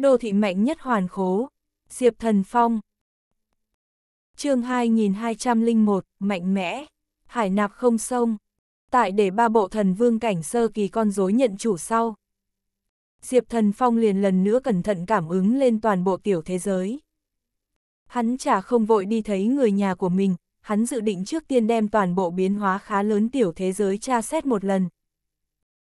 Đô thị mạnh nhất hoàn khố, Diệp Thần Phong. chương 2201, mạnh mẽ, hải nạp không sông. Tại để ba bộ thần vương cảnh sơ kỳ con rối nhận chủ sau. Diệp Thần Phong liền lần nữa cẩn thận cảm ứng lên toàn bộ tiểu thế giới. Hắn chả không vội đi thấy người nhà của mình, hắn dự định trước tiên đem toàn bộ biến hóa khá lớn tiểu thế giới tra xét một lần,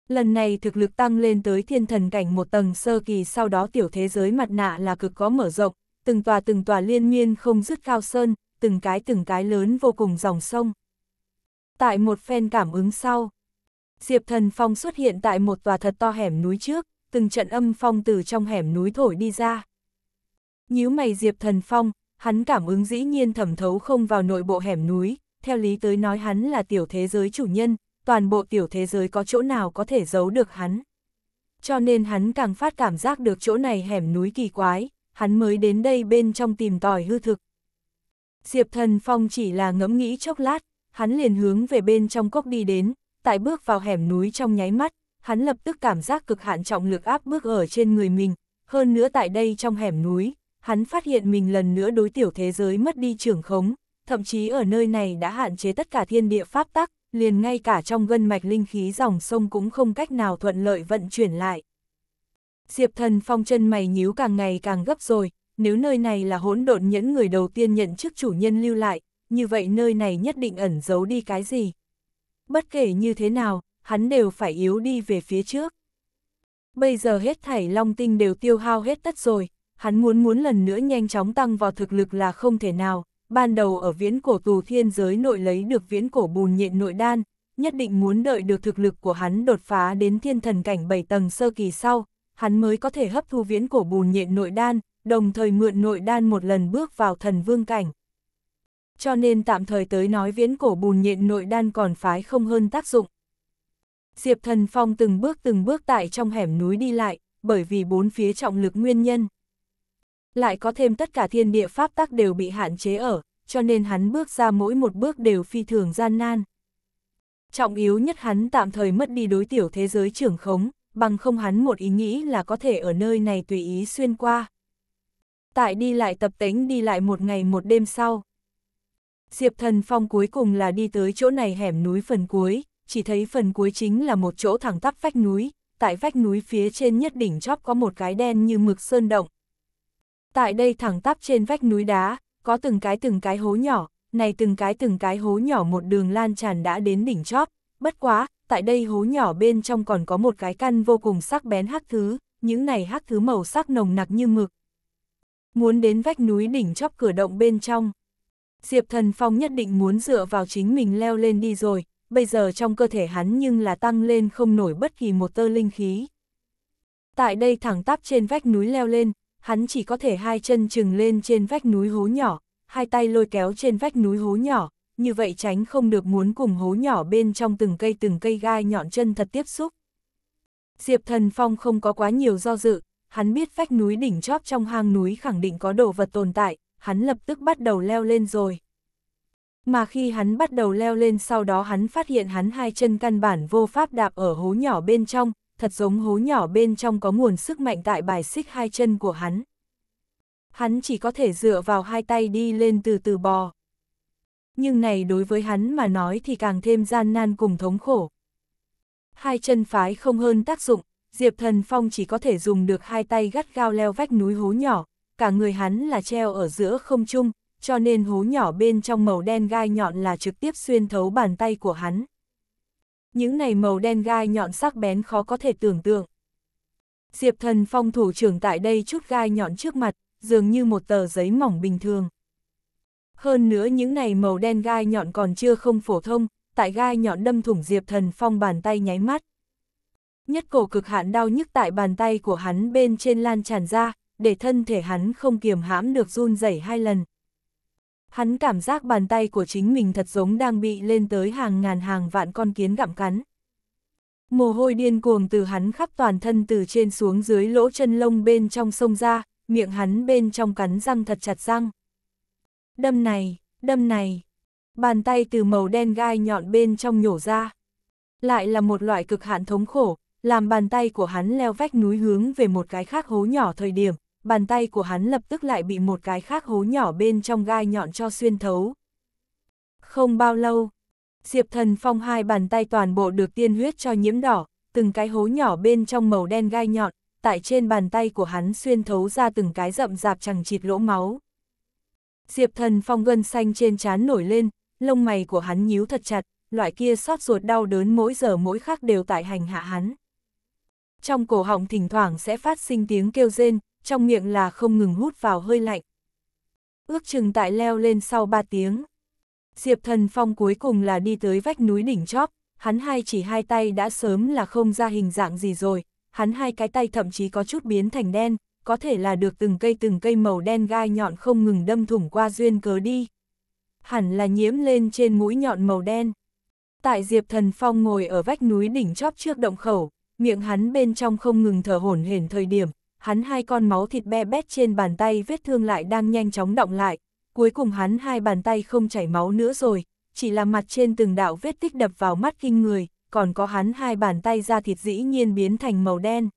Lần này thực lực tăng lên tới thiên thần cảnh một tầng sơ kỳ sau đó tiểu thế giới mặt nạ là cực có mở rộng, từng tòa từng tòa liên miên không dứt cao sơn, từng cái từng cái lớn vô cùng dòng sông. Tại một phen cảm ứng sau, Diệp Thần Phong xuất hiện tại một tòa thật to hẻm núi trước, từng trận âm phong từ trong hẻm núi thổi đi ra. Nhíu mày Diệp Thần Phong, hắn cảm ứng dĩ nhiên thẩm thấu không vào nội bộ hẻm núi, theo lý tới nói hắn là tiểu thế giới chủ nhân, toàn bộ tiểu thế giới có chỗ nào có thể giấu được hắn. Cho nên hắn càng phát cảm giác được chỗ này hẻm núi kỳ quái, hắn mới đến đây bên trong tìm tòi hư thực. Diệp Thần Phong chỉ là ngẫm nghĩ chốc lát, hắn liền hướng về bên trong cốc đi đến, tại bước vào hẻm núi trong nháy mắt, hắn lập tức cảm giác cực hạn trọng lực áp bước ở trên người mình, hơn nữa tại đây trong hẻm núi, hắn phát hiện mình lần nữa đối tiểu thế giới mất đi trưởng khống, thậm chí ở nơi này đã hạn chế tất cả thiên địa pháp tắc, liền ngay cả trong gân mạch linh khí dòng sông cũng không cách nào thuận lợi vận chuyển lại. Diệp thần phong chân mày nhíu càng ngày càng gấp rồi, nếu nơi này là hỗn độn nhẫn người đầu tiên nhận chức chủ nhân lưu lại, như vậy nơi này nhất định ẩn giấu đi cái gì. Bất kể như thế nào, hắn đều phải yếu đi về phía trước. Bây giờ hết thảy long tinh đều tiêu hao hết tất rồi, hắn muốn muốn lần nữa nhanh chóng tăng vào thực lực là không thể nào, ban đầu ở viễn cổ tù thiên giới nội lấy được viễn cổ bùn nhện nội đan, nhất định muốn đợi được thực lực của hắn đột phá đến thiên thần cảnh 7 tầng sơ kỳ sau, hắn mới có thể hấp thu viễn cổ bùn nhện nội đan, đồng thời mượn nội đan một lần bước vào thần vương cảnh. Cho nên tạm thời tới nói viễn cổ bùn nhện nội đan còn phái không hơn tác dụng. Diệp Thần Phong từng bước từng bước tại trong hẻm núi đi lại, bởi vì bốn phía trọng lực nguyên nhân lại có thêm tất cả thiên địa pháp tắc đều bị hạn chế ở, cho nên hắn bước ra mỗi một bước đều phi thường gian nan. Trọng yếu nhất hắn tạm thời mất đi đối tiểu thế giới trưởng khống, bằng không hắn một ý nghĩ là có thể ở nơi này tùy ý xuyên qua. Tại đi lại tập tính đi lại một ngày một đêm sau. Diệp thần phong cuối cùng là đi tới chỗ này hẻm núi phần cuối, chỉ thấy phần cuối chính là một chỗ thẳng tắp vách núi, tại vách núi phía trên nhất đỉnh chóp có một cái đen như mực sơn động, Tại đây thẳng tắp trên vách núi đá, có từng cái từng cái hố nhỏ, này từng cái từng cái hố nhỏ một đường lan tràn đã đến đỉnh chóp, bất quá, tại đây hố nhỏ bên trong còn có một cái căn vô cùng sắc bén hắc thứ, những này hắc thứ màu sắc nồng nặc như mực. Muốn đến vách núi đỉnh chóp cửa động bên trong, Diệp Thần Phong nhất định muốn dựa vào chính mình leo lên đi rồi, bây giờ trong cơ thể hắn nhưng là tăng lên không nổi bất kỳ một tơ linh khí. Tại đây thẳng tắp trên vách núi leo lên, hắn chỉ có thể hai chân chừng lên trên vách núi hố nhỏ, hai tay lôi kéo trên vách núi hố nhỏ, như vậy tránh không được muốn cùng hố nhỏ bên trong từng cây từng cây gai nhọn chân thật tiếp xúc. Diệp Thần Phong không có quá nhiều do dự, hắn biết vách núi đỉnh chóp trong hang núi khẳng định có đồ vật tồn tại, hắn lập tức bắt đầu leo lên rồi. Mà khi hắn bắt đầu leo lên sau đó hắn phát hiện hắn hai chân căn bản vô pháp đạp ở hố nhỏ bên trong, thật giống hố nhỏ bên trong có nguồn sức mạnh tại bài xích hai chân của hắn. Hắn chỉ có thể dựa vào hai tay đi lên từ từ bò. Nhưng này đối với hắn mà nói thì càng thêm gian nan cùng thống khổ. Hai chân phái không hơn tác dụng, Diệp Thần Phong chỉ có thể dùng được hai tay gắt gao leo vách núi hố nhỏ, cả người hắn là treo ở giữa không trung, cho nên hố nhỏ bên trong màu đen gai nhọn là trực tiếp xuyên thấu bàn tay của hắn những này màu đen gai nhọn sắc bén khó có thể tưởng tượng. Diệp thần phong thủ trưởng tại đây chút gai nhọn trước mặt, dường như một tờ giấy mỏng bình thường. Hơn nữa những này màu đen gai nhọn còn chưa không phổ thông, tại gai nhọn đâm thủng Diệp thần phong bàn tay nháy mắt. Nhất cổ cực hạn đau nhức tại bàn tay của hắn bên trên lan tràn ra, để thân thể hắn không kiềm hãm được run rẩy hai lần hắn cảm giác bàn tay của chính mình thật giống đang bị lên tới hàng ngàn hàng vạn con kiến gặm cắn. Mồ hôi điên cuồng từ hắn khắp toàn thân từ trên xuống dưới lỗ chân lông bên trong sông ra, miệng hắn bên trong cắn răng thật chặt răng. Đâm này, đâm này. Bàn tay từ màu đen gai nhọn bên trong nhổ ra. Lại là một loại cực hạn thống khổ, làm bàn tay của hắn leo vách núi hướng về một cái khác hố nhỏ thời điểm, bàn tay của hắn lập tức lại bị một cái khác hố nhỏ bên trong gai nhọn cho xuyên thấu. Không bao lâu, Diệp Thần Phong hai bàn tay toàn bộ được tiên huyết cho nhiễm đỏ, từng cái hố nhỏ bên trong màu đen gai nhọn, tại trên bàn tay của hắn xuyên thấu ra từng cái rậm rạp chẳng chịt lỗ máu. Diệp Thần Phong gân xanh trên trán nổi lên, lông mày của hắn nhíu thật chặt, loại kia xót ruột đau đớn mỗi giờ mỗi khắc đều tại hành hạ hắn. Trong cổ họng thỉnh thoảng sẽ phát sinh tiếng kêu rên, trong miệng là không ngừng hút vào hơi lạnh. Ước chừng tại leo lên sau 3 tiếng. Diệp thần phong cuối cùng là đi tới vách núi đỉnh chóp, hắn hai chỉ hai tay đã sớm là không ra hình dạng gì rồi, hắn hai cái tay thậm chí có chút biến thành đen, có thể là được từng cây từng cây màu đen gai nhọn không ngừng đâm thủng qua duyên cớ đi. Hẳn là nhiễm lên trên mũi nhọn màu đen. Tại Diệp Thần Phong ngồi ở vách núi đỉnh chóp trước động khẩu, miệng hắn bên trong không ngừng thở hổn hển thời điểm, hắn hai con máu thịt be bét trên bàn tay vết thương lại đang nhanh chóng động lại, cuối cùng hắn hai bàn tay không chảy máu nữa rồi, chỉ là mặt trên từng đạo vết tích đập vào mắt kinh người, còn có hắn hai bàn tay da thịt dĩ nhiên biến thành màu đen.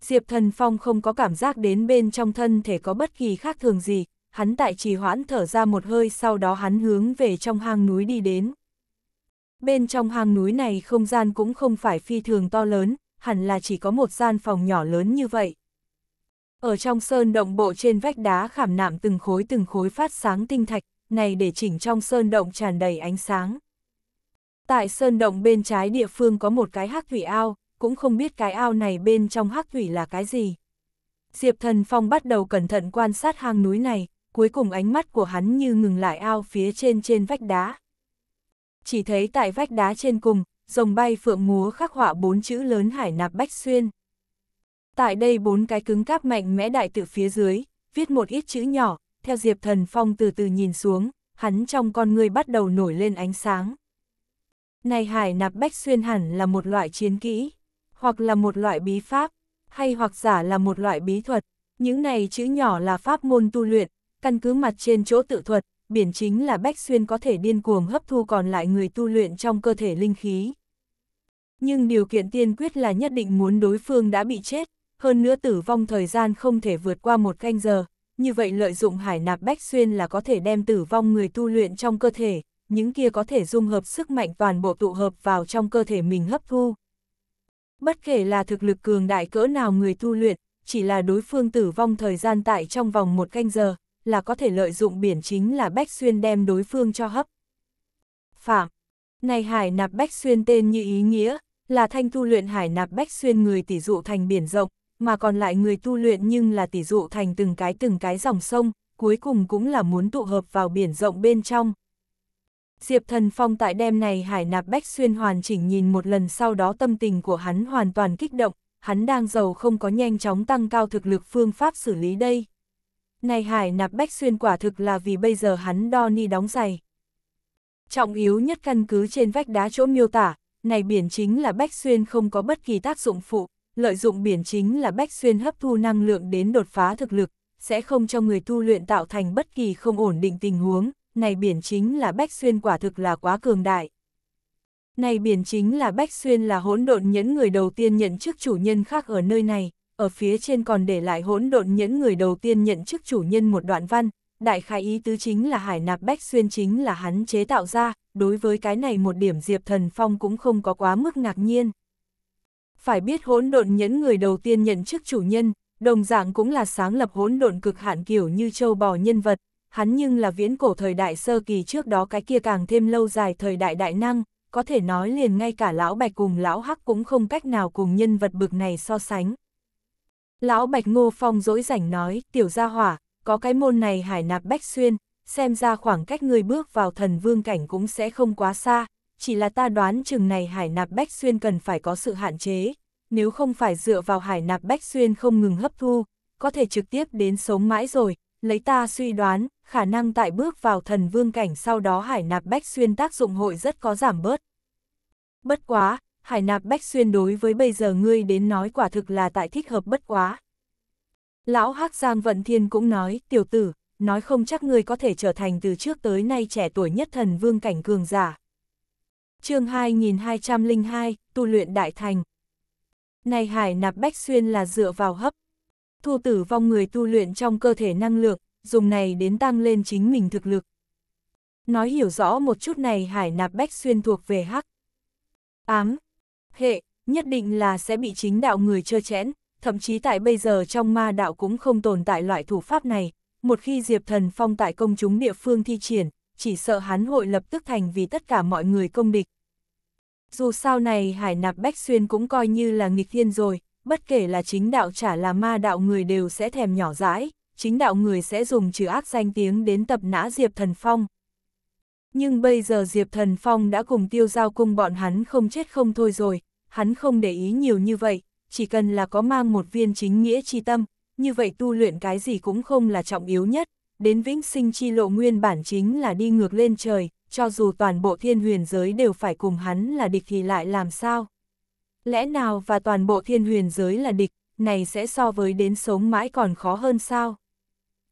Diệp Thần Phong không có cảm giác đến bên trong thân thể có bất kỳ khác thường gì, hắn tại trì hoãn thở ra một hơi sau đó hắn hướng về trong hang núi đi đến. Bên trong hang núi này không gian cũng không phải phi thường to lớn, hẳn là chỉ có một gian phòng nhỏ lớn như vậy. Ở trong sơn động bộ trên vách đá khảm nạm từng khối từng khối phát sáng tinh thạch, này để chỉnh trong sơn động tràn đầy ánh sáng. Tại sơn động bên trái địa phương có một cái hắc thủy ao, cũng không biết cái ao này bên trong hắc thủy là cái gì. Diệp Thần Phong bắt đầu cẩn thận quan sát hang núi này, cuối cùng ánh mắt của hắn như ngừng lại ao phía trên trên vách đá. Chỉ thấy tại vách đá trên cùng, rồng bay phượng múa khắc họa bốn chữ lớn hải nạp bách xuyên. Tại đây bốn cái cứng cáp mạnh mẽ đại tự phía dưới, viết một ít chữ nhỏ, theo Diệp Thần Phong từ từ nhìn xuống, hắn trong con người bắt đầu nổi lên ánh sáng. Này hải nạp bách xuyên hẳn là một loại chiến kỹ, hoặc là một loại bí pháp, hay hoặc giả là một loại bí thuật. Những này chữ nhỏ là pháp môn tu luyện, căn cứ mặt trên chỗ tự thuật, biển chính là Bách Xuyên có thể điên cuồng hấp thu còn lại người tu luyện trong cơ thể linh khí. Nhưng điều kiện tiên quyết là nhất định muốn đối phương đã bị chết, hơn nữa tử vong thời gian không thể vượt qua một canh giờ, như vậy lợi dụng hải nạp Bách Xuyên là có thể đem tử vong người tu luyện trong cơ thể, những kia có thể dung hợp sức mạnh toàn bộ tụ hợp vào trong cơ thể mình hấp thu. Bất kể là thực lực cường đại cỡ nào người tu luyện, chỉ là đối phương tử vong thời gian tại trong vòng một canh giờ, là có thể lợi dụng biển chính là Bách Xuyên đem đối phương cho hấp. Phạm, này hải nạp Bách Xuyên tên như ý nghĩa, là thanh tu luyện hải nạp Bách Xuyên người tỷ dụ thành biển rộng, mà còn lại người tu luyện nhưng là tỷ dụ thành từng cái từng cái dòng sông, cuối cùng cũng là muốn tụ hợp vào biển rộng bên trong. Diệp Thần Phong tại đêm này hải nạp Bách Xuyên hoàn chỉnh nhìn một lần sau đó tâm tình của hắn hoàn toàn kích động, hắn đang giàu không có nhanh chóng tăng cao thực lực phương pháp xử lý đây. Này hải nạp bách xuyên quả thực là vì bây giờ hắn đo ni đóng giày. Trọng yếu nhất căn cứ trên vách đá chỗ miêu tả, này biển chính là bách xuyên không có bất kỳ tác dụng phụ, lợi dụng biển chính là bách xuyên hấp thu năng lượng đến đột phá thực lực, sẽ không cho người tu luyện tạo thành bất kỳ không ổn định tình huống, này biển chính là bách xuyên quả thực là quá cường đại. Này biển chính là bách xuyên là hỗn độn nhẫn người đầu tiên nhận chức chủ nhân khác ở nơi này, ở phía trên còn để lại hỗn độn nhẫn người đầu tiên nhận chức chủ nhân một đoạn văn, đại khai ý tứ chính là hải nạp bách xuyên chính là hắn chế tạo ra, đối với cái này một điểm Diệp Thần Phong cũng không có quá mức ngạc nhiên. Phải biết hỗn độn nhẫn người đầu tiên nhận chức chủ nhân, đồng dạng cũng là sáng lập hỗn độn cực hạn kiểu như châu bò nhân vật, hắn nhưng là viễn cổ thời đại sơ kỳ trước đó cái kia càng thêm lâu dài thời đại đại năng, có thể nói liền ngay cả lão bạch cùng lão hắc cũng không cách nào cùng nhân vật bực này so sánh. Lão Bạch Ngô Phong dỗi rảnh nói, tiểu gia hỏa, có cái môn này hải nạp bách xuyên, xem ra khoảng cách người bước vào thần vương cảnh cũng sẽ không quá xa, chỉ là ta đoán chừng này hải nạp bách xuyên cần phải có sự hạn chế, nếu không phải dựa vào hải nạp bách xuyên không ngừng hấp thu, có thể trực tiếp đến sống mãi rồi, lấy ta suy đoán, khả năng tại bước vào thần vương cảnh sau đó hải nạp bách xuyên tác dụng hội rất có giảm bớt. Bất quá, hải nạp bách xuyên đối với bây giờ ngươi đến nói quả thực là tại thích hợp bất quá. Lão hắc Giang Vận Thiên cũng nói, tiểu tử, nói không chắc ngươi có thể trở thành từ trước tới nay trẻ tuổi nhất thần vương cảnh cường giả. chương 2202, tu luyện đại thành. Này hải nạp bách xuyên là dựa vào hấp. Thu tử vong người tu luyện trong cơ thể năng lượng, dùng này đến tăng lên chính mình thực lực. Nói hiểu rõ một chút này hải nạp bách xuyên thuộc về hắc. Ám, hệ, nhất định là sẽ bị chính đạo người chơ chẽn, thậm chí tại bây giờ trong ma đạo cũng không tồn tại loại thủ pháp này, một khi Diệp Thần Phong tại công chúng địa phương thi triển, chỉ sợ hắn hội lập tức thành vì tất cả mọi người công địch. Dù sau này Hải Nạp Bách Xuyên cũng coi như là nghịch thiên rồi, bất kể là chính đạo trả là ma đạo người đều sẽ thèm nhỏ dãi, chính đạo người sẽ dùng trừ ác danh tiếng đến tập nã Diệp Thần Phong. Nhưng bây giờ Diệp Thần Phong đã cùng tiêu giao cung bọn hắn không chết không thôi rồi, hắn không để ý nhiều như vậy, chỉ cần là có mang một viên chính nghĩa chi tâm, như vậy tu luyện cái gì cũng không là trọng yếu nhất, đến vĩnh sinh chi lộ nguyên bản chính là đi ngược lên trời, cho dù toàn bộ thiên huyền giới đều phải cùng hắn là địch thì lại làm sao? Lẽ nào và toàn bộ thiên huyền giới là địch, này sẽ so với đến sống mãi còn khó hơn sao?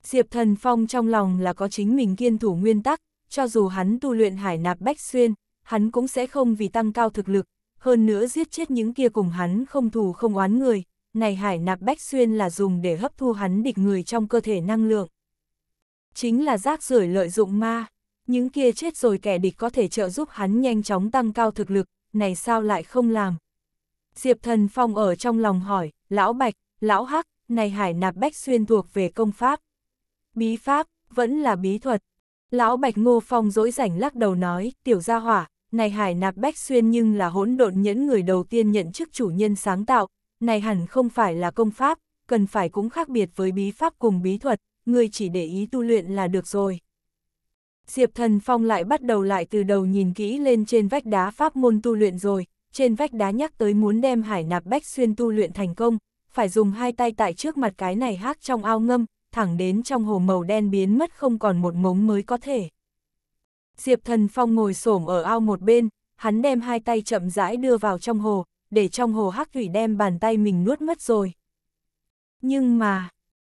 Diệp Thần Phong trong lòng là có chính mình kiên thủ nguyên tắc, cho dù hắn tu luyện hải nạp bách xuyên, hắn cũng sẽ không vì tăng cao thực lực hơn nữa giết chết những kia cùng hắn không thù không oán người, này hải nạp bách xuyên là dùng để hấp thu hắn địch người trong cơ thể năng lượng. Chính là rác rưởi lợi dụng ma, những kia chết rồi kẻ địch có thể trợ giúp hắn nhanh chóng tăng cao thực lực, này sao lại không làm. Diệp thần phong ở trong lòng hỏi, lão bạch, lão hắc, này hải nạp bách xuyên thuộc về công pháp. Bí pháp, vẫn là bí thuật. Lão bạch ngô phong dỗi rảnh lắc đầu nói, tiểu gia hỏa, này hải nạp bách xuyên nhưng là hỗn độn nhẫn người đầu tiên nhận chức chủ nhân sáng tạo, này hẳn không phải là công pháp, cần phải cũng khác biệt với bí pháp cùng bí thuật, người chỉ để ý tu luyện là được rồi. Diệp Thần Phong lại bắt đầu lại từ đầu nhìn kỹ lên trên vách đá pháp môn tu luyện rồi, trên vách đá nhắc tới muốn đem hải nạp bách xuyên tu luyện thành công, phải dùng hai tay tại trước mặt cái này hát trong ao ngâm, thẳng đến trong hồ màu đen biến mất không còn một mống mới có thể. Diệp Thần Phong ngồi xổm ở ao một bên, hắn đem hai tay chậm rãi đưa vào trong hồ, để trong hồ hắc thủy đem bàn tay mình nuốt mất rồi. Nhưng mà,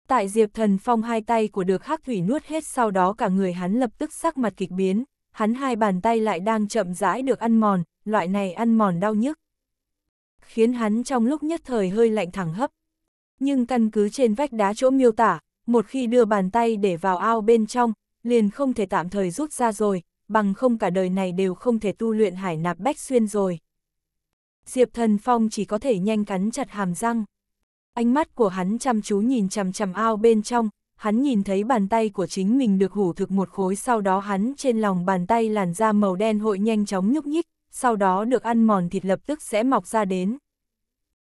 tại Diệp Thần Phong hai tay của được hắc thủy nuốt hết sau đó cả người hắn lập tức sắc mặt kịch biến, hắn hai bàn tay lại đang chậm rãi được ăn mòn, loại này ăn mòn đau nhức. Khiến hắn trong lúc nhất thời hơi lạnh thẳng hấp. Nhưng căn cứ trên vách đá chỗ miêu tả, một khi đưa bàn tay để vào ao bên trong, liền không thể tạm thời rút ra rồi, bằng không cả đời này đều không thể tu luyện hải nạp bách xuyên rồi. Diệp Thần Phong chỉ có thể nhanh cắn chặt hàm răng. Ánh mắt của hắn chăm chú nhìn chằm chằm ao bên trong, hắn nhìn thấy bàn tay của chính mình được hủ thực một khối sau đó hắn trên lòng bàn tay làn da màu đen hội nhanh chóng nhúc nhích, sau đó được ăn mòn thịt lập tức sẽ mọc ra đến.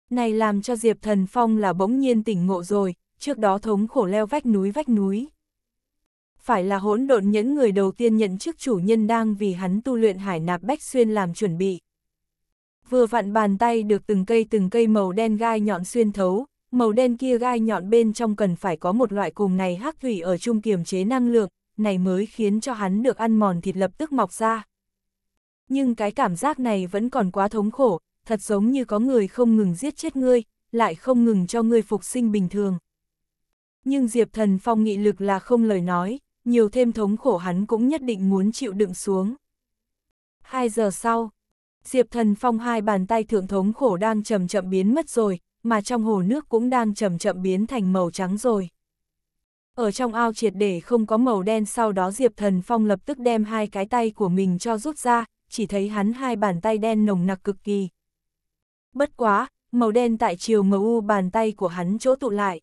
Này làm cho Diệp Thần Phong là bỗng nhiên tỉnh ngộ rồi, trước đó thống khổ leo vách núi vách núi, phải là hỗn độn nhẫn người đầu tiên nhận chức chủ nhân đang vì hắn tu luyện hải nạp bách xuyên làm chuẩn bị. Vừa vặn bàn tay được từng cây từng cây màu đen gai nhọn xuyên thấu, màu đen kia gai nhọn bên trong cần phải có một loại cùng này hắc thủy ở chung kiềm chế năng lượng, này mới khiến cho hắn được ăn mòn thịt lập tức mọc ra. Nhưng cái cảm giác này vẫn còn quá thống khổ, thật giống như có người không ngừng giết chết ngươi, lại không ngừng cho ngươi phục sinh bình thường. Nhưng Diệp Thần Phong nghị lực là không lời nói, nhiều thêm thống khổ hắn cũng nhất định muốn chịu đựng xuống. Hai giờ sau, Diệp Thần Phong hai bàn tay thượng thống khổ đang chậm chậm biến mất rồi, mà trong hồ nước cũng đang chậm chậm biến thành màu trắng rồi. Ở trong ao triệt để không có màu đen sau đó Diệp Thần Phong lập tức đem hai cái tay của mình cho rút ra, chỉ thấy hắn hai bàn tay đen nồng nặc cực kỳ. Bất quá, màu đen tại chiều mờ u bàn tay của hắn chỗ tụ lại.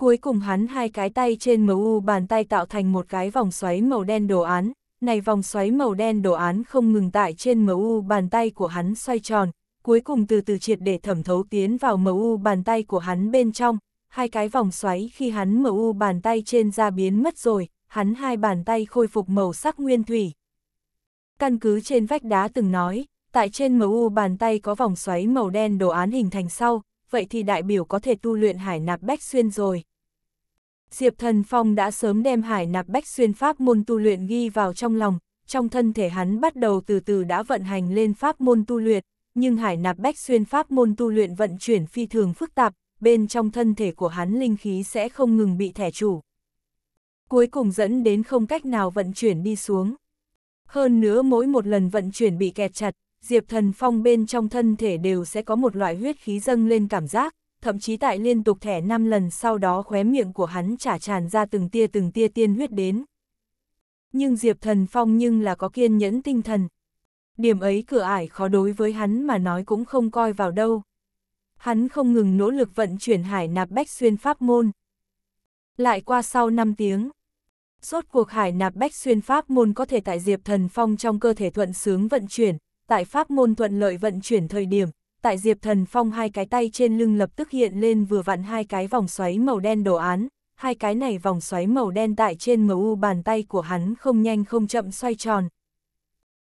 Cuối cùng hắn hai cái tay trên MU bàn tay tạo thành một cái vòng xoáy màu đen đồ án, này vòng xoáy màu đen đồ án không ngừng tại trên MU bàn tay của hắn xoay tròn, cuối cùng từ từ triệt để thẩm thấu tiến vào MU bàn tay của hắn bên trong, hai cái vòng xoáy khi hắn MU bàn tay trên ra biến mất rồi, hắn hai bàn tay khôi phục màu sắc nguyên thủy. Căn cứ trên vách đá từng nói, tại trên MU bàn tay có vòng xoáy màu đen đồ án hình thành sau, vậy thì đại biểu có thể tu luyện hải nạp bách xuyên rồi. Diệp Thần Phong đã sớm đem hải nạp bách xuyên pháp môn tu luyện ghi vào trong lòng, trong thân thể hắn bắt đầu từ từ đã vận hành lên pháp môn tu luyện, nhưng hải nạp bách xuyên pháp môn tu luyện vận chuyển phi thường phức tạp, bên trong thân thể của hắn linh khí sẽ không ngừng bị thẻ chủ. Cuối cùng dẫn đến không cách nào vận chuyển đi xuống. Hơn nữa mỗi một lần vận chuyển bị kẹt chặt, Diệp Thần Phong bên trong thân thể đều sẽ có một loại huyết khí dâng lên cảm giác, thậm chí tại liên tục thẻ 5 lần sau đó khóe miệng của hắn trả tràn ra từng tia từng tia tiên huyết đến. Nhưng Diệp Thần Phong nhưng là có kiên nhẫn tinh thần. Điểm ấy cửa ải khó đối với hắn mà nói cũng không coi vào đâu. Hắn không ngừng nỗ lực vận chuyển hải nạp bách xuyên pháp môn. Lại qua sau 5 tiếng, Sốt cuộc hải nạp bách xuyên pháp môn có thể tại Diệp Thần Phong trong cơ thể thuận sướng vận chuyển, tại pháp môn thuận lợi vận chuyển thời điểm, tại Diệp Thần Phong hai cái tay trên lưng lập tức hiện lên vừa vặn hai cái vòng xoáy màu đen đồ án, hai cái này vòng xoáy màu đen tại trên mu bàn tay của hắn không nhanh không chậm xoay tròn.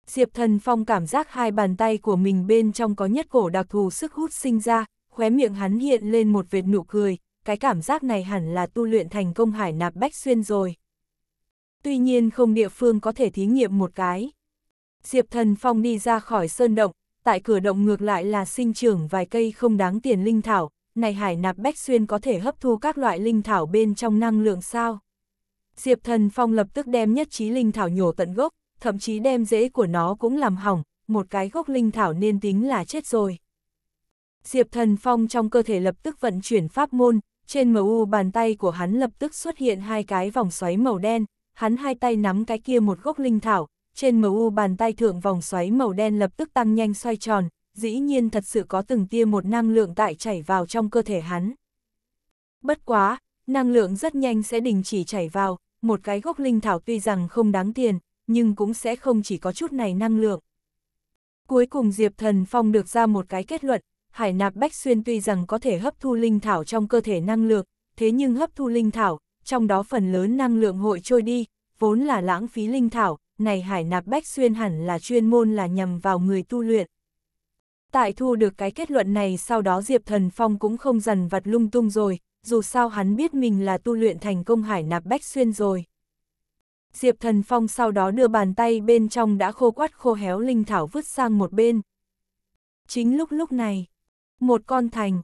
Diệp Thần Phong cảm giác hai bàn tay của mình bên trong có nhất cổ đặc thù sức hút sinh ra, khóe miệng hắn hiện lên một vệt nụ cười, cái cảm giác này hẳn là tu luyện thành công hải nạp bách xuyên rồi. Tuy nhiên không địa phương có thể thí nghiệm một cái. Diệp Thần Phong đi ra khỏi sơn động, tại cửa động ngược lại là sinh trưởng vài cây không đáng tiền linh thảo, này hải nạp bách xuyên có thể hấp thu các loại linh thảo bên trong năng lượng sao. Diệp Thần Phong lập tức đem nhất trí linh thảo nhổ tận gốc, thậm chí đem rễ của nó cũng làm hỏng, một cái gốc linh thảo nên tính là chết rồi. Diệp Thần Phong trong cơ thể lập tức vận chuyển pháp môn, trên mu bàn tay của hắn lập tức xuất hiện hai cái vòng xoáy màu đen, hắn hai tay nắm cái kia một gốc linh thảo, trên MU bàn tay thượng vòng xoáy màu đen lập tức tăng nhanh xoay tròn, dĩ nhiên thật sự có từng tia một năng lượng tại chảy vào trong cơ thể hắn. Bất quá, năng lượng rất nhanh sẽ đình chỉ chảy vào, một cái gốc linh thảo tuy rằng không đáng tiền, nhưng cũng sẽ không chỉ có chút này năng lượng. Cuối cùng Diệp Thần Phong được ra một cái kết luận, hải nạp bách xuyên tuy rằng có thể hấp thu linh thảo trong cơ thể năng lượng, thế nhưng hấp thu linh thảo, trong đó phần lớn năng lượng hội trôi đi, vốn là lãng phí linh thảo, này hải nạp bách xuyên hẳn là chuyên môn là nhằm vào người tu luyện. Tại thu được cái kết luận này sau đó Diệp Thần Phong cũng không dần vặt lung tung rồi, dù sao hắn biết mình là tu luyện thành công hải nạp bách xuyên rồi. Diệp Thần Phong sau đó đưa bàn tay bên trong đã khô quắt khô héo linh thảo vứt sang một bên. Chính lúc lúc này, một con thành,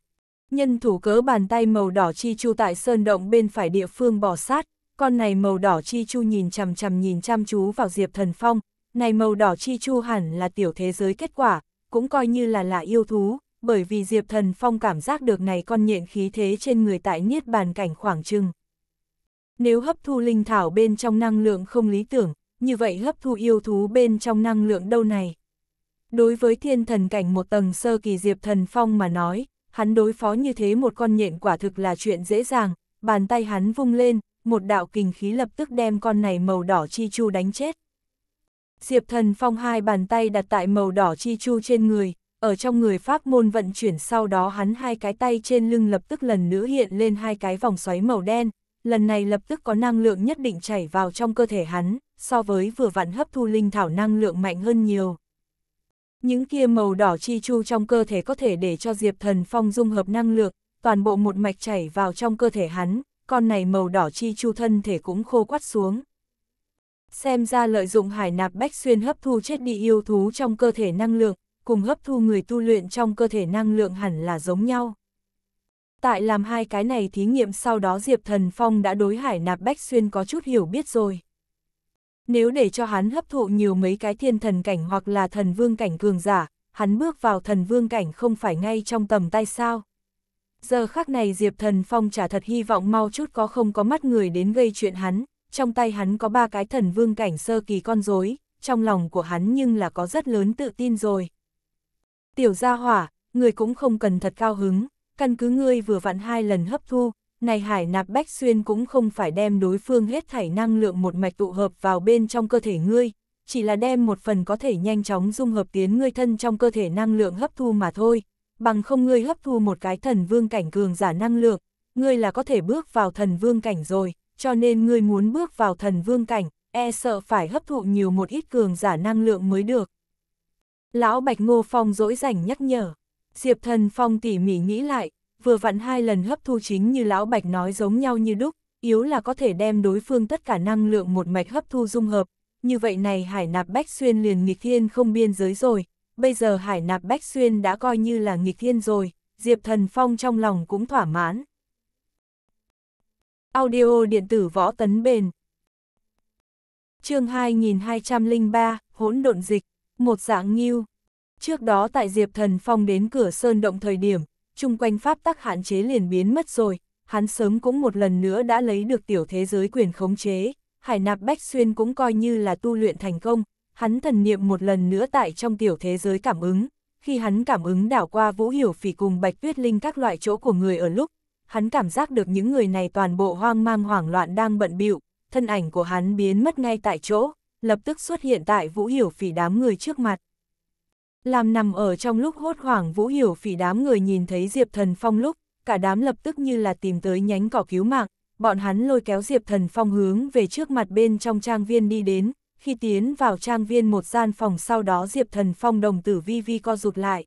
nhân thủ cớ bàn tay màu đỏ chi chu tại sơn động bên phải địa phương bỏ sát, con này màu đỏ chi chu nhìn chằm chằm nhìn chăm chú vào Diệp Thần Phong, này màu đỏ chi chu hẳn là tiểu thế giới kết quả, cũng coi như là là yêu thú, bởi vì Diệp Thần Phong cảm giác được này con nhện khí thế trên người tại niết bàn cảnh khoảng trừng Nếu hấp thu linh thảo bên trong năng lượng không lý tưởng, như vậy hấp thu yêu thú bên trong năng lượng đâu này? Đối với thiên thần cảnh một tầng sơ kỳ Diệp Thần Phong mà nói, hắn đối phó như thế một con nhện quả thực là chuyện dễ dàng, bàn tay hắn vung lên, một đạo kình khí lập tức đem con này màu đỏ chi chu đánh chết. Diệp thần phong hai bàn tay đặt tại màu đỏ chi chu trên người, ở trong người pháp môn vận chuyển sau đó hắn hai cái tay trên lưng lập tức lần nữa hiện lên hai cái vòng xoáy màu đen, lần này lập tức có năng lượng nhất định chảy vào trong cơ thể hắn, so với vừa vặn hấp thu linh thảo năng lượng mạnh hơn nhiều. Những kia màu đỏ chi chu trong cơ thể có thể để cho Diệp Thần Phong dung hợp năng lượng, toàn bộ một mạch chảy vào trong cơ thể hắn, con này màu đỏ chi chu thân thể cũng khô quắt xuống. Xem ra lợi dụng hải nạp bách xuyên hấp thu chết đi yêu thú trong cơ thể năng lượng, cùng hấp thu người tu luyện trong cơ thể năng lượng hẳn là giống nhau. Tại làm hai cái này thí nghiệm sau đó Diệp Thần Phong đã đối hải nạp bách xuyên có chút hiểu biết rồi. Nếu để cho hắn hấp thụ nhiều mấy cái thiên thần cảnh hoặc là thần vương cảnh cường giả, hắn bước vào thần vương cảnh không phải ngay trong tầm tay sao giờ khắc này Diệp Thần Phong trả thật hy vọng mau chút có không có mắt người đến gây chuyện hắn, trong tay hắn có ba cái thần vương cảnh sơ kỳ con rối, trong lòng của hắn nhưng là có rất lớn tự tin rồi. Tiểu gia hỏa, người cũng không cần thật cao hứng, căn cứ ngươi vừa vặn hai lần hấp thu, này hải nạp bách xuyên cũng không phải đem đối phương hết thảy năng lượng một mạch tụ hợp vào bên trong cơ thể ngươi, chỉ là đem một phần có thể nhanh chóng dung hợp tiến ngươi thân trong cơ thể năng lượng hấp thu mà thôi, bằng không ngươi hấp thu một cái thần vương cảnh cường giả năng lượng, ngươi là có thể bước vào thần vương cảnh rồi, cho nên ngươi muốn bước vào thần vương cảnh, e sợ phải hấp thụ nhiều một ít cường giả năng lượng mới được. Lão Bạch Ngô Phong dỗi rảnh nhắc nhở, Diệp Thần Phong tỉ mỉ nghĩ lại, vừa vặn hai lần hấp thu chính như Lão Bạch nói giống nhau như đúc, yếu là có thể đem đối phương tất cả năng lượng một mạch hấp thu dung hợp, như vậy này hải nạp bách xuyên liền nghịch thiên không biên giới rồi, bây giờ hải nạp Bách Xuyên đã coi như là nghịch thiên rồi, Diệp Thần Phong trong lòng cũng thỏa mãn. Audio điện tử võ tấn bền chương 2203, hỗn độn dịch, một dạng nghiêu. Trước đó tại Diệp Thần Phong đến cửa Sơn Động thời điểm, chung quanh pháp tắc hạn chế liền biến mất rồi, hắn sớm cũng một lần nữa đã lấy được tiểu thế giới quyền khống chế, hải nạp Bách Xuyên cũng coi như là tu luyện thành công, hắn thần niệm một lần nữa tại trong tiểu thế giới cảm ứng, khi hắn cảm ứng đảo qua Vũ Hiểu Phỉ cùng Bạch Tuyết Linh các loại chỗ của người ở lúc, hắn cảm giác được những người này toàn bộ hoang mang hoảng loạn đang bận bịu, thân ảnh của hắn biến mất ngay tại chỗ, lập tức xuất hiện tại Vũ Hiểu Phỉ đám người trước mặt. Làm nằm ở trong lúc hốt hoảng Vũ Hiểu Phỉ đám người nhìn thấy Diệp Thần Phong lúc, cả đám lập tức như là tìm tới nhánh cỏ cứu mạng, bọn hắn lôi kéo Diệp Thần Phong hướng về trước mặt bên trong trang viên đi đến, khi tiến vào trang viên một gian phòng sau đó Diệp Thần Phong đồng tử vi vi co rụt lại.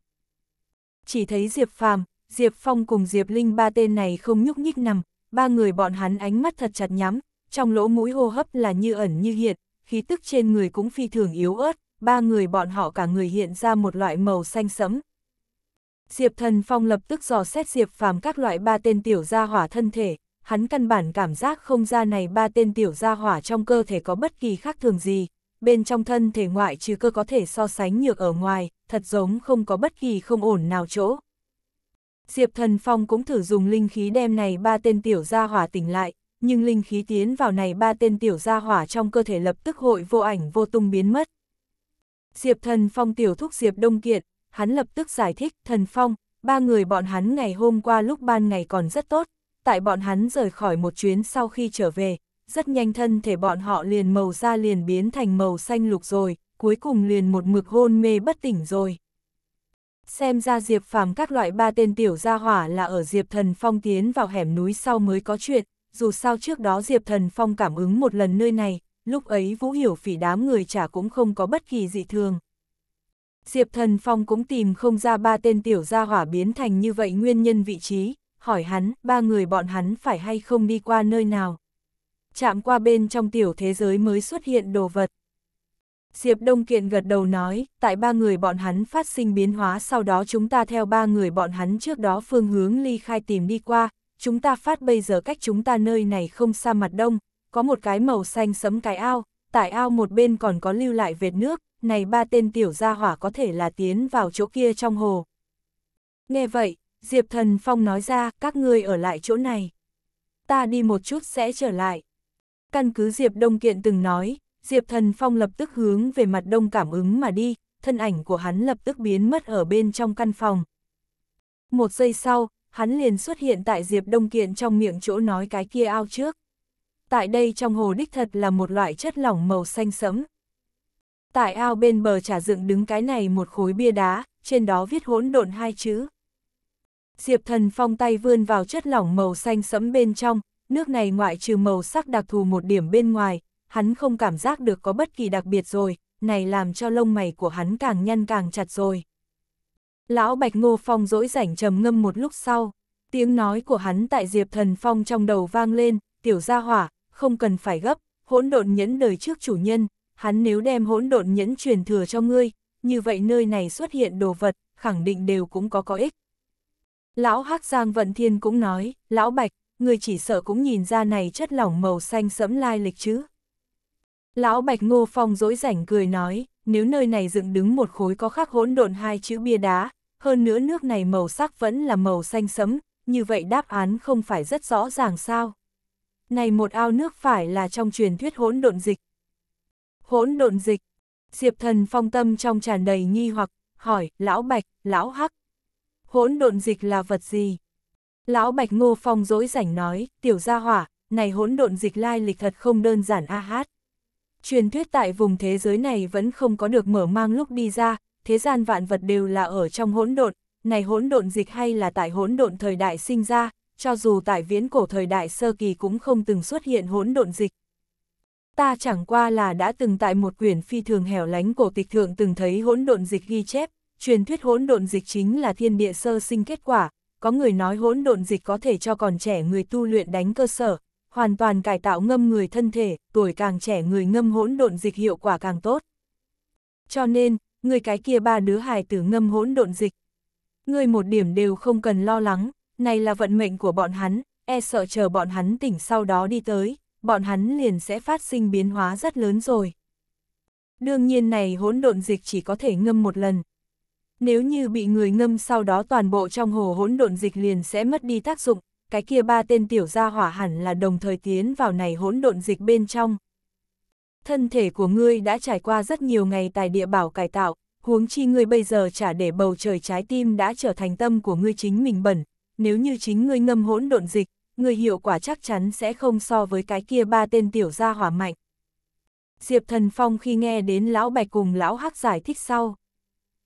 Chỉ thấy Diệp Phàm, Diệp Phong cùng Diệp Linh ba tên này không nhúc nhích nằm, ba người bọn hắn ánh mắt thật chặt nhắm, trong lỗ mũi hô hấp là như ẩn như hiện, khí tức trên người cũng phi thường yếu ớt, ba người bọn họ cả người hiện ra một loại màu xanh sẫm. Diệp Thần Phong lập tức dò xét Diệp Phàm các loại ba tên tiểu gia hỏa thân thể, hắn căn bản cảm giác không ra này ba tên tiểu gia hỏa trong cơ thể có bất kỳ khác thường gì, bên trong thân thể ngoại trừ cơ có thể so sánh nhược ở ngoài, thật giống không có bất kỳ không ổn nào chỗ. Diệp Thần Phong cũng thử dùng linh khí đem này ba tên tiểu gia hỏa tỉnh lại, nhưng linh khí tiến vào này ba tên tiểu gia hỏa trong cơ thể lập tức hội vô ảnh vô tung biến mất. Diệp Thần Phong tiểu thúc Diệp Đông Kiệt, hắn lập tức giải thích, Thần Phong, ba người bọn hắn ngày hôm qua lúc ban ngày còn rất tốt, tại bọn hắn rời khỏi một chuyến sau khi trở về, rất nhanh thân thể bọn họ liền màu da liền biến thành màu xanh lục rồi, cuối cùng liền một mực hôn mê bất tỉnh rồi. Xem ra Diệp Phàm các loại ba tên tiểu gia hỏa là ở Diệp Thần Phong tiến vào hẻm núi sau mới có chuyện, dù sao trước đó Diệp Thần Phong cảm ứng một lần nơi này, lúc ấy Vũ Hiểu Phỉ đám người chả cũng không có bất kỳ dị thường. Diệp Thần Phong cũng tìm không ra ba tên tiểu gia hỏa biến thành như vậy nguyên nhân vị trí, hỏi hắn, ba người bọn hắn phải hay không đi qua nơi nào. Chạm qua bên trong tiểu thế giới mới xuất hiện đồ vật. Diệp Đông Kiện gật đầu nói, tại ba người bọn hắn phát sinh biến hóa sau đó chúng ta theo ba người bọn hắn trước đó phương hướng ly khai tìm đi qua, chúng ta phát bây giờ cách chúng ta nơi này không xa mặt đông, có một cái màu xanh sấm cái ao, tại ao một bên còn có lưu lại vệt nước, này ba tên tiểu gia hỏa có thể là tiến vào chỗ kia trong hồ. Nghe vậy, Diệp Thần Phong nói ra, các ngươi ở lại chỗ này. Ta đi một chút sẽ trở lại. Căn cứ Diệp Đông Kiện từng nói, Diệp Thần Phong lập tức hướng về mặt đông cảm ứng mà đi, thân ảnh của hắn lập tức biến mất ở bên trong căn phòng. Một giây sau, hắn liền xuất hiện tại Diệp Đông Kiện trong miệng chỗ nói cái kia ao trước. Tại đây trong hồ đích thật là một loại chất lỏng màu xanh sẫm. Tại ao bên bờ trà dựng đứng cái này một khối bia đá, trên đó viết hỗn độn hai chữ. Diệp Thần Phong tay vươn vào chất lỏng màu xanh sẫm bên trong, nước này ngoại trừ màu sắc đặc thù một điểm bên ngoài, hắn không cảm giác được có bất kỳ đặc biệt rồi, này làm cho lông mày của hắn càng nhăn càng chặt rồi. Lão Bạch Ngô Phong dỗi rảnh trầm ngâm một lúc sau, tiếng nói của hắn tại Diệp Thần Phong trong đầu vang lên, tiểu gia hỏa, không cần phải gấp, hỗn độn nhẫn đời trước chủ nhân, hắn nếu đem hỗn độn nhẫn truyền thừa cho ngươi, như vậy nơi này xuất hiện đồ vật, khẳng định đều cũng có có ích. Lão Hắc Giang Vận Thiên cũng nói, Lão Bạch, người chỉ sợ cũng nhìn ra này chất lỏng màu xanh sẫm lai lịch chứ. Lão Bạch Ngô Phong dối rảnh cười nói, nếu nơi này dựng đứng một khối có khắc hỗn độn hai chữ bia đá, hơn nữa nước này màu sắc vẫn là màu xanh sẫm, như vậy đáp án không phải rất rõ ràng sao. Này một ao nước phải là trong truyền thuyết hỗn độn dịch. Hỗn độn dịch, Diệp Thần Phong tâm trong tràn đầy nghi hoặc, hỏi, Lão Bạch, Lão Hắc, hỗn độn dịch là vật gì? Lão Bạch Ngô Phong dỗi rảnh nói, tiểu gia hỏa, này hỗn độn dịch lai lịch thật không đơn giản a hát. Truyền thuyết tại vùng thế giới này vẫn không có được mở mang lúc đi ra, thế gian vạn vật đều là ở trong hỗn độn, này hỗn độn dịch hay là tại hỗn độn thời đại sinh ra, cho dù tại viễn cổ thời đại sơ kỳ cũng không từng xuất hiện hỗn độn dịch. Ta chẳng qua là đã từng tại một quyển phi thường hẻo lánh cổ tịch thượng từng thấy hỗn độn dịch ghi chép, Truyền thuyết hỗn độn dịch chính là thiên địa sơ sinh kết quả, có người nói hỗn độn dịch có thể cho còn trẻ người tu luyện đánh cơ sở, hoàn toàn cải tạo ngâm người thân thể, tuổi càng trẻ người ngâm hỗn độn dịch hiệu quả càng tốt. Cho nên, người cái kia ba đứa hài tử ngâm hỗn độn dịch. Người một điểm đều không cần lo lắng, này là vận mệnh của bọn hắn, e sợ chờ bọn hắn tỉnh sau đó đi tới, bọn hắn liền sẽ phát sinh biến hóa rất lớn rồi. Đương nhiên này hỗn độn dịch chỉ có thể ngâm một lần, nếu như bị người ngâm sau đó toàn bộ trong hồ hỗn độn dịch liền sẽ mất đi tác dụng, cái kia ba tên tiểu gia hỏa hẳn là đồng thời tiến vào này hỗn độn dịch bên trong. Thân thể của ngươi đã trải qua rất nhiều ngày tại địa bảo cải tạo, huống chi ngươi bây giờ trả để bầu trời trái tim đã trở thành tâm của ngươi chính mình bẩn, nếu như chính ngươi ngâm hỗn độn dịch, ngươi hiệu quả chắc chắn sẽ không so với cái kia ba tên tiểu gia hỏa mạnh. Diệp Thần Phong khi nghe đến Lão Bạch cùng Lão Hắc giải thích sau,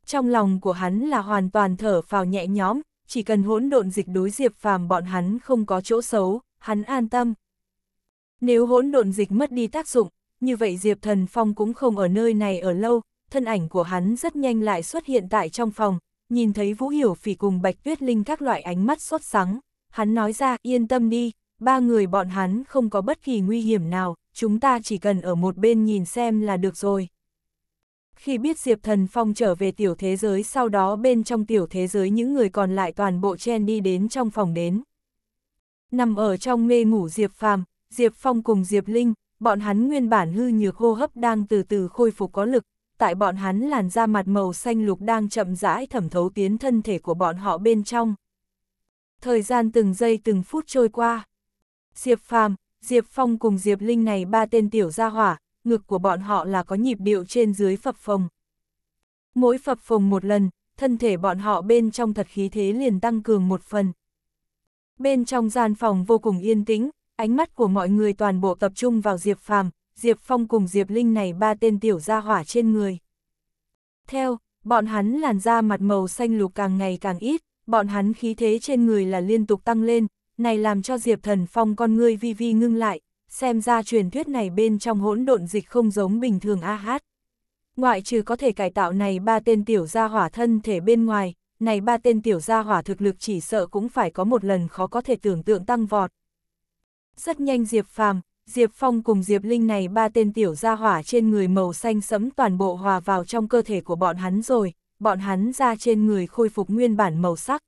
trong lòng của hắn là hoàn toàn thở phào nhẹ nhõm, chỉ cần hỗn độn dịch đối diệp phàm bọn hắn không có chỗ xấu, hắn an tâm. Nếu hỗn độn dịch mất đi tác dụng, như vậy Diệp Thần Phong cũng không ở nơi này ở lâu, thân ảnh của hắn rất nhanh lại xuất hiện tại trong phòng, nhìn thấy Vũ Hiểu Phỉ cùng Bạch Tuyết Linh các loại ánh mắt sốt sắng, hắn nói ra yên tâm đi, ba người bọn hắn không có bất kỳ nguy hiểm nào, chúng ta chỉ cần ở một bên nhìn xem là được rồi khi biết Diệp Thần Phong trở về tiểu thế giới sau đó bên trong tiểu thế giới những người còn lại toàn bộ chen đi đến trong phòng đến. Nằm ở trong mê ngủ Diệp Phàm, Diệp Phong cùng Diệp Linh, bọn hắn nguyên bản hư nhược hô hấp đang từ từ khôi phục có lực, tại bọn hắn làn da mặt màu xanh lục đang chậm rãi thẩm thấu tiến thân thể của bọn họ bên trong. Thời gian từng giây từng phút trôi qua. Diệp Phàm, Diệp Phong cùng Diệp Linh này ba tên tiểu gia hỏa, ngực của bọn họ là có nhịp điệu trên dưới phập phồng. Mỗi phập phồng một lần, thân thể bọn họ bên trong thật khí thế liền tăng cường một phần. Bên trong gian phòng vô cùng yên tĩnh, ánh mắt của mọi người toàn bộ tập trung vào Diệp Phàm, Diệp Phong cùng Diệp Linh này ba tên tiểu gia hỏa trên người. Theo, bọn hắn làn da mặt màu xanh lục càng ngày càng ít, bọn hắn khí thế trên người là liên tục tăng lên, này làm cho Diệp Thần Phong con ngươi vi vi ngưng lại, xem ra truyền thuyết này bên trong hỗn độn dịch không giống bình thường a hát. Ngoại trừ có thể cải tạo này ba tên tiểu gia hỏa thân thể bên ngoài, này ba tên tiểu gia hỏa thực lực chỉ sợ cũng phải có một lần khó có thể tưởng tượng tăng vọt. Rất nhanh Diệp Phàm, Diệp Phong cùng Diệp Linh này ba tên tiểu gia hỏa trên người màu xanh sẫm toàn bộ hòa vào trong cơ thể của bọn hắn rồi, bọn hắn ra trên người khôi phục nguyên bản màu sắc.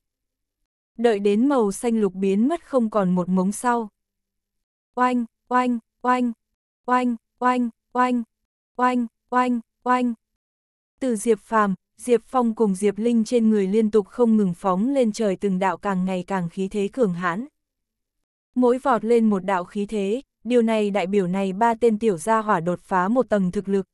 Đợi đến màu xanh lục biến mất không còn một mống sau. Oanh, oanh, oanh, oanh, oanh, oanh, oanh, oanh, oanh. Từ Diệp Phàm, Diệp Phong cùng Diệp Linh trên người liên tục không ngừng phóng lên trời từng đạo càng ngày càng khí thế cường hãn. Mỗi vọt lên một đạo khí thế, điều này đại biểu này ba tên tiểu gia hỏa đột phá một tầng thực lực.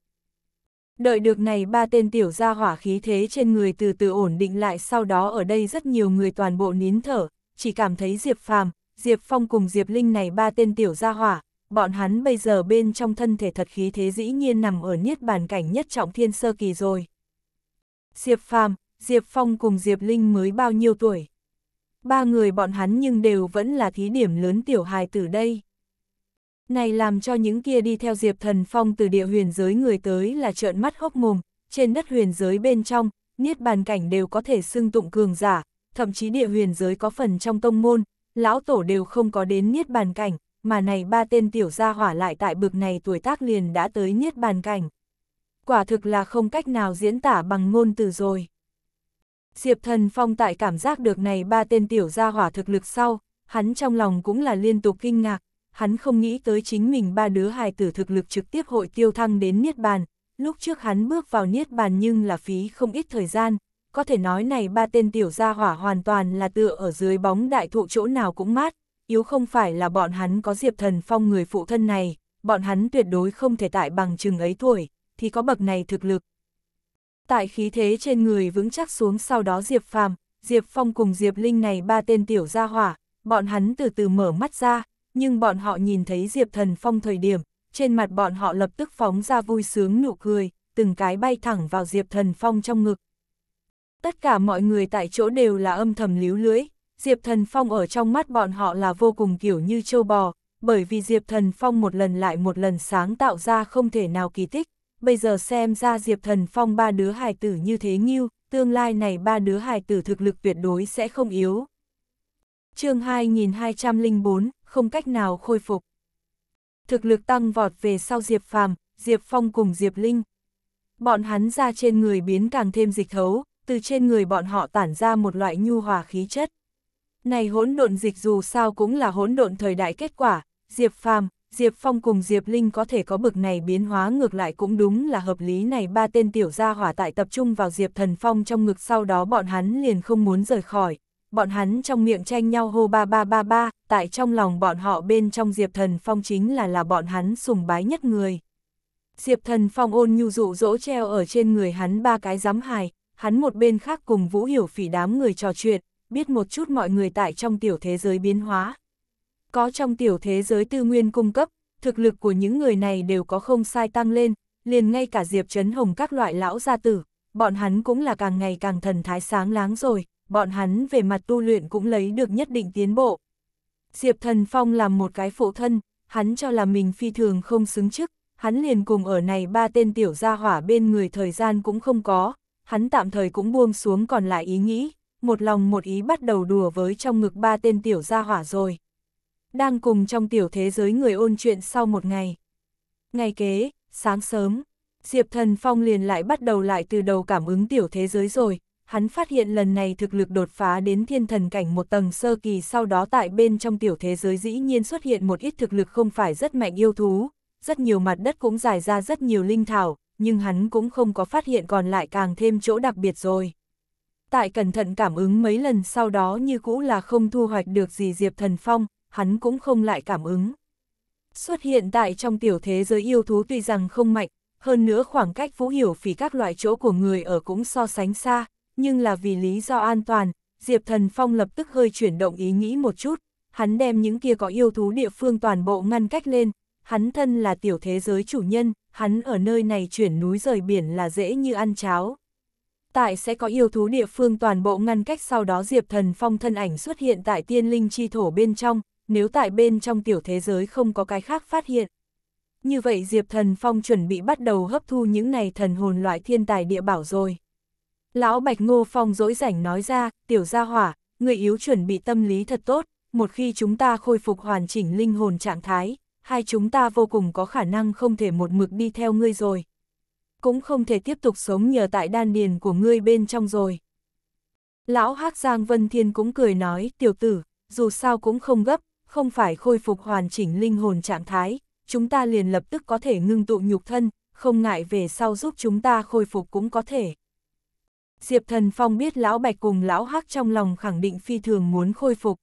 Đợi được này ba tên tiểu gia hỏa khí thế trên người từ từ ổn định lại sau đó ở đây rất nhiều người toàn bộ nín thở, chỉ cảm thấy Diệp Phàm, Diệp Phong cùng Diệp Linh này ba tên tiểu gia hỏa, bọn hắn bây giờ bên trong thân thể thật khí thế dĩ nhiên nằm ở niết bàn cảnh nhất trọng thiên sơ kỳ rồi. Diệp Phàm, Diệp Phong cùng Diệp Linh mới bao nhiêu tuổi? Ba người bọn hắn nhưng đều vẫn là thí điểm lớn tiểu hài từ đây. Này làm cho những kia đi theo Diệp Thần Phong từ địa huyền giới người tới là trợn mắt hốc mồm, trên đất huyền giới bên trong, niết bàn cảnh đều có thể xưng tụng cường giả, thậm chí địa huyền giới có phần trong tông môn, lão tổ đều không có đến niết bàn cảnh, mà này ba tên tiểu gia hỏa lại tại bực này tuổi tác liền đã tới niết bàn cảnh. Quả thực là không cách nào diễn tả bằng ngôn từ rồi. Diệp thần phong tại cảm giác được này ba tên tiểu gia hỏa thực lực sau, hắn trong lòng cũng là liên tục kinh ngạc, hắn không nghĩ tới chính mình ba đứa hài tử thực lực trực tiếp hội tiêu thăng đến niết bàn, lúc trước hắn bước vào niết bàn nhưng là phí không ít thời gian, có thể nói này ba tên tiểu gia hỏa hoàn toàn là tựa ở dưới bóng đại thụ chỗ nào cũng mát, yếu không phải là bọn hắn có diệp thần phong người phụ thân này, bọn hắn tuyệt đối không thể tại bằng chừng ấy tuổi, thì có bậc này thực lực. Tại khí thế trên người vững chắc xuống sau đó Diệp Phàm, Diệp Phong cùng Diệp Linh này ba tên tiểu gia hỏa, bọn hắn từ từ mở mắt ra, nhưng bọn họ nhìn thấy Diệp Thần Phong thời điểm, trên mặt bọn họ lập tức phóng ra vui sướng nụ cười, từng cái bay thẳng vào Diệp Thần Phong trong ngực, tất cả mọi người tại chỗ đều là âm thầm líu lưới, Diệp Thần Phong ở trong mắt bọn họ là vô cùng kiểu như châu bò, bởi vì Diệp Thần Phong một lần lại một lần sáng tạo ra không thể nào kỳ tích, bây giờ xem ra Diệp Thần Phong ba đứa hài tử như thế nghiêu, tương lai này ba đứa hài tử thực lực tuyệt đối sẽ không yếu. chương 2204, không cách nào khôi phục. Thực lực tăng vọt về sau Diệp Phàm, Diệp Phong cùng Diệp Linh. Bọn hắn ra trên người biến càng thêm dịch thấu, từ trên người bọn họ tản ra một loại nhu hòa khí chất. Này hỗn độn dịch dù sao cũng là hỗn độn thời đại kết quả, Diệp Phàm, Diệp Phong cùng Diệp Linh có thể có bực này biến hóa ngược lại cũng đúng là hợp lý này ba tên tiểu gia hỏa tại tập trung vào Diệp Thần Phong trong ngực sau đó bọn hắn liền không muốn rời khỏi. Bọn hắn trong miệng tranh nhau hô ba ba ba ba, tại trong lòng bọn họ bên trong Diệp Thần Phong chính là là bọn hắn sùng bái nhất người. Diệp Thần Phong ôn nhu dụ dỗ treo ở trên người hắn ba cái giám hài, hắn một bên khác cùng Vũ Hiểu Phỉ đám người trò chuyện, biết một chút mọi người tại trong tiểu thế giới biến hóa. Có trong tiểu thế giới tư nguyên cung cấp, thực lực của những người này đều có không sai tăng lên, liền ngay cả Diệp Trấn Hồng các loại lão gia tử, bọn hắn cũng là càng ngày càng thần thái sáng láng rồi, bọn hắn về mặt tu luyện cũng lấy được nhất định tiến bộ. Diệp Thần Phong làm một cái phụ thân, hắn cho là mình phi thường không xứng chức, hắn liền cùng ở này ba tên tiểu gia hỏa bên người thời gian cũng không có, hắn tạm thời cũng buông xuống còn lại ý nghĩ, một lòng một ý bắt đầu đùa với trong ngực ba tên tiểu gia hỏa rồi. Đang cùng trong tiểu thế giới người ôn chuyện sau một ngày. Ngày kế, sáng sớm, Diệp Thần Phong liền lại bắt đầu lại từ đầu cảm ứng tiểu thế giới rồi, hắn phát hiện lần này thực lực đột phá đến thiên thần cảnh một tầng sơ kỳ sau đó tại bên trong tiểu thế giới dĩ nhiên xuất hiện một ít thực lực không phải rất mạnh yêu thú, rất nhiều mặt đất cũng dài ra rất nhiều linh thảo, nhưng hắn cũng không có phát hiện còn lại càng thêm chỗ đặc biệt rồi. Tại cẩn thận cảm ứng mấy lần sau đó như cũ là không thu hoạch được gì Diệp Thần Phong, hắn cũng không lại cảm ứng. Xuất hiện tại trong tiểu thế giới yêu thú tuy rằng không mạnh, hơn nữa khoảng cách vũ hiểu phỉ các loại chỗ của người ở cũng so sánh xa, nhưng là vì lý do an toàn, Diệp Thần Phong lập tức hơi chuyển động ý nghĩ một chút, hắn đem những kia có yêu thú địa phương toàn bộ ngăn cách lên, hắn thân là tiểu thế giới chủ nhân, hắn ở nơi này chuyển núi rời biển là dễ như ăn cháo. Tại sẽ có yêu thú địa phương toàn bộ ngăn cách sau đó Diệp Thần Phong thân ảnh xuất hiện tại tiên linh chi thổ bên trong, nếu tại bên trong tiểu thế giới không có cái khác phát hiện. Như vậy Diệp Thần Phong chuẩn bị bắt đầu hấp thu những này thần hồn loại thiên tài địa bảo rồi. Lão Bạch Ngô Phong dỗi rảnh nói ra, tiểu gia hỏa, người yếu chuẩn bị tâm lý thật tốt, một khi chúng ta khôi phục hoàn chỉnh linh hồn trạng thái, hai chúng ta vô cùng có khả năng không thể một mực đi theo ngươi rồi. Cũng không thể tiếp tục sống nhờ tại đan điền của ngươi bên trong rồi. Lão hắc Giang Vân Thiên cũng cười nói, tiểu tử, dù sao cũng không gấp, không phải khôi phục hoàn chỉnh linh hồn trạng thái, chúng ta liền lập tức có thể ngưng tụ nhục thân, không ngại về sau giúp chúng ta khôi phục cũng có thể. Diệp Thần Phong biết Lão Bạch cùng Lão Hắc trong lòng khẳng định phi thường muốn khôi phục,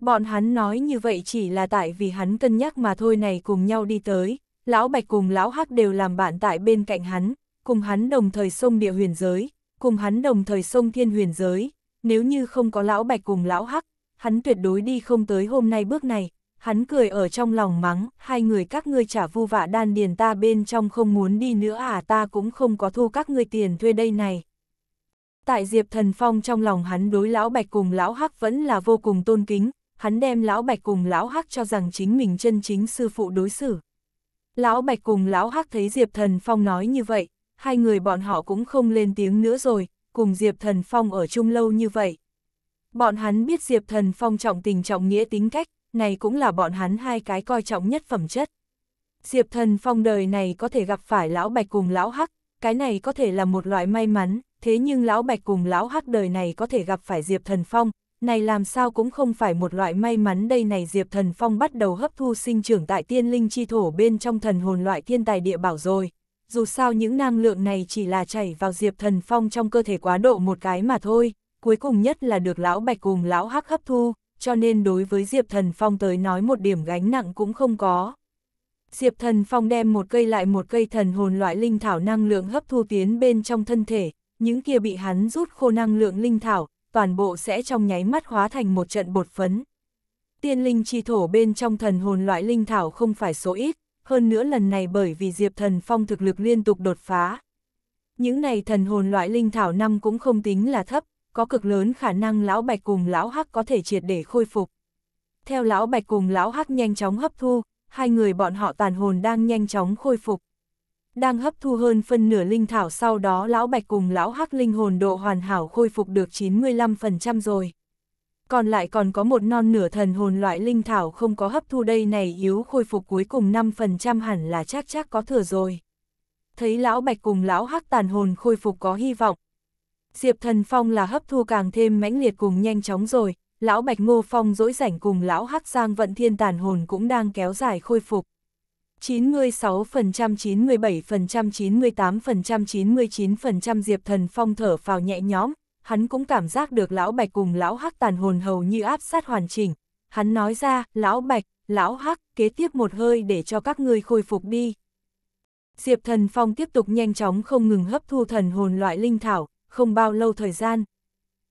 Bọn hắn nói như vậy chỉ là tại vì hắn cân nhắc mà thôi này cùng nhau đi tới, lão bạch cùng lão hắc đều làm bạn tại bên cạnh hắn, cùng hắn đồng thời sông địa huyền giới, cùng hắn đồng thời sông thiên huyền giới, nếu như không có lão bạch cùng lão hắc, hắn tuyệt đối đi không tới hôm nay bước này, hắn cười ở trong lòng mắng, hai người các ngươi trả vu vạ đan điền ta bên trong không muốn đi nữa à ta cũng không có thu các ngươi tiền thuê đây này. Tại Diệp Thần Phong trong lòng hắn đối lão bạch cùng lão hắc vẫn là vô cùng tôn kính, hắn đem lão bạch cùng lão hắc cho rằng chính mình chân chính sư phụ đối xử. Lão bạch cùng lão hắc thấy Diệp Thần Phong nói như vậy, hai người bọn họ cũng không lên tiếng nữa rồi, cùng Diệp Thần Phong ở chung lâu như vậy. Bọn hắn biết Diệp Thần Phong trọng tình trọng nghĩa tính cách, này cũng là bọn hắn hai cái coi trọng nhất phẩm chất. Diệp Thần Phong đời này có thể gặp phải lão bạch cùng lão hắc, cái này có thể là một loại may mắn, thế nhưng lão bạch cùng lão hắc đời này có thể gặp phải Diệp Thần Phong, này làm sao cũng không phải một loại may mắn đây này Diệp Thần Phong bắt đầu hấp thu sinh trưởng tại tiên linh chi thổ bên trong thần hồn loại thiên tài địa bảo rồi. Dù sao những năng lượng này chỉ là chảy vào Diệp Thần Phong trong cơ thể quá độ một cái mà thôi, cuối cùng nhất là được lão bạch cùng lão hắc hấp thu, cho nên đối với Diệp Thần Phong tới nói một điểm gánh nặng cũng không có. Diệp Thần Phong đem một cây lại một cây thần hồn loại linh thảo năng lượng hấp thu tiến bên trong thân thể, những kia bị hắn rút khô năng lượng linh thảo, toàn bộ sẽ trong nháy mắt hóa thành một trận bột phấn. Tiên linh chi thổ bên trong thần hồn loại linh thảo không phải số ít, hơn nữa lần này bởi vì Diệp Thần Phong thực lực liên tục đột phá. Những này thần hồn loại linh thảo năm cũng không tính là thấp, có cực lớn khả năng lão bạch cùng lão hắc có thể triệt để khôi phục. Theo lão bạch cùng lão hắc nhanh chóng hấp thu, hai người bọn họ tàn hồn đang nhanh chóng khôi phục đang hấp thu hơn phân nửa linh thảo sau đó lão bạch cùng lão hắc linh hồn độ hoàn hảo khôi phục được 95% rồi. Còn lại còn có một non nửa thần hồn loại linh thảo không có hấp thu đây này yếu khôi phục cuối cùng 5% hẳn là chắc chắc có thừa rồi. Thấy lão bạch cùng lão hắc tàn hồn khôi phục có hy vọng. Diệp thần phong là hấp thu càng thêm mãnh liệt cùng nhanh chóng rồi, lão bạch ngô phong dỗi rảnh cùng lão hắc giang vận thiên tàn hồn cũng đang kéo dài khôi phục. 96%, 97%, 98%, 99% Diệp Thần Phong thở phào nhẹ nhõm, hắn cũng cảm giác được Lão Bạch cùng Lão Hắc tàn hồn hầu như áp sát hoàn chỉnh. Hắn nói ra, Lão Bạch, Lão Hắc, kế tiếp một hơi để cho các ngươi khôi phục đi. Diệp Thần Phong tiếp tục nhanh chóng không ngừng hấp thu thần hồn loại linh thảo, không bao lâu thời gian.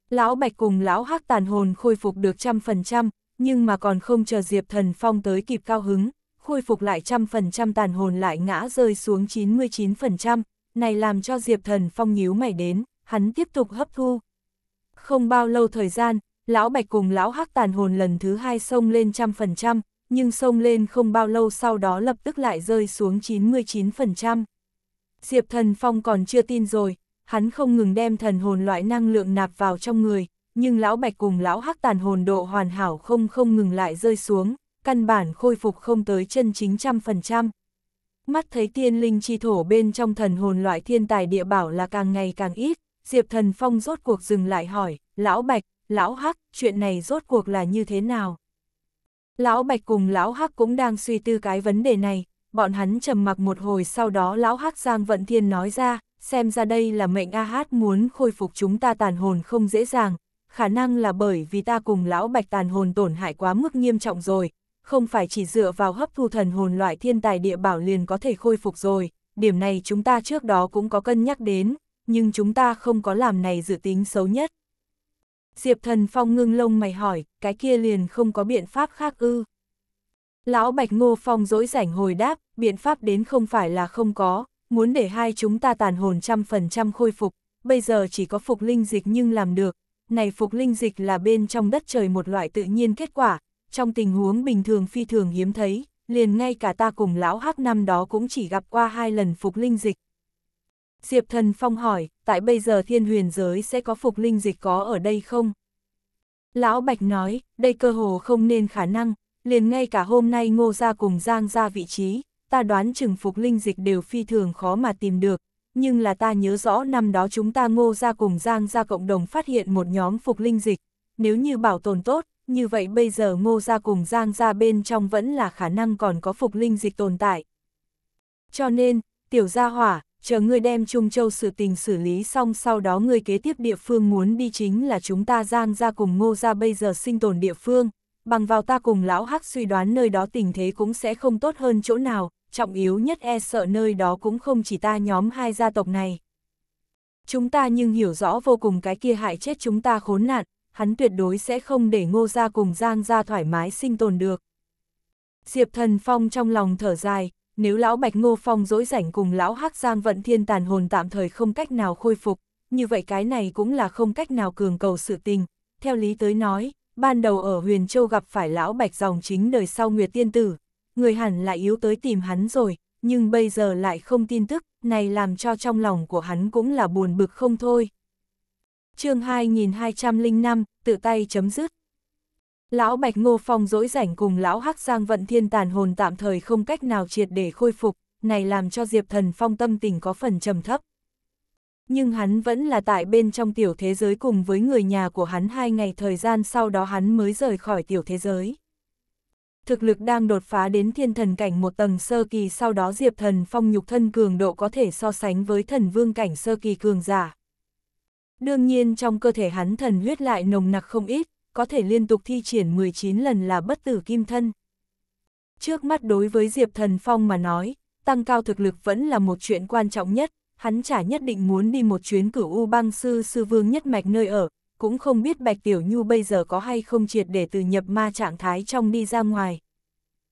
Lão Bạch cùng Lão Hắc tàn hồn khôi phục được trăm phần trăm, nhưng mà còn không chờ Diệp Thần Phong tới kịp cao hứng, khôi phục lại trăm phần trăm tàn hồn lại ngã rơi xuống 99%, này làm cho Diệp Thần Phong nhíu mày đến, hắn tiếp tục hấp thu. Không bao lâu thời gian, Lão Bạch cùng Lão Hắc tàn hồn lần thứ hai sông lên trăm phần trăm, nhưng sông lên không bao lâu sau đó lập tức lại rơi xuống 99%. Diệp Thần Phong còn chưa tin rồi, hắn không ngừng đem thần hồn loại năng lượng nạp vào trong người, nhưng Lão Bạch cùng Lão Hắc tàn hồn độ hoàn hảo không không ngừng lại rơi xuống căn bản khôi phục không tới chân chính trăm phần trăm. Mắt thấy tiên linh chi thổ bên trong thần hồn loại thiên tài địa bảo là càng ngày càng ít, Diệp Thần Phong rốt cuộc dừng lại hỏi, Lão Bạch, Lão Hắc, chuyện này rốt cuộc là như thế nào? Lão Bạch cùng Lão Hắc cũng đang suy tư cái vấn đề này, bọn hắn trầm mặc một hồi sau đó Lão Hắc Giang Vận Thiên nói ra, xem ra đây là mệnh A Hát muốn khôi phục chúng ta tàn hồn không dễ dàng, khả năng là bởi vì ta cùng Lão Bạch tàn hồn tổn hại quá mức nghiêm trọng rồi, không phải chỉ dựa vào hấp thu thần hồn loại thiên tài địa bảo liền có thể khôi phục rồi, điểm này chúng ta trước đó cũng có cân nhắc đến, nhưng chúng ta không có làm này dự tính xấu nhất. Diệp thần phong ngưng lông mày hỏi, cái kia liền không có biện pháp khác ư. Lão Bạch Ngô Phong dỗi rảnh hồi đáp, biện pháp đến không phải là không có, muốn để hai chúng ta tàn hồn trăm phần trăm khôi phục, bây giờ chỉ có phục linh dịch nhưng làm được, này phục linh dịch là bên trong đất trời một loại tự nhiên kết quả, trong tình huống bình thường phi thường hiếm thấy, liền ngay cả ta cùng lão hắc năm đó cũng chỉ gặp qua hai lần phục linh dịch. Diệp thần phong hỏi, tại bây giờ thiên huyền giới sẽ có phục linh dịch có ở đây không? Lão Bạch nói, đây cơ hồ không nên khả năng, liền ngay cả hôm nay ngô ra cùng giang ra vị trí, ta đoán chừng phục linh dịch đều phi thường khó mà tìm được, nhưng là ta nhớ rõ năm đó chúng ta ngô ra cùng giang ra cộng đồng phát hiện một nhóm phục linh dịch, nếu như bảo tồn tốt, như vậy bây giờ ngô ra cùng giang ra bên trong vẫn là khả năng còn có phục linh dịch tồn tại. Cho nên, tiểu gia hỏa, chờ ngươi đem Trung Châu sự tình xử lý xong sau đó ngươi kế tiếp địa phương muốn đi chính là chúng ta giang ra cùng ngô ra bây giờ sinh tồn địa phương, bằng vào ta cùng lão hắc suy đoán nơi đó tình thế cũng sẽ không tốt hơn chỗ nào, trọng yếu nhất e sợ nơi đó cũng không chỉ ta nhóm hai gia tộc này. Chúng ta nhưng hiểu rõ vô cùng cái kia hại chết chúng ta khốn nạn, hắn tuyệt đối sẽ không để ngô ra cùng Giang ra thoải mái sinh tồn được. Diệp Thần Phong trong lòng thở dài, nếu lão Bạch Ngô Phong dỗi rảnh cùng lão Hắc Giang vận thiên tàn hồn tạm thời không cách nào khôi phục, như vậy cái này cũng là không cách nào cường cầu sự tình. Theo lý tới nói, ban đầu ở Huyền Châu gặp phải lão Bạch dòng chính đời sau Nguyệt Tiên Tử, người hẳn lại yếu tới tìm hắn rồi, nhưng bây giờ lại không tin tức, này làm cho trong lòng của hắn cũng là buồn bực không thôi chương 2205, tự tay chấm dứt. Lão Bạch Ngô Phong dỗi rảnh cùng lão Hắc Giang vận thiên tàn hồn tạm thời không cách nào triệt để khôi phục, này làm cho Diệp Thần Phong tâm tình có phần trầm thấp. Nhưng hắn vẫn là tại bên trong tiểu thế giới cùng với người nhà của hắn hai ngày thời gian sau đó hắn mới rời khỏi tiểu thế giới. Thực lực đang đột phá đến thiên thần cảnh một tầng sơ kỳ sau đó Diệp Thần Phong nhục thân cường độ có thể so sánh với thần vương cảnh sơ kỳ cường giả. Đương nhiên trong cơ thể hắn thần huyết lại nồng nặc không ít, có thể liên tục thi triển 19 lần là bất tử kim thân. Trước mắt đối với Diệp Thần Phong mà nói, tăng cao thực lực vẫn là một chuyện quan trọng nhất, hắn chả nhất định muốn đi một chuyến cửu U bang sư sư vương nhất mạch nơi ở, cũng không biết Bạch Tiểu Nhu bây giờ có hay không triệt để từ nhập ma trạng thái trong đi ra ngoài.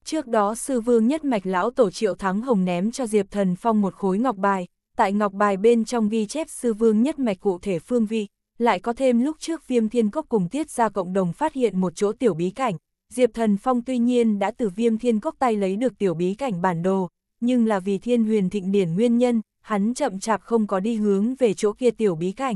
Trước đó sư vương nhất mạch lão tổ triệu thắng hồng ném cho Diệp Thần Phong một khối ngọc bài, tại ngọc bài bên trong ghi chép sư vương nhất mạch cụ thể phương vi, lại có thêm lúc trước viêm thiên cốc cùng tiết ra cộng đồng phát hiện một chỗ tiểu bí cảnh. Diệp Thần Phong tuy nhiên đã từ viêm thiên cốc tay lấy được tiểu bí cảnh bản đồ, nhưng là vì thiên huyền thịnh điển nguyên nhân, hắn chậm chạp không có đi hướng về chỗ kia tiểu bí cảnh.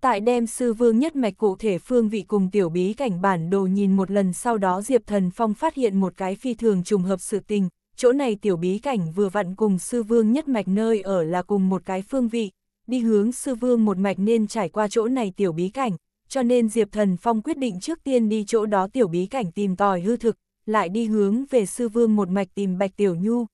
Tại đem sư vương nhất mạch cụ thể phương vị cùng tiểu bí cảnh bản đồ nhìn một lần sau đó Diệp Thần Phong phát hiện một cái phi thường trùng hợp sự tình, chỗ này tiểu bí cảnh vừa vặn cùng sư vương nhất mạch nơi ở là cùng một cái phương vị, đi hướng sư vương một mạch nên trải qua chỗ này tiểu bí cảnh, cho nên Diệp Thần Phong quyết định trước tiên đi chỗ đó tiểu bí cảnh tìm tòi hư thực, lại đi hướng về sư vương một mạch tìm Bạch Tiểu Nhu.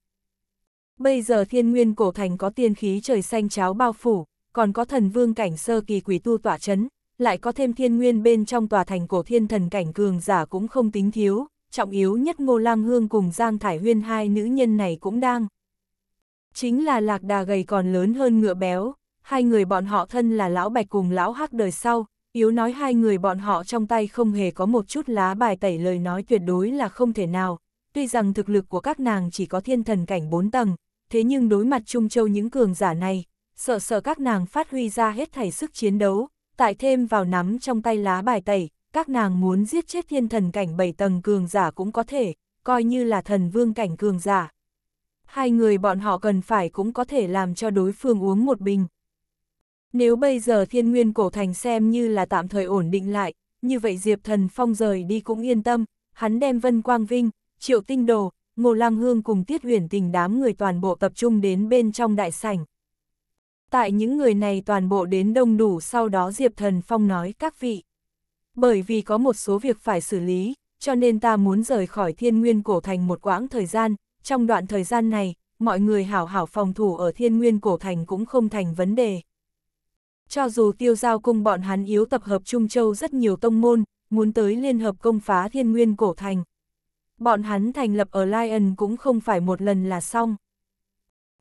Bây giờ thiên nguyên cổ thành có tiên khí trời xanh cháo bao phủ, còn có thần vương cảnh sơ kỳ quỷ tu tỏa chấn, lại có thêm thiên nguyên bên trong tòa thành cổ thiên thần cảnh cường giả cũng không tính thiếu, trọng yếu nhất Ngô Lang Hương cùng Giang Thải Huyên hai nữ nhân này cũng đang. Chính là lạc đà gầy còn lớn hơn ngựa béo, hai người bọn họ thân là lão bạch cùng lão hắc đời sau, yếu nói hai người bọn họ trong tay không hề có một chút lá bài tẩy lời nói tuyệt đối là không thể nào, tuy rằng thực lực của các nàng chỉ có thiên thần cảnh bốn tầng, thế nhưng đối mặt Trung Châu những cường giả này, sợ sợ các nàng phát huy ra hết thảy sức chiến đấu, tại thêm vào nắm trong tay lá bài tẩy, các nàng muốn giết chết thiên thần cảnh bảy tầng cường giả cũng có thể, coi như là thần vương cảnh cường giả. Hai người bọn họ cần phải cũng có thể làm cho đối phương uống một bình. Nếu bây giờ thiên nguyên cổ thành xem như là tạm thời ổn định lại, như vậy Diệp Thần Phong rời đi cũng yên tâm, hắn đem Vân Quang Vinh, Triệu Tinh Đồ, Ngô Lang Hương cùng Tiết Huyền Tình đám người toàn bộ tập trung đến bên trong đại sảnh. Tại những người này toàn bộ đến đông đủ sau đó Diệp Thần Phong nói các vị. Bởi vì có một số việc phải xử lý, cho nên ta muốn rời khỏi thiên nguyên cổ thành một quãng thời gian, trong đoạn thời gian này, mọi người hảo hảo phòng thủ ở thiên nguyên cổ thành cũng không thành vấn đề. Cho dù tiêu giao cung bọn hắn yếu tập hợp Trung Châu rất nhiều tông môn, muốn tới liên hợp công phá thiên nguyên cổ thành. Bọn hắn thành lập ở Lion cũng không phải một lần là xong.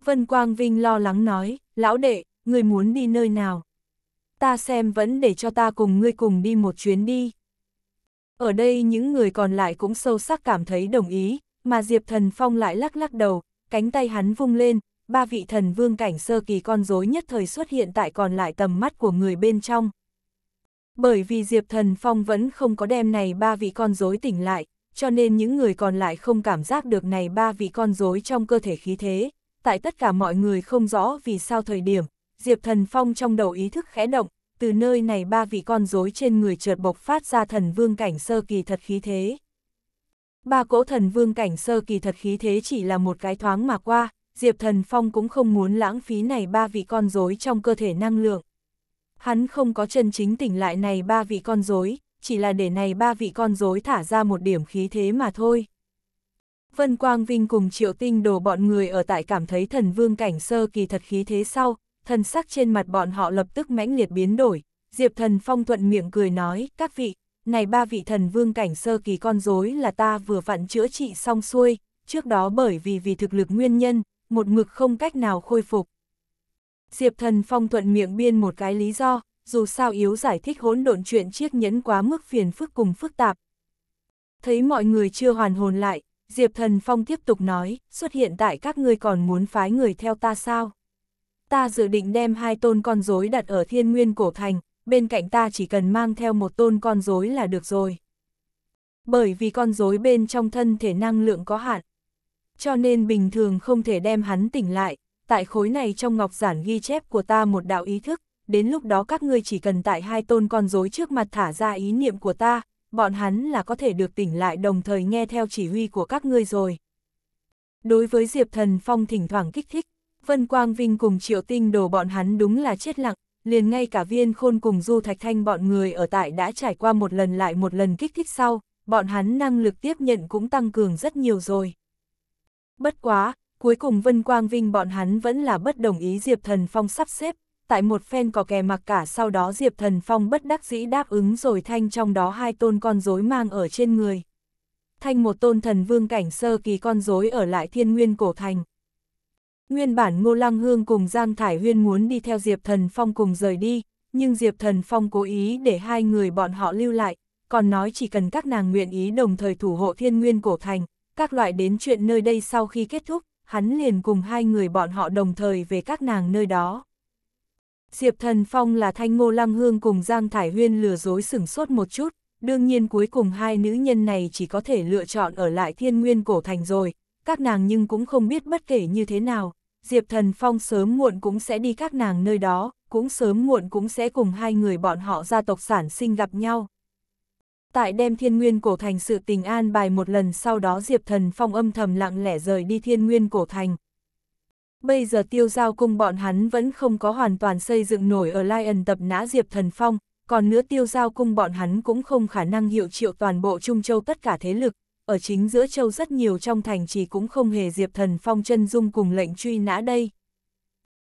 Vân Quang Vinh lo lắng nói, lão đệ, người muốn đi nơi nào? ta xem vẫn để cho ta cùng ngươi cùng đi một chuyến đi. Ở đây những người còn lại cũng sâu sắc cảm thấy đồng ý, mà Diệp Thần Phong lại lắc lắc đầu, cánh tay hắn vung lên, ba vị thần vương cảnh sơ kỳ con rối nhất thời xuất hiện tại còn lại tầm mắt của người bên trong. Bởi vì Diệp Thần Phong vẫn không có đem này ba vị con rối tỉnh lại, cho nên những người còn lại không cảm giác được này ba vị con rối trong cơ thể khí thế. Tại tất cả mọi người không rõ vì sao thời điểm, Diệp Thần Phong trong đầu ý thức khẽ động, từ nơi này ba vị con rối trên người trượt bộc phát ra thần vương cảnh sơ kỳ thật khí thế. Ba cỗ thần vương cảnh sơ kỳ thật khí thế chỉ là một cái thoáng mà qua, Diệp Thần Phong cũng không muốn lãng phí này ba vị con rối trong cơ thể năng lượng. Hắn không có chân chính tỉnh lại này ba vị con rối, chỉ là để này ba vị con rối thả ra một điểm khí thế mà thôi. Vân Quang Vinh cùng Triệu Tinh đồ bọn người ở tại cảm thấy thần vương cảnh sơ kỳ thật khí thế sau, thần sắc trên mặt bọn họ lập tức mãnh liệt biến đổi, Diệp Thần Phong thuận miệng cười nói, các vị, này ba vị thần vương cảnh sơ kỳ con rối là ta vừa vặn chữa trị xong xuôi, trước đó bởi vì vì thực lực nguyên nhân, một mực không cách nào khôi phục. Diệp Thần Phong thuận miệng biên một cái lý do, dù sao yếu giải thích hỗn độn chuyện chiếc nhẫn quá mức phiền phức cùng phức tạp. Thấy mọi người chưa hoàn hồn lại, Diệp Thần Phong tiếp tục nói, xuất hiện tại các ngươi còn muốn phái người theo ta sao? ta dự định đem hai tôn con rối đặt ở thiên nguyên cổ thành, bên cạnh ta chỉ cần mang theo một tôn con rối là được rồi. Bởi vì con rối bên trong thân thể năng lượng có hạn, cho nên bình thường không thể đem hắn tỉnh lại, tại khối này trong ngọc giản ghi chép của ta một đạo ý thức, đến lúc đó các ngươi chỉ cần tại hai tôn con rối trước mặt thả ra ý niệm của ta, bọn hắn là có thể được tỉnh lại đồng thời nghe theo chỉ huy của các ngươi rồi. Đối với Diệp Thần Phong thỉnh thoảng kích thích, Vân Quang Vinh cùng Triệu Tinh đồ bọn hắn đúng là chết lặng, liền ngay cả viên khôn cùng Du Thạch Thanh bọn người ở tại đã trải qua một lần lại một lần kích thích sau, bọn hắn năng lực tiếp nhận cũng tăng cường rất nhiều rồi. Bất quá, cuối cùng Vân Quang Vinh bọn hắn vẫn là bất đồng ý Diệp Thần Phong sắp xếp, tại một phen có kè mặc cả sau đó Diệp Thần Phong bất đắc dĩ đáp ứng rồi Thanh trong đó hai tôn con rối mang ở trên người. Thanh một tôn thần vương cảnh sơ kỳ con rối ở lại thiên nguyên cổ thành, Nguyên bản Ngô Lăng Hương cùng Giang Thải Huyên muốn đi theo Diệp Thần Phong cùng rời đi, nhưng Diệp Thần Phong cố ý để hai người bọn họ lưu lại, còn nói chỉ cần các nàng nguyện ý đồng thời thủ hộ thiên nguyên cổ thành, các loại đến chuyện nơi đây sau khi kết thúc, hắn liền cùng hai người bọn họ đồng thời về các nàng nơi đó. Diệp Thần Phong là thanh Ngô Lăng Hương cùng Giang Thải Huyên lừa dối sửng sốt một chút, đương nhiên cuối cùng hai nữ nhân này chỉ có thể lựa chọn ở lại thiên nguyên cổ thành rồi, các nàng nhưng cũng không biết bất kể như thế nào, Diệp Thần Phong sớm muộn cũng sẽ đi các nàng nơi đó, cũng sớm muộn cũng sẽ cùng hai người bọn họ gia tộc sản sinh gặp nhau. Tại đem thiên nguyên cổ thành sự tình an bài một lần sau đó Diệp Thần Phong âm thầm lặng lẽ rời đi thiên nguyên cổ thành. Bây giờ tiêu giao cung bọn hắn vẫn không có hoàn toàn xây dựng nổi ở Lion tập nã Diệp Thần Phong, còn nữa tiêu giao cung bọn hắn cũng không khả năng hiệu triệu toàn bộ Trung Châu tất cả thế lực, ở chính giữa châu rất nhiều trong thành chỉ cũng không hề Diệp Thần Phong chân dung cùng lệnh truy nã đây.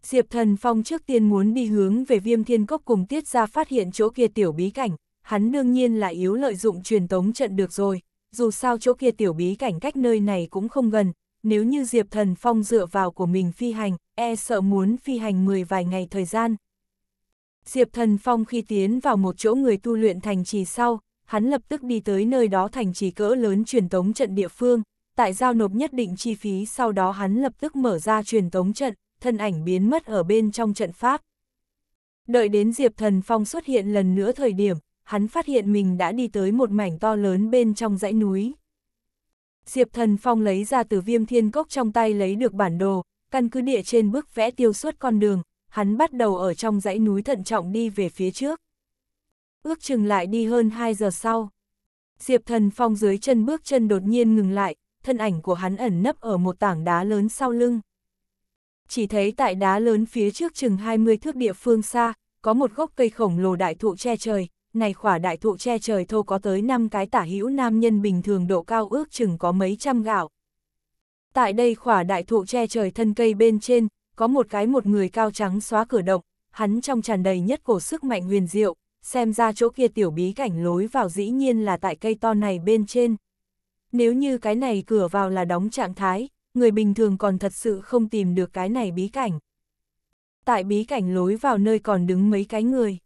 Diệp Thần Phong trước tiên muốn đi hướng về viêm thiên cốc cùng tiết ra phát hiện chỗ kia tiểu bí cảnh, hắn đương nhiên là yếu lợi dụng truyền tống trận được rồi, dù sao chỗ kia tiểu bí cảnh cách nơi này cũng không gần, nếu như Diệp Thần Phong dựa vào của mình phi hành, e sợ muốn phi hành mười vài ngày thời gian. Diệp Thần Phong khi tiến vào một chỗ người tu luyện thành trì sau, hắn lập tức đi tới nơi đó thành trì cỡ lớn truyền tống trận địa phương, tại giao nộp nhất định chi phí sau đó hắn lập tức mở ra truyền tống trận, thân ảnh biến mất ở bên trong trận pháp. Đợi đến Diệp Thần Phong xuất hiện lần nữa thời điểm, hắn phát hiện mình đã đi tới một mảnh to lớn bên trong dãy núi. Diệp Thần Phong lấy ra từ viêm thiên cốc trong tay lấy được bản đồ, căn cứ địa trên bức vẽ tiêu suốt con đường, hắn bắt đầu ở trong dãy núi thận trọng đi về phía trước ước chừng lại đi hơn 2 giờ sau. Diệp Thần Phong dưới chân bước chân đột nhiên ngừng lại, thân ảnh của hắn ẩn nấp ở một tảng đá lớn sau lưng. Chỉ thấy tại đá lớn phía trước chừng 20 thước địa phương xa, có một gốc cây khổng lồ đại thụ che trời, này khỏa đại thụ che trời thô có tới 5 cái tả hữu nam nhân bình thường độ cao ước chừng có mấy trăm gạo. Tại đây khỏa đại thụ che trời thân cây bên trên, có một cái một người cao trắng xóa cửa động, hắn trong tràn đầy nhất cổ sức mạnh huyền diệu, xem ra chỗ kia tiểu bí cảnh lối vào dĩ nhiên là tại cây to này bên trên. Nếu như cái này cửa vào là đóng trạng thái, người bình thường còn thật sự không tìm được cái này bí cảnh. Tại bí cảnh lối vào nơi còn đứng mấy cái người.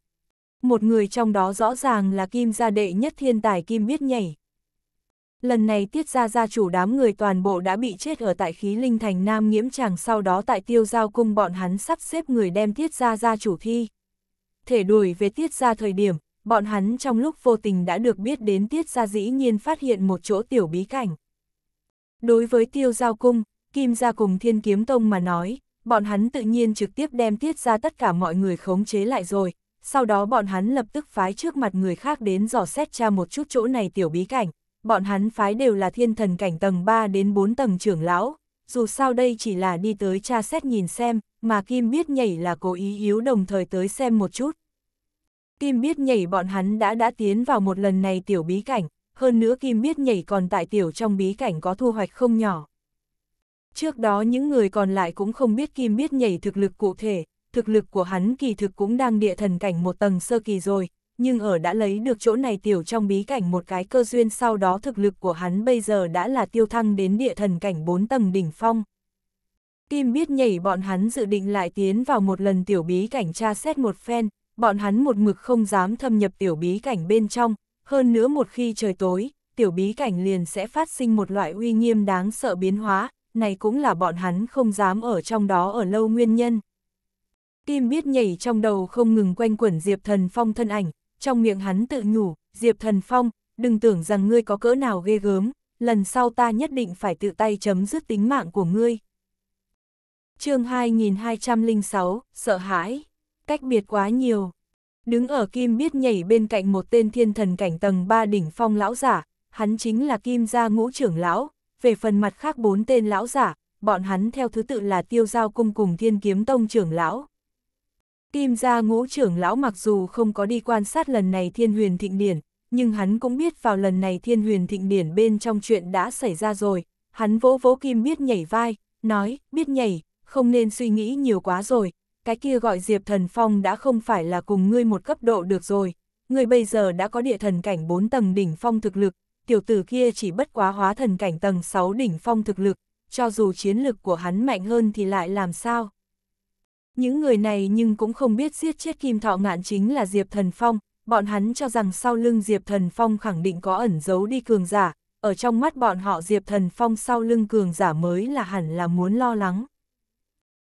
Một người trong đó rõ ràng là Kim gia đệ nhất thiên tài Kim biết nhảy. Lần này tiết ra gia chủ đám người toàn bộ đã bị chết ở tại khí linh thành Nam nhiễm Tràng sau đó tại tiêu giao cung bọn hắn sắp xếp người đem tiết ra gia chủ thi thể đuổi về tiết ra thời điểm, bọn hắn trong lúc vô tình đã được biết đến tiết ra dĩ nhiên phát hiện một chỗ tiểu bí cảnh. Đối với tiêu giao cung, kim gia cùng thiên kiếm tông mà nói, bọn hắn tự nhiên trực tiếp đem tiết ra tất cả mọi người khống chế lại rồi, sau đó bọn hắn lập tức phái trước mặt người khác đến dò xét tra một chút chỗ này tiểu bí cảnh, bọn hắn phái đều là thiên thần cảnh tầng 3 đến 4 tầng trưởng lão, dù sao đây chỉ là đi tới tra xét nhìn xem, mà Kim biết nhảy là cố ý yếu đồng thời tới xem một chút. Kim biết nhảy bọn hắn đã đã tiến vào một lần này tiểu bí cảnh, hơn nữa Kim biết nhảy còn tại tiểu trong bí cảnh có thu hoạch không nhỏ. Trước đó những người còn lại cũng không biết Kim biết nhảy thực lực cụ thể, thực lực của hắn kỳ thực cũng đang địa thần cảnh một tầng sơ kỳ rồi, nhưng ở đã lấy được chỗ này tiểu trong bí cảnh một cái cơ duyên sau đó thực lực của hắn bây giờ đã là tiêu thăng đến địa thần cảnh 4 tầng đỉnh phong. Kim biết nhảy bọn hắn dự định lại tiến vào một lần tiểu bí cảnh tra xét một phen, bọn hắn một mực không dám thâm nhập tiểu bí cảnh bên trong, hơn nữa một khi trời tối, tiểu bí cảnh liền sẽ phát sinh một loại uy nghiêm đáng sợ biến hóa, này cũng là bọn hắn không dám ở trong đó ở lâu nguyên nhân. Kim biết nhảy trong đầu không ngừng quanh quẩn Diệp Thần Phong thân ảnh, trong miệng hắn tự nhủ, Diệp Thần Phong, đừng tưởng rằng ngươi có cỡ nào ghê gớm, lần sau ta nhất định phải tự tay chấm dứt tính mạng của ngươi chương 2206, sợ hãi, cách biệt quá nhiều. Đứng ở Kim biết nhảy bên cạnh một tên thiên thần cảnh tầng 3 đỉnh phong lão giả, hắn chính là Kim gia ngũ trưởng lão, về phần mặt khác bốn tên lão giả, bọn hắn theo thứ tự là tiêu giao cung cùng thiên kiếm tông trưởng lão. Kim gia ngũ trưởng lão mặc dù không có đi quan sát lần này thiên huyền thịnh điển, nhưng hắn cũng biết vào lần này thiên huyền thịnh điển bên trong chuyện đã xảy ra rồi, hắn vỗ vỗ Kim biết nhảy vai, nói, biết nhảy, không nên suy nghĩ nhiều quá rồi, cái kia gọi Diệp Thần Phong đã không phải là cùng ngươi một cấp độ được rồi, ngươi bây giờ đã có địa thần cảnh 4 tầng đỉnh phong thực lực, tiểu tử kia chỉ bất quá hóa thần cảnh tầng 6 đỉnh phong thực lực, cho dù chiến lực của hắn mạnh hơn thì lại làm sao. Những người này nhưng cũng không biết giết chết kim thọ ngạn chính là Diệp Thần Phong, bọn hắn cho rằng sau lưng Diệp Thần Phong khẳng định có ẩn giấu đi cường giả, ở trong mắt bọn họ Diệp Thần Phong sau lưng cường giả mới là hẳn là muốn lo lắng.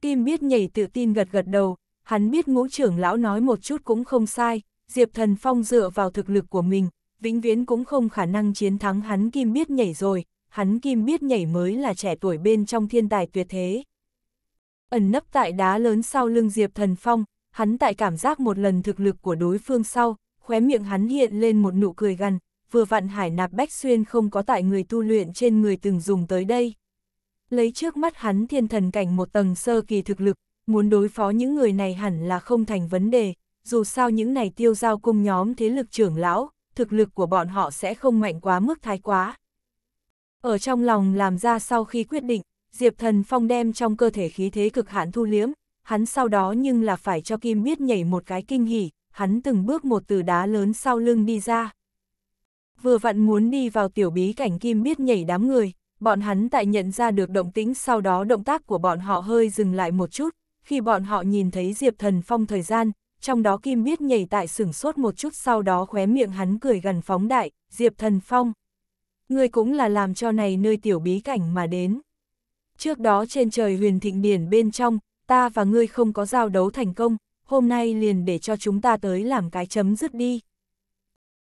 Kim biết nhảy tự tin gật gật đầu, hắn biết ngũ trưởng lão nói một chút cũng không sai, Diệp Thần Phong dựa vào thực lực của mình, vĩnh viễn cũng không khả năng chiến thắng hắn Kim biết nhảy rồi, hắn Kim biết nhảy mới là trẻ tuổi bên trong thiên tài tuyệt thế. Ẩn nấp tại đá lớn sau lưng Diệp Thần Phong, hắn tại cảm giác một lần thực lực của đối phương sau, khóe miệng hắn hiện lên một nụ cười gằn, vừa vặn hải nạp bách xuyên không có tại người tu luyện trên người từng dùng tới đây. Lấy trước mắt hắn thiên thần cảnh một tầng sơ kỳ thực lực, muốn đối phó những người này hẳn là không thành vấn đề, dù sao những này tiêu giao cung nhóm thế lực trưởng lão, thực lực của bọn họ sẽ không mạnh quá mức thái quá. Ở trong lòng làm ra sau khi quyết định, Diệp Thần Phong đem trong cơ thể khí thế cực hạn thu liếm, hắn sau đó nhưng là phải cho Kim biết nhảy một cái kinh hỉ, hắn từng bước một từ đá lớn sau lưng đi ra. Vừa vặn muốn đi vào tiểu bí cảnh Kim biết nhảy đám người, bọn hắn tại nhận ra được động tĩnh sau đó động tác của bọn họ hơi dừng lại một chút, khi bọn họ nhìn thấy Diệp Thần Phong thời gian, trong đó Kim biết nhảy tại sửng sốt một chút sau đó khóe miệng hắn cười gần phóng đại, Diệp Thần Phong. Người cũng là làm cho này nơi tiểu bí cảnh mà đến. Trước đó trên trời huyền thịnh điển bên trong, ta và ngươi không có giao đấu thành công, hôm nay liền để cho chúng ta tới làm cái chấm dứt đi.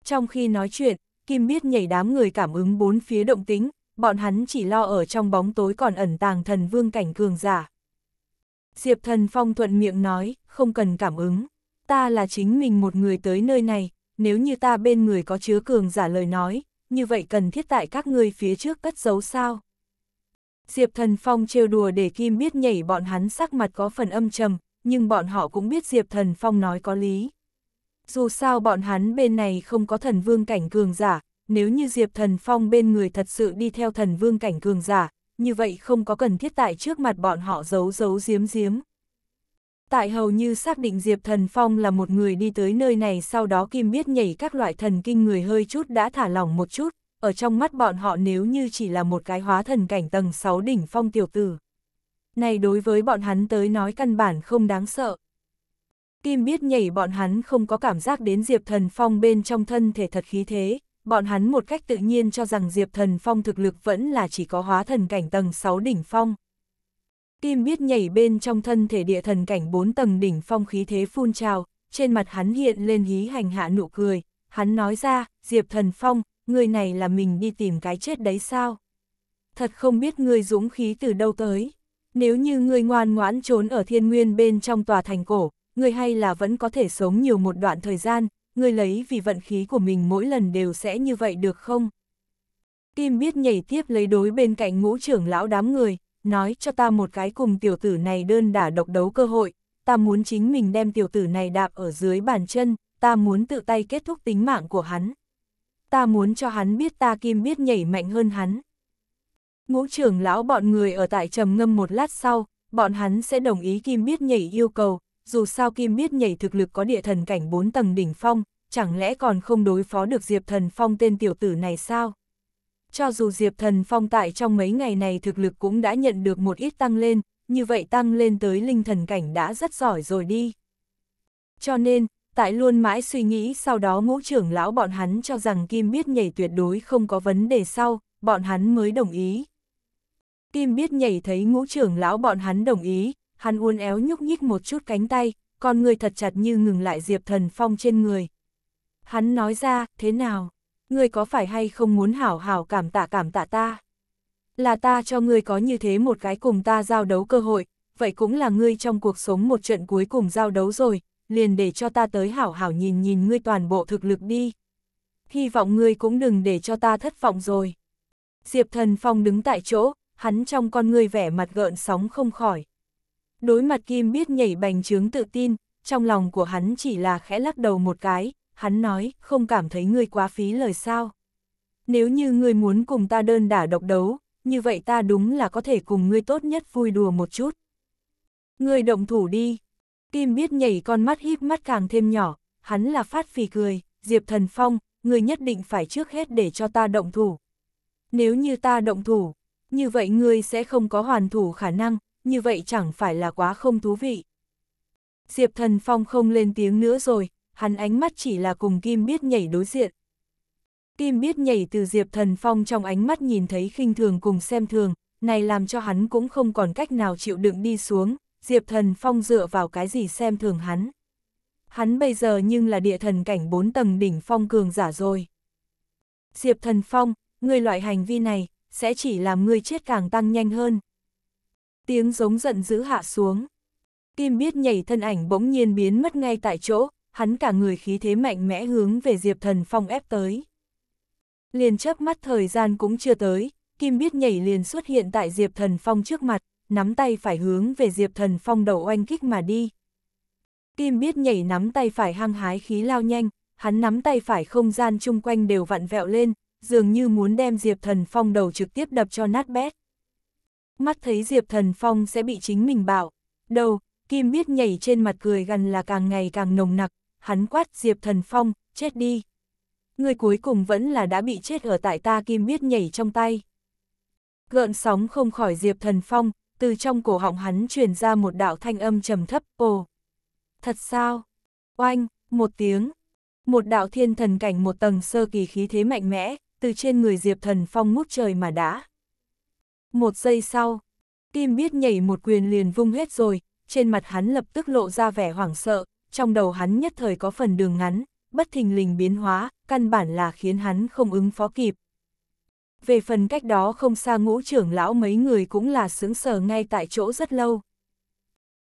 Trong khi nói chuyện, Kim biết nhảy đám người cảm ứng bốn phía động tính, bọn hắn chỉ lo ở trong bóng tối còn ẩn tàng thần vương cảnh cường giả. Diệp thần phong thuận miệng nói, không cần cảm ứng, ta là chính mình một người tới nơi này, nếu như ta bên người có chứa cường giả lời nói, như vậy cần thiết tại các ngươi phía trước cất giấu sao. Diệp thần phong trêu đùa để Kim biết nhảy bọn hắn sắc mặt có phần âm trầm, nhưng bọn họ cũng biết Diệp thần phong nói có lý. Dù sao bọn hắn bên này không có thần vương cảnh cường giả, nếu như Diệp Thần Phong bên người thật sự đi theo thần vương cảnh cường giả, như vậy không có cần thiết tại trước mặt bọn họ giấu giấu giếm giếm. Tại hầu như xác định Diệp Thần Phong là một người đi tới nơi này sau đó Kim biết nhảy các loại thần kinh người hơi chút đã thả lỏng một chút, ở trong mắt bọn họ nếu như chỉ là một cái hóa thần cảnh tầng 6 đỉnh phong tiểu tử. Này đối với bọn hắn tới nói căn bản không đáng sợ. Kim biết nhảy bọn hắn không có cảm giác đến Diệp Thần Phong bên trong thân thể thật khí thế, bọn hắn một cách tự nhiên cho rằng Diệp Thần Phong thực lực vẫn là chỉ có hóa thần cảnh tầng 6 đỉnh phong. Kim biết nhảy bên trong thân thể địa thần cảnh 4 tầng đỉnh phong khí thế phun trào, trên mặt hắn hiện lên hí hành hạ nụ cười, hắn nói ra, Diệp Thần Phong, người này là mình đi tìm cái chết đấy sao? Thật không biết người dũng khí từ đâu tới. Nếu như người ngoan ngoãn trốn ở thiên nguyên bên trong tòa thành cổ, người hay là vẫn có thể sống nhiều một đoạn thời gian, ngươi lấy vì vận khí của mình mỗi lần đều sẽ như vậy được không? Kim biết nhảy tiếp lấy đối bên cạnh ngũ trưởng lão đám người, nói cho ta một cái cùng tiểu tử này đơn đả độc đấu cơ hội, ta muốn chính mình đem tiểu tử này đạp ở dưới bàn chân, ta muốn tự tay kết thúc tính mạng của hắn. Ta muốn cho hắn biết ta kim biết nhảy mạnh hơn hắn. Ngũ trưởng lão bọn người ở tại trầm ngâm một lát sau, bọn hắn sẽ đồng ý kim biết nhảy yêu cầu, dù sao Kim biết nhảy thực lực có địa thần cảnh 4 tầng đỉnh phong, chẳng lẽ còn không đối phó được Diệp Thần Phong tên tiểu tử này sao? Cho dù Diệp Thần Phong tại trong mấy ngày này thực lực cũng đã nhận được một ít tăng lên, như vậy tăng lên tới linh thần cảnh đã rất giỏi rồi đi. Cho nên, tại luôn mãi suy nghĩ sau đó ngũ trưởng lão bọn hắn cho rằng Kim biết nhảy tuyệt đối không có vấn đề sau, bọn hắn mới đồng ý. Kim biết nhảy thấy ngũ trưởng lão bọn hắn đồng ý, hắn uốn éo nhúc nhích một chút cánh tay, con người thật chặt như ngừng lại Diệp Thần Phong trên người. Hắn nói ra, thế nào? Ngươi có phải hay không muốn hảo hảo cảm tạ cảm tạ ta? Là ta cho ngươi có như thế một cái cùng ta giao đấu cơ hội, vậy cũng là ngươi trong cuộc sống một trận cuối cùng giao đấu rồi, liền để cho ta tới hảo hảo nhìn nhìn ngươi toàn bộ thực lực đi. Hy vọng ngươi cũng đừng để cho ta thất vọng rồi. Diệp Thần Phong đứng tại chỗ, hắn trong con ngươi vẻ mặt gợn sóng không khỏi. Đối mặt Kim biết nhảy bành trướng tự tin, trong lòng của hắn chỉ là khẽ lắc đầu một cái, hắn nói, không cảm thấy ngươi quá phí lời sao. Nếu như ngươi muốn cùng ta đơn đả độc đấu, như vậy ta đúng là có thể cùng ngươi tốt nhất vui đùa một chút. Ngươi động thủ đi. Kim biết nhảy con mắt híp mắt càng thêm nhỏ, hắn là phát phì cười, Diệp Thần Phong, ngươi nhất định phải trước hết để cho ta động thủ. Nếu như ta động thủ, như vậy ngươi sẽ không có hoàn thủ khả năng, như vậy chẳng phải là quá không thú vị. Diệp Thần Phong không lên tiếng nữa rồi, hắn ánh mắt chỉ là cùng Kim Biết Nhảy đối diện. Kim Biết Nhảy từ Diệp Thần Phong trong ánh mắt nhìn thấy khinh thường cùng xem thường, này làm cho hắn cũng không còn cách nào chịu đựng đi xuống, Diệp Thần Phong dựa vào cái gì xem thường hắn. Hắn bây giờ nhưng là địa thần cảnh bốn tầng đỉnh phong cường giả rồi. Diệp Thần Phong, người loại hành vi này, sẽ chỉ làm người chết càng tăng nhanh hơn. Tiếng giống giận dữ hạ xuống. Kim biết nhảy thân ảnh bỗng nhiên biến mất ngay tại chỗ, hắn cả người khí thế mạnh mẽ hướng về Diệp Thần Phong ép tới. Liền chớp mắt thời gian cũng chưa tới, Kim biết nhảy liền xuất hiện tại Diệp Thần Phong trước mặt, nắm tay phải hướng về Diệp Thần Phong đầu oanh kích mà đi. Kim biết nhảy nắm tay phải hăng hái khí lao nhanh, hắn nắm tay phải không gian chung quanh đều vặn vẹo lên, dường như muốn đem Diệp Thần Phong đầu trực tiếp đập cho nát bét mắt thấy Diệp Thần Phong sẽ bị chính mình bảo. Đầu, Kim biết nhảy trên mặt cười gần là càng ngày càng nồng nặc, hắn quát Diệp Thần Phong, chết đi. Người cuối cùng vẫn là đã bị chết ở tại ta Kim biết nhảy trong tay. Gợn sóng không khỏi Diệp Thần Phong, từ trong cổ họng hắn truyền ra một đạo thanh âm trầm thấp, ồ. Thật sao? Oanh, một tiếng. Một đạo thiên thần cảnh một tầng sơ kỳ khí thế mạnh mẽ, từ trên người Diệp Thần Phong ngút trời mà đã. Một giây sau, Kim biết nhảy một quyền liền vung hết rồi, trên mặt hắn lập tức lộ ra vẻ hoảng sợ, trong đầu hắn nhất thời có phần đường ngắn, bất thình lình biến hóa, căn bản là khiến hắn không ứng phó kịp. Về phần cách đó không xa ngũ trưởng lão mấy người cũng là sướng sờ ngay tại chỗ rất lâu.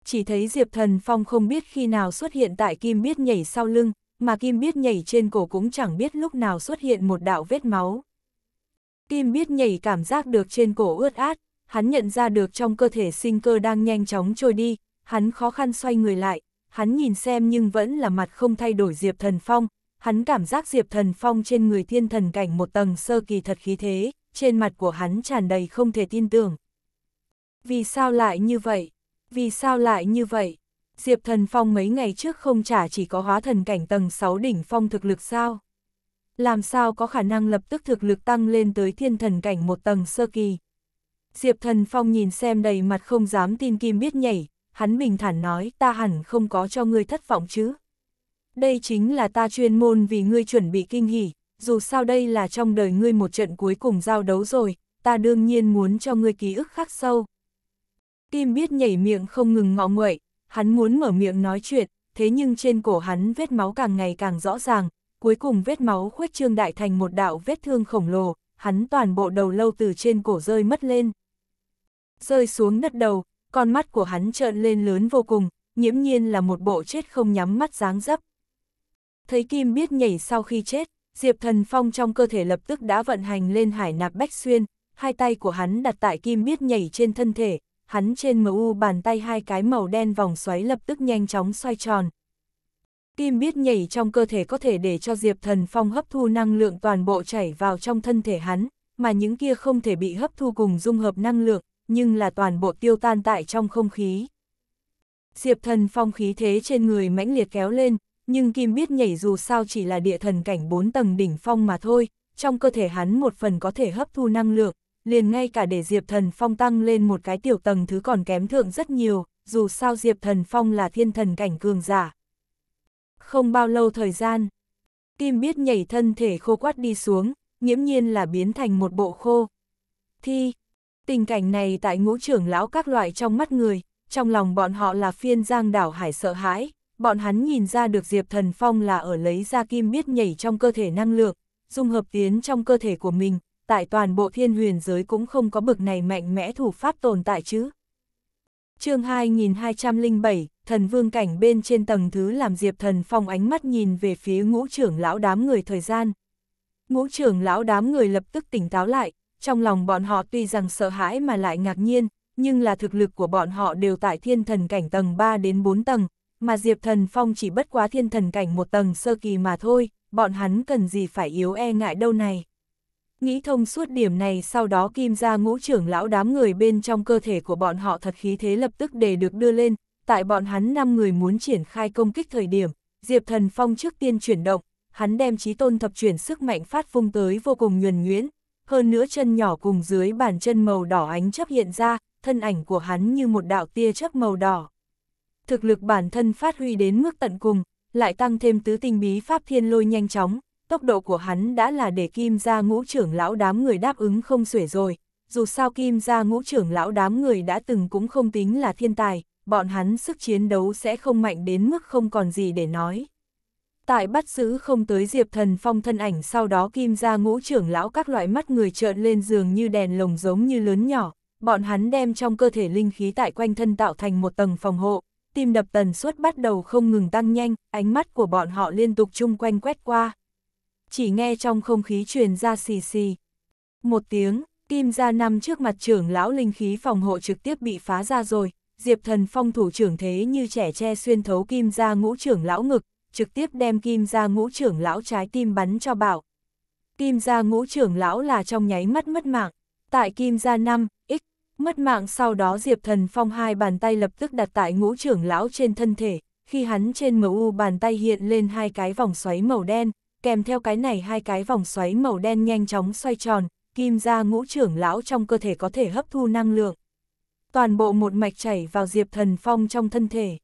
Chỉ thấy Diệp Thần Phong không biết khi nào xuất hiện tại Kim biết nhảy sau lưng, mà Kim biết nhảy trên cổ cũng chẳng biết lúc nào xuất hiện một đạo vết máu. Kim biết nhảy cảm giác được trên cổ ướt át, hắn nhận ra được trong cơ thể sinh cơ đang nhanh chóng trôi đi, hắn khó khăn xoay người lại, hắn nhìn xem nhưng vẫn là mặt không thay đổi Diệp Thần Phong, hắn cảm giác Diệp Thần Phong trên người thiên thần cảnh một tầng sơ kỳ thật khí thế, trên mặt của hắn tràn đầy không thể tin tưởng. Vì sao lại như vậy? Vì sao lại như vậy? Diệp Thần Phong mấy ngày trước không chả chỉ có hóa thần cảnh tầng 6 đỉnh phong thực lực sao? làm sao có khả năng lập tức thực lực tăng lên tới thiên thần cảnh một tầng sơ kỳ. Diệp Thần Phong nhìn xem đầy mặt không dám tin Kim biết nhảy, hắn bình thản nói ta hẳn không có cho ngươi thất vọng chứ. Đây chính là ta chuyên môn vì ngươi chuẩn bị kinh hỉ, dù sao đây là trong đời ngươi một trận cuối cùng giao đấu rồi, ta đương nhiên muốn cho ngươi ký ức khắc sâu. Kim biết nhảy miệng không ngừng ngọ nguậy, hắn muốn mở miệng nói chuyện, thế nhưng trên cổ hắn vết máu càng ngày càng rõ ràng, cuối cùng vết máu khuếch trương đại thành một đạo vết thương khổng lồ, hắn toàn bộ đầu lâu từ trên cổ rơi mất lên. Rơi xuống đất đầu, con mắt của hắn trợn lên lớn vô cùng, nhiễm nhiên là một bộ chết không nhắm mắt dáng dấp. Thấy Kim biết nhảy sau khi chết, Diệp Thần Phong trong cơ thể lập tức đã vận hành lên hải nạp bách xuyên, hai tay của hắn đặt tại Kim biết nhảy trên thân thể, hắn trên mu bàn tay hai cái màu đen vòng xoáy lập tức nhanh chóng xoay tròn tim biết nhảy trong cơ thể có thể để cho Diệp Thần Phong hấp thu năng lượng toàn bộ chảy vào trong thân thể hắn, mà những kia không thể bị hấp thu cùng dung hợp năng lượng, nhưng là toàn bộ tiêu tan tại trong không khí. Diệp Thần Phong khí thế trên người mãnh liệt kéo lên, nhưng Kim biết nhảy dù sao chỉ là địa thần cảnh 4 tầng đỉnh phong mà thôi, trong cơ thể hắn một phần có thể hấp thu năng lượng, liền ngay cả để Diệp Thần Phong tăng lên một cái tiểu tầng thứ còn kém thượng rất nhiều, dù sao Diệp Thần Phong là thiên thần cảnh cường giả, không bao lâu thời gian. Kim biết nhảy thân thể khô quát đi xuống, nghiễm nhiên là biến thành một bộ khô. Thi, tình cảnh này tại ngũ trưởng lão các loại trong mắt người, trong lòng bọn họ là phiên giang đảo hải sợ hãi, bọn hắn nhìn ra được Diệp Thần Phong là ở lấy ra kim biết nhảy trong cơ thể năng lượng, dung hợp tiến trong cơ thể của mình, tại toàn bộ thiên huyền giới cũng không có bực này mạnh mẽ thủ pháp tồn tại chứ chương 2207, thần vương cảnh bên trên tầng thứ làm Diệp Thần Phong ánh mắt nhìn về phía ngũ trưởng lão đám người thời gian. Ngũ trưởng lão đám người lập tức tỉnh táo lại, trong lòng bọn họ tuy rằng sợ hãi mà lại ngạc nhiên, nhưng là thực lực của bọn họ đều tại thiên thần cảnh tầng 3 đến 4 tầng, mà Diệp Thần Phong chỉ bất quá thiên thần cảnh một tầng sơ kỳ mà thôi, bọn hắn cần gì phải yếu e ngại đâu này. Nghĩ thông suốt điểm này sau đó kim ra ngũ trưởng lão đám người bên trong cơ thể của bọn họ thật khí thế lập tức để được đưa lên, tại bọn hắn 5 người muốn triển khai công kích thời điểm, Diệp Thần Phong trước tiên chuyển động, hắn đem trí tôn thập chuyển sức mạnh phát phung tới vô cùng nhuần nhuyễn, hơn nữa chân nhỏ cùng dưới bàn chân màu đỏ ánh chấp hiện ra, thân ảnh của hắn như một đạo tia chấp màu đỏ. Thực lực bản thân phát huy đến mức tận cùng, lại tăng thêm tứ tinh bí pháp thiên lôi nhanh chóng, tốc độ của hắn đã là để kim ra ngũ trưởng lão đám người đáp ứng không xuể rồi, dù sao kim ra ngũ trưởng lão đám người đã từng cũng không tính là thiên tài, bọn hắn sức chiến đấu sẽ không mạnh đến mức không còn gì để nói. Tại bắt giữ không tới Diệp Thần Phong thân ảnh sau đó kim ra ngũ trưởng lão các loại mắt người trợn lên giường như đèn lồng giống như lớn nhỏ, bọn hắn đem trong cơ thể linh khí tại quanh thân tạo thành một tầng phòng hộ, tim đập tần suất bắt đầu không ngừng tăng nhanh, ánh mắt của bọn họ liên tục chung quanh quét qua chỉ nghe trong không khí truyền ra xì xì. Một tiếng, kim ra năm trước mặt trưởng lão linh khí phòng hộ trực tiếp bị phá ra rồi, Diệp Thần Phong thủ trưởng thế như trẻ che xuyên thấu kim ra ngũ trưởng lão ngực, trực tiếp đem kim ra ngũ trưởng lão trái tim bắn cho bảo. Kim ra ngũ trưởng lão là trong nháy mắt mất mạng, tại kim ra năm x mất mạng sau đó Diệp Thần Phong hai bàn tay lập tức đặt tại ngũ trưởng lão trên thân thể, khi hắn trên MU bàn tay hiện lên hai cái vòng xoáy màu đen, kèm theo cái này hai cái vòng xoáy màu đen nhanh chóng xoay tròn, kim ra ngũ trưởng lão trong cơ thể có thể hấp thu năng lượng. Toàn bộ một mạch chảy vào Diệp Thần Phong trong thân thể.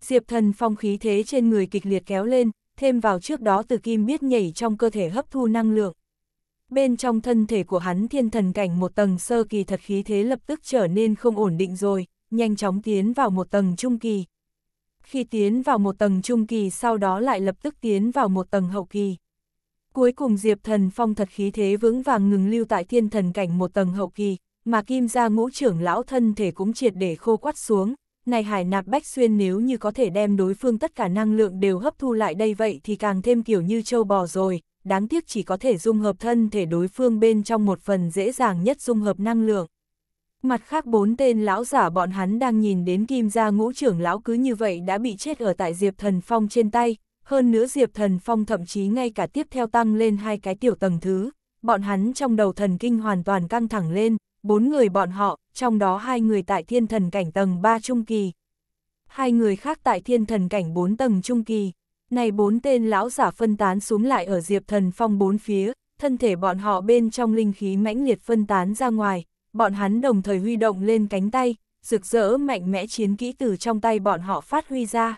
Diệp Thần Phong khí thế trên người kịch liệt kéo lên, thêm vào trước đó từ kim biết nhảy trong cơ thể hấp thu năng lượng. Bên trong thân thể của hắn thiên thần cảnh một tầng sơ kỳ thật khí thế lập tức trở nên không ổn định rồi, nhanh chóng tiến vào một tầng trung kỳ, khi tiến vào một tầng trung kỳ sau đó lại lập tức tiến vào một tầng hậu kỳ. Cuối cùng Diệp Thần Phong thật khí thế vững vàng ngừng lưu tại thiên thần cảnh một tầng hậu kỳ, mà kim gia ngũ trưởng lão thân thể cũng triệt để khô quắt xuống, này hải nạp bách xuyên nếu như có thể đem đối phương tất cả năng lượng đều hấp thu lại đây vậy thì càng thêm kiểu như châu bò rồi, đáng tiếc chỉ có thể dung hợp thân thể đối phương bên trong một phần dễ dàng nhất dung hợp năng lượng. Mặt khác bốn tên lão giả bọn hắn đang nhìn đến kim gia ngũ trưởng lão cứ như vậy đã bị chết ở tại Diệp Thần Phong trên tay, hơn nữa Diệp Thần Phong thậm chí ngay cả tiếp theo tăng lên hai cái tiểu tầng thứ, bọn hắn trong đầu thần kinh hoàn toàn căng thẳng lên, bốn người bọn họ, trong đó hai người tại thiên thần cảnh tầng 3 trung kỳ. Hai người khác tại thiên thần cảnh 4 tầng trung kỳ. Này bốn tên lão giả phân tán xuống lại ở Diệp Thần Phong bốn phía, thân thể bọn họ bên trong linh khí mãnh liệt phân tán ra ngoài, bọn hắn đồng thời huy động lên cánh tay, rực rỡ mạnh mẽ chiến kỹ từ trong tay bọn họ phát huy ra.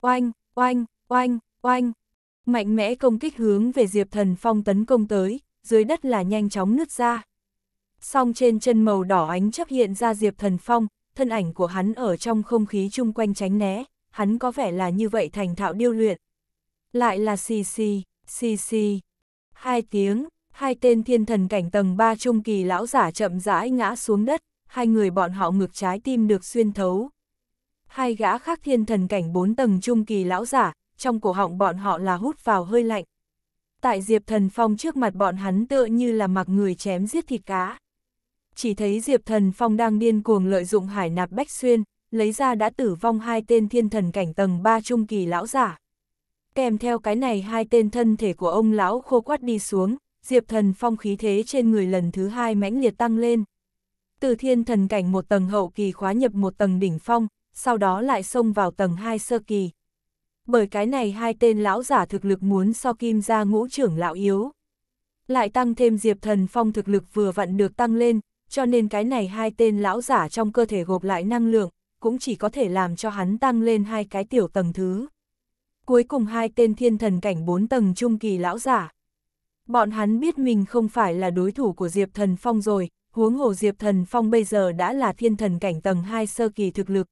Oanh, oanh, oanh, oanh, mạnh mẽ công kích hướng về Diệp Thần Phong tấn công tới, dưới đất là nhanh chóng nứt ra. Song trên chân màu đỏ ánh chấp hiện ra Diệp Thần Phong, thân ảnh của hắn ở trong không khí chung quanh tránh né, hắn có vẻ là như vậy thành thạo điêu luyện. Lại là xì xì, xì xì, hai tiếng, hai tên thiên thần cảnh tầng 3 trung kỳ lão giả chậm rãi ngã xuống đất, hai người bọn họ ngực trái tim được xuyên thấu. Hai gã khác thiên thần cảnh 4 tầng trung kỳ lão giả, trong cổ họng bọn họ là hút vào hơi lạnh. Tại Diệp Thần Phong trước mặt bọn hắn tựa như là mặc người chém giết thịt cá. Chỉ thấy Diệp Thần Phong đang điên cuồng lợi dụng hải nạp bách xuyên, lấy ra đã tử vong hai tên thiên thần cảnh tầng 3 trung kỳ lão giả. Kèm theo cái này hai tên thân thể của ông lão khô quắt đi xuống, Diệp Thần Phong khí thế trên người lần thứ hai mãnh liệt tăng lên. Từ thiên thần cảnh một tầng hậu kỳ khóa nhập một tầng đỉnh phong, sau đó lại xông vào tầng hai sơ kỳ. Bởi cái này hai tên lão giả thực lực muốn so kim ra ngũ trưởng lão yếu. Lại tăng thêm Diệp Thần Phong thực lực vừa vặn được tăng lên, cho nên cái này hai tên lão giả trong cơ thể gộp lại năng lượng, cũng chỉ có thể làm cho hắn tăng lên hai cái tiểu tầng thứ. Cuối cùng hai tên thiên thần cảnh bốn tầng trung kỳ lão giả, Bọn hắn biết mình không phải là đối thủ của Diệp Thần Phong rồi, huống hồ Diệp Thần Phong bây giờ đã là thiên thần cảnh tầng 2 sơ kỳ thực lực.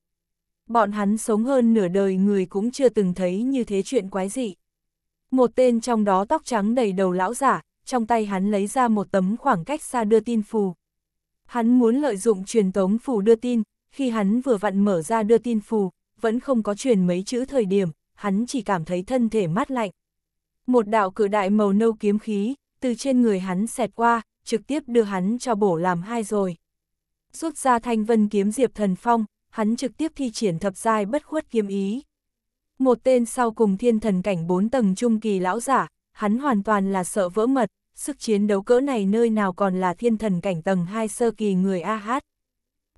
Bọn hắn sống hơn nửa đời người cũng chưa từng thấy như thế chuyện quái dị. Một tên trong đó tóc trắng đầy đầu lão giả, trong tay hắn lấy ra một tấm khoảng cách xa đưa tin phù. Hắn muốn lợi dụng truyền tống phù đưa tin, khi hắn vừa vặn mở ra đưa tin phù, vẫn không có truyền mấy chữ thời điểm, hắn chỉ cảm thấy thân thể mát lạnh. Một đạo cử đại màu nâu kiếm khí, từ trên người hắn xẹt qua, trực tiếp đưa hắn cho bổ làm hai rồi. Rút ra thanh vân kiếm diệp thần phong, hắn trực tiếp thi triển thập giai bất khuất kiếm ý. Một tên sau cùng thiên thần cảnh bốn tầng trung kỳ lão giả, hắn hoàn toàn là sợ vỡ mật, sức chiến đấu cỡ này nơi nào còn là thiên thần cảnh tầng hai sơ kỳ người A Hát.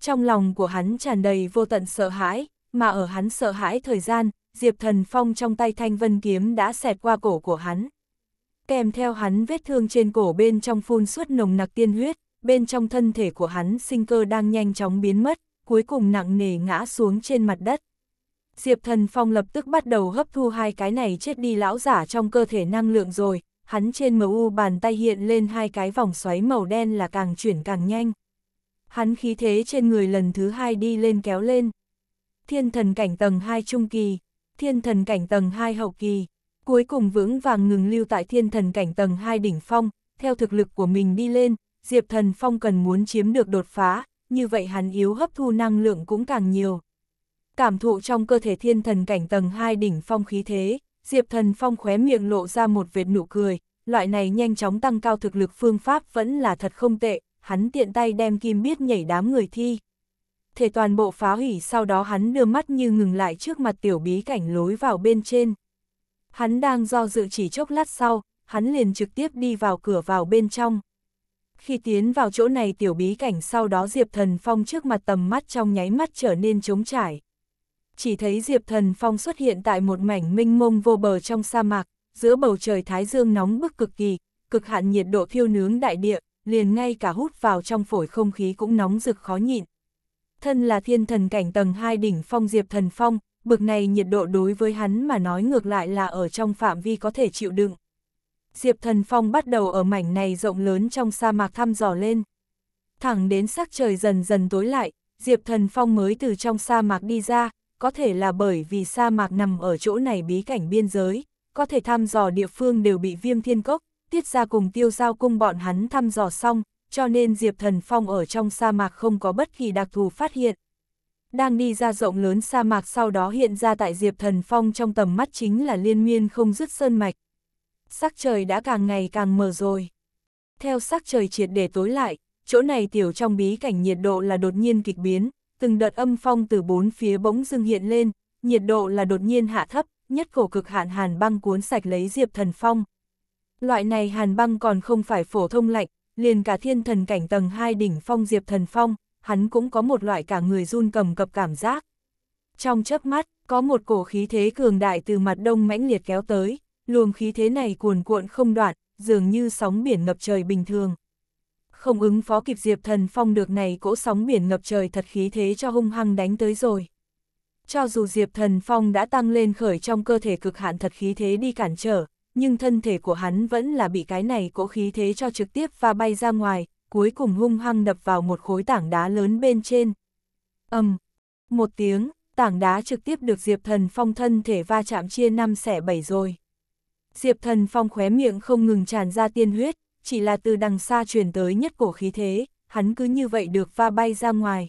Trong lòng của hắn tràn đầy vô tận sợ hãi, mà ở hắn sợ hãi thời gian, Diệp Thần Phong trong tay thanh vân kiếm đã xẹt qua cổ của hắn. Kèm theo hắn vết thương trên cổ bên trong phun suốt nồng nặc tiên huyết, bên trong thân thể của hắn sinh cơ đang nhanh chóng biến mất, cuối cùng nặng nề ngã xuống trên mặt đất. Diệp Thần Phong lập tức bắt đầu hấp thu hai cái này chết đi lão giả trong cơ thể năng lượng rồi, hắn trên MU bàn tay hiện lên hai cái vòng xoáy màu đen là càng chuyển càng nhanh. Hắn khí thế trên người lần thứ hai đi lên kéo lên. Thiên thần cảnh tầng 2 trung kỳ thiên thần cảnh tầng 2 hậu kỳ, cuối cùng vững vàng ngừng lưu tại thiên thần cảnh tầng 2 đỉnh phong, theo thực lực của mình đi lên, Diệp Thần Phong cần muốn chiếm được đột phá, như vậy hắn yếu hấp thu năng lượng cũng càng nhiều. Cảm thụ trong cơ thể thiên thần cảnh tầng 2 đỉnh phong khí thế, Diệp Thần Phong khóe miệng lộ ra một vệt nụ cười, loại này nhanh chóng tăng cao thực lực phương pháp vẫn là thật không tệ, hắn tiện tay đem kim biết nhảy đám người thi thể toàn bộ phá hủy sau đó hắn đưa mắt như ngừng lại trước mặt tiểu bí cảnh lối vào bên trên. Hắn đang do dự chỉ chốc lát sau, hắn liền trực tiếp đi vào cửa vào bên trong. Khi tiến vào chỗ này tiểu bí cảnh sau đó Diệp Thần Phong trước mặt tầm mắt trong nháy mắt trở nên trống trải. Chỉ thấy Diệp Thần Phong xuất hiện tại một mảnh minh mông vô bờ trong sa mạc, giữa bầu trời thái dương nóng bức cực kỳ, cực hạn nhiệt độ thiêu nướng đại địa, liền ngay cả hút vào trong phổi không khí cũng nóng rực khó nhịn thân là thiên thần cảnh tầng 2 đỉnh phong Diệp Thần Phong, bực này nhiệt độ đối với hắn mà nói ngược lại là ở trong phạm vi có thể chịu đựng. Diệp Thần Phong bắt đầu ở mảnh này rộng lớn trong sa mạc thăm dò lên. Thẳng đến sắc trời dần dần tối lại, Diệp Thần Phong mới từ trong sa mạc đi ra, có thể là bởi vì sa mạc nằm ở chỗ này bí cảnh biên giới, có thể thăm dò địa phương đều bị viêm thiên cốc, tiết ra cùng tiêu giao cung bọn hắn thăm dò xong, cho nên Diệp Thần Phong ở trong sa mạc không có bất kỳ đặc thù phát hiện. Đang đi ra rộng lớn sa mạc sau đó hiện ra tại Diệp Thần Phong trong tầm mắt chính là liên miên không dứt sơn mạch. Sắc trời đã càng ngày càng mờ rồi. Theo sắc trời triệt để tối lại, chỗ này tiểu trong bí cảnh nhiệt độ là đột nhiên kịch biến, từng đợt âm phong từ bốn phía bỗng dưng hiện lên, nhiệt độ là đột nhiên hạ thấp, nhất cổ cực hạn hàn băng cuốn sạch lấy Diệp Thần Phong. Loại này hàn băng còn không phải phổ thông lạnh, liền cả thiên thần cảnh tầng 2 đỉnh phong Diệp Thần Phong, hắn cũng có một loại cả người run cầm cập cảm giác. Trong chớp mắt, có một cổ khí thế cường đại từ mặt đông mãnh liệt kéo tới, luồng khí thế này cuồn cuộn không đoạn, dường như sóng biển ngập trời bình thường. Không ứng phó kịp Diệp Thần Phong được này cỗ sóng biển ngập trời thật khí thế cho hung hăng đánh tới rồi. Cho dù Diệp Thần Phong đã tăng lên khởi trong cơ thể cực hạn thật khí thế đi cản trở, nhưng thân thể của hắn vẫn là bị cái này cỗ khí thế cho trực tiếp và bay ra ngoài, cuối cùng hung hăng đập vào một khối tảng đá lớn bên trên. ầm um, một tiếng, tảng đá trực tiếp được Diệp Thần Phong thân thể va chạm chia năm xẻ bảy rồi. Diệp Thần Phong khóe miệng không ngừng tràn ra tiên huyết, chỉ là từ đằng xa truyền tới nhất cổ khí thế, hắn cứ như vậy được va bay ra ngoài.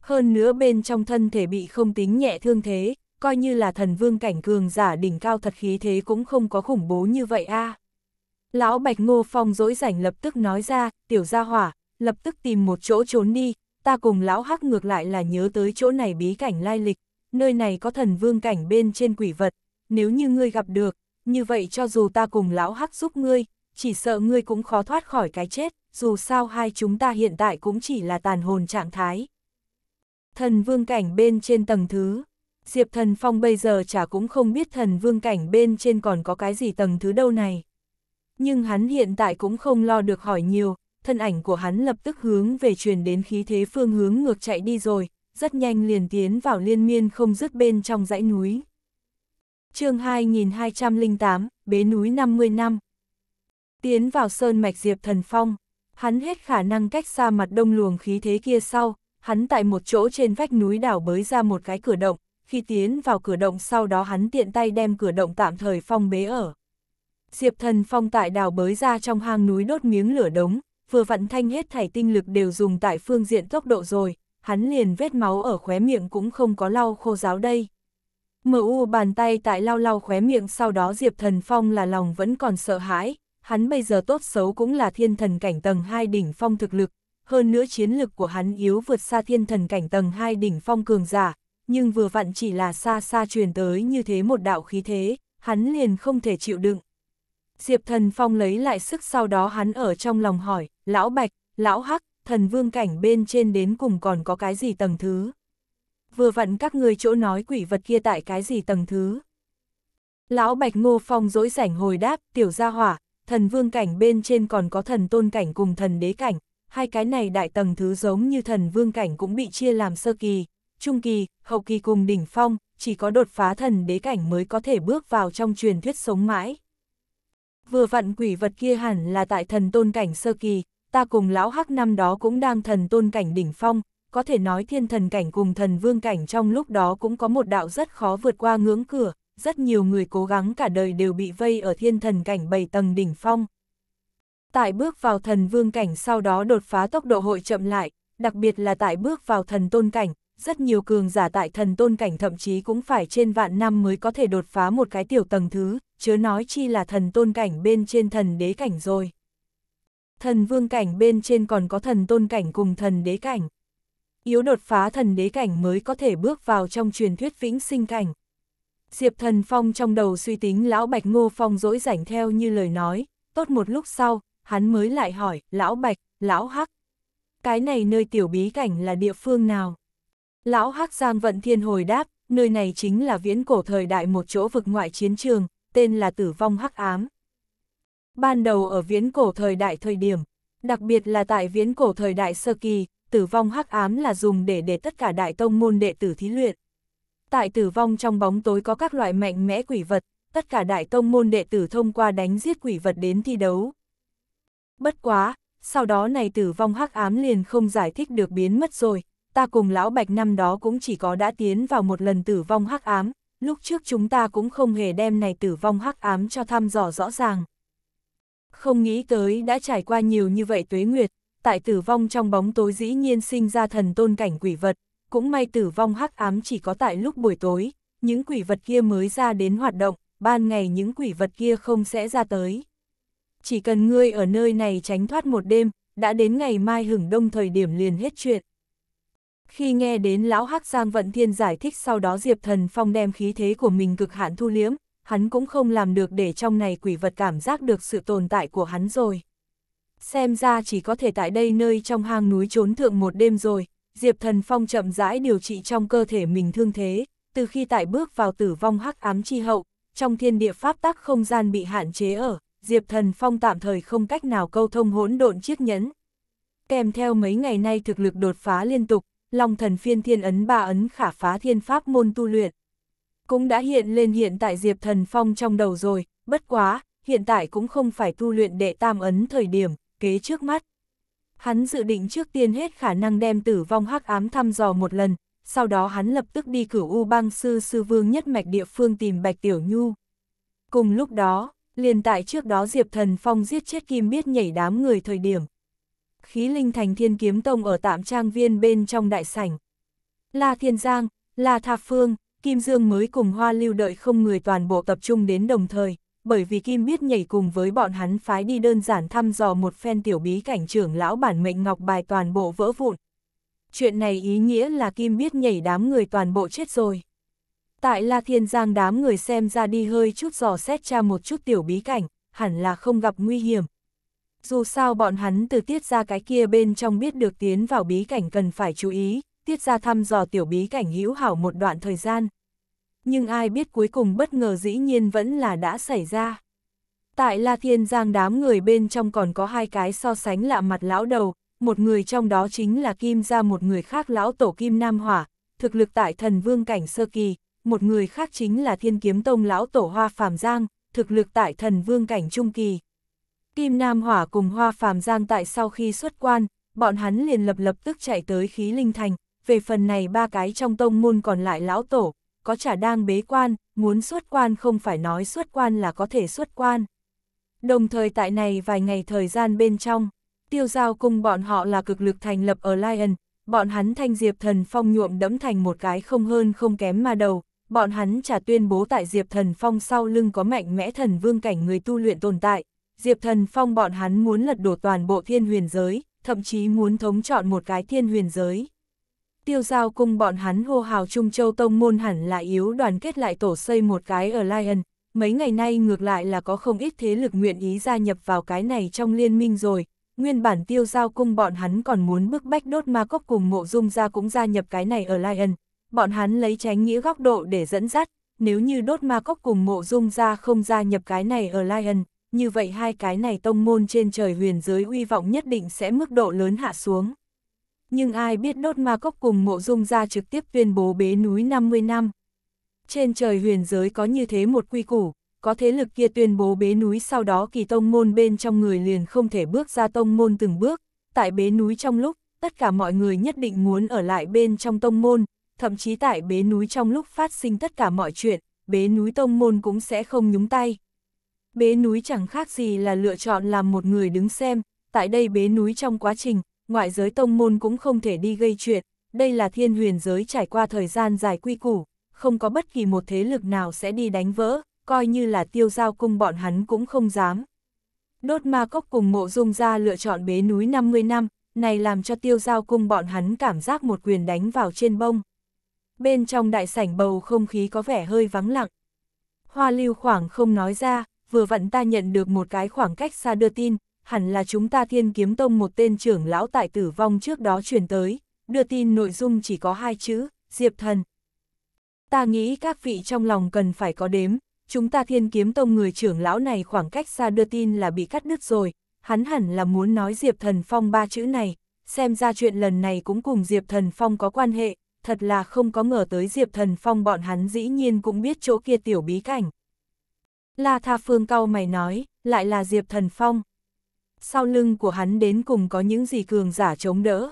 Hơn nữa bên trong thân thể bị không tính nhẹ thương thế, coi như là thần vương cảnh cường giả đỉnh cao thật khí thế cũng không có khủng bố như vậy a. À. Lão Bạch Ngô Phong dỗi rảnh lập tức nói ra, tiểu gia hỏa, lập tức tìm một chỗ trốn đi, ta cùng lão hắc ngược lại là nhớ tới chỗ này bí cảnh lai lịch, nơi này có thần vương cảnh bên trên quỷ vật, nếu như ngươi gặp được, như vậy cho dù ta cùng lão hắc giúp ngươi, chỉ sợ ngươi cũng khó thoát khỏi cái chết, dù sao hai chúng ta hiện tại cũng chỉ là tàn hồn trạng thái. Thần vương cảnh bên trên tầng thứ Diệp Thần Phong bây giờ chả cũng không biết thần vương cảnh bên trên còn có cái gì tầng thứ đâu này. Nhưng hắn hiện tại cũng không lo được hỏi nhiều, thân ảnh của hắn lập tức hướng về truyền đến khí thế phương hướng ngược chạy đi rồi, rất nhanh liền tiến vào liên miên không dứt bên trong dãy núi. chương 2208, Bế núi 50 năm. Tiến vào sơn mạch Diệp Thần Phong, hắn hết khả năng cách xa mặt đông luồng khí thế kia sau, hắn tại một chỗ trên vách núi đảo bới ra một cái cửa động, khi tiến vào cửa động sau đó hắn tiện tay đem cửa động tạm thời phong bế ở. Diệp thần phong tại đào bới ra trong hang núi đốt miếng lửa đống, vừa vặn thanh hết thảy tinh lực đều dùng tại phương diện tốc độ rồi, hắn liền vết máu ở khóe miệng cũng không có lau khô giáo đây. MU bàn tay tại lau lau khóe miệng sau đó Diệp Thần Phong là lòng vẫn còn sợ hãi, hắn bây giờ tốt xấu cũng là thiên thần cảnh tầng 2 đỉnh phong thực lực, hơn nữa chiến lực của hắn yếu vượt xa thiên thần cảnh tầng 2 đỉnh phong cường giả, nhưng vừa vặn chỉ là xa xa truyền tới như thế một đạo khí thế, hắn liền không thể chịu đựng. Diệp thần phong lấy lại sức sau đó hắn ở trong lòng hỏi, lão bạch, lão hắc, thần vương cảnh bên trên đến cùng còn có cái gì tầng thứ? Vừa vặn các người chỗ nói quỷ vật kia tại cái gì tầng thứ? Lão bạch ngô phong dỗi rảnh hồi đáp, tiểu gia hỏa, thần vương cảnh bên trên còn có thần tôn cảnh cùng thần đế cảnh, hai cái này đại tầng thứ giống như thần vương cảnh cũng bị chia làm sơ kỳ, trung kỳ, hậu kỳ cùng đỉnh phong, chỉ có đột phá thần đế cảnh mới có thể bước vào trong truyền thuyết sống mãi. Vừa vặn quỷ vật kia hẳn là tại thần tôn cảnh sơ kỳ, ta cùng lão hắc năm đó cũng đang thần tôn cảnh đỉnh phong, có thể nói thiên thần cảnh cùng thần vương cảnh trong lúc đó cũng có một đạo rất khó vượt qua ngưỡng cửa, rất nhiều người cố gắng cả đời đều bị vây ở thiên thần cảnh bảy tầng đỉnh phong. Tại bước vào thần vương cảnh sau đó đột phá tốc độ hội chậm lại, đặc biệt là tại bước vào thần tôn cảnh, rất nhiều cường giả tại thần tôn cảnh thậm chí cũng phải trên vạn năm mới có thể đột phá một cái tiểu tầng thứ, chớ nói chi là thần tôn cảnh bên trên thần đế cảnh rồi. Thần vương cảnh bên trên còn có thần tôn cảnh cùng thần đế cảnh. Yếu đột phá thần đế cảnh mới có thể bước vào trong truyền thuyết vĩnh sinh cảnh. Diệp thần phong trong đầu suy tính lão bạch ngô phong dỗi rảnh theo như lời nói, tốt một lúc sau, hắn mới lại hỏi, lão bạch, lão hắc. Cái này nơi tiểu bí cảnh là địa phương nào? Lão Hắc Giang Vận Thiên hồi đáp, nơi này chính là viễn cổ thời đại một chỗ vực ngoại chiến trường, tên là Tử Vong Hắc Ám. Ban đầu ở viễn cổ thời đại thời điểm, đặc biệt là tại viễn cổ thời đại sơ kỳ, Tử Vong Hắc Ám là dùng để để tất cả đại tông môn đệ tử thí luyện. Tại Tử Vong trong bóng tối có các loại mạnh mẽ quỷ vật, tất cả đại tông môn đệ tử thông qua đánh giết quỷ vật đến thi đấu. Bất quá, sau đó này Tử Vong Hắc Ám liền không giải thích được biến mất rồi, ta cùng lão bạch năm đó cũng chỉ có đã tiến vào một lần tử vong hắc ám, lúc trước chúng ta cũng không hề đem này tử vong hắc ám cho thăm dò rõ ràng. Không nghĩ tới đã trải qua nhiều như vậy tuế nguyệt, tại tử vong trong bóng tối dĩ nhiên sinh ra thần tôn cảnh quỷ vật, cũng may tử vong hắc ám chỉ có tại lúc buổi tối, những quỷ vật kia mới ra đến hoạt động, ban ngày những quỷ vật kia không sẽ ra tới. Chỉ cần ngươi ở nơi này tránh thoát một đêm, đã đến ngày mai hưởng đông thời điểm liền hết chuyện. Khi nghe đến lão Hắc Giang Vận Thiên giải thích sau đó Diệp Thần Phong đem khí thế của mình cực hạn thu liếm, hắn cũng không làm được để trong này quỷ vật cảm giác được sự tồn tại của hắn rồi. Xem ra chỉ có thể tại đây nơi trong hang núi trốn thượng một đêm rồi, Diệp Thần Phong chậm rãi điều trị trong cơ thể mình thương thế, từ khi tại bước vào tử vong hắc ám chi hậu, trong thiên địa pháp tắc không gian bị hạn chế ở, Diệp Thần Phong tạm thời không cách nào câu thông hỗn độn chiếc nhẫn. Kèm theo mấy ngày nay thực lực đột phá liên tục, Long thần phiên thiên ấn ba ấn khả phá thiên pháp môn tu luyện. Cũng đã hiện lên hiện tại Diệp Thần Phong trong đầu rồi, bất quá, hiện tại cũng không phải tu luyện đệ tam ấn thời điểm, kế trước mắt. Hắn dự định trước tiên hết khả năng đem tử vong hắc ám thăm dò một lần, sau đó hắn lập tức đi cửu U bang sư sư vương nhất mạch địa phương tìm Bạch Tiểu Nhu. Cùng lúc đó, liền tại trước đó Diệp Thần Phong giết chết Kim biết nhảy đám người thời điểm, khí linh thành thiên kiếm tông ở tạm trang viên bên trong đại sảnh. La Thiên Giang, La Thạc Phương, Kim Dương mới cùng Hoa Lưu đợi không người toàn bộ tập trung đến đồng thời, bởi vì Kim biết nhảy cùng với bọn hắn phái đi đơn giản thăm dò một phen tiểu bí cảnh trưởng lão bản mệnh ngọc bài toàn bộ vỡ vụn. Chuyện này ý nghĩa là Kim biết nhảy đám người toàn bộ chết rồi. Tại La Thiên Giang đám người xem ra đi hơi chút dò xét tra một chút tiểu bí cảnh, hẳn là không gặp nguy hiểm, dù sao bọn hắn từ tiết ra cái kia bên trong biết được tiến vào bí cảnh cần phải chú ý, tiết ra thăm dò tiểu bí cảnh hữu hảo một đoạn thời gian. Nhưng ai biết cuối cùng bất ngờ dĩ nhiên vẫn là đã xảy ra. Tại La Thiên Giang đám người bên trong còn có hai cái so sánh lạ mặt lão đầu, một người trong đó chính là Kim ra một người khác lão tổ Kim Nam Hỏa, thực lực tại thần vương cảnh sơ kỳ, một người khác chính là Thiên Kiếm Tông lão tổ Hoa Phàm Giang, thực lực tại thần vương cảnh trung kỳ. Kim Nam Hỏa cùng Hoa Phàm Giang tại sau khi xuất quan, bọn hắn liền lập lập tức chạy tới khí linh thành, về phần này ba cái trong tông môn còn lại lão tổ, có chả đang bế quan, muốn xuất quan không phải nói xuất quan là có thể xuất quan. Đồng thời tại này vài ngày thời gian bên trong, tiêu giao cùng bọn họ là cực lực thành lập ở Lion, bọn hắn thanh diệp thần phong nhuộm đẫm thành một cái không hơn không kém mà đầu, bọn hắn chả tuyên bố tại diệp thần phong sau lưng có mạnh mẽ thần vương cảnh người tu luyện tồn tại, Diệp Thần Phong bọn hắn muốn lật đổ toàn bộ thiên huyền giới, thậm chí muốn thống chọn một cái thiên huyền giới. Tiêu giao cung bọn hắn hô hào Trung Châu Tông môn hẳn là yếu đoàn kết lại tổ xây một cái ở Lion, mấy ngày nay ngược lại là có không ít thế lực nguyện ý gia nhập vào cái này trong liên minh rồi, nguyên bản tiêu giao cung bọn hắn còn muốn bức bách đốt ma cốc cùng mộ dung ra cũng gia nhập cái này ở Lion, bọn hắn lấy tránh nghĩa góc độ để dẫn dắt, nếu như đốt ma cốc cùng mộ dung ra không gia nhập cái này ở Lion, như vậy hai cái này tông môn trên trời huyền giới uy vọng nhất định sẽ mức độ lớn hạ xuống. Nhưng ai biết đốt ma cốc cùng mộ dung ra trực tiếp tuyên bố bế núi 50 năm. Trên trời huyền giới có như thế một quy củ, có thế lực kia tuyên bố bế núi sau đó kỳ tông môn bên trong người liền không thể bước ra tông môn từng bước, tại bế núi trong lúc, tất cả mọi người nhất định muốn ở lại bên trong tông môn, thậm chí tại bế núi trong lúc phát sinh tất cả mọi chuyện, bế núi tông môn cũng sẽ không nhúng tay. Bế núi chẳng khác gì là lựa chọn làm một người đứng xem, tại đây bế núi trong quá trình, ngoại giới tông môn cũng không thể đi gây chuyện, đây là thiên huyền giới trải qua thời gian dài quy củ, không có bất kỳ một thế lực nào sẽ đi đánh vỡ, coi như là tiêu giao cung bọn hắn cũng không dám. Đốt ma cốc cùng mộ dung ra lựa chọn bế núi 50 năm, này làm cho tiêu giao cung bọn hắn cảm giác một quyền đánh vào trên bông. Bên trong đại sảnh bầu không khí có vẻ hơi vắng lặng. Hoa lưu khoảng không nói ra, vừa vặn ta nhận được một cái khoảng cách xa đưa tin, hẳn là chúng ta thiên kiếm tông một tên trưởng lão tại tử vong trước đó truyền tới, đưa tin nội dung chỉ có hai chữ, diệp thần. Ta nghĩ các vị trong lòng cần phải có đếm, chúng ta thiên kiếm tông người trưởng lão này khoảng cách xa đưa tin là bị cắt đứt rồi, hắn hẳn là muốn nói diệp thần phong ba chữ này, xem ra chuyện lần này cũng cùng diệp thần phong có quan hệ, thật là không có ngờ tới diệp thần phong bọn hắn dĩ nhiên cũng biết chỗ kia tiểu bí cảnh. La Tha Phương cau mày nói, lại là Diệp Thần Phong. Sau lưng của hắn đến cùng có những gì cường giả chống đỡ.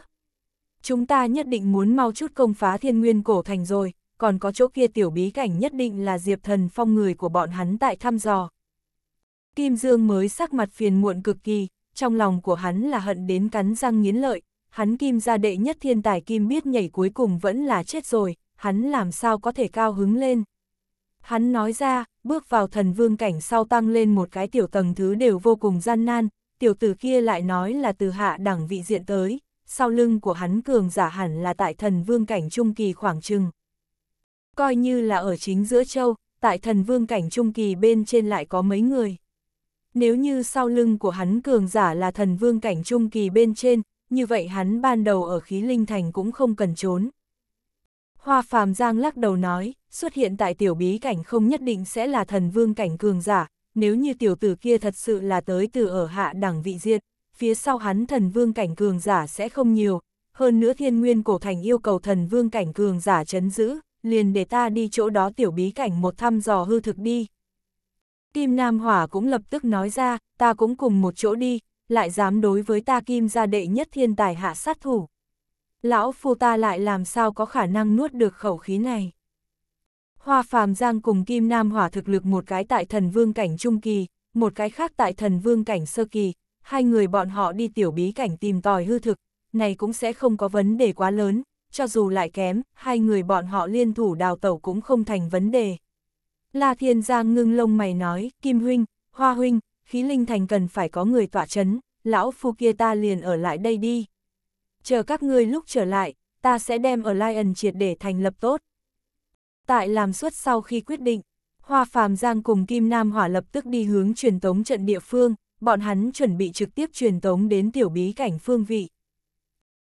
Chúng ta nhất định muốn mau chút công phá thiên nguyên cổ thành rồi, còn có chỗ kia tiểu bí cảnh nhất định là Diệp Thần Phong người của bọn hắn tại thăm dò. Kim Dương mới sắc mặt phiền muộn cực kỳ, trong lòng của hắn là hận đến cắn răng nghiến lợi, hắn Kim gia đệ nhất thiên tài Kim biết nhảy cuối cùng vẫn là chết rồi, hắn làm sao có thể cao hứng lên. Hắn nói ra, bước vào thần vương cảnh sau tăng lên một cái tiểu tầng thứ đều vô cùng gian nan, tiểu tử kia lại nói là từ hạ đẳng vị diện tới, sau lưng của hắn cường giả hẳn là tại thần vương cảnh trung kỳ khoảng trừng. Coi như là ở chính giữa châu, tại thần vương cảnh trung kỳ bên trên lại có mấy người. Nếu như sau lưng của hắn cường giả là thần vương cảnh trung kỳ bên trên, như vậy hắn ban đầu ở khí linh thành cũng không cần trốn. Hoa phàm giang lắc đầu nói, xuất hiện tại tiểu bí cảnh không nhất định sẽ là thần vương cảnh cường giả, nếu như tiểu tử kia thật sự là tới từ ở hạ đẳng vị diện phía sau hắn thần vương cảnh cường giả sẽ không nhiều, hơn nữa thiên nguyên cổ thành yêu cầu thần vương cảnh cường giả chấn giữ, liền để ta đi chỗ đó tiểu bí cảnh một thăm dò hư thực đi. Kim Nam Hỏa cũng lập tức nói ra, ta cũng cùng một chỗ đi, lại dám đối với ta Kim gia đệ nhất thiên tài hạ sát thủ. Lão phu ta lại làm sao có khả năng nuốt được khẩu khí này. Hoa Phàm Giang cùng Kim Nam Hỏa thực lực một cái tại thần vương cảnh trung kỳ, một cái khác tại thần vương cảnh sơ kỳ, hai người bọn họ đi tiểu bí cảnh tìm tòi hư thực, này cũng sẽ không có vấn đề quá lớn, cho dù lại kém, hai người bọn họ liên thủ đào tẩu cũng không thành vấn đề. La Thiên Giang ngưng lông mày nói, Kim Huynh, Hoa Huynh, khí linh thành cần phải có người tỏa chấn, lão phu kia ta liền ở lại đây đi. Chờ các ngươi lúc trở lại, ta sẽ đem ở Lion triệt để thành lập tốt. Tại làm suất sau khi quyết định, Hoa Phàm Giang cùng Kim Nam Hỏa lập tức đi hướng truyền tống trận địa phương, bọn hắn chuẩn bị trực tiếp truyền tống đến tiểu bí cảnh phương vị.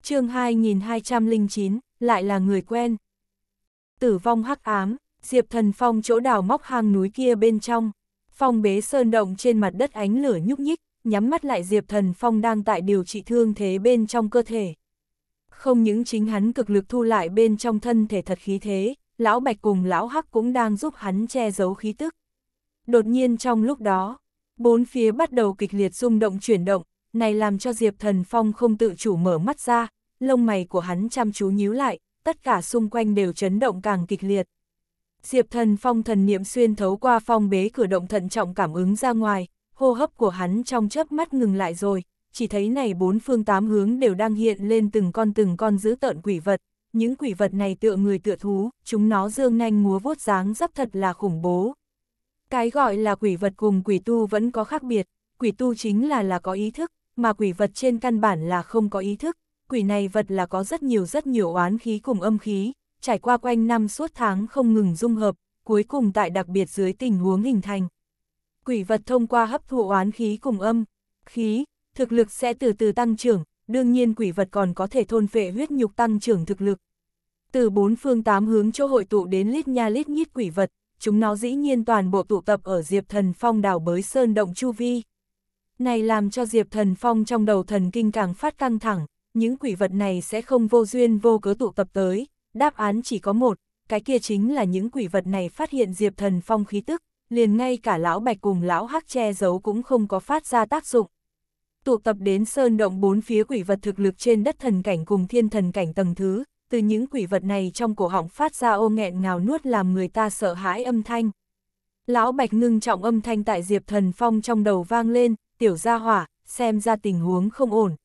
chương 2209, lại là người quen. Tử vong hắc ám, Diệp Thần Phong chỗ đào móc hang núi kia bên trong, phong bế sơn động trên mặt đất ánh lửa nhúc nhích, nhắm mắt lại Diệp Thần Phong đang tại điều trị thương thế bên trong cơ thể. Không những chính hắn cực lực thu lại bên trong thân thể thật khí thế, lão bạch cùng lão hắc cũng đang giúp hắn che giấu khí tức. Đột nhiên trong lúc đó, bốn phía bắt đầu kịch liệt rung động chuyển động, này làm cho Diệp Thần Phong không tự chủ mở mắt ra, lông mày của hắn chăm chú nhíu lại, tất cả xung quanh đều chấn động càng kịch liệt. Diệp Thần Phong thần niệm xuyên thấu qua phong bế cửa động thận trọng cảm ứng ra ngoài, hô hấp của hắn trong chớp mắt ngừng lại rồi, chỉ thấy này bốn phương tám hướng đều đang hiện lên từng con từng con dữ tợn quỷ vật, những quỷ vật này tựa người tựa thú, chúng nó dương nanh múa vuốt dáng dấp thật là khủng bố. Cái gọi là quỷ vật cùng quỷ tu vẫn có khác biệt, quỷ tu chính là là có ý thức, mà quỷ vật trên căn bản là không có ý thức, quỷ này vật là có rất nhiều rất nhiều oán khí cùng âm khí, trải qua quanh năm suốt tháng không ngừng dung hợp, cuối cùng tại đặc biệt dưới tình huống hình thành. Quỷ vật thông qua hấp thụ oán khí cùng âm, khí, thực lực sẽ từ từ tăng trưởng, đương nhiên quỷ vật còn có thể thôn vệ huyết nhục tăng trưởng thực lực. Từ bốn phương tám hướng chỗ hội tụ đến lít nha lít nhít quỷ vật, chúng nó dĩ nhiên toàn bộ tụ tập ở Diệp Thần Phong đảo bới sơn động chu vi. Này làm cho Diệp Thần Phong trong đầu thần kinh càng phát căng thẳng, những quỷ vật này sẽ không vô duyên vô cớ tụ tập tới, đáp án chỉ có một, cái kia chính là những quỷ vật này phát hiện Diệp Thần Phong khí tức, liền ngay cả lão bạch cùng lão hắc che giấu cũng không có phát ra tác dụng tụ tập đến sơn động bốn phía quỷ vật thực lực trên đất thần cảnh cùng thiên thần cảnh tầng thứ, từ những quỷ vật này trong cổ họng phát ra ô nghẹn ngào nuốt làm người ta sợ hãi âm thanh. Lão Bạch ngưng trọng âm thanh tại Diệp Thần Phong trong đầu vang lên, tiểu gia hỏa, xem ra tình huống không ổn.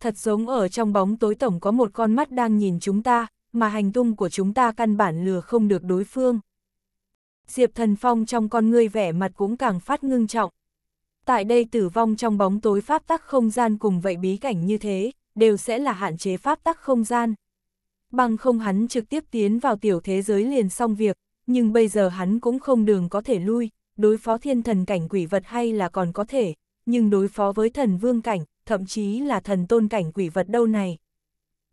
Thật giống ở trong bóng tối tổng có một con mắt đang nhìn chúng ta, mà hành tung của chúng ta căn bản lừa không được đối phương. Diệp Thần Phong trong con ngươi vẻ mặt cũng càng phát ngưng trọng tại đây tử vong trong bóng tối pháp tắc không gian cùng vậy bí cảnh như thế, đều sẽ là hạn chế pháp tắc không gian. Bằng không hắn trực tiếp tiến vào tiểu thế giới liền xong việc, nhưng bây giờ hắn cũng không đường có thể lui, đối phó thiên thần cảnh quỷ vật hay là còn có thể, nhưng đối phó với thần vương cảnh, thậm chí là thần tôn cảnh quỷ vật đâu này.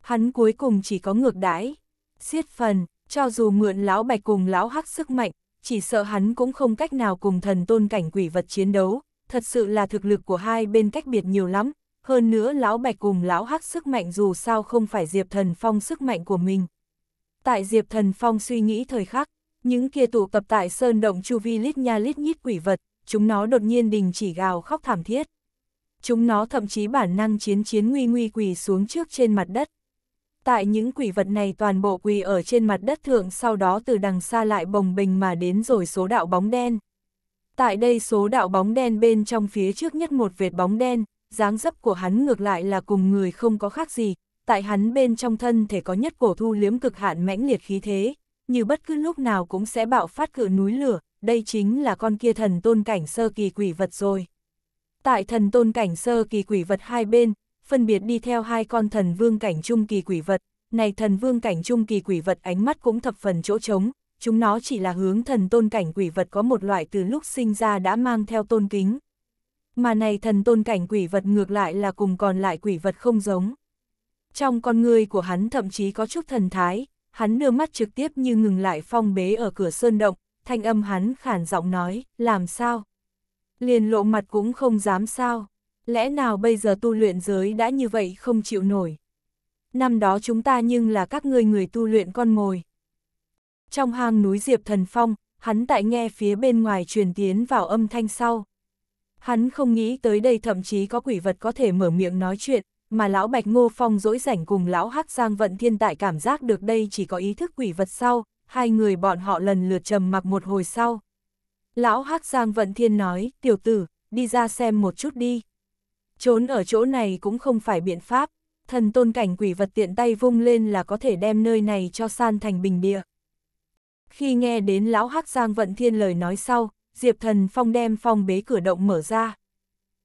Hắn cuối cùng chỉ có ngược đãi, xiết phần, cho dù mượn lão bạch cùng lão hắc sức mạnh, chỉ sợ hắn cũng không cách nào cùng thần tôn cảnh quỷ vật chiến đấu, thật sự là thực lực của hai bên cách biệt nhiều lắm, hơn nữa lão Bạch cùng lão Hắc sức mạnh dù sao không phải Diệp Thần Phong sức mạnh của mình. Tại Diệp Thần Phong suy nghĩ thời khắc, những kia tụ tập tại sơn động chu vi lít nha lít nhít quỷ vật, chúng nó đột nhiên đình chỉ gào khóc thảm thiết. Chúng nó thậm chí bản năng chiến chiến nguy nguy quỳ xuống trước trên mặt đất. Tại những quỷ vật này toàn bộ quỳ ở trên mặt đất thượng sau đó từ đằng xa lại bồng bình mà đến rồi số đạo bóng đen. Tại đây số đạo bóng đen bên trong phía trước nhất một vệt bóng đen, dáng dấp của hắn ngược lại là cùng người không có khác gì, tại hắn bên trong thân thể có nhất cổ thu liếm cực hạn mãnh liệt khí thế, như bất cứ lúc nào cũng sẽ bạo phát cự núi lửa, đây chính là con kia thần tôn cảnh sơ kỳ quỷ vật rồi. Tại thần tôn cảnh sơ kỳ quỷ vật hai bên, phân biệt đi theo hai con thần vương cảnh trung kỳ quỷ vật, này thần vương cảnh trung kỳ quỷ vật ánh mắt cũng thập phần chỗ trống, chúng nó chỉ là hướng thần tôn cảnh quỷ vật có một loại từ lúc sinh ra đã mang theo tôn kính. Mà này thần tôn cảnh quỷ vật ngược lại là cùng còn lại quỷ vật không giống. Trong con người của hắn thậm chí có chút thần thái, hắn đưa mắt trực tiếp như ngừng lại phong bế ở cửa sơn động, thanh âm hắn khản giọng nói, làm sao? Liền lộ mặt cũng không dám sao, lẽ nào bây giờ tu luyện giới đã như vậy không chịu nổi? Năm đó chúng ta nhưng là các ngươi người tu luyện con mồi trong hang núi Diệp Thần Phong, hắn tại nghe phía bên ngoài truyền tiến vào âm thanh sau. Hắn không nghĩ tới đây thậm chí có quỷ vật có thể mở miệng nói chuyện, mà lão Bạch Ngô Phong dỗi rảnh cùng lão Hắc Giang Vận Thiên tại cảm giác được đây chỉ có ý thức quỷ vật sau, hai người bọn họ lần lượt trầm mặc một hồi sau. Lão Hắc Giang Vận Thiên nói, tiểu tử, đi ra xem một chút đi. Trốn ở chỗ này cũng không phải biện pháp, thần tôn cảnh quỷ vật tiện tay vung lên là có thể đem nơi này cho san thành bình địa. Khi nghe đến lão Hắc Giang Vận Thiên lời nói sau, Diệp Thần Phong đem phong bế cửa động mở ra.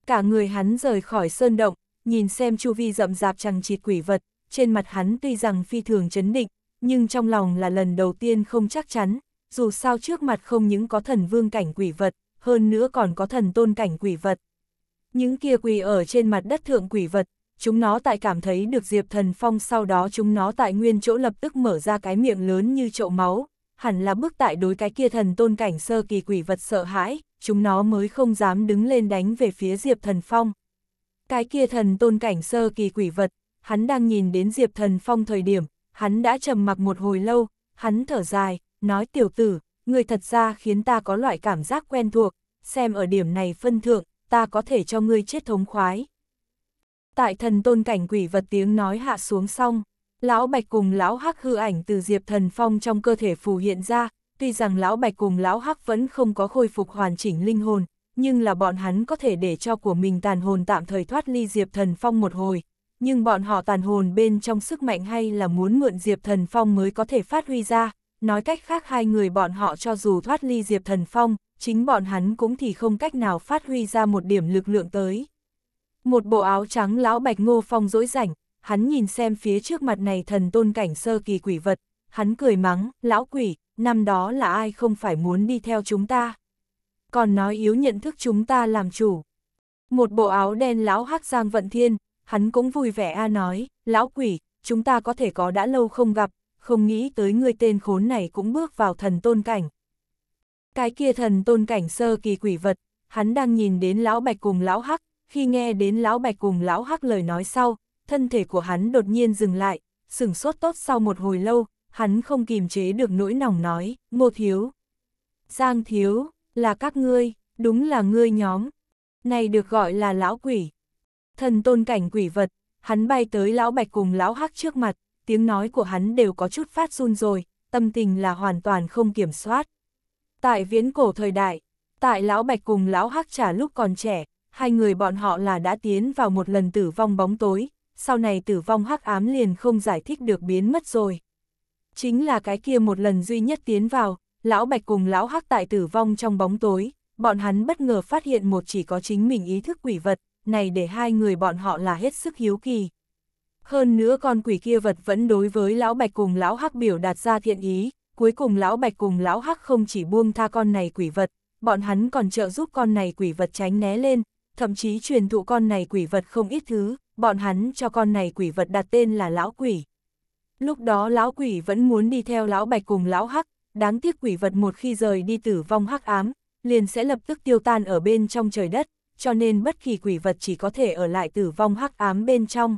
Cả người hắn rời khỏi sơn động, nhìn xem chu vi rậm rạp chẳng chịt quỷ vật, trên mặt hắn tuy rằng phi thường chấn định, nhưng trong lòng là lần đầu tiên không chắc chắn, dù sao trước mặt không những có thần vương cảnh quỷ vật, hơn nữa còn có thần tôn cảnh quỷ vật. Những kia quỷ ở trên mặt đất thượng quỷ vật, chúng nó tại cảm thấy được Diệp Thần Phong sau đó chúng nó tại nguyên chỗ lập tức mở ra cái miệng lớn như chậu máu, hẳn là bức tại đối cái kia thần tôn cảnh sơ kỳ quỷ vật sợ hãi, chúng nó mới không dám đứng lên đánh về phía Diệp Thần Phong. Cái kia thần tôn cảnh sơ kỳ quỷ vật, hắn đang nhìn đến Diệp Thần Phong thời điểm, hắn đã trầm mặc một hồi lâu, hắn thở dài, nói tiểu tử, người thật ra khiến ta có loại cảm giác quen thuộc, xem ở điểm này phân thượng, ta có thể cho ngươi chết thống khoái. Tại thần tôn cảnh quỷ vật tiếng nói hạ xuống xong, Lão Bạch cùng Lão Hắc hư ảnh từ Diệp Thần Phong trong cơ thể phù hiện ra, tuy rằng Lão Bạch cùng Lão Hắc vẫn không có khôi phục hoàn chỉnh linh hồn, nhưng là bọn hắn có thể để cho của mình tàn hồn tạm thời thoát ly Diệp Thần Phong một hồi, nhưng bọn họ tàn hồn bên trong sức mạnh hay là muốn mượn Diệp Thần Phong mới có thể phát huy ra, nói cách khác hai người bọn họ cho dù thoát ly Diệp Thần Phong, chính bọn hắn cũng thì không cách nào phát huy ra một điểm lực lượng tới. Một bộ áo trắng lão bạch ngô phong dỗi rảnh, hắn nhìn xem phía trước mặt này thần tôn cảnh sơ kỳ quỷ vật, hắn cười mắng, lão quỷ, năm đó là ai không phải muốn đi theo chúng ta. Còn nói yếu nhận thức chúng ta làm chủ. Một bộ áo đen lão hắc giang vận thiên, hắn cũng vui vẻ a nói, lão quỷ, chúng ta có thể có đã lâu không gặp, không nghĩ tới người tên khốn này cũng bước vào thần tôn cảnh. Cái kia thần tôn cảnh sơ kỳ quỷ vật, hắn đang nhìn đến lão bạch cùng lão hắc, khi nghe đến lão bạch cùng lão hắc lời nói sau, thân thể của hắn đột nhiên dừng lại, sửng sốt tốt sau một hồi lâu, hắn không kìm chế được nỗi nòng nói, ngô thiếu. Giang thiếu, là các ngươi, đúng là ngươi nhóm. Này được gọi là lão quỷ. Thần tôn cảnh quỷ vật, hắn bay tới lão bạch cùng lão hắc trước mặt, tiếng nói của hắn đều có chút phát run rồi, tâm tình là hoàn toàn không kiểm soát. Tại viễn cổ thời đại, tại lão bạch cùng lão hắc trả lúc còn trẻ, hai người bọn họ là đã tiến vào một lần tử vong bóng tối, sau này tử vong hắc ám liền không giải thích được biến mất rồi. Chính là cái kia một lần duy nhất tiến vào, lão bạch cùng lão hắc tại tử vong trong bóng tối, bọn hắn bất ngờ phát hiện một chỉ có chính mình ý thức quỷ vật, này để hai người bọn họ là hết sức hiếu kỳ. Hơn nữa con quỷ kia vật vẫn đối với lão bạch cùng lão hắc biểu đạt ra thiện ý, cuối cùng lão bạch cùng lão hắc không chỉ buông tha con này quỷ vật, bọn hắn còn trợ giúp con này quỷ vật tránh né lên, thậm chí truyền thụ con này quỷ vật không ít thứ, bọn hắn cho con này quỷ vật đặt tên là lão quỷ. Lúc đó lão quỷ vẫn muốn đi theo lão bạch cùng lão hắc, đáng tiếc quỷ vật một khi rời đi tử vong hắc ám, liền sẽ lập tức tiêu tan ở bên trong trời đất, cho nên bất kỳ quỷ vật chỉ có thể ở lại tử vong hắc ám bên trong.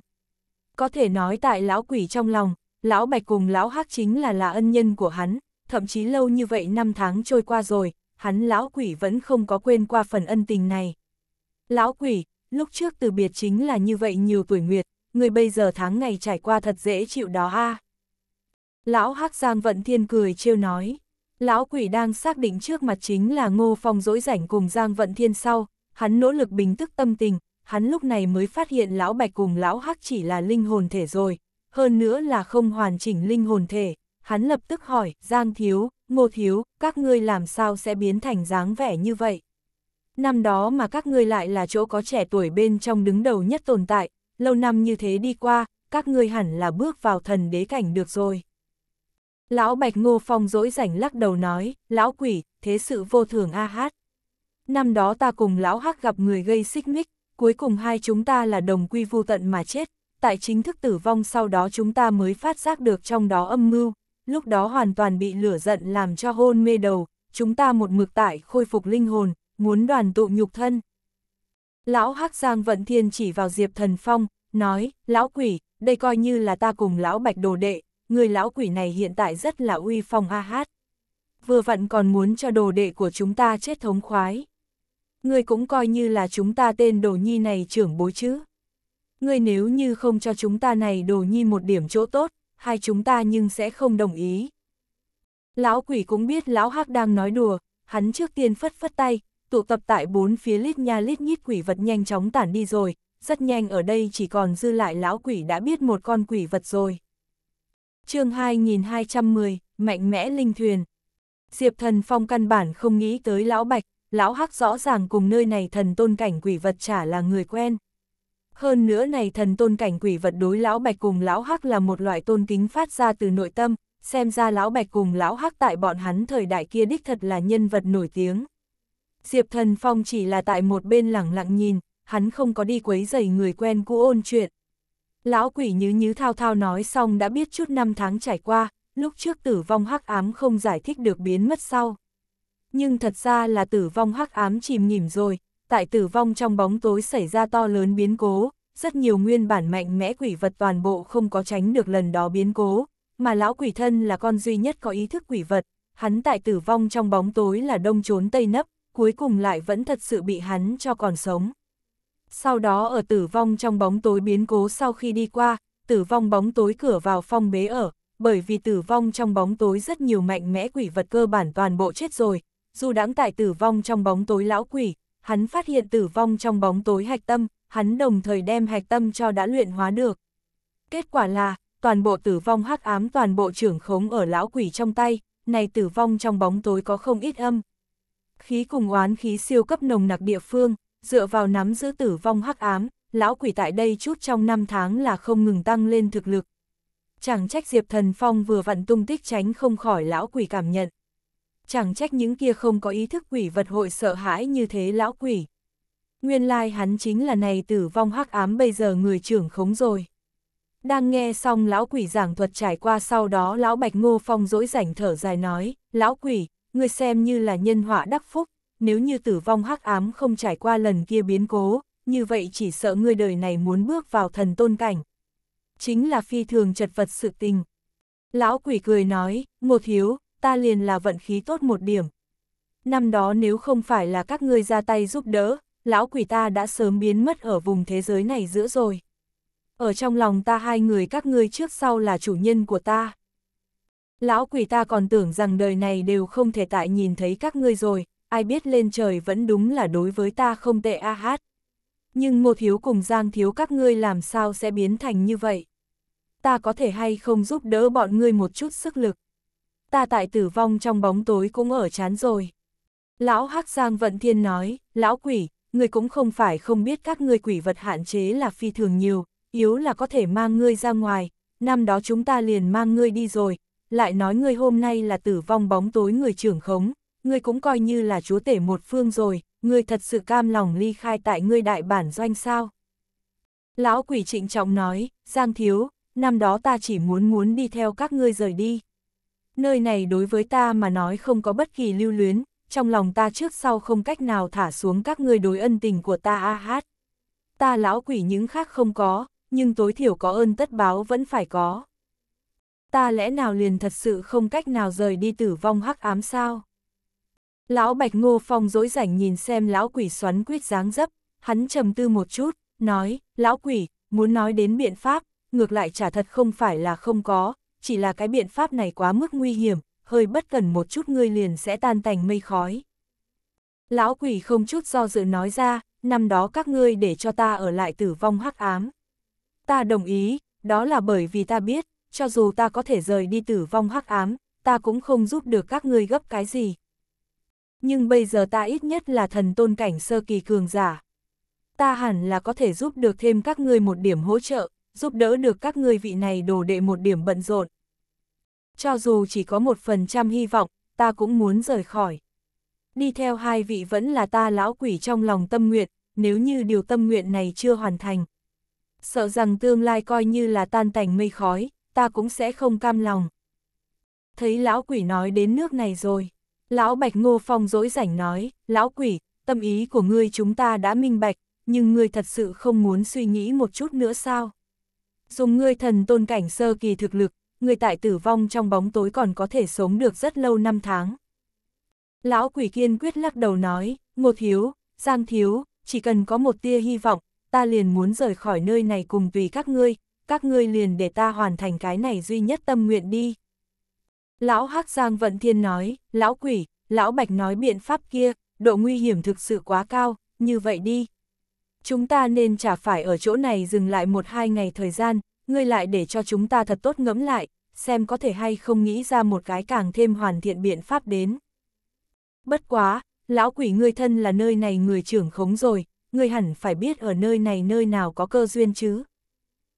Có thể nói tại lão quỷ trong lòng, lão bạch cùng lão hắc chính là là ân nhân của hắn, thậm chí lâu như vậy năm tháng trôi qua rồi, hắn lão quỷ vẫn không có quên qua phần ân tình này. Lão quỷ, lúc trước từ biệt chính là như vậy nhiều tuổi nguyệt, người bây giờ tháng ngày trải qua thật dễ chịu đó ha Lão Hắc Giang Vận Thiên cười trêu nói, lão quỷ đang xác định trước mặt chính là Ngô Phong dỗi rảnh cùng Giang Vận Thiên sau, hắn nỗ lực bình tức tâm tình, hắn lúc này mới phát hiện lão Bạch cùng lão Hắc chỉ là linh hồn thể rồi, hơn nữa là không hoàn chỉnh linh hồn thể, hắn lập tức hỏi, Giang Thiếu, Ngô Thiếu, các ngươi làm sao sẽ biến thành dáng vẻ như vậy? năm đó mà các ngươi lại là chỗ có trẻ tuổi bên trong đứng đầu nhất tồn tại, lâu năm như thế đi qua, các ngươi hẳn là bước vào thần đế cảnh được rồi. Lão Bạch Ngô Phong dỗi rảnh lắc đầu nói, lão quỷ, thế sự vô thường a hát. Năm đó ta cùng lão hắc gặp người gây xích mích, cuối cùng hai chúng ta là đồng quy vu tận mà chết, tại chính thức tử vong sau đó chúng ta mới phát giác được trong đó âm mưu, lúc đó hoàn toàn bị lửa giận làm cho hôn mê đầu, chúng ta một mực tại khôi phục linh hồn, muốn đoàn tụ nhục thân. Lão Hắc Giang Vận Thiên chỉ vào Diệp Thần Phong, nói, lão quỷ, đây coi như là ta cùng lão Bạch Đồ Đệ, người lão quỷ này hiện tại rất là uy phong a hát. Vừa vặn còn muốn cho đồ đệ của chúng ta chết thống khoái. Người cũng coi như là chúng ta tên đồ nhi này trưởng bối chứ. Người nếu như không cho chúng ta này đồ nhi một điểm chỗ tốt, hai chúng ta nhưng sẽ không đồng ý. Lão quỷ cũng biết lão hắc đang nói đùa, hắn trước tiên phất phất tay, tụ tập tại bốn phía lít nha lít nhít quỷ vật nhanh chóng tản đi rồi, rất nhanh ở đây chỉ còn dư lại lão quỷ đã biết một con quỷ vật rồi. chương 2210, Mạnh mẽ Linh Thuyền Diệp thần phong căn bản không nghĩ tới lão bạch, lão hắc rõ ràng cùng nơi này thần tôn cảnh quỷ vật chả là người quen. Hơn nữa này thần tôn cảnh quỷ vật đối lão bạch cùng lão hắc là một loại tôn kính phát ra từ nội tâm, xem ra lão bạch cùng lão hắc tại bọn hắn thời đại kia đích thật là nhân vật nổi tiếng. Diệp Thần Phong chỉ là tại một bên lẳng lặng nhìn, hắn không có đi quấy rầy người quen cũ ôn chuyện. Lão quỷ nhứ nhứ thao thao nói xong đã biết chút năm tháng trải qua, lúc trước tử vong hắc ám không giải thích được biến mất sau. Nhưng thật ra là tử vong hắc ám chìm nhìm rồi, tại tử vong trong bóng tối xảy ra to lớn biến cố, rất nhiều nguyên bản mạnh mẽ quỷ vật toàn bộ không có tránh được lần đó biến cố, mà lão quỷ thân là con duy nhất có ý thức quỷ vật, hắn tại tử vong trong bóng tối là đông trốn tây nấp, cuối cùng lại vẫn thật sự bị hắn cho còn sống. Sau đó ở tử vong trong bóng tối biến cố sau khi đi qua, tử vong bóng tối cửa vào phong bế ở, bởi vì tử vong trong bóng tối rất nhiều mạnh mẽ quỷ vật cơ bản toàn bộ chết rồi, dù đáng tại tử vong trong bóng tối lão quỷ, hắn phát hiện tử vong trong bóng tối hạch tâm, hắn đồng thời đem hạch tâm cho đã luyện hóa được. Kết quả là, toàn bộ tử vong hắc ám toàn bộ trưởng khống ở lão quỷ trong tay, này tử vong trong bóng tối có không ít âm, Khí cùng oán khí siêu cấp nồng nặc địa phương, dựa vào nắm giữ tử vong hắc ám, lão quỷ tại đây chút trong năm tháng là không ngừng tăng lên thực lực. Chẳng trách Diệp Thần Phong vừa vặn tung tích tránh không khỏi lão quỷ cảm nhận. Chẳng trách những kia không có ý thức quỷ vật hội sợ hãi như thế lão quỷ. Nguyên lai hắn chính là này tử vong hắc ám bây giờ người trưởng khống rồi. Đang nghe xong lão quỷ giảng thuật trải qua sau đó lão bạch ngô phong dỗi rảnh thở dài nói, lão quỷ, ngươi xem như là nhân họa đắc phúc, nếu như tử vong hắc ám không trải qua lần kia biến cố, như vậy chỉ sợ ngươi đời này muốn bước vào thần tôn cảnh. Chính là phi thường chật vật sự tình. Lão quỷ cười nói, Ngô Thiếu, ta liền là vận khí tốt một điểm. Năm đó nếu không phải là các ngươi ra tay giúp đỡ, lão quỷ ta đã sớm biến mất ở vùng thế giới này giữa rồi. Ở trong lòng ta hai người các ngươi trước sau là chủ nhân của ta. Lão quỷ ta còn tưởng rằng đời này đều không thể tại nhìn thấy các ngươi rồi, ai biết lên trời vẫn đúng là đối với ta không tệ a hát. Nhưng một thiếu cùng giang thiếu các ngươi làm sao sẽ biến thành như vậy? Ta có thể hay không giúp đỡ bọn ngươi một chút sức lực? Ta tại tử vong trong bóng tối cũng ở chán rồi. Lão hắc giang vận thiên nói, lão quỷ, ngươi cũng không phải không biết các ngươi quỷ vật hạn chế là phi thường nhiều, yếu là có thể mang ngươi ra ngoài, năm đó chúng ta liền mang ngươi đi rồi, lại nói ngươi hôm nay là tử vong bóng tối người trưởng khống, ngươi cũng coi như là chúa tể một phương rồi, ngươi thật sự cam lòng ly khai tại ngươi đại bản doanh sao. Lão quỷ trịnh trọng nói, Giang Thiếu, năm đó ta chỉ muốn muốn đi theo các ngươi rời đi. Nơi này đối với ta mà nói không có bất kỳ lưu luyến, trong lòng ta trước sau không cách nào thả xuống các ngươi đối ân tình của ta a hát. Ta lão quỷ những khác không có, nhưng tối thiểu có ơn tất báo vẫn phải có ta lẽ nào liền thật sự không cách nào rời đi tử vong hắc ám sao? Lão Bạch Ngô Phong dối rảnh nhìn xem lão quỷ xoắn quýt dáng dấp, hắn trầm tư một chút, nói, lão quỷ, muốn nói đến biện pháp, ngược lại trả thật không phải là không có, chỉ là cái biện pháp này quá mức nguy hiểm, hơi bất cần một chút ngươi liền sẽ tan tành mây khói. Lão quỷ không chút do dự nói ra, năm đó các ngươi để cho ta ở lại tử vong hắc ám. Ta đồng ý, đó là bởi vì ta biết, cho dù ta có thể rời đi tử vong hắc ám, ta cũng không giúp được các ngươi gấp cái gì. Nhưng bây giờ ta ít nhất là thần tôn cảnh sơ kỳ cường giả. Ta hẳn là có thể giúp được thêm các ngươi một điểm hỗ trợ, giúp đỡ được các ngươi vị này đồ đệ một điểm bận rộn. Cho dù chỉ có một phần trăm hy vọng, ta cũng muốn rời khỏi. Đi theo hai vị vẫn là ta lão quỷ trong lòng tâm nguyện, nếu như điều tâm nguyện này chưa hoàn thành. Sợ rằng tương lai coi như là tan tành mây khói, ta cũng sẽ không cam lòng. Thấy lão quỷ nói đến nước này rồi, lão bạch ngô phong dỗi rảnh nói, lão quỷ, tâm ý của ngươi chúng ta đã minh bạch, nhưng ngươi thật sự không muốn suy nghĩ một chút nữa sao? Dùng ngươi thần tôn cảnh sơ kỳ thực lực, ngươi tại tử vong trong bóng tối còn có thể sống được rất lâu năm tháng. Lão quỷ kiên quyết lắc đầu nói, ngô thiếu, giang thiếu, chỉ cần có một tia hy vọng, ta liền muốn rời khỏi nơi này cùng tùy các ngươi, các ngươi liền để ta hoàn thành cái này duy nhất tâm nguyện đi. Lão Hắc Giang Vận Thiên nói, lão quỷ, lão Bạch nói biện pháp kia, độ nguy hiểm thực sự quá cao, như vậy đi. Chúng ta nên chả phải ở chỗ này dừng lại một hai ngày thời gian, ngươi lại để cho chúng ta thật tốt ngẫm lại, xem có thể hay không nghĩ ra một cái càng thêm hoàn thiện biện pháp đến. Bất quá, lão quỷ ngươi thân là nơi này người trưởng khống rồi, ngươi hẳn phải biết ở nơi này nơi nào có cơ duyên chứ,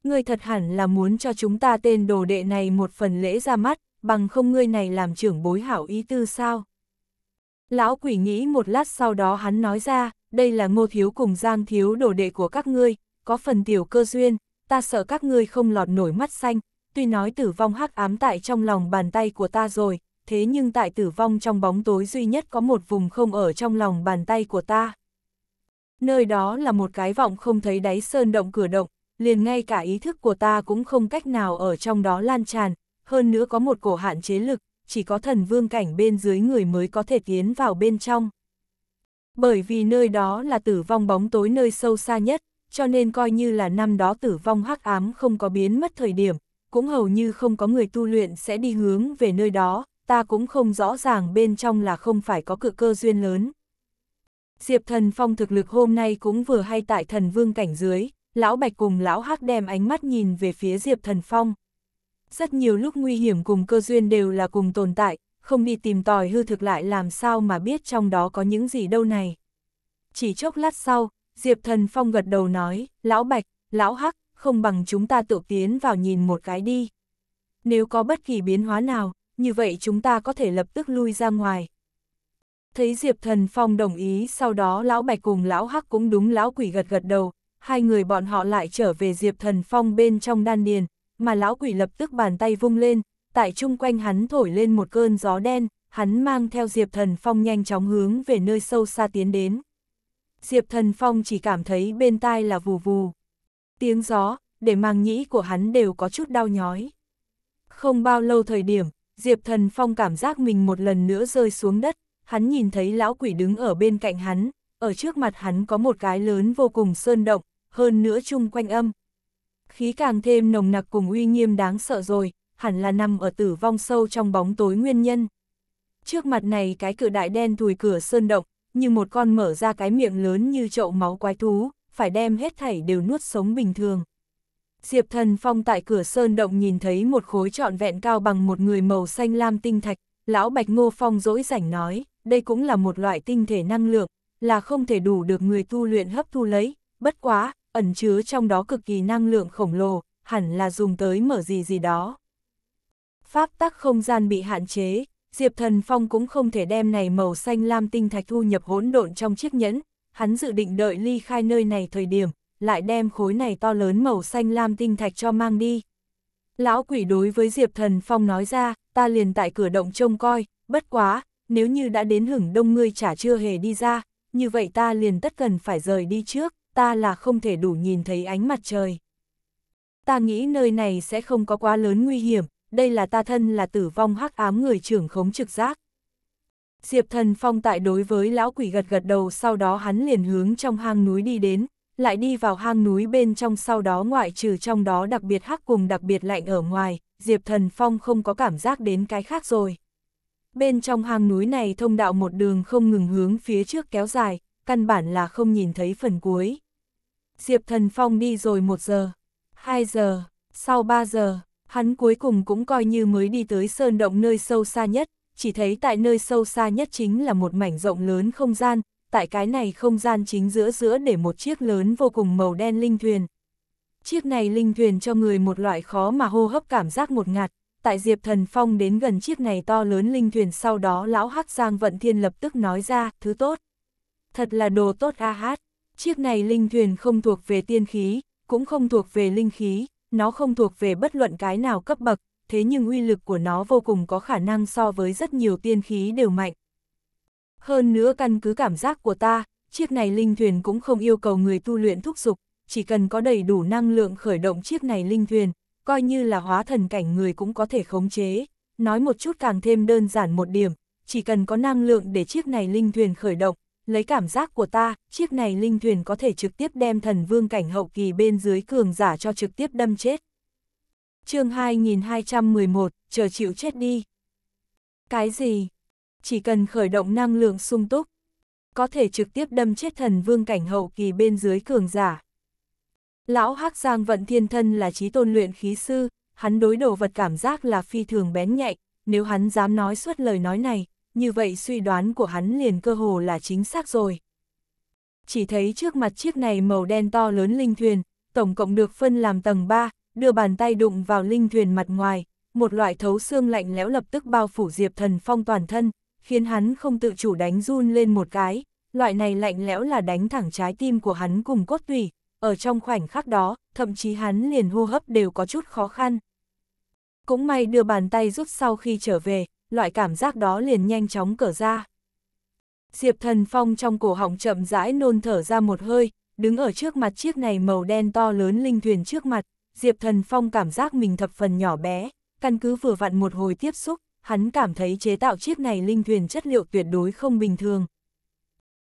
ngươi thật hẳn là muốn cho chúng ta tên đồ đệ này một phần lễ ra mắt, bằng không ngươi này làm trưởng bối hảo ý tư sao. Lão quỷ nghĩ một lát sau đó hắn nói ra, đây là ngô thiếu cùng giang thiếu đồ đệ của các ngươi, có phần tiểu cơ duyên, ta sợ các ngươi không lọt nổi mắt xanh, tuy nói tử vong hắc ám tại trong lòng bàn tay của ta rồi, thế nhưng tại tử vong trong bóng tối duy nhất có một vùng không ở trong lòng bàn tay của ta. Nơi đó là một cái vọng không thấy đáy sơn động cửa động, liền ngay cả ý thức của ta cũng không cách nào ở trong đó lan tràn, hơn nữa có một cổ hạn chế lực, chỉ có thần vương cảnh bên dưới người mới có thể tiến vào bên trong. Bởi vì nơi đó là tử vong bóng tối nơi sâu xa nhất, cho nên coi như là năm đó tử vong hắc ám không có biến mất thời điểm, cũng hầu như không có người tu luyện sẽ đi hướng về nơi đó, ta cũng không rõ ràng bên trong là không phải có cự cơ duyên lớn. Diệp thần phong thực lực hôm nay cũng vừa hay tại thần vương cảnh dưới, lão Bạch cùng lão Hắc đem ánh mắt nhìn về phía Diệp Thần Phong. Rất nhiều lúc nguy hiểm cùng cơ duyên đều là cùng tồn tại, không đi tìm tòi hư thực lại làm sao mà biết trong đó có những gì đâu này. Chỉ chốc lát sau, Diệp Thần Phong gật đầu nói, lão Bạch, lão Hắc, không bằng chúng ta tự tiến vào nhìn một cái đi. Nếu có bất kỳ biến hóa nào, như vậy chúng ta có thể lập tức lui ra ngoài. Thấy Diệp Thần Phong đồng ý, sau đó lão Bạch cùng lão Hắc cũng đúng lão quỷ gật gật đầu, hai người bọn họ lại trở về Diệp Thần Phong bên trong đan điền, mà lão quỷ lập tức bàn tay vung lên, tại chung quanh hắn thổi lên một cơn gió đen, hắn mang theo Diệp Thần Phong nhanh chóng hướng về nơi sâu xa tiến đến. Diệp Thần Phong chỉ cảm thấy bên tai là vù vù. Tiếng gió, để mang nhĩ của hắn đều có chút đau nhói. Không bao lâu thời điểm, Diệp Thần Phong cảm giác mình một lần nữa rơi xuống đất, hắn nhìn thấy lão quỷ đứng ở bên cạnh hắn, ở trước mặt hắn có một cái lớn vô cùng sơn động, hơn nữa chung quanh âm. Khí càng thêm nồng nặc cùng uy nghiêm đáng sợ rồi, hẳn là nằm ở tử vong sâu trong bóng tối nguyên nhân. Trước mặt này cái cửa đại đen thùi cửa sơn động, như một con mở ra cái miệng lớn như chậu máu quái thú, phải đem hết thảy đều nuốt sống bình thường. Diệp thần phong tại cửa sơn động nhìn thấy một khối trọn vẹn cao bằng một người màu xanh lam tinh thạch, lão bạch ngô phong dỗi rảnh nói, đây cũng là một loại tinh thể năng lượng, là không thể đủ được người tu luyện hấp thu lấy, bất quá, ẩn chứa trong đó cực kỳ năng lượng khổng lồ, hẳn là dùng tới mở gì gì đó. Pháp tắc không gian bị hạn chế, Diệp Thần Phong cũng không thể đem này màu xanh lam tinh thạch thu nhập hỗn độn trong chiếc nhẫn, hắn dự định đợi ly khai nơi này thời điểm, lại đem khối này to lớn màu xanh lam tinh thạch cho mang đi. Lão quỷ đối với Diệp Thần Phong nói ra, ta liền tại cửa động trông coi, bất quá, nếu như đã đến hưởng đông ngươi chả chưa hề đi ra, như vậy ta liền tất cần phải rời đi trước ta là không thể đủ nhìn thấy ánh mặt trời. Ta nghĩ nơi này sẽ không có quá lớn nguy hiểm, đây là ta thân là tử vong hắc ám người trưởng khống trực giác. Diệp thần phong tại đối với lão quỷ gật gật đầu sau đó hắn liền hướng trong hang núi đi đến, lại đi vào hang núi bên trong sau đó ngoại trừ trong đó đặc biệt hắc cùng đặc biệt lạnh ở ngoài, Diệp Thần Phong không có cảm giác đến cái khác rồi. Bên trong hang núi này thông đạo một đường không ngừng hướng phía trước kéo dài, căn bản là không nhìn thấy phần cuối. Diệp Thần Phong đi rồi một giờ, hai giờ, sau ba giờ, hắn cuối cùng cũng coi như mới đi tới sơn động nơi sâu xa nhất, chỉ thấy tại nơi sâu xa nhất chính là một mảnh rộng lớn không gian, tại cái này không gian chính giữa giữa để một chiếc lớn vô cùng màu đen linh thuyền. Chiếc này linh thuyền cho người một loại khó mà hô hấp cảm giác một ngạt, tại Diệp Thần Phong đến gần chiếc này to lớn linh thuyền sau đó lão Hắc Giang Vận Thiên lập tức nói ra, thứ tốt. Thật là đồ tốt a hát. Chiếc này linh thuyền không thuộc về tiên khí, cũng không thuộc về linh khí, nó không thuộc về bất luận cái nào cấp bậc, thế nhưng uy lực của nó vô cùng có khả năng so với rất nhiều tiên khí đều mạnh. Hơn nữa căn cứ cảm giác của ta, chiếc này linh thuyền cũng không yêu cầu người tu luyện thúc dục, chỉ cần có đầy đủ năng lượng khởi động chiếc này linh thuyền, coi như là hóa thần cảnh người cũng có thể khống chế. Nói một chút càng thêm đơn giản một điểm, chỉ cần có năng lượng để chiếc này linh thuyền khởi động, lấy cảm giác của ta, chiếc này linh thuyền có thể trực tiếp đem thần vương cảnh hậu kỳ bên dưới cường giả cho trực tiếp đâm chết. chương 2211, chờ chịu chết đi. Cái gì? Chỉ cần khởi động năng lượng sung túc, có thể trực tiếp đâm chết thần vương cảnh hậu kỳ bên dưới cường giả. Lão Hắc Giang Vận Thiên Thân là trí tôn luyện khí sư, hắn đối đồ vật cảm giác là phi thường bén nhạy, nếu hắn dám nói suốt lời nói này, như vậy suy đoán của hắn liền cơ hồ là chính xác rồi. Chỉ thấy trước mặt chiếc này màu đen to lớn linh thuyền, tổng cộng được phân làm tầng 3, đưa bàn tay đụng vào linh thuyền mặt ngoài, một loại thấu xương lạnh lẽo lập tức bao phủ Diệp Thần Phong toàn thân, khiến hắn không tự chủ đánh run lên một cái, loại này lạnh lẽo là đánh thẳng trái tim của hắn cùng cốt tủy, ở trong khoảnh khắc đó, thậm chí hắn liền hô hấp đều có chút khó khăn. Cũng may đưa bàn tay rút sau khi trở về, loại cảm giác đó liền nhanh chóng cở ra. Diệp Thần Phong trong cổ họng chậm rãi nôn thở ra một hơi, đứng ở trước mặt chiếc này màu đen to lớn linh thuyền trước mặt, Diệp Thần Phong cảm giác mình thập phần nhỏ bé, căn cứ vừa vặn một hồi tiếp xúc, hắn cảm thấy chế tạo chiếc này linh thuyền chất liệu tuyệt đối không bình thường.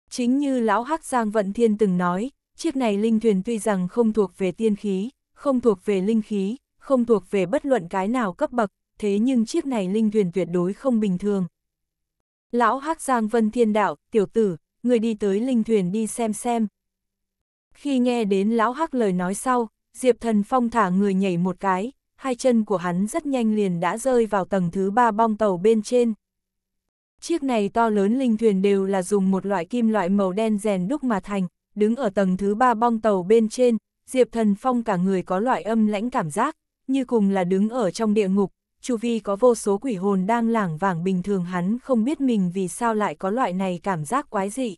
Chính như Lão Hắc Giang Vận Thiên từng nói, chiếc này linh thuyền tuy rằng không thuộc về tiên khí, không thuộc về linh khí, không thuộc về bất luận cái nào cấp bậc, thế nhưng chiếc này linh thuyền tuyệt đối không bình thường. Lão hắc Giang Vân Thiên Đạo, tiểu tử, người đi tới linh thuyền đi xem xem. Khi nghe đến lão hắc lời nói sau, Diệp Thần Phong thả người nhảy một cái, hai chân của hắn rất nhanh liền đã rơi vào tầng thứ ba bong tàu bên trên. Chiếc này to lớn linh thuyền đều là dùng một loại kim loại màu đen rèn đúc mà thành, đứng ở tầng thứ ba bong tàu bên trên, Diệp Thần Phong cả người có loại âm lãnh cảm giác, như cùng là đứng ở trong địa ngục, chu vi có vô số quỷ hồn đang lảng vảng bình thường hắn không biết mình vì sao lại có loại này cảm giác quái dị.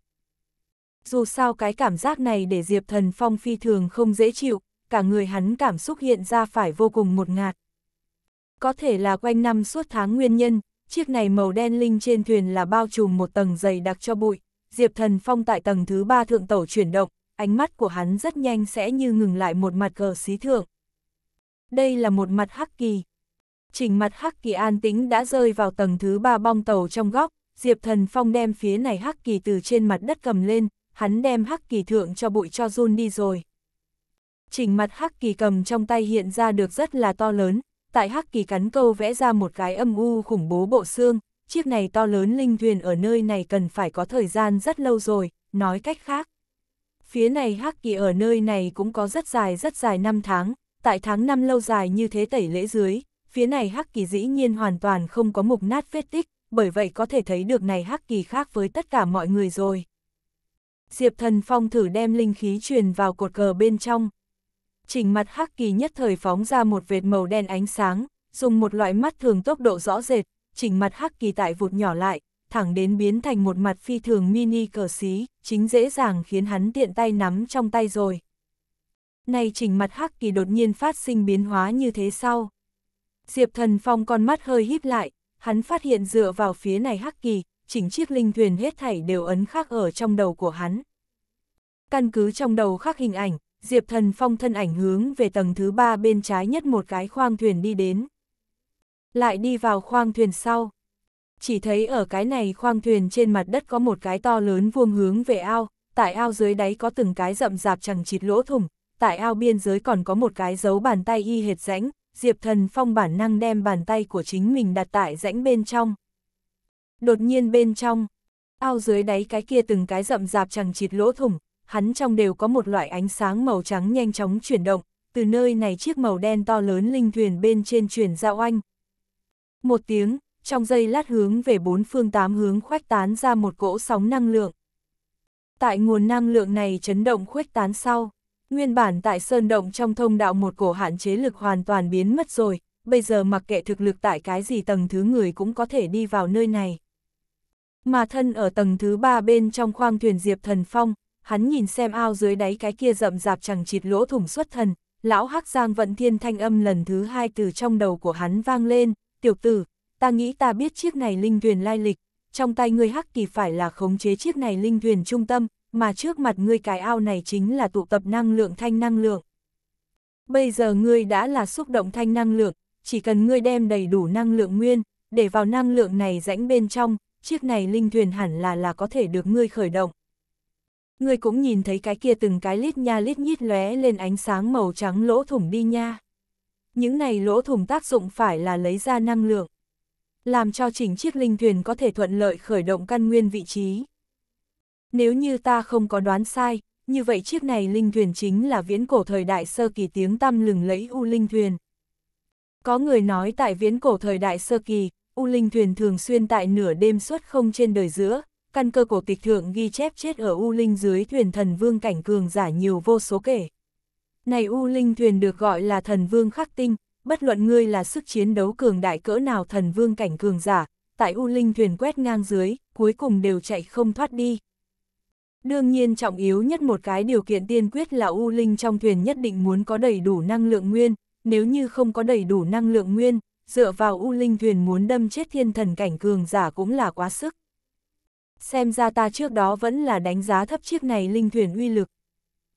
Dù sao cái cảm giác này để Diệp Thần Phong phi thường không dễ chịu, cả người hắn cảm xúc hiện ra phải vô cùng một ngạt. Có thể là quanh năm suốt tháng nguyên nhân, chiếc này màu đen linh trên thuyền là bao trùm một tầng dày đặc cho bụi, Diệp Thần Phong tại tầng thứ ba thượng tẩu chuyển động, ánh mắt của hắn rất nhanh sẽ như ngừng lại một mặt cờ xí thượng. Đây là một mặt hắc kỳ, Trình mặt Hắc Kỳ an tĩnh đã rơi vào tầng thứ ba bong tàu trong góc, Diệp Thần Phong đem phía này Hắc Kỳ từ trên mặt đất cầm lên, hắn đem Hắc Kỳ thượng cho bụi cho run đi rồi. Trình mặt Hắc Kỳ cầm trong tay hiện ra được rất là to lớn, tại Hắc Kỳ cắn câu vẽ ra một cái âm u khủng bố bộ xương, chiếc này to lớn linh thuyền ở nơi này cần phải có thời gian rất lâu rồi, nói cách khác. Phía này Hắc Kỳ ở nơi này cũng có rất dài rất dài năm tháng, tại tháng năm lâu dài như thế tẩy lễ dưới, phía này hắc kỳ dĩ nhiên hoàn toàn không có mục nát vết tích, bởi vậy có thể thấy được này hắc kỳ khác với tất cả mọi người rồi. Diệp thần phong thử đem linh khí truyền vào cột cờ bên trong. Chỉnh mặt hắc kỳ nhất thời phóng ra một vệt màu đen ánh sáng, dùng một loại mắt thường tốc độ rõ rệt, chỉnh mặt hắc kỳ tại vụt nhỏ lại, thẳng đến biến thành một mặt phi thường mini cờ xí, chính dễ dàng khiến hắn tiện tay nắm trong tay rồi. Này chỉnh mặt hắc kỳ đột nhiên phát sinh biến hóa như thế sau. Diệp Thần Phong con mắt hơi híp lại, hắn phát hiện dựa vào phía này hắc kỳ, chỉnh chiếc linh thuyền hết thảy đều ấn khắc ở trong đầu của hắn. Căn cứ trong đầu khắc hình ảnh, Diệp Thần Phong thân ảnh hướng về tầng thứ ba bên trái nhất một cái khoang thuyền đi đến. Lại đi vào khoang thuyền sau. Chỉ thấy ở cái này khoang thuyền trên mặt đất có một cái to lớn vuông hướng về ao, tại ao dưới đáy có từng cái rậm rạp chẳng chịt lỗ thủng, tại ao biên giới còn có một cái dấu bàn tay y hệt rãnh, Diệp Thần Phong bản năng đem bàn tay của chính mình đặt tại rãnh bên trong. Đột nhiên bên trong, ao dưới đáy cái kia từng cái rậm rạp chẳng chịt lỗ thủng, hắn trong đều có một loại ánh sáng màu trắng nhanh chóng chuyển động, từ nơi này chiếc màu đen to lớn linh thuyền bên trên chuyển ra oanh. Một tiếng, trong giây lát hướng về bốn phương tám hướng khuếch tán ra một cỗ sóng năng lượng. Tại nguồn năng lượng này chấn động khuếch tán sau, Nguyên bản tại Sơn Động trong thông đạo một cổ hạn chế lực hoàn toàn biến mất rồi, bây giờ mặc kệ thực lực tại cái gì tầng thứ người cũng có thể đi vào nơi này. Mà thân ở tầng thứ ba bên trong khoang thuyền Diệp Thần Phong, hắn nhìn xem ao dưới đáy cái kia rậm rạp chẳng chịt lỗ thủng xuất thần, lão hắc giang vận thiên thanh âm lần thứ hai từ trong đầu của hắn vang lên, tiểu tử, ta nghĩ ta biết chiếc này linh thuyền lai lịch, trong tay người hắc kỳ phải là khống chế chiếc này linh thuyền trung tâm, mà trước mặt ngươi cái ao này chính là tụ tập năng lượng thanh năng lượng. Bây giờ ngươi đã là xúc động thanh năng lượng, chỉ cần ngươi đem đầy đủ năng lượng nguyên, để vào năng lượng này rãnh bên trong, chiếc này linh thuyền hẳn là là có thể được ngươi khởi động. Ngươi cũng nhìn thấy cái kia từng cái lít nha lít nhít lóe lên ánh sáng màu trắng lỗ thủng đi nha. Những này lỗ thủng tác dụng phải là lấy ra năng lượng, làm cho chỉnh chiếc linh thuyền có thể thuận lợi khởi động căn nguyên vị trí. Nếu như ta không có đoán sai, như vậy chiếc này linh thuyền chính là viễn cổ thời đại sơ kỳ tiếng tăm lừng lẫy U Linh Thuyền. Có người nói tại viễn cổ thời đại sơ kỳ, U Linh Thuyền thường xuyên tại nửa đêm suốt không trên đời giữa, căn cơ cổ tịch thượng ghi chép chết ở U Linh dưới thuyền thần vương cảnh cường giả nhiều vô số kể. Này U Linh Thuyền được gọi là thần vương khắc tinh, bất luận ngươi là sức chiến đấu cường đại cỡ nào thần vương cảnh cường giả, tại U Linh Thuyền quét ngang dưới, cuối cùng đều chạy không thoát đi. Đương nhiên trọng yếu nhất một cái điều kiện tiên quyết là U Linh trong thuyền nhất định muốn có đầy đủ năng lượng nguyên, nếu như không có đầy đủ năng lượng nguyên, dựa vào U Linh thuyền muốn đâm chết thiên thần cảnh cường giả cũng là quá sức. Xem ra ta trước đó vẫn là đánh giá thấp chiếc này linh thuyền uy lực.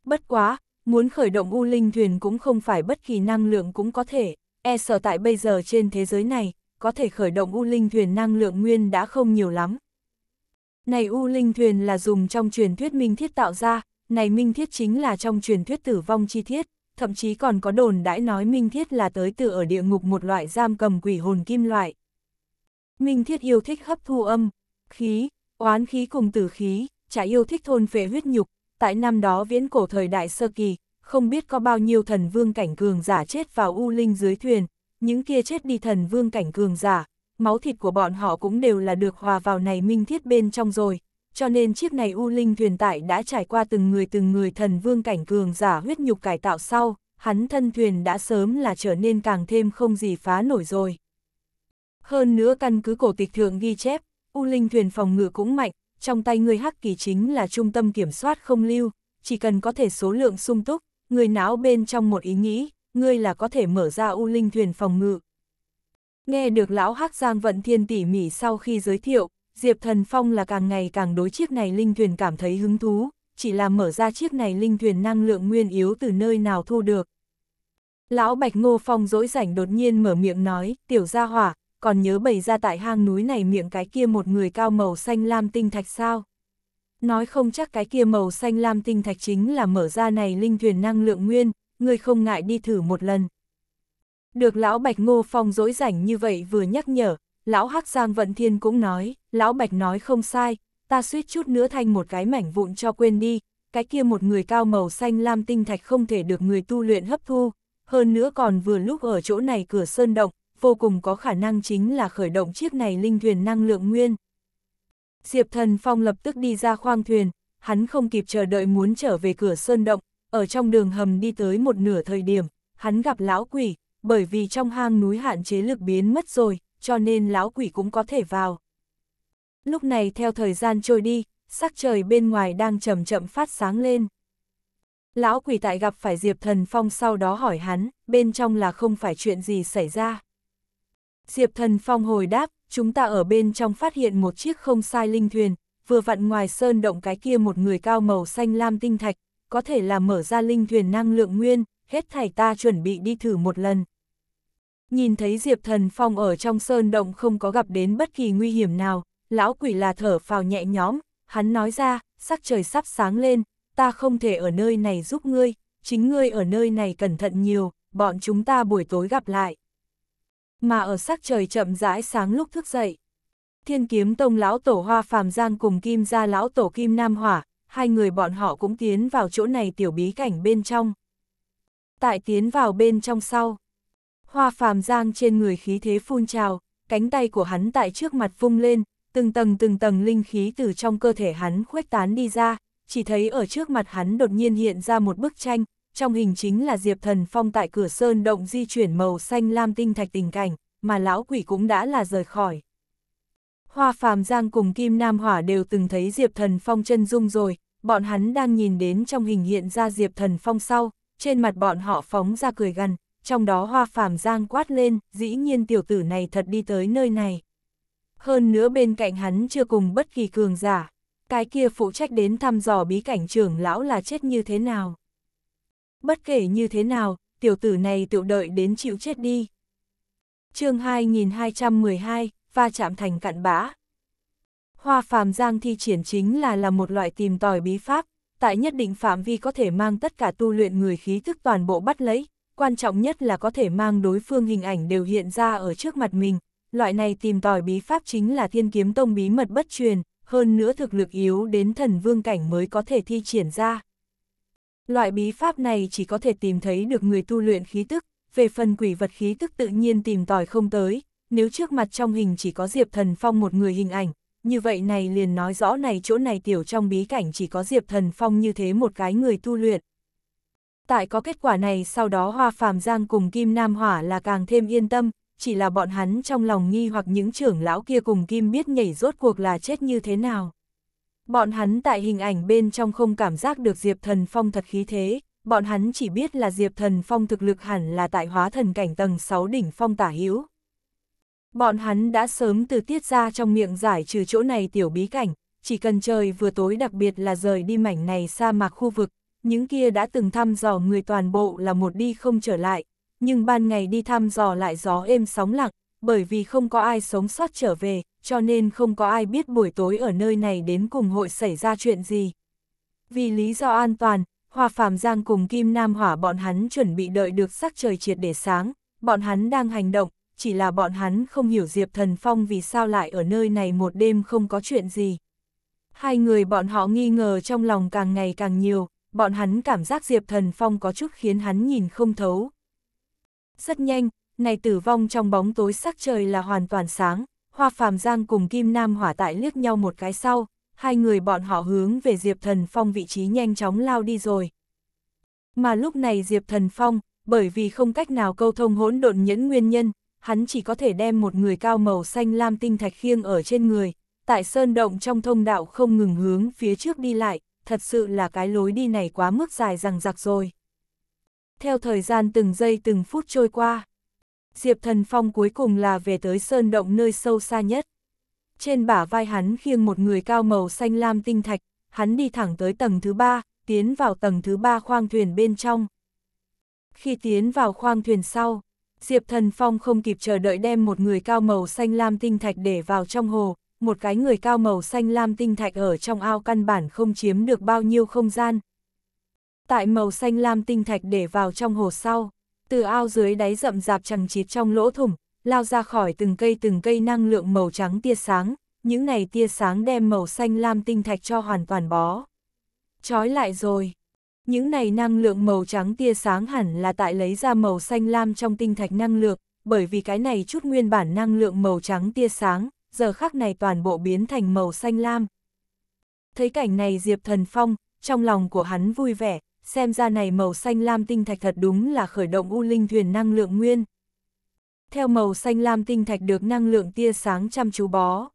Bất quá, muốn khởi động U Linh thuyền cũng không phải bất kỳ năng lượng cũng có thể, e sợ tại bây giờ trên thế giới này, có thể khởi động U Linh thuyền năng lượng nguyên đã không nhiều lắm, này U Linh Thuyền là dùng trong truyền thuyết minh thiết tạo ra, này minh thiết chính là trong truyền thuyết tử vong chi thiết, thậm chí còn có đồn đãi nói minh thiết là tới từ ở địa ngục một loại giam cầm quỷ hồn kim loại. Minh thiết yêu thích hấp thu âm, khí, oán khí cùng tử khí, chả yêu thích thôn phệ huyết nhục, tại năm đó viễn cổ thời đại sơ kỳ, không biết có bao nhiêu thần vương cảnh cường giả chết vào u linh dưới thuyền, những kia chết đi thần vương cảnh cường giả, máu thịt của bọn họ cũng đều là được hòa vào này minh thiết bên trong rồi, cho nên chiếc này U Linh thuyền tải đã trải qua từng người từng người thần vương cảnh cường giả huyết nhục cải tạo sau, hắn thân thuyền đã sớm là trở nên càng thêm không gì phá nổi rồi. Hơn nữa căn cứ cổ tịch thượng ghi chép, U Linh thuyền phòng ngự cũng mạnh, trong tay người hắc kỳ chính là trung tâm kiểm soát không lưu, chỉ cần có thể số lượng sung túc, người não bên trong một ý nghĩ, ngươi là có thể mở ra U Linh thuyền phòng ngự, Nghe được lão Hắc Giang Vận Thiên tỉ mỉ sau khi giới thiệu, Diệp Thần Phong là càng ngày càng đối chiếc này linh thuyền cảm thấy hứng thú, chỉ là mở ra chiếc này linh thuyền năng lượng nguyên yếu từ nơi nào thu được. Lão Bạch Ngô Phong dỗi rảnh đột nhiên mở miệng nói, tiểu gia hỏa, còn nhớ bày ra tại hang núi này miệng cái kia một người cao màu xanh lam tinh thạch sao. Nói không chắc cái kia màu xanh lam tinh thạch chính là mở ra này linh thuyền năng lượng nguyên, người không ngại đi thử một lần. Được lão Bạch Ngô Phong dối rảnh như vậy vừa nhắc nhở, lão Hắc Giang Vận Thiên cũng nói, lão Bạch nói không sai, ta suýt chút nữa thành một cái mảnh vụn cho quên đi, cái kia một người cao màu xanh lam tinh thạch không thể được người tu luyện hấp thu, hơn nữa còn vừa lúc ở chỗ này cửa sơn động, vô cùng có khả năng chính là khởi động chiếc này linh thuyền năng lượng nguyên. Diệp Thần Phong lập tức đi ra khoang thuyền, hắn không kịp chờ đợi muốn trở về cửa sơn động, ở trong đường hầm đi tới một nửa thời điểm, hắn gặp lão quỷ, bởi vì trong hang núi hạn chế lực biến mất rồi, cho nên lão quỷ cũng có thể vào. Lúc này theo thời gian trôi đi, sắc trời bên ngoài đang chậm chậm phát sáng lên. Lão quỷ tại gặp phải Diệp Thần Phong sau đó hỏi hắn, bên trong là không phải chuyện gì xảy ra. Diệp Thần Phong hồi đáp, chúng ta ở bên trong phát hiện một chiếc không sai linh thuyền, vừa vặn ngoài sơn động cái kia một người cao màu xanh lam tinh thạch, có thể là mở ra linh thuyền năng lượng nguyên, hết thảy ta chuẩn bị đi thử một lần. Nhìn thấy Diệp Thần Phong ở trong sơn động không có gặp đến bất kỳ nguy hiểm nào, lão quỷ là thở phào nhẹ nhõm, hắn nói ra, sắc trời sắp sáng lên, ta không thể ở nơi này giúp ngươi, chính ngươi ở nơi này cẩn thận nhiều, bọn chúng ta buổi tối gặp lại. Mà ở sắc trời chậm rãi sáng lúc thức dậy, thiên kiếm tông lão tổ hoa phàm giang cùng kim gia lão tổ kim nam hỏa, hai người bọn họ cũng tiến vào chỗ này tiểu bí cảnh bên trong. Tại tiến vào bên trong sau, Hoa phàm giang trên người khí thế phun trào, cánh tay của hắn tại trước mặt vung lên, từng tầng từng tầng linh khí từ trong cơ thể hắn khuếch tán đi ra, chỉ thấy ở trước mặt hắn đột nhiên hiện ra một bức tranh, trong hình chính là Diệp Thần Phong tại cửa sơn động di chuyển màu xanh lam tinh thạch tình cảnh, mà lão quỷ cũng đã là rời khỏi. Hoa Phàm Giang cùng Kim Nam Hỏa đều từng thấy Diệp Thần Phong chân dung rồi, bọn hắn đang nhìn đến trong hình hiện ra Diệp Thần Phong sau, trên mặt bọn họ phóng ra cười gằn, trong đó hoa phàm giang quát lên, dĩ nhiên tiểu tử này thật đi tới nơi này. Hơn nữa bên cạnh hắn chưa cùng bất kỳ cường giả, cái kia phụ trách đến thăm dò bí cảnh trưởng lão là chết như thế nào. Bất kể như thế nào, tiểu tử này tự đợi đến chịu chết đi. chương 2212, va chạm thành cạn bã. Hoa phàm giang thi triển chính là là một loại tìm tòi bí pháp, tại nhất định phạm vi có thể mang tất cả tu luyện người khí thức toàn bộ bắt lấy, quan trọng nhất là có thể mang đối phương hình ảnh đều hiện ra ở trước mặt mình. Loại này tìm tòi bí pháp chính là thiên kiếm tông bí mật bất truyền, hơn nữa thực lực yếu đến thần vương cảnh mới có thể thi triển ra. Loại bí pháp này chỉ có thể tìm thấy được người tu luyện khí tức, về phần quỷ vật khí tức tự nhiên tìm tòi không tới, nếu trước mặt trong hình chỉ có Diệp Thần Phong một người hình ảnh, như vậy này liền nói rõ này chỗ này tiểu trong bí cảnh chỉ có Diệp Thần Phong như thế một cái người tu luyện. Tại có kết quả này sau đó Hoa Phàm Giang cùng Kim Nam Hỏa là càng thêm yên tâm, chỉ là bọn hắn trong lòng nghi hoặc những trưởng lão kia cùng Kim biết nhảy rốt cuộc là chết như thế nào. Bọn hắn tại hình ảnh bên trong không cảm giác được Diệp Thần Phong thật khí thế, bọn hắn chỉ biết là Diệp Thần Phong thực lực hẳn là tại hóa thần cảnh tầng 6 đỉnh phong tả hữu. Bọn hắn đã sớm từ tiết ra trong miệng giải trừ chỗ này tiểu bí cảnh, chỉ cần trời vừa tối đặc biệt là rời đi mảnh này sa mạc khu vực, những kia đã từng thăm dò người toàn bộ là một đi không trở lại, nhưng ban ngày đi thăm dò lại gió êm sóng lặng, bởi vì không có ai sống sót trở về, cho nên không có ai biết buổi tối ở nơi này đến cùng hội xảy ra chuyện gì. Vì lý do an toàn, Hòa Phạm Giang cùng Kim Nam Hỏa bọn hắn chuẩn bị đợi được sắc trời triệt để sáng, bọn hắn đang hành động, chỉ là bọn hắn không hiểu Diệp Thần Phong vì sao lại ở nơi này một đêm không có chuyện gì. Hai người bọn họ nghi ngờ trong lòng càng ngày càng nhiều, bọn hắn cảm giác Diệp Thần Phong có chút khiến hắn nhìn không thấu. Rất nhanh, này tử vong trong bóng tối sắc trời là hoàn toàn sáng, Hoa Phàm Giang cùng Kim Nam Hỏa Tại liếc nhau một cái sau, hai người bọn họ hướng về Diệp Thần Phong vị trí nhanh chóng lao đi rồi. Mà lúc này Diệp Thần Phong, bởi vì không cách nào câu thông hỗn độn nhẫn nguyên nhân, hắn chỉ có thể đem một người cao màu xanh lam tinh thạch khiêng ở trên người, tại sơn động trong thông đạo không ngừng hướng phía trước đi lại, thật sự là cái lối đi này quá mức dài rằng giặc rồi. Theo thời gian từng giây từng phút trôi qua, Diệp Thần Phong cuối cùng là về tới sơn động nơi sâu xa nhất. Trên bả vai hắn khiêng một người cao màu xanh lam tinh thạch, hắn đi thẳng tới tầng thứ ba, tiến vào tầng thứ ba khoang thuyền bên trong. Khi tiến vào khoang thuyền sau, Diệp Thần Phong không kịp chờ đợi đem một người cao màu xanh lam tinh thạch để vào trong hồ, một cái người cao màu xanh lam tinh thạch ở trong ao căn bản không chiếm được bao nhiêu không gian. Tại màu xanh lam tinh thạch để vào trong hồ sau, từ ao dưới đáy rậm rạp chẳng chịt trong lỗ thủng, lao ra khỏi từng cây từng cây năng lượng màu trắng tia sáng, những này tia sáng đem màu xanh lam tinh thạch cho hoàn toàn bó. Trói lại rồi. Những này năng lượng màu trắng tia sáng hẳn là tại lấy ra màu xanh lam trong tinh thạch năng lượng, bởi vì cái này chút nguyên bản năng lượng màu trắng tia sáng, giờ khắc này toàn bộ biến thành màu xanh lam. Thấy cảnh này Diệp Thần Phong, trong lòng của hắn vui vẻ, xem ra này màu xanh lam tinh thạch thật đúng là khởi động u linh thuyền năng lượng nguyên. Theo màu xanh lam tinh thạch được năng lượng tia sáng chăm chú bó.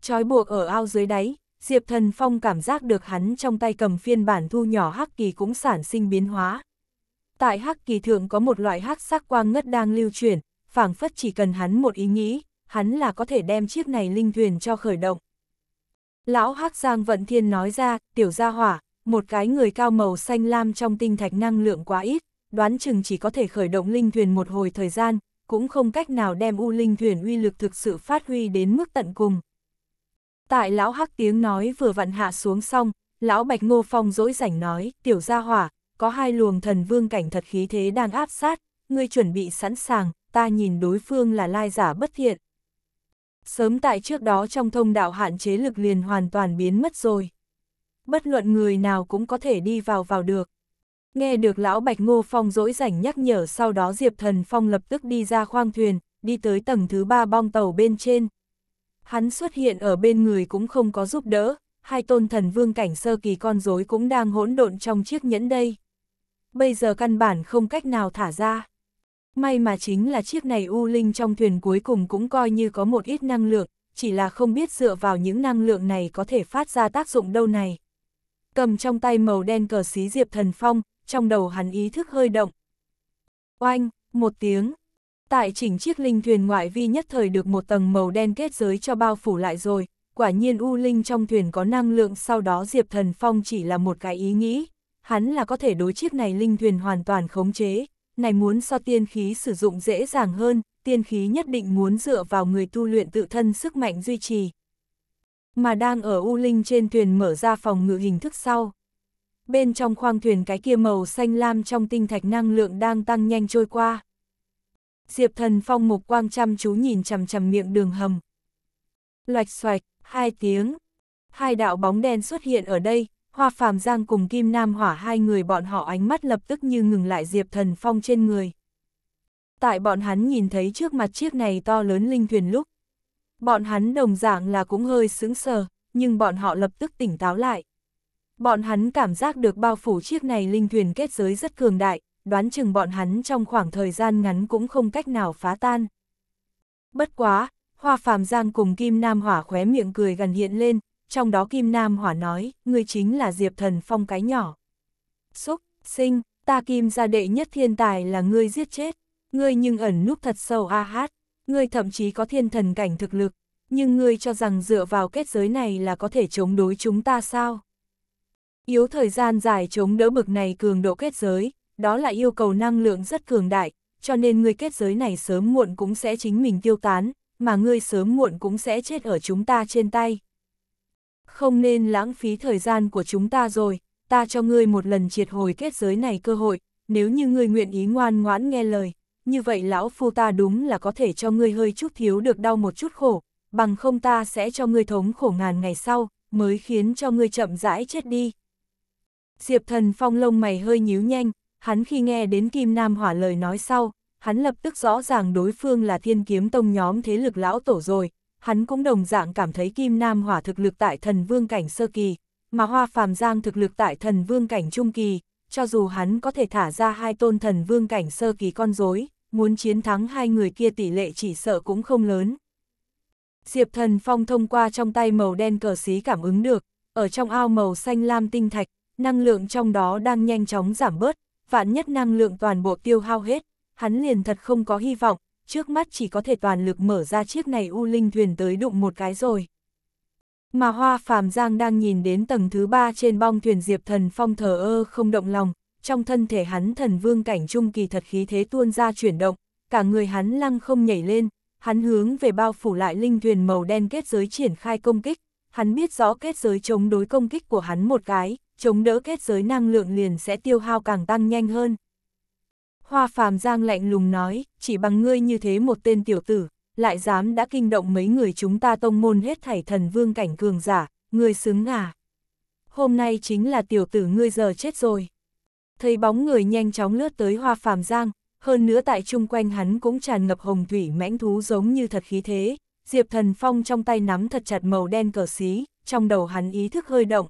Chói buộc ở ao dưới đáy, Diệp Thần Phong cảm giác được hắn trong tay cầm phiên bản thu nhỏ hắc kỳ cũng sản sinh biến hóa. Tại hắc kỳ thượng có một loại hắc sắc quang ngất đang lưu chuyển, phảng phất chỉ cần hắn một ý nghĩ, hắn là có thể đem chiếc này linh thuyền cho khởi động. Lão Hắc Giang Vận Thiên nói ra, tiểu gia hỏa, một cái người cao màu xanh lam trong tinh thạch năng lượng quá ít, đoán chừng chỉ có thể khởi động linh thuyền một hồi thời gian, cũng không cách nào đem u linh thuyền uy lực thực sự phát huy đến mức tận cùng. Tại lão Hắc tiếng nói vừa vặn hạ xuống xong, lão Bạch Ngô Phong dỗi rảnh nói, tiểu gia hỏa, có hai luồng thần vương cảnh thật khí thế đang áp sát, ngươi chuẩn bị sẵn sàng, ta nhìn đối phương là lai giả bất thiện sớm tại trước đó trong thông đạo hạn chế lực liền hoàn toàn biến mất rồi. Bất luận người nào cũng có thể đi vào vào được. Nghe được lão Bạch Ngô Phong dỗi rảnh nhắc nhở sau đó Diệp Thần Phong lập tức đi ra khoang thuyền, đi tới tầng thứ ba bong tàu bên trên. Hắn xuất hiện ở bên người cũng không có giúp đỡ, hai tôn thần vương cảnh sơ kỳ con rối cũng đang hỗn độn trong chiếc nhẫn đây. Bây giờ căn bản không cách nào thả ra. May mà chính là chiếc này U Linh trong thuyền cuối cùng cũng coi như có một ít năng lượng, chỉ là không biết dựa vào những năng lượng này có thể phát ra tác dụng đâu này. Cầm trong tay màu đen cờ xí Diệp Thần Phong, trong đầu hắn ý thức hơi động. Oanh, một tiếng. Tại chỉnh chiếc linh thuyền ngoại vi nhất thời được một tầng màu đen kết giới cho bao phủ lại rồi, quả nhiên U Linh trong thuyền có năng lượng sau đó Diệp Thần Phong chỉ là một cái ý nghĩ, hắn là có thể đối chiếc này linh thuyền hoàn toàn khống chế, này muốn so tiên khí sử dụng dễ dàng hơn, tiên khí nhất định muốn dựa vào người tu luyện tự thân sức mạnh duy trì. Mà đang ở U Linh trên thuyền mở ra phòng ngự hình thức sau. Bên trong khoang thuyền cái kia màu xanh lam trong tinh thạch năng lượng đang tăng nhanh trôi qua. Diệp thần phong mục quang chăm chú nhìn chằm chằm miệng đường hầm. Loạch xoạch, hai tiếng. Hai đạo bóng đen xuất hiện ở đây, Hoa Phạm Giang cùng Kim Nam Hỏa hai người bọn họ ánh mắt lập tức như ngừng lại Diệp Thần Phong trên người. Tại bọn hắn nhìn thấy trước mặt chiếc này to lớn linh thuyền lúc. Bọn hắn đồng dạng là cũng hơi sững sờ, nhưng bọn họ lập tức tỉnh táo lại. Bọn hắn cảm giác được bao phủ chiếc này linh thuyền kết giới rất cường đại, đoán chừng bọn hắn trong khoảng thời gian ngắn cũng không cách nào phá tan. Bất quá, Hoa Phạm Giang cùng Kim Nam Hỏa khóe miệng cười gần hiện lên, trong đó Kim Nam Hỏa nói, ngươi chính là Diệp Thần Phong cái nhỏ. Xúc, sinh, ta Kim gia đệ nhất thiên tài là ngươi giết chết, ngươi nhưng ẩn núp thật sâu a hát, ngươi thậm chí có thiên thần cảnh thực lực, nhưng ngươi cho rằng dựa vào kết giới này là có thể chống đối chúng ta sao? Yếu thời gian dài chống đỡ bực này cường độ kết giới, đó là yêu cầu năng lượng rất cường đại, cho nên ngươi kết giới này sớm muộn cũng sẽ chính mình tiêu tán, mà ngươi sớm muộn cũng sẽ chết ở chúng ta trên tay không nên lãng phí thời gian của chúng ta rồi, ta cho ngươi một lần triệt hồi kết giới này cơ hội, nếu như ngươi nguyện ý ngoan ngoãn nghe lời, như vậy lão phu ta đúng là có thể cho ngươi hơi chút thiếu được đau một chút khổ, bằng không ta sẽ cho ngươi thống khổ ngàn ngày sau, mới khiến cho ngươi chậm rãi chết đi. Diệp thần phong lông mày hơi nhíu nhanh, hắn khi nghe đến Kim Nam Hỏa lời nói sau, hắn lập tức rõ ràng đối phương là thiên kiếm tông nhóm thế lực lão tổ rồi, hắn cũng đồng dạng cảm thấy Kim Nam Hỏa thực lực tại thần vương cảnh sơ kỳ, mà Hoa Phàm Giang thực lực tại thần vương cảnh trung kỳ, cho dù hắn có thể thả ra hai tôn thần vương cảnh sơ kỳ con rối, muốn chiến thắng hai người kia tỷ lệ chỉ sợ cũng không lớn. Diệp Thần Phong thông qua trong tay màu đen cờ xí cảm ứng được, ở trong ao màu xanh lam tinh thạch, năng lượng trong đó đang nhanh chóng giảm bớt, vạn nhất năng lượng toàn bộ tiêu hao hết, hắn liền thật không có hy vọng, trước mắt chỉ có thể toàn lực mở ra chiếc này U Linh thuyền tới đụng một cái rồi. Mà Hoa Phàm Giang đang nhìn đến tầng thứ ba trên bong thuyền Diệp Thần Phong thờ ơ không động lòng, trong thân thể hắn thần vương cảnh trung kỳ thật khí thế tuôn ra chuyển động, cả người hắn lăng không nhảy lên, hắn hướng về bao phủ lại linh thuyền màu đen kết giới triển khai công kích, hắn biết rõ kết giới chống đối công kích của hắn một cái, chống đỡ kết giới năng lượng liền sẽ tiêu hao càng tăng nhanh hơn. Hoa phàm giang lạnh lùng nói, chỉ bằng ngươi như thế một tên tiểu tử, lại dám đã kinh động mấy người chúng ta tông môn hết thảy thần vương cảnh cường giả, ngươi xứng à. Hôm nay chính là tiểu tử ngươi giờ chết rồi. Thấy bóng người nhanh chóng lướt tới hoa phàm giang, hơn nữa tại chung quanh hắn cũng tràn ngập hồng thủy mãnh thú giống như thật khí thế, Diệp Thần Phong trong tay nắm thật chặt màu đen cờ xí, trong đầu hắn ý thức hơi động.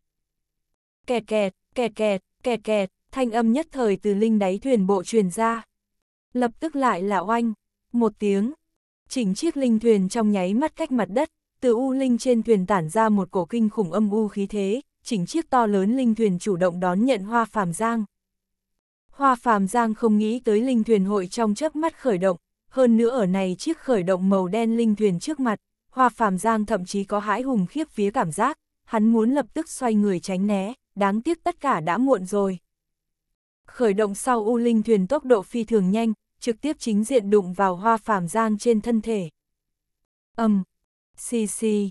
Kẹt kẹt, kẹt kẹt, kẹt kẹt, thanh âm nhất thời từ linh đáy thuyền bộ truyền ra. Lập tức lại là oanh, một tiếng, chỉnh chiếc linh thuyền trong nháy mắt cách mặt đất, từ u linh trên thuyền tản ra một cổ kinh khủng âm u khí thế, chỉnh chiếc to lớn linh thuyền chủ động đón nhận hoa phàm giang. Hoa phàm giang không nghĩ tới linh thuyền hội trong chớp mắt khởi động, hơn nữa ở này chiếc khởi động màu đen linh thuyền trước mặt, hoa phàm giang thậm chí có hãi hùng khiếp phía cảm giác, hắn muốn lập tức xoay người tránh né, đáng tiếc tất cả đã muộn rồi. Khởi động sau U Linh thuyền tốc độ phi thường nhanh, trực tiếp chính diện đụng vào hoa phàm giang trên thân thể. Âm, um, xì xì,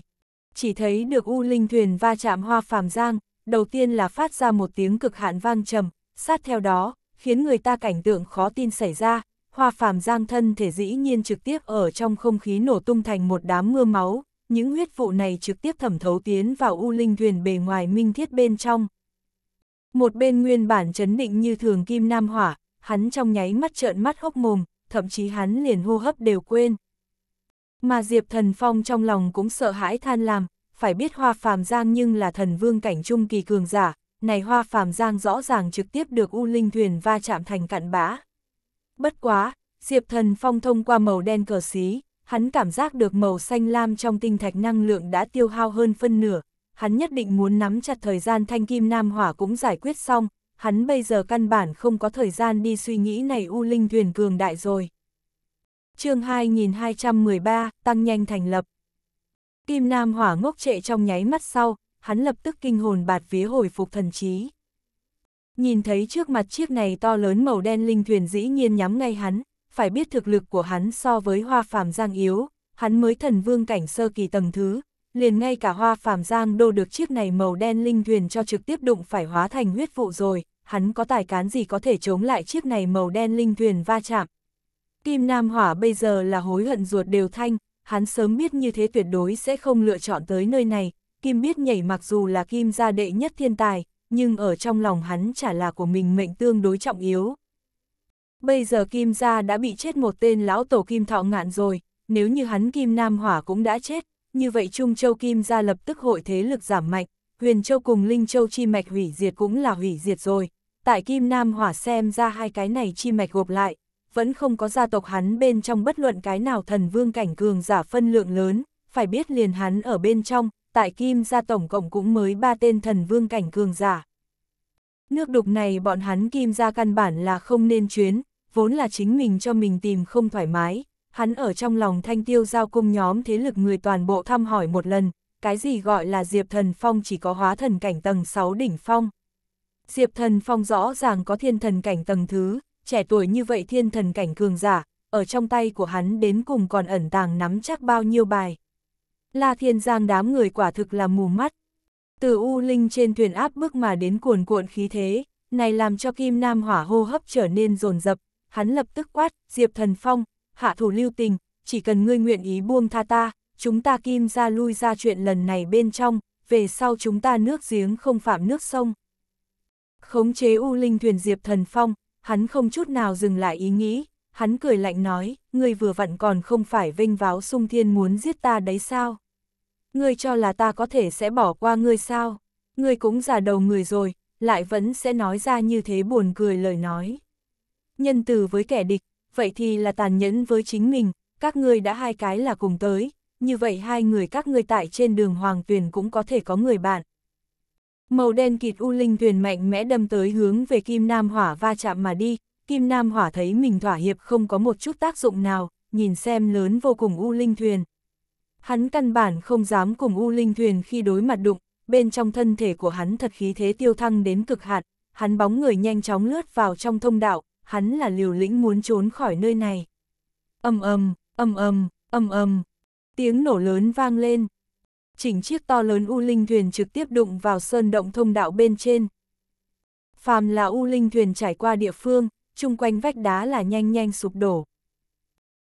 chỉ thấy được U Linh thuyền va chạm hoa phàm giang, đầu tiên là phát ra một tiếng cực hạn vang trầm, sát theo đó, khiến người ta cảnh tượng khó tin xảy ra, hoa phàm giang thân thể dĩ nhiên trực tiếp ở trong không khí nổ tung thành một đám mưa máu, những huyết vụ này trực tiếp thẩm thấu tiến vào U Linh thuyền bề ngoài minh thiết bên trong. Một bên nguyên bản chấn định như thường kim nam hỏa, hắn trong nháy mắt trợn mắt hốc mồm, thậm chí hắn liền hô hấp đều quên. Mà Diệp Thần Phong trong lòng cũng sợ hãi than làm, phải biết Hoa Phàm Giang nhưng là thần vương cảnh trung kỳ cường giả, này Hoa Phàm Giang rõ ràng trực tiếp được U Linh Thuyền va chạm thành cặn bã. Bất quá, Diệp Thần Phong thông qua màu đen cờ xí, hắn cảm giác được màu xanh lam trong tinh thạch năng lượng đã tiêu hao hơn phân nửa, hắn nhất định muốn nắm chặt thời gian thanh kim nam hỏa cũng giải quyết xong, hắn bây giờ căn bản không có thời gian đi suy nghĩ này U Linh thuyền cường đại rồi. chương 2213, tăng nhanh thành lập. Kim Nam hỏa ngốc trệ trong nháy mắt sau, hắn lập tức kinh hồn bạt vía hồi phục thần trí. Nhìn thấy trước mặt chiếc này to lớn màu đen linh thuyền dĩ nhiên nhắm ngay hắn, phải biết thực lực của hắn so với hoa phàm giang yếu, hắn mới thần vương cảnh sơ kỳ tầng thứ, liền ngay cả hoa phàm giang đô được chiếc này màu đen linh thuyền cho trực tiếp đụng phải hóa thành huyết vụ rồi, hắn có tài cán gì có thể chống lại chiếc này màu đen linh thuyền va chạm. Kim Nam Hỏa bây giờ là hối hận ruột đều thanh, hắn sớm biết như thế tuyệt đối sẽ không lựa chọn tới nơi này, Kim biết nhảy mặc dù là Kim gia đệ nhất thiên tài, nhưng ở trong lòng hắn chả là của mình mệnh tương đối trọng yếu. Bây giờ Kim gia đã bị chết một tên lão tổ Kim Thọ ngạn rồi, nếu như hắn Kim Nam Hỏa cũng đã chết, như vậy Trung Châu Kim ra lập tức hội thế lực giảm mạnh, Huyền Châu cùng Linh Châu chi mạch hủy diệt cũng là hủy diệt rồi, tại Kim Nam Hỏa xem ra hai cái này chi mạch gộp lại, vẫn không có gia tộc hắn bên trong bất luận cái nào thần vương cảnh cường giả phân lượng lớn, phải biết liền hắn ở bên trong, tại Kim gia tổng cộng cũng mới ba tên thần vương cảnh cường giả. Nước đục này bọn hắn Kim gia căn bản là không nên chuyến, vốn là chính mình cho mình tìm không thoải mái, hắn ở trong lòng thanh tiêu giao cung nhóm thế lực người toàn bộ thăm hỏi một lần, cái gì gọi là Diệp Thần Phong chỉ có hóa thần cảnh tầng 6 đỉnh phong. Diệp Thần Phong rõ ràng có thiên thần cảnh tầng thứ, trẻ tuổi như vậy thiên thần cảnh cường giả, ở trong tay của hắn đến cùng còn ẩn tàng nắm chắc bao nhiêu bài. La Thiên Giang đám người quả thực là mù mắt. Từ U Linh trên thuyền áp bước mà đến cuồn cuộn khí thế, này làm cho Kim Nam Hỏa hô hấp trở nên rồn rập, hắn lập tức quát, Diệp Thần Phong, hạ thủ lưu tình, chỉ cần ngươi nguyện ý buông tha ta, chúng ta kim ra lui ra chuyện lần này bên trong, về sau chúng ta nước giếng không phạm nước sông. Khống chế U Linh thuyền Diệp Thần Phong, hắn không chút nào dừng lại ý nghĩ, hắn cười lạnh nói, ngươi vừa vặn còn không phải vinh váo sung thiên muốn giết ta đấy sao? Ngươi cho là ta có thể sẽ bỏ qua ngươi sao? Ngươi cũng già đầu người rồi, lại vẫn sẽ nói ra như thế buồn cười lời nói. Nhân từ với kẻ địch, vậy thì là tàn nhẫn với chính mình, các ngươi đã hai cái là cùng tới, như vậy hai người các ngươi tại trên đường hoàng thuyền cũng có thể có người bạn. Màu đen kịt u linh thuyền mạnh mẽ đâm tới hướng về kim nam hỏa va chạm mà đi, kim nam hỏa thấy mình thỏa hiệp không có một chút tác dụng nào, nhìn xem lớn vô cùng u linh thuyền. Hắn căn bản không dám cùng u linh thuyền khi đối mặt đụng, bên trong thân thể của hắn thật khí thế tiêu thăng đến cực hạn, hắn bóng người nhanh chóng lướt vào trong thông đạo, hắn là liều lĩnh muốn trốn khỏi nơi này. Âm âm, âm âm, âm âm, tiếng nổ lớn vang lên. Chỉnh chiếc to lớn U Linh thuyền trực tiếp đụng vào sơn động thông đạo bên trên. Phàm là U Linh thuyền trải qua địa phương, chung quanh vách đá là nhanh nhanh sụp đổ.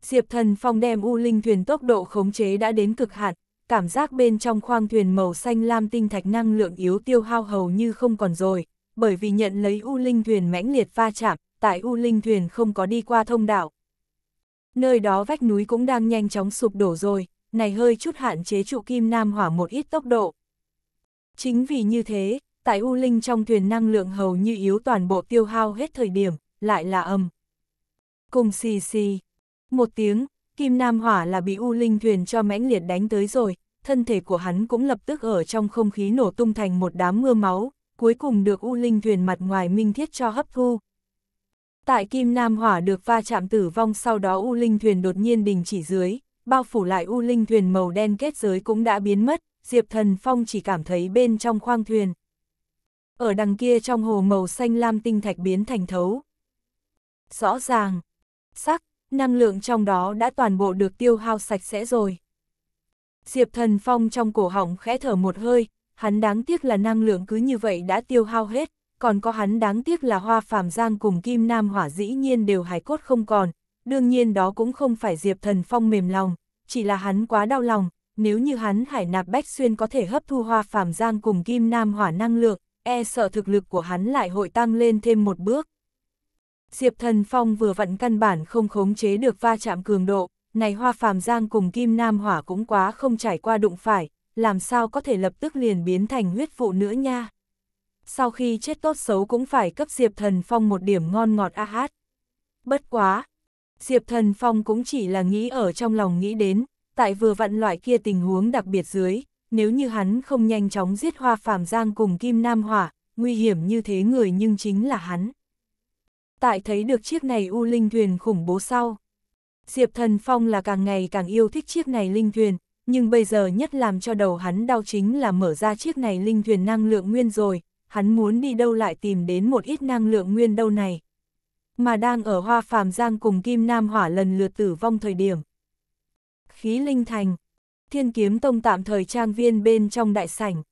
Diệp thần phong đem U Linh thuyền tốc độ khống chế đã đến cực hạn, cảm giác bên trong khoang thuyền màu xanh lam tinh thạch năng lượng yếu tiêu hao hầu như không còn rồi, bởi vì nhận lấy U Linh thuyền mãnh liệt va chạm, tại U Linh thuyền không có đi qua thông đạo. Nơi đó vách núi cũng đang nhanh chóng sụp đổ rồi, này hơi chút hạn chế trụ kim nam hỏa một ít tốc độ. Chính vì như thế, tại U Linh trong thuyền năng lượng hầu như yếu toàn bộ tiêu hao hết thời điểm, lại là âm. Cùng xì xì. Một tiếng, Kim Nam Hỏa là bị U Linh thuyền cho mãnh liệt đánh tới rồi, thân thể của hắn cũng lập tức ở trong không khí nổ tung thành một đám mưa máu, cuối cùng được U Linh thuyền mặt ngoài minh thiết cho hấp thu, Tại Kim Nam Hỏa được va chạm tử vong sau đó U Linh Thuyền đột nhiên đình chỉ dưới, bao phủ lại U Linh Thuyền màu đen kết giới cũng đã biến mất, Diệp Thần Phong chỉ cảm thấy bên trong khoang thuyền. Ở đằng kia trong hồ màu xanh lam tinh thạch biến thành thấu. Rõ ràng, sắc, năng lượng trong đó đã toàn bộ được tiêu hao sạch sẽ rồi. Diệp Thần Phong trong cổ họng khẽ thở một hơi, hắn đáng tiếc là năng lượng cứ như vậy đã tiêu hao hết còn có hắn đáng tiếc là Hoa Phàm Giang cùng Kim Nam Hỏa dĩ nhiên đều hài cốt không còn, đương nhiên đó cũng không phải Diệp Thần Phong mềm lòng, chỉ là hắn quá đau lòng, nếu như hắn Hải Nạp Bách Xuyên có thể hấp thu Hoa Phàm Giang cùng Kim Nam Hỏa năng lượng, e sợ thực lực của hắn lại hội tăng lên thêm một bước. Diệp Thần Phong vừa vặn căn bản không khống chế được va chạm cường độ, này Hoa Phàm Giang cùng Kim Nam Hỏa cũng quá không trải qua đụng phải, làm sao có thể lập tức liền biến thành huyết vụ nữa nha sau khi chết tốt xấu cũng phải cấp Diệp Thần Phong một điểm ngon ngọt a hát. Bất quá, Diệp Thần Phong cũng chỉ là nghĩ ở trong lòng nghĩ đến, tại vừa vặn loại kia tình huống đặc biệt dưới, nếu như hắn không nhanh chóng giết hoa phàm giang cùng Kim Nam Hỏa, nguy hiểm như thế người nhưng chính là hắn. Tại thấy được chiếc này U Linh Thuyền khủng bố sau. Diệp Thần Phong là càng ngày càng yêu thích chiếc này Linh Thuyền, nhưng bây giờ nhất làm cho đầu hắn đau chính là mở ra chiếc này Linh Thuyền năng lượng nguyên rồi, hắn muốn đi đâu lại tìm đến một ít năng lượng nguyên đâu này. Mà đang ở Hoa Phàm Giang cùng Kim Nam Hỏa lần lượt tử vong thời điểm. Khí Linh Thành, Thiên Kiếm Tông tạm thời trang viên bên trong đại sảnh.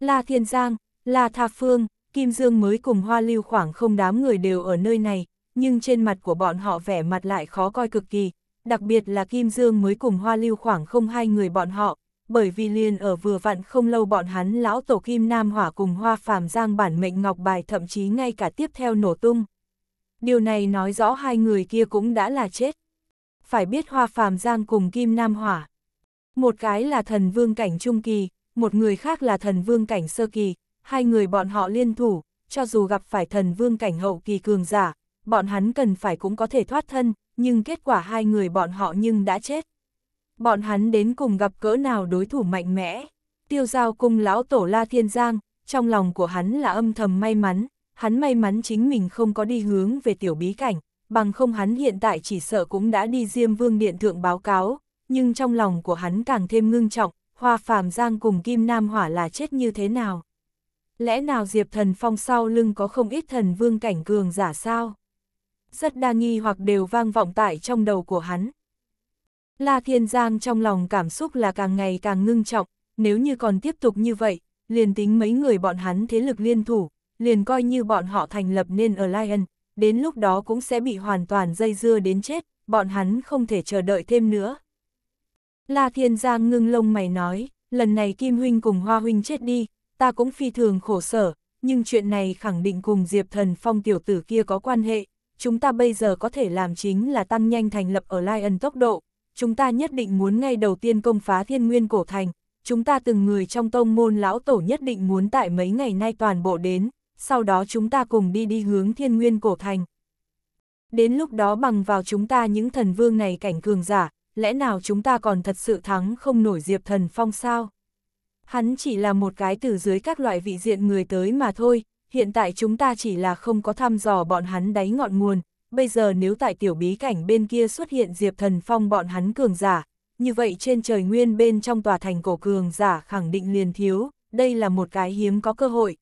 La Thiên Giang, La Tha Phương, Kim Dương mới cùng Hoa Lưu khoảng không đám người đều ở nơi này, nhưng trên mặt của bọn họ vẻ mặt lại khó coi cực kỳ, đặc biệt là Kim Dương mới cùng Hoa Lưu khoảng không hai người bọn họ, bởi vì liền ở vừa vặn không lâu bọn hắn lão tổ kim nam hỏa cùng hoa phàm giang bản mệnh ngọc bài thậm chí ngay cả tiếp theo nổ tung. Điều này nói rõ hai người kia cũng đã là chết. Phải biết hoa phàm giang cùng kim nam hỏa. Một cái là thần vương cảnh trung kỳ, một người khác là thần vương cảnh sơ kỳ, hai người bọn họ liên thủ, cho dù gặp phải thần vương cảnh hậu kỳ cường giả, bọn hắn cần phải cũng có thể thoát thân, nhưng kết quả hai người bọn họ nhưng đã chết. Bọn hắn đến cùng gặp cỡ nào đối thủ mạnh mẽ. Tiêu giao cung lão tổ La Thiên Giang, trong lòng của hắn là âm thầm may mắn, hắn may mắn chính mình không có đi hướng về tiểu bí cảnh, bằng không hắn hiện tại chỉ sợ cũng đã đi Diêm Vương Điện Thượng báo cáo, nhưng trong lòng của hắn càng thêm ngưng trọng, Hoa Phàm Giang cùng Kim Nam Hỏa là chết như thế nào. Lẽ nào Diệp Thần Phong sau lưng có không ít thần vương cảnh cường giả sao? Rất đa nghi hoặc đều vang vọng tại trong đầu của hắn. La Thiên Giang trong lòng cảm xúc là càng ngày càng ngưng trọng, nếu như còn tiếp tục như vậy, liền tính mấy người bọn hắn thế lực liên thủ, liền coi như bọn họ thành lập nên ở Lion, đến lúc đó cũng sẽ bị hoàn toàn dây dưa đến chết, bọn hắn không thể chờ đợi thêm nữa. La Thiên Giang ngưng lông mày nói, lần này Kim Huynh cùng Hoa Huynh chết đi, ta cũng phi thường khổ sở, nhưng chuyện này khẳng định cùng Diệp Thần Phong tiểu tử kia có quan hệ, chúng ta bây giờ có thể làm chính là tăng nhanh thành lập ở Lion tốc độ, chúng ta nhất định muốn ngay đầu tiên công phá thiên nguyên cổ thành, chúng ta từng người trong tông môn lão tổ nhất định muốn tại mấy ngày nay toàn bộ đến, sau đó chúng ta cùng đi đi hướng thiên nguyên cổ thành. Đến lúc đó bằng vào chúng ta những thần vương này cảnh cường giả, lẽ nào chúng ta còn thật sự thắng không nổi diệp thần phong sao? Hắn chỉ là một cái từ dưới các loại vị diện người tới mà thôi, hiện tại chúng ta chỉ là không có thăm dò bọn hắn đáy ngọn nguồn, bây giờ nếu tại tiểu bí cảnh bên kia xuất hiện Diệp Thần Phong bọn hắn cường giả, như vậy trên trời nguyên bên trong tòa thành cổ cường giả khẳng định liền thiếu, đây là một cái hiếm có cơ hội.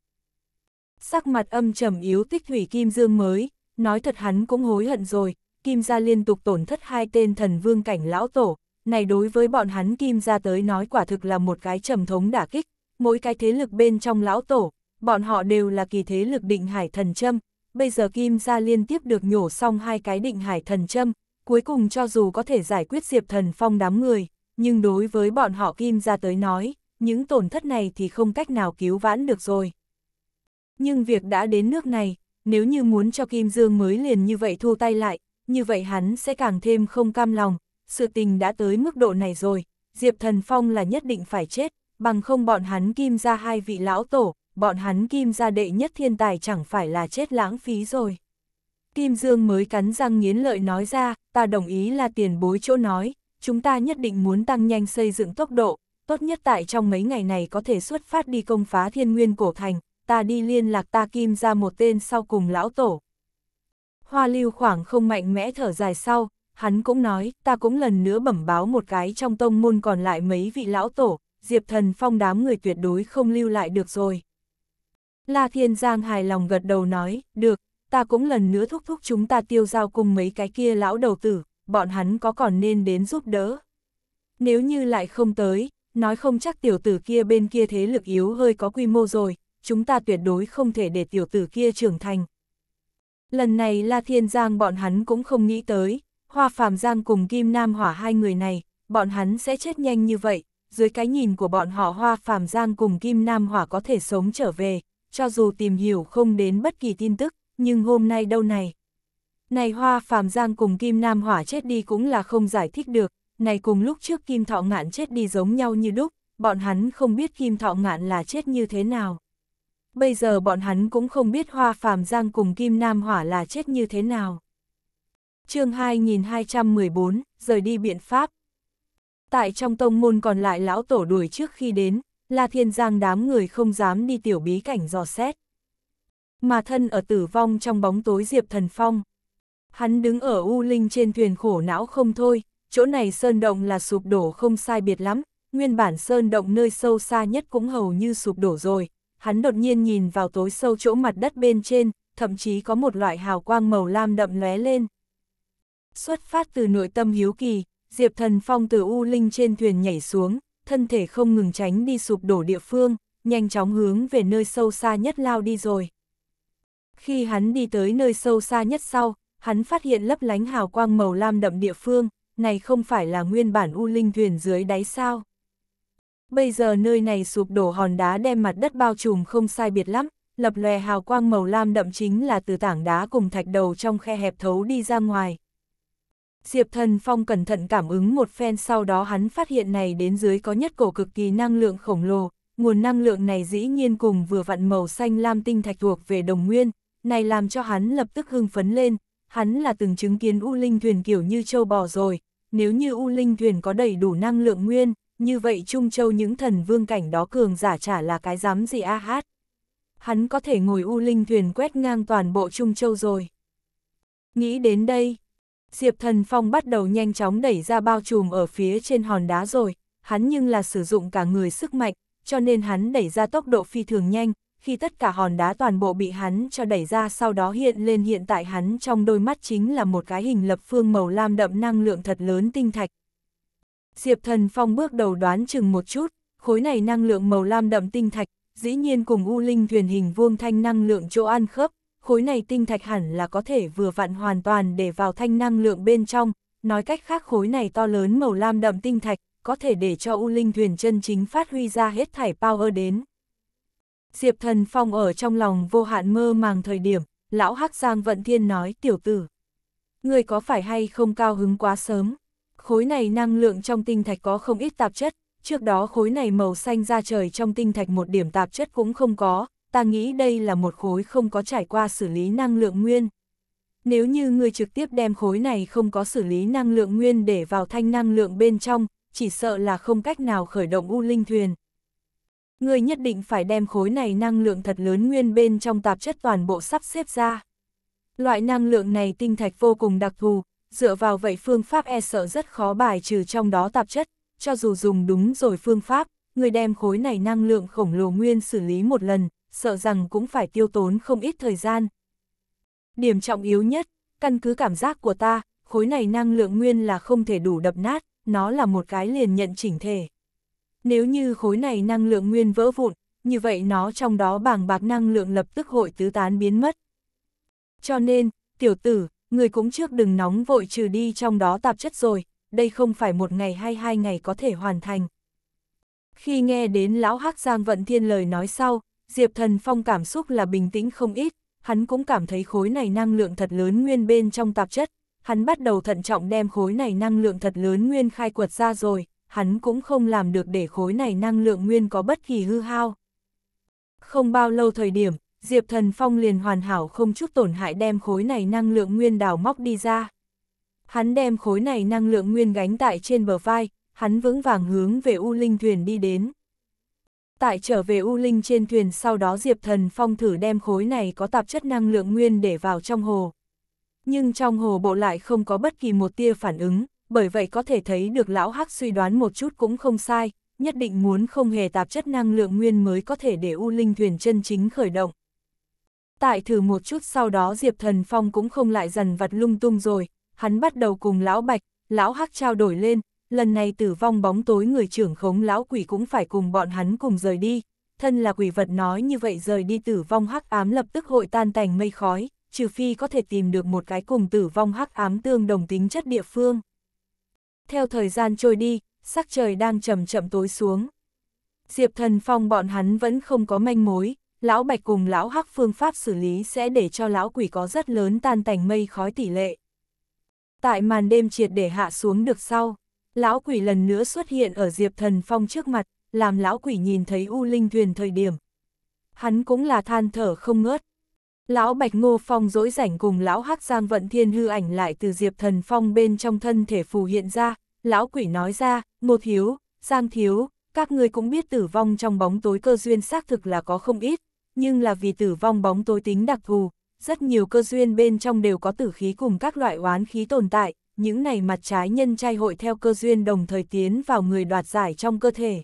Sắc mặt âm trầm yếu tích thủy Kim Dương mới, nói thật hắn cũng hối hận rồi, Kim gia liên tục tổn thất hai tên thần vương cảnh lão tổ, này đối với bọn hắn Kim gia tới nói quả thực là một cái trầm thống đả kích, mỗi cái thế lực bên trong lão tổ, bọn họ đều là kỳ thế lực định hải thần châm, bây giờ Kim gia liên tiếp được nhổ xong hai cái định hải thần châm, cuối cùng cho dù có thể giải quyết Diệp Thần Phong đám người, nhưng đối với bọn họ Kim gia tới nói, những tổn thất này thì không cách nào cứu vãn được rồi. Nhưng việc đã đến nước này, nếu như muốn cho Kim Dương mới liền như vậy thu tay lại, như vậy hắn sẽ càng thêm không cam lòng, sự tình đã tới mức độ này rồi, Diệp Thần Phong là nhất định phải chết, bằng không bọn hắn Kim gia hai vị lão tổ, bọn hắn kim gia đệ nhất thiên tài chẳng phải là chết lãng phí rồi. Kim Dương mới cắn răng nghiến lợi nói ra, ta đồng ý là tiền bối chỗ nói, chúng ta nhất định muốn tăng nhanh xây dựng tốc độ, tốt nhất tại trong mấy ngày này có thể xuất phát đi công phá thiên nguyên cổ thành, ta đi liên lạc ta kim ra một tên sau cùng lão tổ. Hoa lưu khoảng không mạnh mẽ thở dài sau, hắn cũng nói, ta cũng lần nữa bẩm báo một cái trong tông môn còn lại mấy vị lão tổ, diệp thần phong đám người tuyệt đối không lưu lại được rồi. La Thiên Giang hài lòng gật đầu nói, được, ta cũng lần nữa thúc thúc chúng ta tiêu giao cùng mấy cái kia lão đầu tử, bọn hắn có còn nên đến giúp đỡ. Nếu như lại không tới, nói không chắc tiểu tử kia bên kia thế lực yếu hơi có quy mô rồi, chúng ta tuyệt đối không thể để tiểu tử kia trưởng thành. Lần này La Thiên Giang bọn hắn cũng không nghĩ tới, Hoa Phạm Giang cùng Kim Nam Hỏa hai người này, bọn hắn sẽ chết nhanh như vậy, dưới cái nhìn của bọn họ Hoa Phạm Giang cùng Kim Nam Hỏa có thể sống trở về, cho dù tìm hiểu không đến bất kỳ tin tức, nhưng hôm nay đâu này. Này Hoa Phàm Giang cùng Kim Nam Hỏa chết đi cũng là không giải thích được, này cùng lúc trước Kim Thọ Ngạn chết đi giống nhau như đúc, bọn hắn không biết Kim Thọ Ngạn là chết như thế nào. Bây giờ bọn hắn cũng không biết Hoa Phàm Giang cùng Kim Nam Hỏa là chết như thế nào. chương 2214, rời đi biện pháp. Tại trong tông môn còn lại lão tổ đuổi trước khi đến, La Thiên Giang đám người không dám đi tiểu bí cảnh dò xét. Mà thân ở tử vong trong bóng tối Diệp Thần Phong. Hắn đứng ở U Linh trên thuyền khổ não không thôi, chỗ này sơn động là sụp đổ không sai biệt lắm, nguyên bản sơn động nơi sâu xa nhất cũng hầu như sụp đổ rồi. Hắn đột nhiên nhìn vào tối sâu chỗ mặt đất bên trên, thậm chí có một loại hào quang màu lam đậm lóe lên. Xuất phát từ nội tâm hiếu kỳ, Diệp Thần Phong từ U Linh trên thuyền nhảy xuống, thân thể không ngừng tránh đi sụp đổ địa phương, nhanh chóng hướng về nơi sâu xa nhất lao đi rồi. Khi hắn đi tới nơi sâu xa nhất sau, hắn phát hiện lấp lánh hào quang màu lam đậm địa phương, này không phải là nguyên bản u linh thuyền dưới đáy sao. Bây giờ nơi này sụp đổ hòn đá đem mặt đất bao trùm không sai biệt lắm, lập lòe hào quang màu lam đậm chính là từ tảng đá cùng thạch đầu trong khe hẹp thấu đi ra ngoài, Diệp Thần Phong cẩn thận cảm ứng một phen sau đó hắn phát hiện này đến dưới có nhất cổ cực kỳ năng lượng khổng lồ, nguồn năng lượng này dĩ nhiên cùng vừa vặn màu xanh lam tinh thạch thuộc về đồng nguyên, này làm cho hắn lập tức hưng phấn lên, hắn là từng chứng kiến U Linh Thuyền kiểu như châu bò rồi, nếu như U Linh Thuyền có đầy đủ năng lượng nguyên, như vậy Trung Châu những thần vương cảnh đó cường giả trả là cái dám gì a hát. Hắn có thể ngồi U Linh Thuyền quét ngang toàn bộ Trung Châu rồi. Nghĩ đến đây, Diệp Thần Phong bắt đầu nhanh chóng đẩy ra bao trùm ở phía trên hòn đá rồi, hắn nhưng là sử dụng cả người sức mạnh, cho nên hắn đẩy ra tốc độ phi thường nhanh, khi tất cả hòn đá toàn bộ bị hắn cho đẩy ra sau đó hiện lên hiện tại hắn trong đôi mắt chính là một cái hình lập phương màu lam đậm năng lượng thật lớn tinh thạch. Diệp Thần Phong bước đầu đoán chừng một chút, khối này năng lượng màu lam đậm tinh thạch, dĩ nhiên cùng U Linh thuyền hình vuông thanh năng lượng chỗ ăn khớp, khối này tinh thạch hẳn là có thể vừa vặn hoàn toàn để vào thanh năng lượng bên trong, nói cách khác khối này to lớn màu lam đậm tinh thạch, có thể để cho U Linh thuyền chân chính phát huy ra hết thải power đến. Diệp Thần Phong ở trong lòng vô hạn mơ màng thời điểm, lão Hắc Giang Vận Thiên nói tiểu tử. Người có phải hay không cao hứng quá sớm? Khối này năng lượng trong tinh thạch có không ít tạp chất, trước đó khối này màu xanh ra trời trong tinh thạch một điểm tạp chất cũng không có, ta nghĩ đây là một khối không có trải qua xử lý năng lượng nguyên. Nếu như người trực tiếp đem khối này không có xử lý năng lượng nguyên để vào thanh năng lượng bên trong, chỉ sợ là không cách nào khởi động U Linh Thuyền. Người nhất định phải đem khối này năng lượng thật lớn nguyên bên trong tạp chất toàn bộ sắp xếp ra. Loại năng lượng này tinh thạch vô cùng đặc thù, dựa vào vậy phương pháp e sợ rất khó bài trừ trong đó tạp chất, cho dù dùng đúng rồi phương pháp, người đem khối này năng lượng khổng lồ nguyên xử lý một lần, sợ rằng cũng phải tiêu tốn không ít thời gian. Điểm trọng yếu nhất, căn cứ cảm giác của ta, khối này năng lượng nguyên là không thể đủ đập nát, nó là một cái liền nhận chỉnh thể. Nếu như khối này năng lượng nguyên vỡ vụn, như vậy nó trong đó bàng bạc năng lượng lập tức hội tứ tán biến mất. Cho nên, tiểu tử, người cũng trước đừng nóng vội trừ đi trong đó tạp chất rồi, đây không phải một ngày hay hai ngày có thể hoàn thành. Khi nghe đến Lão Hắc Giang Vận Thiên lời nói sau, Diệp Thần Phong cảm xúc là bình tĩnh không ít, hắn cũng cảm thấy khối này năng lượng thật lớn nguyên bên trong tạp chất, hắn bắt đầu thận trọng đem khối này năng lượng thật lớn nguyên khai quật ra rồi, hắn cũng không làm được để khối này năng lượng nguyên có bất kỳ hư hao. Không bao lâu thời điểm, Diệp Thần Phong liền hoàn hảo không chút tổn hại đem khối này năng lượng nguyên đào móc đi ra. Hắn đem khối này năng lượng nguyên gánh tại trên bờ vai, hắn vững vàng hướng về U Linh Thuyền đi đến tại trở về U Linh trên thuyền sau đó Diệp Thần Phong thử đem khối này có tạp chất năng lượng nguyên để vào trong hồ. Nhưng trong hồ bộ lại không có bất kỳ một tia phản ứng, bởi vậy có thể thấy được lão hắc suy đoán một chút cũng không sai, nhất định muốn không hề tạp chất năng lượng nguyên mới có thể để U Linh thuyền chân chính khởi động. Tại thử một chút sau đó Diệp Thần Phong cũng không lại dần vặt lung tung rồi, hắn bắt đầu cùng lão Bạch, lão Hắc trao đổi lên, lần này tử vong bóng tối người trưởng khống lão quỷ cũng phải cùng bọn hắn cùng rời đi. Thân là quỷ vật nói như vậy rời đi tử vong hắc ám lập tức hội tan tành mây khói, trừ phi có thể tìm được một cái cùng tử vong hắc ám tương đồng tính chất địa phương. Theo thời gian trôi đi, sắc trời đang chậm chậm tối xuống. Diệp thần phong bọn hắn vẫn không có manh mối, lão bạch cùng lão hắc phương pháp xử lý sẽ để cho lão quỷ có rất lớn tan tành mây khói tỷ lệ. Tại màn đêm triệt để hạ xuống được sau, lão quỷ lần nữa xuất hiện ở Diệp Thần Phong trước mặt, làm lão quỷ nhìn thấy U Linh Thuyền thời điểm. Hắn cũng là than thở không ngớt. Lão Bạch Ngô Phong dỗi rảnh cùng lão Hắc Giang Vận Thiên hư ảnh lại từ Diệp Thần Phong bên trong thân thể phù hiện ra, lão quỷ nói ra, ngô thiếu, giang thiếu, các ngươi cũng biết tử vong trong bóng tối cơ duyên xác thực là có không ít, nhưng là vì tử vong bóng tối tính đặc thù, rất nhiều cơ duyên bên trong đều có tử khí cùng các loại oán khí tồn tại, những này mặt trái nhân trai hội theo cơ duyên đồng thời tiến vào người đoạt giải trong cơ thể.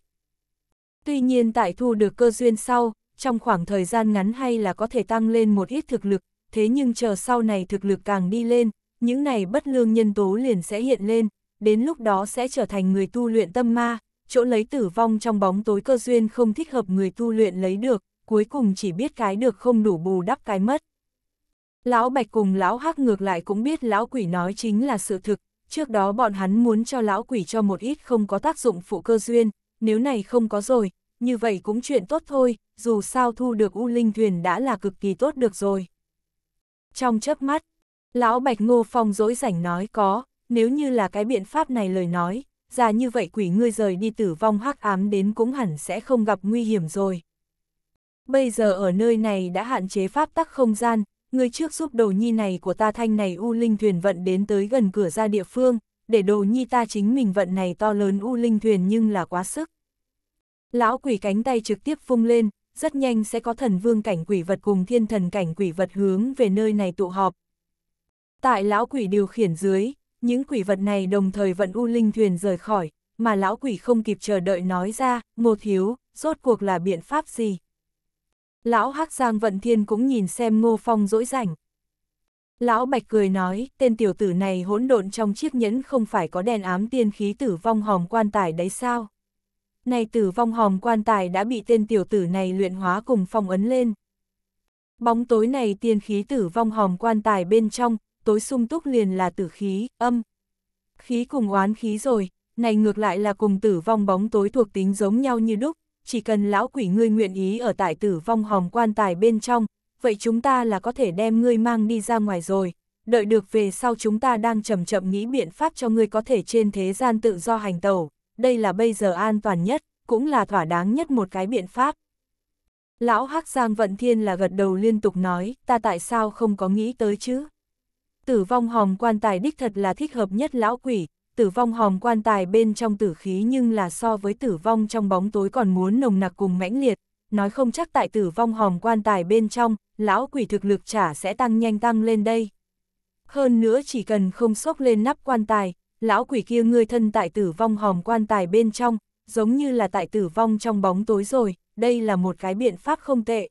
Tuy nhiên tại thu được cơ duyên sau, trong khoảng thời gian ngắn hay là có thể tăng lên một ít thực lực, thế nhưng chờ sau này thực lực càng đi lên, những này bất lương nhân tố liền sẽ hiện lên, đến lúc đó sẽ trở thành người tu luyện tâm ma, chỗ lấy tử vong trong bóng tối cơ duyên không thích hợp người tu luyện lấy được, cuối cùng chỉ biết cái được không đủ bù đắp cái mất. Lão Bạch cùng lão Hắc ngược lại cũng biết lão quỷ nói chính là sự thực, trước đó bọn hắn muốn cho lão quỷ cho một ít không có tác dụng phụ cơ duyên, nếu này không có rồi, như vậy cũng chuyện tốt thôi, dù sao thu được U Linh Thuyền đã là cực kỳ tốt được rồi. Trong chớp mắt, lão Bạch Ngô Phong dối rảnh nói có, nếu như là cái biện pháp này lời nói, già như vậy quỷ ngươi rời đi tử vong hắc ám đến cũng hẳn sẽ không gặp nguy hiểm rồi. Bây giờ ở nơi này đã hạn chế pháp tắc không gian, người trước giúp đồ nhi này của ta thanh này U Linh thuyền vận đến tới gần cửa ra địa phương, để đồ nhi ta chính mình vận này to lớn U Linh thuyền nhưng là quá sức. Lão quỷ cánh tay trực tiếp phung lên, rất nhanh sẽ có thần vương cảnh quỷ vật cùng thiên thần cảnh quỷ vật hướng về nơi này tụ họp. Tại lão quỷ điều khiển dưới, những quỷ vật này đồng thời vận U Linh thuyền rời khỏi, mà lão quỷ không kịp chờ đợi nói ra, Ngô Thiếu, rốt cuộc là biện pháp gì? Lão Hắc Giang Vận Thiên cũng nhìn xem Ngô Phong dỗi rảnh. Lão Bạch cười nói, tên tiểu tử này hỗn độn trong chiếc nhẫn không phải có đèn ám tiên khí tử vong hòm quan tài đấy sao? Này tử vong hòm quan tài đã bị tên tiểu tử này luyện hóa cùng phong ấn lên. Bóng tối này tiên khí tử vong hòm quan tài bên trong, tối sung túc liền là tử khí, âm. Khí cùng oán khí rồi, này ngược lại là cùng tử vong bóng tối thuộc tính giống nhau như đúc, chỉ cần lão quỷ ngươi nguyện ý ở tại tử vong hòm quan tài bên trong, vậy chúng ta là có thể đem ngươi mang đi ra ngoài rồi, đợi được về sau chúng ta đang chậm chậm nghĩ biện pháp cho ngươi có thể trên thế gian tự do hành tẩu, đây là bây giờ an toàn nhất, cũng là thỏa đáng nhất một cái biện pháp. Lão Hắc Giang Vận Thiên là gật đầu liên tục nói, ta tại sao không có nghĩ tới chứ? Tử vong hòm quan tài đích thật là thích hợp nhất lão quỷ, tử vong hòm quan tài bên trong tử khí nhưng là so với tử vong trong bóng tối còn muốn nồng nặc cùng mãnh liệt, nói không chắc tại tử vong hòm quan tài bên trong, lão quỷ thực lực trả sẽ tăng nhanh tăng lên đây. Hơn nữa chỉ cần không sốc lên nắp quan tài, lão quỷ kia ngươi thân tại tử vong hòm quan tài bên trong, giống như là tại tử vong trong bóng tối rồi, đây là một cái biện pháp không tệ.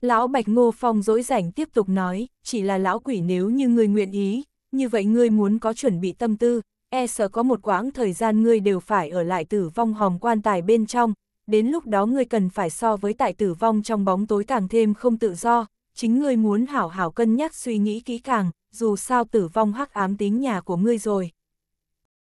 Lão Bạch Ngô Phong dỗi rảnh tiếp tục nói, chỉ là lão quỷ nếu như người nguyện ý, như vậy ngươi muốn có chuẩn bị tâm tư, e sợ có một quãng thời gian ngươi đều phải ở lại tử vong hòm quan tài bên trong, đến lúc đó ngươi cần phải so với tại tử vong trong bóng tối càng thêm không tự do, chính ngươi muốn hảo hảo cân nhắc suy nghĩ kỹ càng, dù sao tử vong hắc ám tính nhà của ngươi rồi.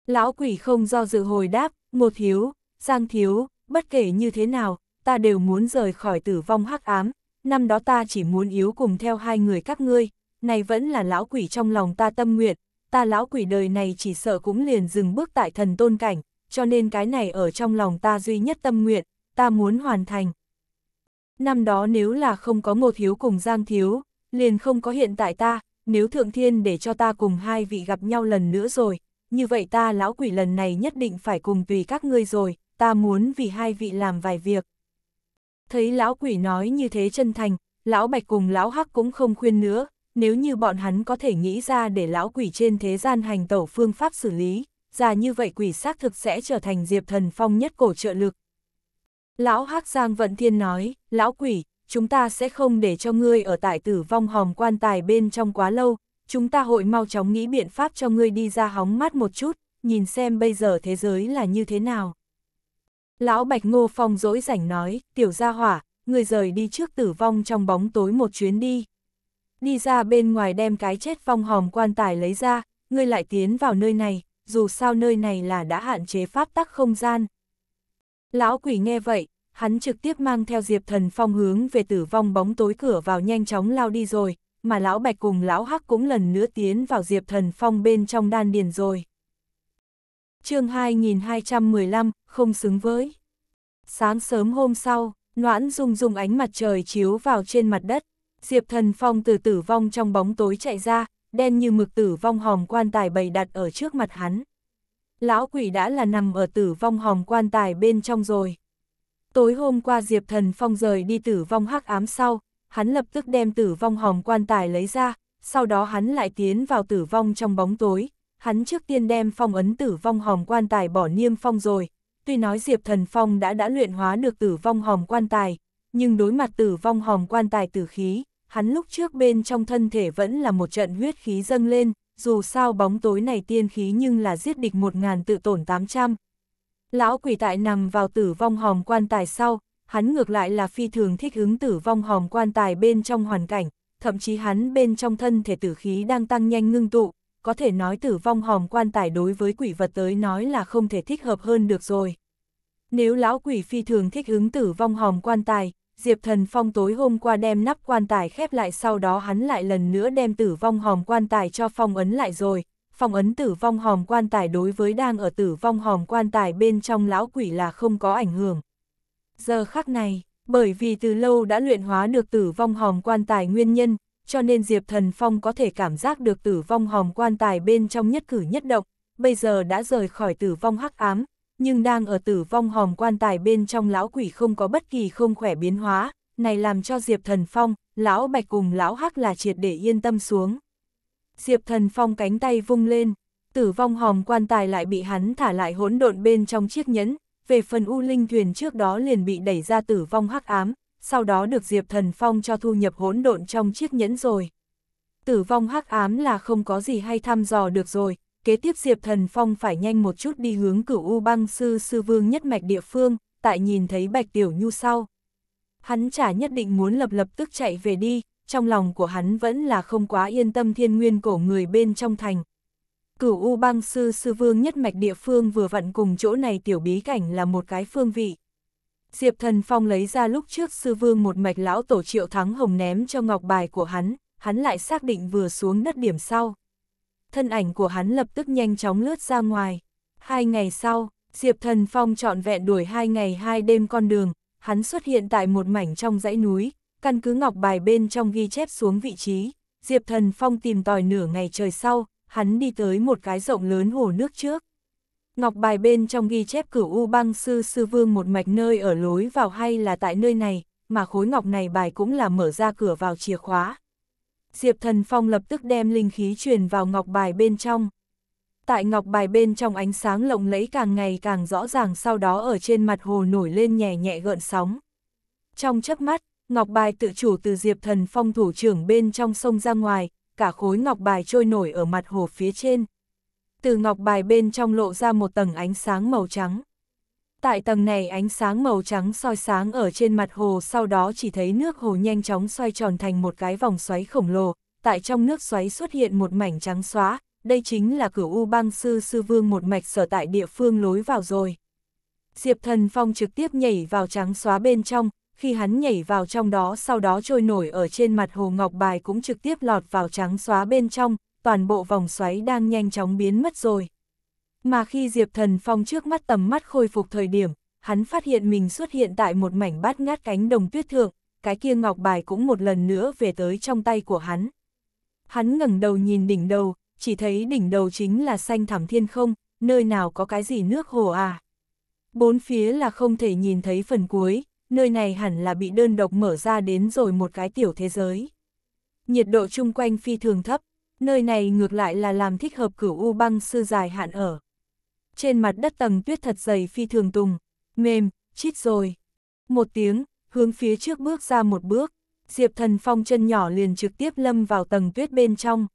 Lão quỷ không do dự hồi đáp, một thiếu, giang thiếu, bất kể như thế nào, ta đều muốn rời khỏi tử vong hắc ám, năm đó ta chỉ muốn yếu cùng theo hai người các ngươi, này vẫn là lão quỷ trong lòng ta tâm nguyện, ta lão quỷ đời này chỉ sợ cũng liền dừng bước tại thần tôn cảnh, cho nên cái này ở trong lòng ta duy nhất tâm nguyện, ta muốn hoàn thành. Năm đó nếu là không có Ngô Thiếu cùng Giang Thiếu, liền không có hiện tại ta, nếu Thượng Thiên để cho ta cùng hai vị gặp nhau lần nữa rồi, như vậy ta lão quỷ lần này nhất định phải cùng tùy các ngươi rồi, ta muốn vì hai vị làm vài việc. Thấy lão quỷ nói như thế chân thành, lão bạch cùng lão hắc cũng không khuyên nữa, nếu như bọn hắn có thể nghĩ ra để lão quỷ trên thế gian hành tẩu phương pháp xử lý, già như vậy quỷ xác thực sẽ trở thành Diệp Thần Phong nhất cổ trợ lực. Lão Hắc Giang Vận Thiên nói, lão quỷ, chúng ta sẽ không để cho ngươi ở tại tử vong hòm quan tài bên trong quá lâu, chúng ta hội mau chóng nghĩ biện pháp cho ngươi đi ra hóng mát một chút, nhìn xem bây giờ thế giới là như thế nào. Lão Bạch Ngô Phong dỗi rảnh nói, tiểu gia hỏa, người rời đi trước tử vong trong bóng tối một chuyến đi, đi ra bên ngoài đem cái chết phong hòm quan tài lấy ra, ngươi lại tiến vào nơi này, dù sao nơi này là đã hạn chế pháp tắc không gian. Lão quỷ nghe vậy, hắn trực tiếp mang theo Diệp Thần Phong hướng về tử vong bóng tối cửa vào nhanh chóng lao đi rồi, mà lão Bạch cùng lão Hắc cũng lần nữa tiến vào Diệp Thần Phong bên trong đan điền rồi. chương 2215, không xứng với. Sáng sớm hôm sau, noãn rung rung ánh mặt trời chiếu vào trên mặt đất, Diệp Thần Phong từ tử vong trong bóng tối chạy ra, đen như mực tử vong hòm quan tài bày đặt ở trước mặt hắn. Lão quỷ đã là nằm ở tử vong hòm quan tài bên trong rồi. Tối hôm qua Diệp Thần Phong rời đi tử vong hắc ám sau, hắn lập tức đem tử vong hòm quan tài lấy ra, sau đó hắn lại tiến vào tử vong trong bóng tối. Hắn trước tiên đem phong ấn tử vong hòm quan tài bỏ niêm phong rồi, tuy nói Diệp Thần Phong đã đã luyện hóa được tử vong hòm quan tài, nhưng đối mặt tử vong hòm quan tài tử khí, hắn lúc trước bên trong thân thể vẫn là một trận huyết khí dâng lên, dù sao bóng tối này tiên khí nhưng là giết địch một ngàn tự tổn 800. Lão quỷ tại nằm vào tử vong hòm quan tài sau, hắn ngược lại là phi thường thích ứng tử vong hòm quan tài bên trong hoàn cảnh, thậm chí hắn bên trong thân thể tử khí đang tăng nhanh ngưng tụ, có thể nói tử vong hòm quan tài đối với quỷ vật tới nói là không thể thích hợp hơn được rồi. Nếu lão quỷ phi thường thích ứng tử vong hòm quan tài, Diệp Thần Phong tối hôm qua đem nắp quan tài khép lại sau đó hắn lại lần nữa đem tử vong hòm quan tài cho phong ấn lại rồi. Phong ấn tử vong hòm quan tài đối với đang ở tử vong hòm quan tài bên trong lão quỷ là không có ảnh hưởng. Giờ khắc này, bởi vì từ lâu đã luyện hóa được tử vong hòm quan tài nguyên nhân, cho nên Diệp Thần Phong có thể cảm giác được tử vong hòm quan tài bên trong nhất cử nhất động, bây giờ đã rời khỏi tử vong hắc ám, nhưng đang ở tử vong hòm quan tài bên trong lão quỷ không có bất kỳ không khỏe biến hóa, này làm cho Diệp Thần Phong, lão Bạch cùng lão Hắc là triệt để yên tâm xuống. Diệp Thần Phong cánh tay vung lên, tử vong hòm quan tài lại bị hắn thả lại hỗn độn bên trong chiếc nhẫn, về phần U Linh thuyền trước đó liền bị đẩy ra tử vong hắc ám, sau đó được Diệp Thần Phong cho thu nhập hỗn độn trong chiếc nhẫn rồi. Tử vong hắc ám là không có gì hay thăm dò được rồi, kế tiếp Diệp Thần Phong phải nhanh một chút đi hướng cửu U băng sư sư vương nhất mạch địa phương, tại nhìn thấy Bạch Tiểu Nhu sau. Hắn chả nhất định muốn lập lập tức chạy về đi, trong lòng của hắn vẫn là không quá yên tâm thiên nguyên cổ người bên trong thành. Cửu U băng sư sư vương nhất mạch địa phương vừa vặn cùng chỗ này tiểu bí cảnh là một cái phương vị. Diệp Thần Phong lấy ra lúc trước sư vương một mạch lão tổ triệu thắng hồng ném cho ngọc bài của hắn, hắn lại xác định vừa xuống đất điểm sau thân ảnh của hắn lập tức nhanh chóng lướt ra ngoài. Hai ngày sau, Diệp Thần Phong trọn vẹn đuổi hai ngày hai đêm con đường, hắn xuất hiện tại một mảnh trong dãy núi, căn cứ ngọc bài bên trong ghi chép xuống vị trí. Diệp Thần Phong tìm tòi nửa ngày trời sau, hắn đi tới một cái rộng lớn hồ nước trước. Ngọc bài bên trong ghi chép cửu U băng sư sư vương một mạch nơi ở lối vào hay là tại nơi này, mà khối ngọc này bài cũng là mở ra cửa vào chìa khóa, Diệp Thần Phong lập tức đem linh khí truyền vào ngọc bài bên trong. Tại ngọc bài bên trong ánh sáng lộng lẫy càng ngày càng rõ ràng sau đó ở trên mặt hồ nổi lên nhẹ nhẹ gợn sóng. Trong chớp mắt, ngọc bài tự chủ từ Diệp Thần Phong thủ trưởng bên trong sông ra ngoài, cả khối ngọc bài trôi nổi ở mặt hồ phía trên. Từ ngọc bài bên trong lộ ra một tầng ánh sáng màu trắng. Tại tầng này ánh sáng màu trắng soi sáng ở trên mặt hồ sau đó chỉ thấy nước hồ nhanh chóng xoay tròn thành một cái vòng xoáy khổng lồ, tại trong nước xoáy xuất hiện một mảnh trắng xóa, đây chính là cửa U băng sư sư vương một mạch sở tại địa phương lối vào rồi. Diệp thần phong trực tiếp nhảy vào trắng xóa bên trong, khi hắn nhảy vào trong đó sau đó trôi nổi ở trên mặt hồ ngọc bài cũng trực tiếp lọt vào trắng xóa bên trong, toàn bộ vòng xoáy đang nhanh chóng biến mất rồi. Mà khi Diệp Thần Phong trước mắt tầm mắt khôi phục thời điểm, hắn phát hiện mình xuất hiện tại một mảnh bát ngát cánh đồng tuyết thượng, cái kia ngọc bài cũng một lần nữa về tới trong tay của hắn. Hắn ngẩng đầu nhìn đỉnh đầu, chỉ thấy đỉnh đầu chính là xanh thẳm thiên không, nơi nào có cái gì nước hồ à. Bốn phía là không thể nhìn thấy phần cuối, nơi này hẳn là bị đơn độc mở ra đến rồi một cái tiểu thế giới. Nhiệt độ chung quanh phi thường thấp, nơi này ngược lại là làm thích hợp cửu u băng sư dài hạn ở trên mặt đất tầng tuyết thật dày phi thường tùng, mềm, chít rồi. Một tiếng, hướng phía trước bước ra một bước, Diệp Thần Phong chân nhỏ liền trực tiếp lâm vào tầng tuyết bên trong.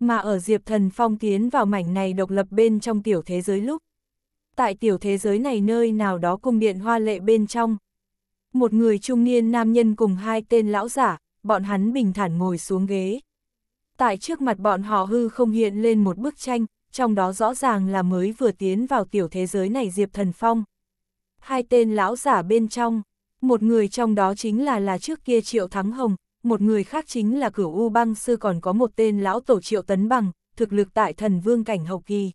Mà ở Diệp Thần Phong tiến vào mảnh này độc lập bên trong tiểu thế giới lúc. Tại tiểu thế giới này nơi nào đó cung điện hoa lệ bên trong. Một người trung niên nam nhân cùng hai tên lão giả, bọn hắn bình thản ngồi xuống ghế. Tại trước mặt bọn họ hư không hiện lên một bức tranh, trong đó rõ ràng là mới vừa tiến vào tiểu thế giới này Diệp Thần Phong. Hai tên lão giả bên trong, một người trong đó chính là là trước kia Triệu Thắng Hồng, một người khác chính là cửu U Băng Sư còn có một tên lão tổ Triệu Tấn Bằng, thực lực tại thần vương cảnh hậu kỳ.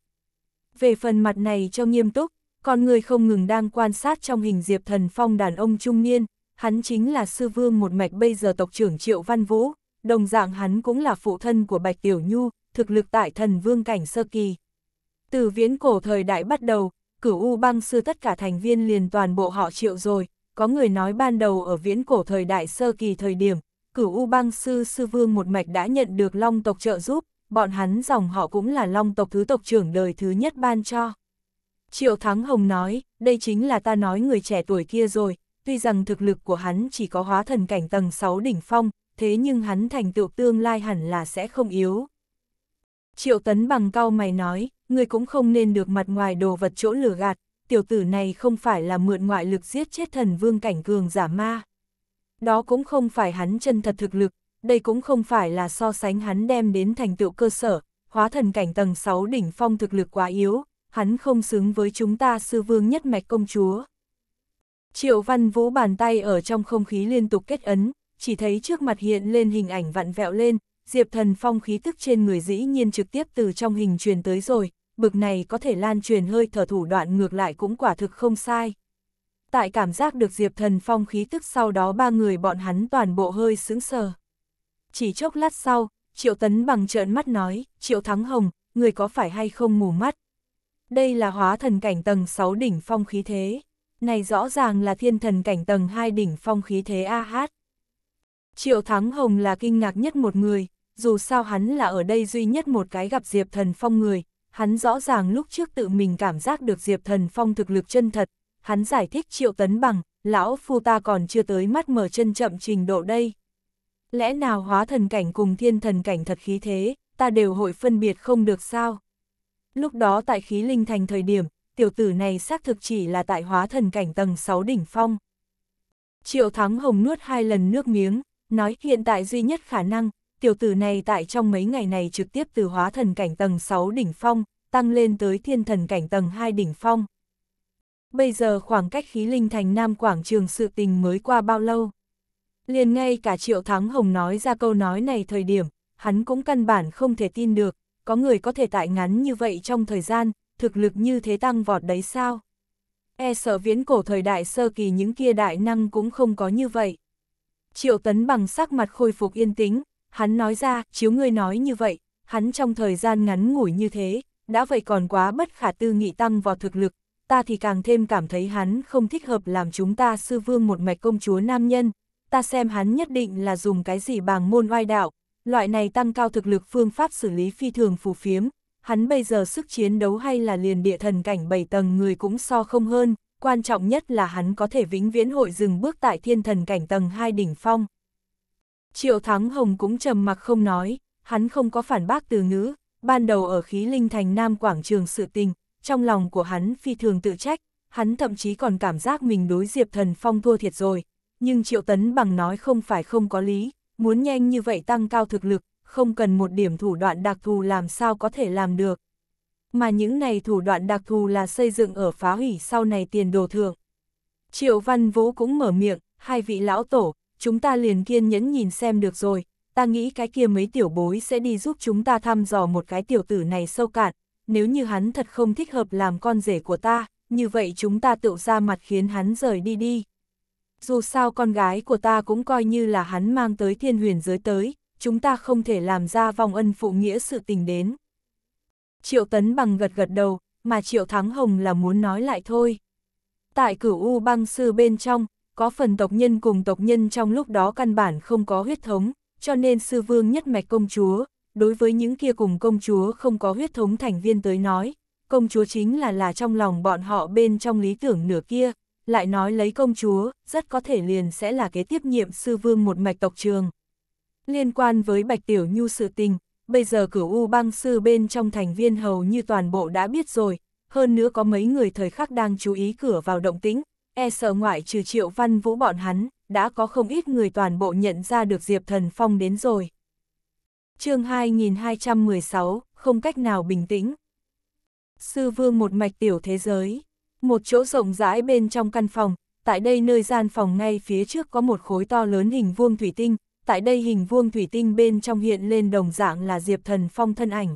Về phần mặt này cho nghiêm túc, con người không ngừng đang quan sát trong hình Diệp Thần Phong đàn ông trung niên, hắn chính là sư vương một mạch bây giờ tộc trưởng Triệu Văn Vũ, đồng dạng hắn cũng là phụ thân của Bạch Tiểu Nhu, thực lực tại thần vương cảnh sơ kỳ. Từ viễn cổ thời đại bắt đầu, cửu U băng sư tất cả thành viên liền toàn bộ họ triệu rồi, có người nói ban đầu ở viễn cổ thời đại sơ kỳ thời điểm, cửu U băng sư sư vương một mạch đã nhận được long tộc trợ giúp, bọn hắn dòng họ cũng là long tộc thứ tộc trưởng đời thứ nhất ban cho. Triệu Thắng Hồng nói, đây chính là ta nói người trẻ tuổi kia rồi, tuy rằng thực lực của hắn chỉ có hóa thần cảnh tầng 6 đỉnh phong, thế nhưng hắn thành tựu tương lai hẳn là sẽ không yếu. Triệu tấn bằng cao mày nói, người cũng không nên được mặt ngoài đồ vật chỗ lửa gạt, tiểu tử này không phải là mượn ngoại lực giết chết thần vương cảnh cường giả ma. Đó cũng không phải hắn chân thật thực lực, đây cũng không phải là so sánh hắn đem đến thành tựu cơ sở, hóa thần cảnh tầng 6 đỉnh phong thực lực quá yếu, hắn không xứng với chúng ta sư vương nhất mạch công chúa. Triệu văn vũ bàn tay ở trong không khí liên tục kết ấn, chỉ thấy trước mặt hiện lên hình ảnh vặn vẹo lên, Diệp Thần Phong khí tức trên người dĩ nhiên trực tiếp từ trong hình truyền tới rồi, bực này có thể lan truyền hơi thở thủ đoạn ngược lại cũng quả thực không sai. Tại cảm giác được Diệp Thần Phong khí tức sau đó ba người bọn hắn toàn bộ hơi sững sờ. Chỉ chốc lát sau, Triệu Tấn bằng trợn mắt nói, Triệu Thắng Hồng, người có phải hay không mù mắt? Đây là hóa thần cảnh tầng 6 đỉnh phong khí thế. Này rõ ràng là thiên thần cảnh tầng 2 đỉnh phong khí thế A AH. Triệu Thắng Hồng là kinh ngạc nhất một người, dù sao hắn là ở đây duy nhất một cái gặp Diệp Thần Phong người, hắn rõ ràng lúc trước tự mình cảm giác được Diệp Thần Phong thực lực chân thật, hắn giải thích triệu tấn bằng, lão phu ta còn chưa tới mắt mở chân chậm trình độ đây. Lẽ nào hóa thần cảnh cùng thiên thần cảnh thật khí thế, ta đều hội phân biệt không được sao? Lúc đó tại khí linh thành thời điểm, tiểu tử này xác thực chỉ là tại hóa thần cảnh tầng 6 đỉnh phong. Triệu Thắng Hồng nuốt hai lần nước miếng, nói hiện tại duy nhất khả năng tiểu tử này tại trong mấy ngày này trực tiếp từ hóa thần cảnh tầng 6 đỉnh phong, tăng lên tới thiên thần cảnh tầng 2 đỉnh phong. Bây giờ khoảng cách khí linh thành Nam Quảng Trường sự tình mới qua bao lâu? Liền ngay cả Triệu Thắng Hồng nói ra câu nói này thời điểm, hắn cũng căn bản không thể tin được, có người có thể tại ngắn như vậy trong thời gian, thực lực như thế tăng vọt đấy sao? E sợ viễn cổ thời đại sơ kỳ những kia đại năng cũng không có như vậy. Triệu Tấn bằng sắc mặt khôi phục yên tĩnh, hắn nói ra, chiếu ngươi nói như vậy, hắn trong thời gian ngắn ngủi như thế, đã vậy còn quá bất khả tư nghị tăng vào thực lực, ta thì càng thêm cảm thấy hắn không thích hợp làm chúng ta sư vương một mạch công chúa nam nhân, ta xem hắn nhất định là dùng cái gì bằng môn oai đạo, loại này tăng cao thực lực phương pháp xử lý phi thường phù phiếm, hắn bây giờ sức chiến đấu hay là liền địa thần cảnh bảy tầng người cũng so không hơn, quan trọng nhất là hắn có thể vĩnh viễn hội dừng bước tại thiên thần cảnh tầng 2 đỉnh phong. Triệu Thắng Hồng cũng trầm mặc không nói, hắn không có phản bác từ ngữ, ban đầu ở khí linh thành Nam Quảng Trường sự tình, trong lòng của hắn phi thường tự trách, hắn thậm chí còn cảm giác mình đối Diệp Thần Phong thua thiệt rồi, nhưng Triệu Tấn bằng nói không phải không có lý, muốn nhanh như vậy tăng cao thực lực, không cần một điểm thủ đoạn đặc thù làm sao có thể làm được. Mà những này thủ đoạn đặc thù là xây dựng ở phá hủy sau này tiền đồ thượng. Triệu Văn Vũ cũng mở miệng, hai vị lão tổ, chúng ta liền kiên nhẫn nhìn xem được rồi, ta nghĩ cái kia mấy tiểu bối sẽ đi giúp chúng ta thăm dò một cái tiểu tử này sâu cạn, nếu như hắn thật không thích hợp làm con rể của ta, như vậy chúng ta tự ra mặt khiến hắn rời đi đi. Dù sao con gái của ta cũng coi như là hắn mang tới thiên huyền giới tới, chúng ta không thể làm ra vòng ân phụ nghĩa sự tình đến. Triệu Tấn bằng gật gật đầu, mà Triệu Thắng Hồng là muốn nói lại thôi. Tại cửu U băng sư bên trong, có phần tộc nhân cùng tộc nhân trong lúc đó căn bản không có huyết thống, cho nên sư vương nhất mạch công chúa, đối với những kia cùng công chúa không có huyết thống thành viên tới nói, công chúa chính là là trong lòng bọn họ bên trong lý tưởng nửa kia, lại nói lấy công chúa, rất có thể liền sẽ là kế tiếp nhiệm sư vương một mạch tộc trường. Liên quan với Bạch Tiểu Nhu sự tình, bây giờ cửu U băng sư bên trong thành viên hầu như toàn bộ đã biết rồi, hơn nữa có mấy người thời khắc đang chú ý cửa vào động tĩnh, e sợ ngoại trừ triệu văn vũ bọn hắn, đã có không ít người toàn bộ nhận ra được Diệp Thần Phong đến rồi. chương 2216, không cách nào bình tĩnh. Sư vương một mạch tiểu thế giới, một chỗ rộng rãi bên trong căn phòng, tại đây nơi gian phòng ngay phía trước có một khối to lớn hình vuông thủy tinh, tại đây hình vuông thủy tinh bên trong hiện lên đồng dạng là Diệp Thần Phong thân ảnh.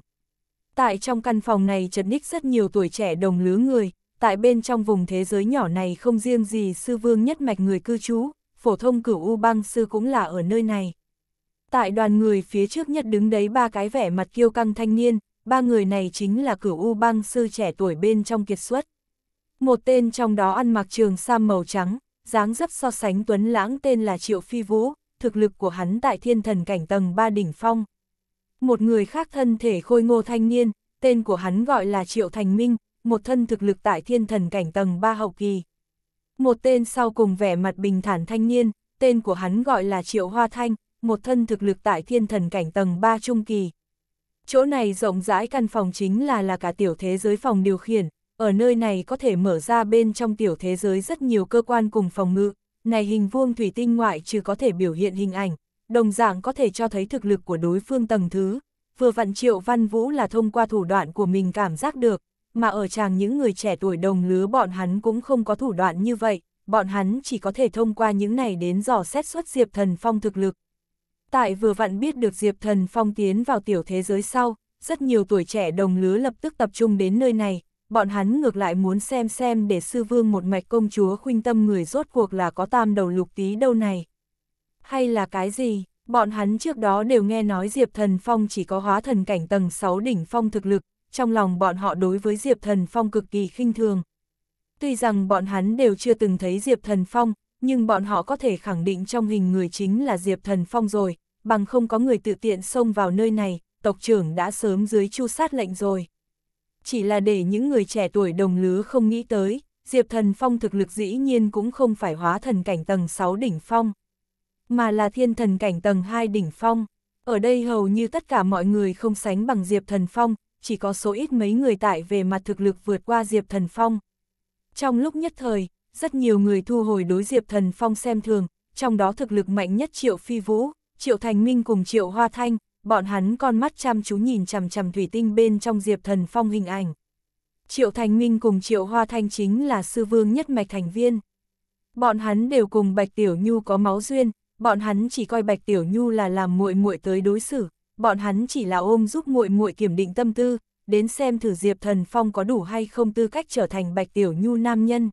Tại trong căn phòng này chật ních rất nhiều tuổi trẻ đồng lứa người, tại bên trong vùng thế giới nhỏ này không riêng gì sư vương nhất mạch người cư trú, phổ thông cửu U băng sư cũng là ở nơi này. Tại đoàn người phía trước nhất đứng đấy ba cái vẻ mặt kiêu căng thanh niên, ba người này chính là cửu U băng sư trẻ tuổi bên trong kiệt xuất. Một tên trong đó ăn mặc trường sam màu trắng, dáng dấp so sánh tuấn lãng tên là Triệu Phi Vũ, thực lực của hắn tại thiên thần cảnh tầng ba đỉnh phong. Một người khác thân thể khôi ngô thanh niên, tên của hắn gọi là Triệu Thành Minh, một thân thực lực tại thiên thần cảnh tầng 3 hậu kỳ. Một tên sau cùng vẻ mặt bình thản thanh niên, tên của hắn gọi là Triệu Hoa Thanh, một thân thực lực tại thiên thần cảnh tầng 3 trung kỳ. Chỗ này rộng rãi căn phòng chính là là cả tiểu thế giới phòng điều khiển, ở nơi này có thể mở ra bên trong tiểu thế giới rất nhiều cơ quan cùng phòng ngự, này hình vuông thủy tinh ngoại trừ có thể biểu hiện hình ảnh, đồng dạng có thể cho thấy thực lực của đối phương tầng thứ. Vừa vặn Triệu Văn Vũ là thông qua thủ đoạn của mình cảm giác được, mà ở chàng những người trẻ tuổi đồng lứa bọn hắn cũng không có thủ đoạn như vậy, bọn hắn chỉ có thể thông qua những này đến dò xét xuất Diệp Thần Phong thực lực. Tại vừa vặn biết được Diệp Thần Phong tiến vào tiểu thế giới sau, rất nhiều tuổi trẻ đồng lứa lập tức tập trung đến nơi này, bọn hắn ngược lại muốn xem xem để sư vương một mạch công chúa khuynh tâm người rốt cuộc là có tam đầu lục tí đâu này. Hay là cái gì, bọn hắn trước đó đều nghe nói Diệp Thần Phong chỉ có hóa thần cảnh tầng 6 đỉnh phong thực lực, trong lòng bọn họ đối với Diệp Thần Phong cực kỳ khinh thường. Tuy rằng bọn hắn đều chưa từng thấy Diệp Thần Phong, nhưng bọn họ có thể khẳng định trong hình người chính là Diệp Thần Phong rồi, bằng không có người tự tiện xông vào nơi này, tộc trưởng đã sớm dưới chu sát lệnh rồi. Chỉ là để những người trẻ tuổi đồng lứa không nghĩ tới, Diệp Thần Phong thực lực dĩ nhiên cũng không phải hóa thần cảnh tầng 6 đỉnh phong, mà là thiên thần cảnh tầng 2 đỉnh phong. Ở đây hầu như tất cả mọi người không sánh bằng Diệp Thần Phong, chỉ có số ít mấy người tại về mặt thực lực vượt qua Diệp Thần Phong. Trong lúc nhất thời, rất nhiều người thu hồi đối Diệp Thần Phong xem thường, trong đó thực lực mạnh nhất Triệu Phi Vũ, Triệu Thành Minh cùng Triệu Hoa Thanh, bọn hắn con mắt chăm chú nhìn chằm chằm thủy tinh bên trong Diệp Thần Phong hình ảnh. Triệu Thành Minh cùng Triệu Hoa Thanh chính là sư vương nhất mạch thành viên. Bọn hắn đều cùng Bạch Tiểu Nhu có máu duyên, bọn hắn chỉ coi Bạch Tiểu Nhu là làm muội muội tới đối xử bọn hắn chỉ là ôm giúp muội muội kiểm định tâm tư, đến xem thử Diệp Thần Phong có đủ hay không tư cách trở thành Bạch Tiểu Nhu nam nhân.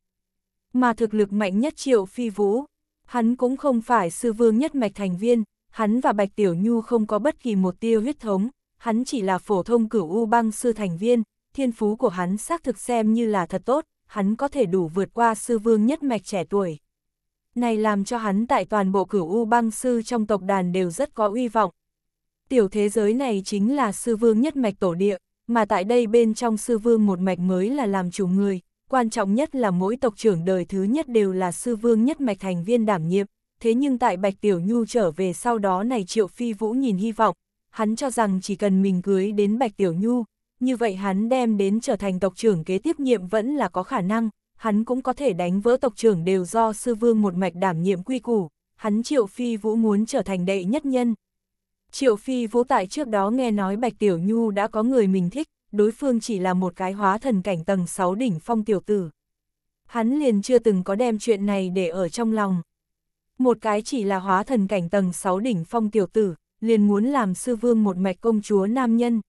Mà thực lực mạnh nhất Triệu Phi Vũ, hắn cũng không phải sư vương nhất mạch thành viên, hắn và Bạch Tiểu Nhu không có bất kỳ một tiêu huyết thống, hắn chỉ là phổ thông cửu u băng sư thành viên, thiên phú của hắn xác thực xem như là thật tốt, hắn có thể đủ vượt qua sư vương nhất mạch trẻ tuổi. Này làm cho hắn tại toàn bộ cửu u băng sư trong tộc đàn đều rất có uy vọng, tiểu thế giới này chính là sư vương nhất mạch tổ địa, mà tại đây bên trong sư vương một mạch mới là làm chủ người, quan trọng nhất là mỗi tộc trưởng đời thứ nhất đều là sư vương nhất mạch thành viên đảm nhiệm, thế nhưng tại Bạch Tiểu Nhu trở về sau đó này Triệu Phi Vũ nhìn hy vọng, hắn cho rằng chỉ cần mình cưới đến Bạch Tiểu Nhu, như vậy hắn đem đến trở thành tộc trưởng kế tiếp nhiệm vẫn là có khả năng, hắn cũng có thể đánh vỡ tộc trưởng đều do sư vương một mạch đảm nhiệm quy củ, hắn Triệu Phi Vũ muốn trở thành đệ nhất nhân, Triệu Phi Vũ tại trước đó nghe nói Bạch Tiểu Nhu đã có người mình thích, đối phương chỉ là một cái hóa thần cảnh tầng 6 đỉnh phong tiểu tử. Hắn liền chưa từng có đem chuyện này để ở trong lòng. Một cái chỉ là hóa thần cảnh tầng 6 đỉnh phong tiểu tử, liền muốn làm sư vương một mạch công chúa nam nhân.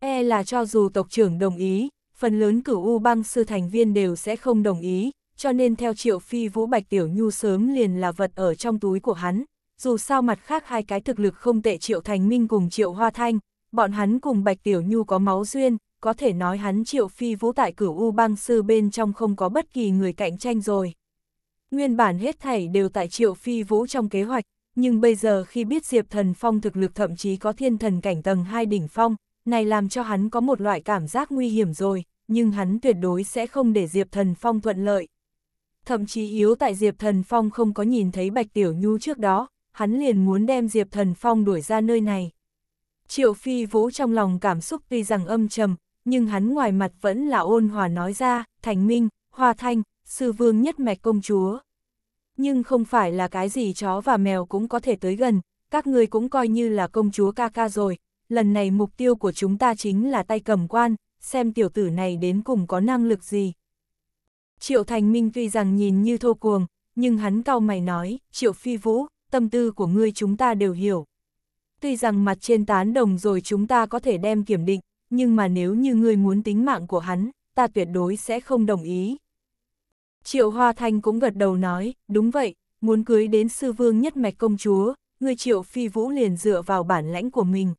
E là cho dù tộc trưởng đồng ý, phần lớn cửu U băng sư thành viên đều sẽ không đồng ý, cho nên theo triệu phi vũ bạch tiểu nhu sớm liền là vật ở trong túi của hắn dù sao mặt khác hai cái thực lực không tệ Triệu Thành Minh cùng Triệu Hoa Thanh, bọn hắn cùng Bạch Tiểu Nhu có máu duyên, có thể nói hắn Triệu Phi Vũ tại cửu U băng sư bên trong không có bất kỳ người cạnh tranh rồi. Nguyên bản hết thảy đều tại Triệu Phi Vũ trong kế hoạch, nhưng bây giờ khi biết Diệp Thần Phong thực lực thậm chí có thiên thần cảnh tầng 2 đỉnh phong, này làm cho hắn có một loại cảm giác nguy hiểm rồi, nhưng hắn tuyệt đối sẽ không để Diệp Thần Phong thuận lợi. Thậm chí yếu tại Diệp Thần Phong không có nhìn thấy Bạch Tiểu Nhu trước đó, hắn liền muốn đem Diệp Thần Phong đuổi ra nơi này. Triệu Phi Vũ trong lòng cảm xúc tuy rằng âm trầm, nhưng hắn ngoài mặt vẫn là ôn hòa nói ra, thành minh, hoa thanh, sư vương nhất mạch công chúa. Nhưng không phải là cái gì chó và mèo cũng có thể tới gần, các người cũng coi như là công chúa ca ca rồi, lần này mục tiêu của chúng ta chính là tay cầm quan, xem tiểu tử này đến cùng có năng lực gì. Triệu Thành Minh tuy rằng nhìn như thô cuồng, nhưng hắn cau mày nói, Triệu Phi Vũ, tâm tư của ngươi chúng ta đều hiểu. Tuy rằng mặt trên tán đồng rồi chúng ta có thể đem kiểm định, nhưng mà nếu như ngươi muốn tính mạng của hắn, ta tuyệt đối sẽ không đồng ý. Triệu Hoa Thanh cũng gật đầu nói, đúng vậy, muốn cưới đến sư vương nhất mạch công chúa, người Triệu Phi Vũ liền dựa vào bản lãnh của mình.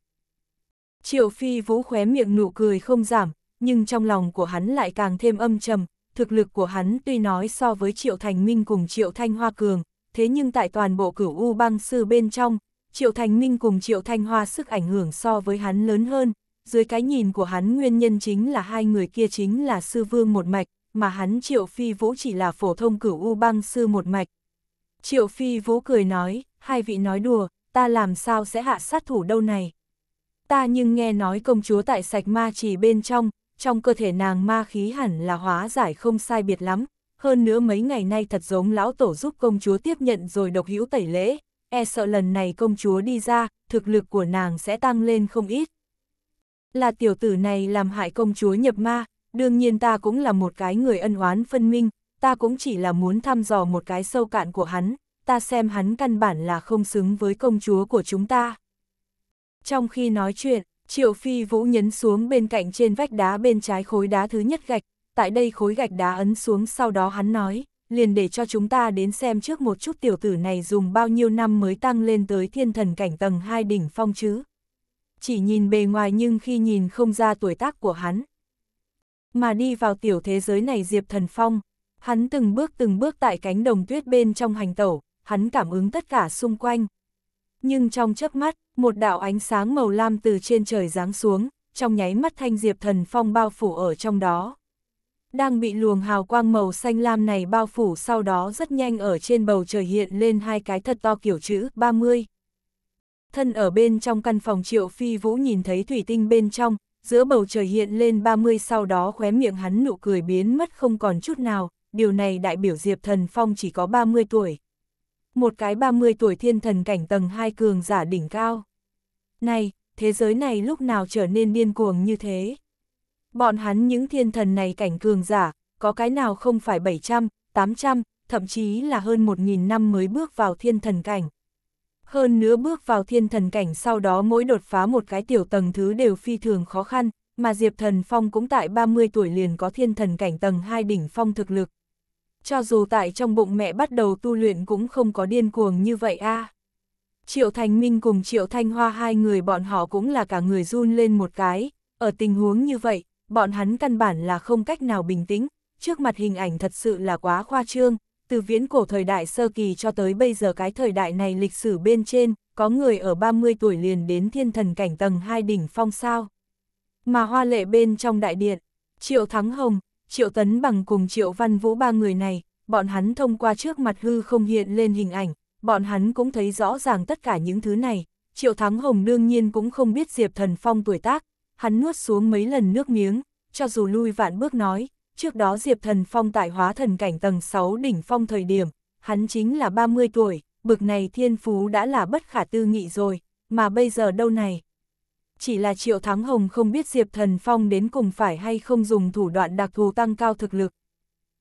Triệu Phi Vũ khóe miệng nụ cười không giảm, nhưng trong lòng của hắn lại càng thêm âm trầm, thực lực của hắn tuy nói so với Triệu Thành Minh cùng Triệu Thanh Hoa Cường, thế nhưng tại toàn bộ cửu U băng sư bên trong, Triệu Thành Minh cùng Triệu Thanh Hoa sức ảnh hưởng so với hắn lớn hơn, dưới cái nhìn của hắn nguyên nhân chính là hai người kia chính là sư vương một mạch, mà hắn Triệu Phi Vũ chỉ là phổ thông cửu U băng sư một mạch. Triệu Phi Vũ cười nói, hai vị nói đùa, ta làm sao sẽ hạ sát thủ đâu này. Ta nhưng nghe nói công chúa tại sạch ma trì bên trong, trong cơ thể nàng ma khí hẳn là hóa giải không sai biệt lắm, hơn nữa mấy ngày nay thật giống lão tổ giúp công chúa tiếp nhận rồi độc hữu tẩy lễ, e sợ lần này công chúa đi ra, thực lực của nàng sẽ tăng lên không ít. Là tiểu tử này làm hại công chúa nhập ma, đương nhiên ta cũng là một cái người ân oán phân minh, ta cũng chỉ là muốn thăm dò một cái sâu cạn của hắn, ta xem hắn căn bản là không xứng với công chúa của chúng ta. Trong khi nói chuyện, Triệu Phi Vũ nhấn xuống bên cạnh trên vách đá bên trái khối đá thứ nhất gạch, tại đây khối gạch đá ấn xuống sau đó hắn nói, liền để cho chúng ta đến xem trước một chút tiểu tử này dùng bao nhiêu năm mới tăng lên tới thiên thần cảnh tầng 2 đỉnh phong chứ. Chỉ nhìn bề ngoài nhưng khi nhìn không ra tuổi tác của hắn. Mà đi vào tiểu thế giới này Diệp Thần Phong, hắn từng bước từng bước tại cánh đồng tuyết bên trong hành tẩu, hắn cảm ứng tất cả xung quanh. Nhưng trong chớp mắt, một đạo ánh sáng màu lam từ trên trời giáng xuống, trong nháy mắt thanh Diệp Thần Phong bao phủ ở trong đó đang bị luồng hào quang màu xanh lam này bao phủ sau đó rất nhanh ở trên bầu trời hiện lên hai cái thật to kiểu chữ 30. Thân ở bên trong căn phòng triệu phi vũ nhìn thấy thủy tinh bên trong, giữa bầu trời hiện lên 30 sau đó khóe miệng hắn nụ cười biến mất không còn chút nào, điều này đại biểu Diệp Thần Phong chỉ có 30 tuổi. Một cái 30 tuổi thiên thần cảnh tầng 2 cường giả đỉnh cao. Này, thế giới này lúc nào trở nên điên cuồng như thế? Bọn hắn những thiên thần này cảnh cường giả, có cái nào không phải 700, 800, thậm chí là hơn 1.000 năm mới bước vào thiên thần cảnh. Hơn nữa bước vào thiên thần cảnh sau đó mỗi đột phá một cái tiểu tầng thứ đều phi thường khó khăn, mà Diệp Thần Phong cũng tại 30 tuổi liền có thiên thần cảnh tầng 2 đỉnh phong thực lực. Cho dù tại trong bụng mẹ bắt đầu tu luyện cũng không có điên cuồng như vậy a. Triệu Thành Minh cùng Triệu Thanh Hoa hai người bọn họ cũng là cả người run lên một cái, ở tình huống như vậy, bọn hắn căn bản là không cách nào bình tĩnh, trước mặt hình ảnh thật sự là quá khoa trương, từ viễn cổ thời đại sơ kỳ cho tới bây giờ cái thời đại này lịch sử bên trên, có người ở 30 tuổi liền đến thiên thần cảnh tầng 2 đỉnh phong sao. Mà hoa lệ bên trong đại điện, Triệu Thắng Hồng, Triệu Tấn Bằng cùng Triệu Văn Vũ ba người này, bọn hắn thông qua trước mặt hư không hiện lên hình ảnh, bọn hắn cũng thấy rõ ràng tất cả những thứ này. Triệu Thắng Hồng đương nhiên cũng không biết Diệp Thần Phong tuổi tác, hắn nuốt xuống mấy lần nước miếng, cho dù lui vạn bước nói, trước đó Diệp Thần Phong tại hóa thần cảnh tầng 6 đỉnh phong thời điểm, hắn chính là 30 tuổi, bực này thiên phú đã là bất khả tư nghị rồi, mà bây giờ đâu này. Chỉ là Triệu Thắng Hồng không biết Diệp Thần Phong đến cùng phải hay không dùng thủ đoạn đặc thù tăng cao thực lực.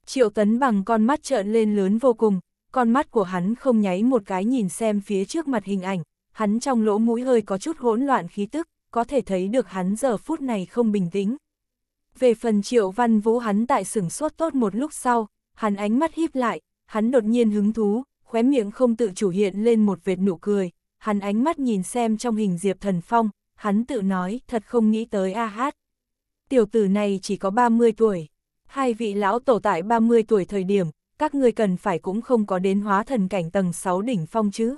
Triệu Tấn bằng con mắt trợn lên lớn vô cùng, con mắt của hắn không nháy một cái nhìn xem phía trước mặt hình ảnh, hắn trong lỗ mũi hơi có chút hỗn loạn khí tức có thể thấy được hắn giờ phút này không bình tĩnh. Về phần triệu văn vũ hắn tại sửng sốt tốt một lúc sau, hắn ánh mắt híp lại, hắn đột nhiên hứng thú, khóe miệng không tự chủ hiện lên một vệt nụ cười, hắn ánh mắt nhìn xem trong hình Diệp Thần Phong, hắn tự nói thật không nghĩ tới a hát. Tiểu tử này chỉ có 30 tuổi, hai vị lão tổ tại 30 tuổi thời điểm, các ngươi cần phải cũng không có đến hóa thần cảnh tầng 6 đỉnh phong chứ.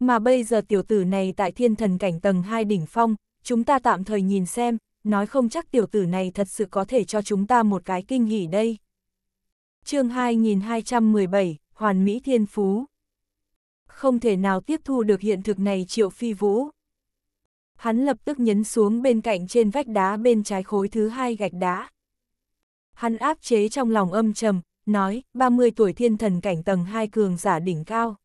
Mà bây giờ tiểu tử này tại thiên thần cảnh tầng 2 đỉnh phong, chúng ta tạm thời nhìn xem, nói không chắc tiểu tử này thật sự có thể cho chúng ta một cái kinh hỉ đây. chương 2217, Hoàn Mỹ Thiên Phú Không thể nào tiếp thu được hiện thực này triệu phi vũ. Hắn lập tức nhấn xuống bên cạnh trên vách đá bên trái khối thứ hai gạch đá. Hắn áp chế trong lòng âm trầm, nói, 30 tuổi thiên thần cảnh tầng 2 cường giả đỉnh cao.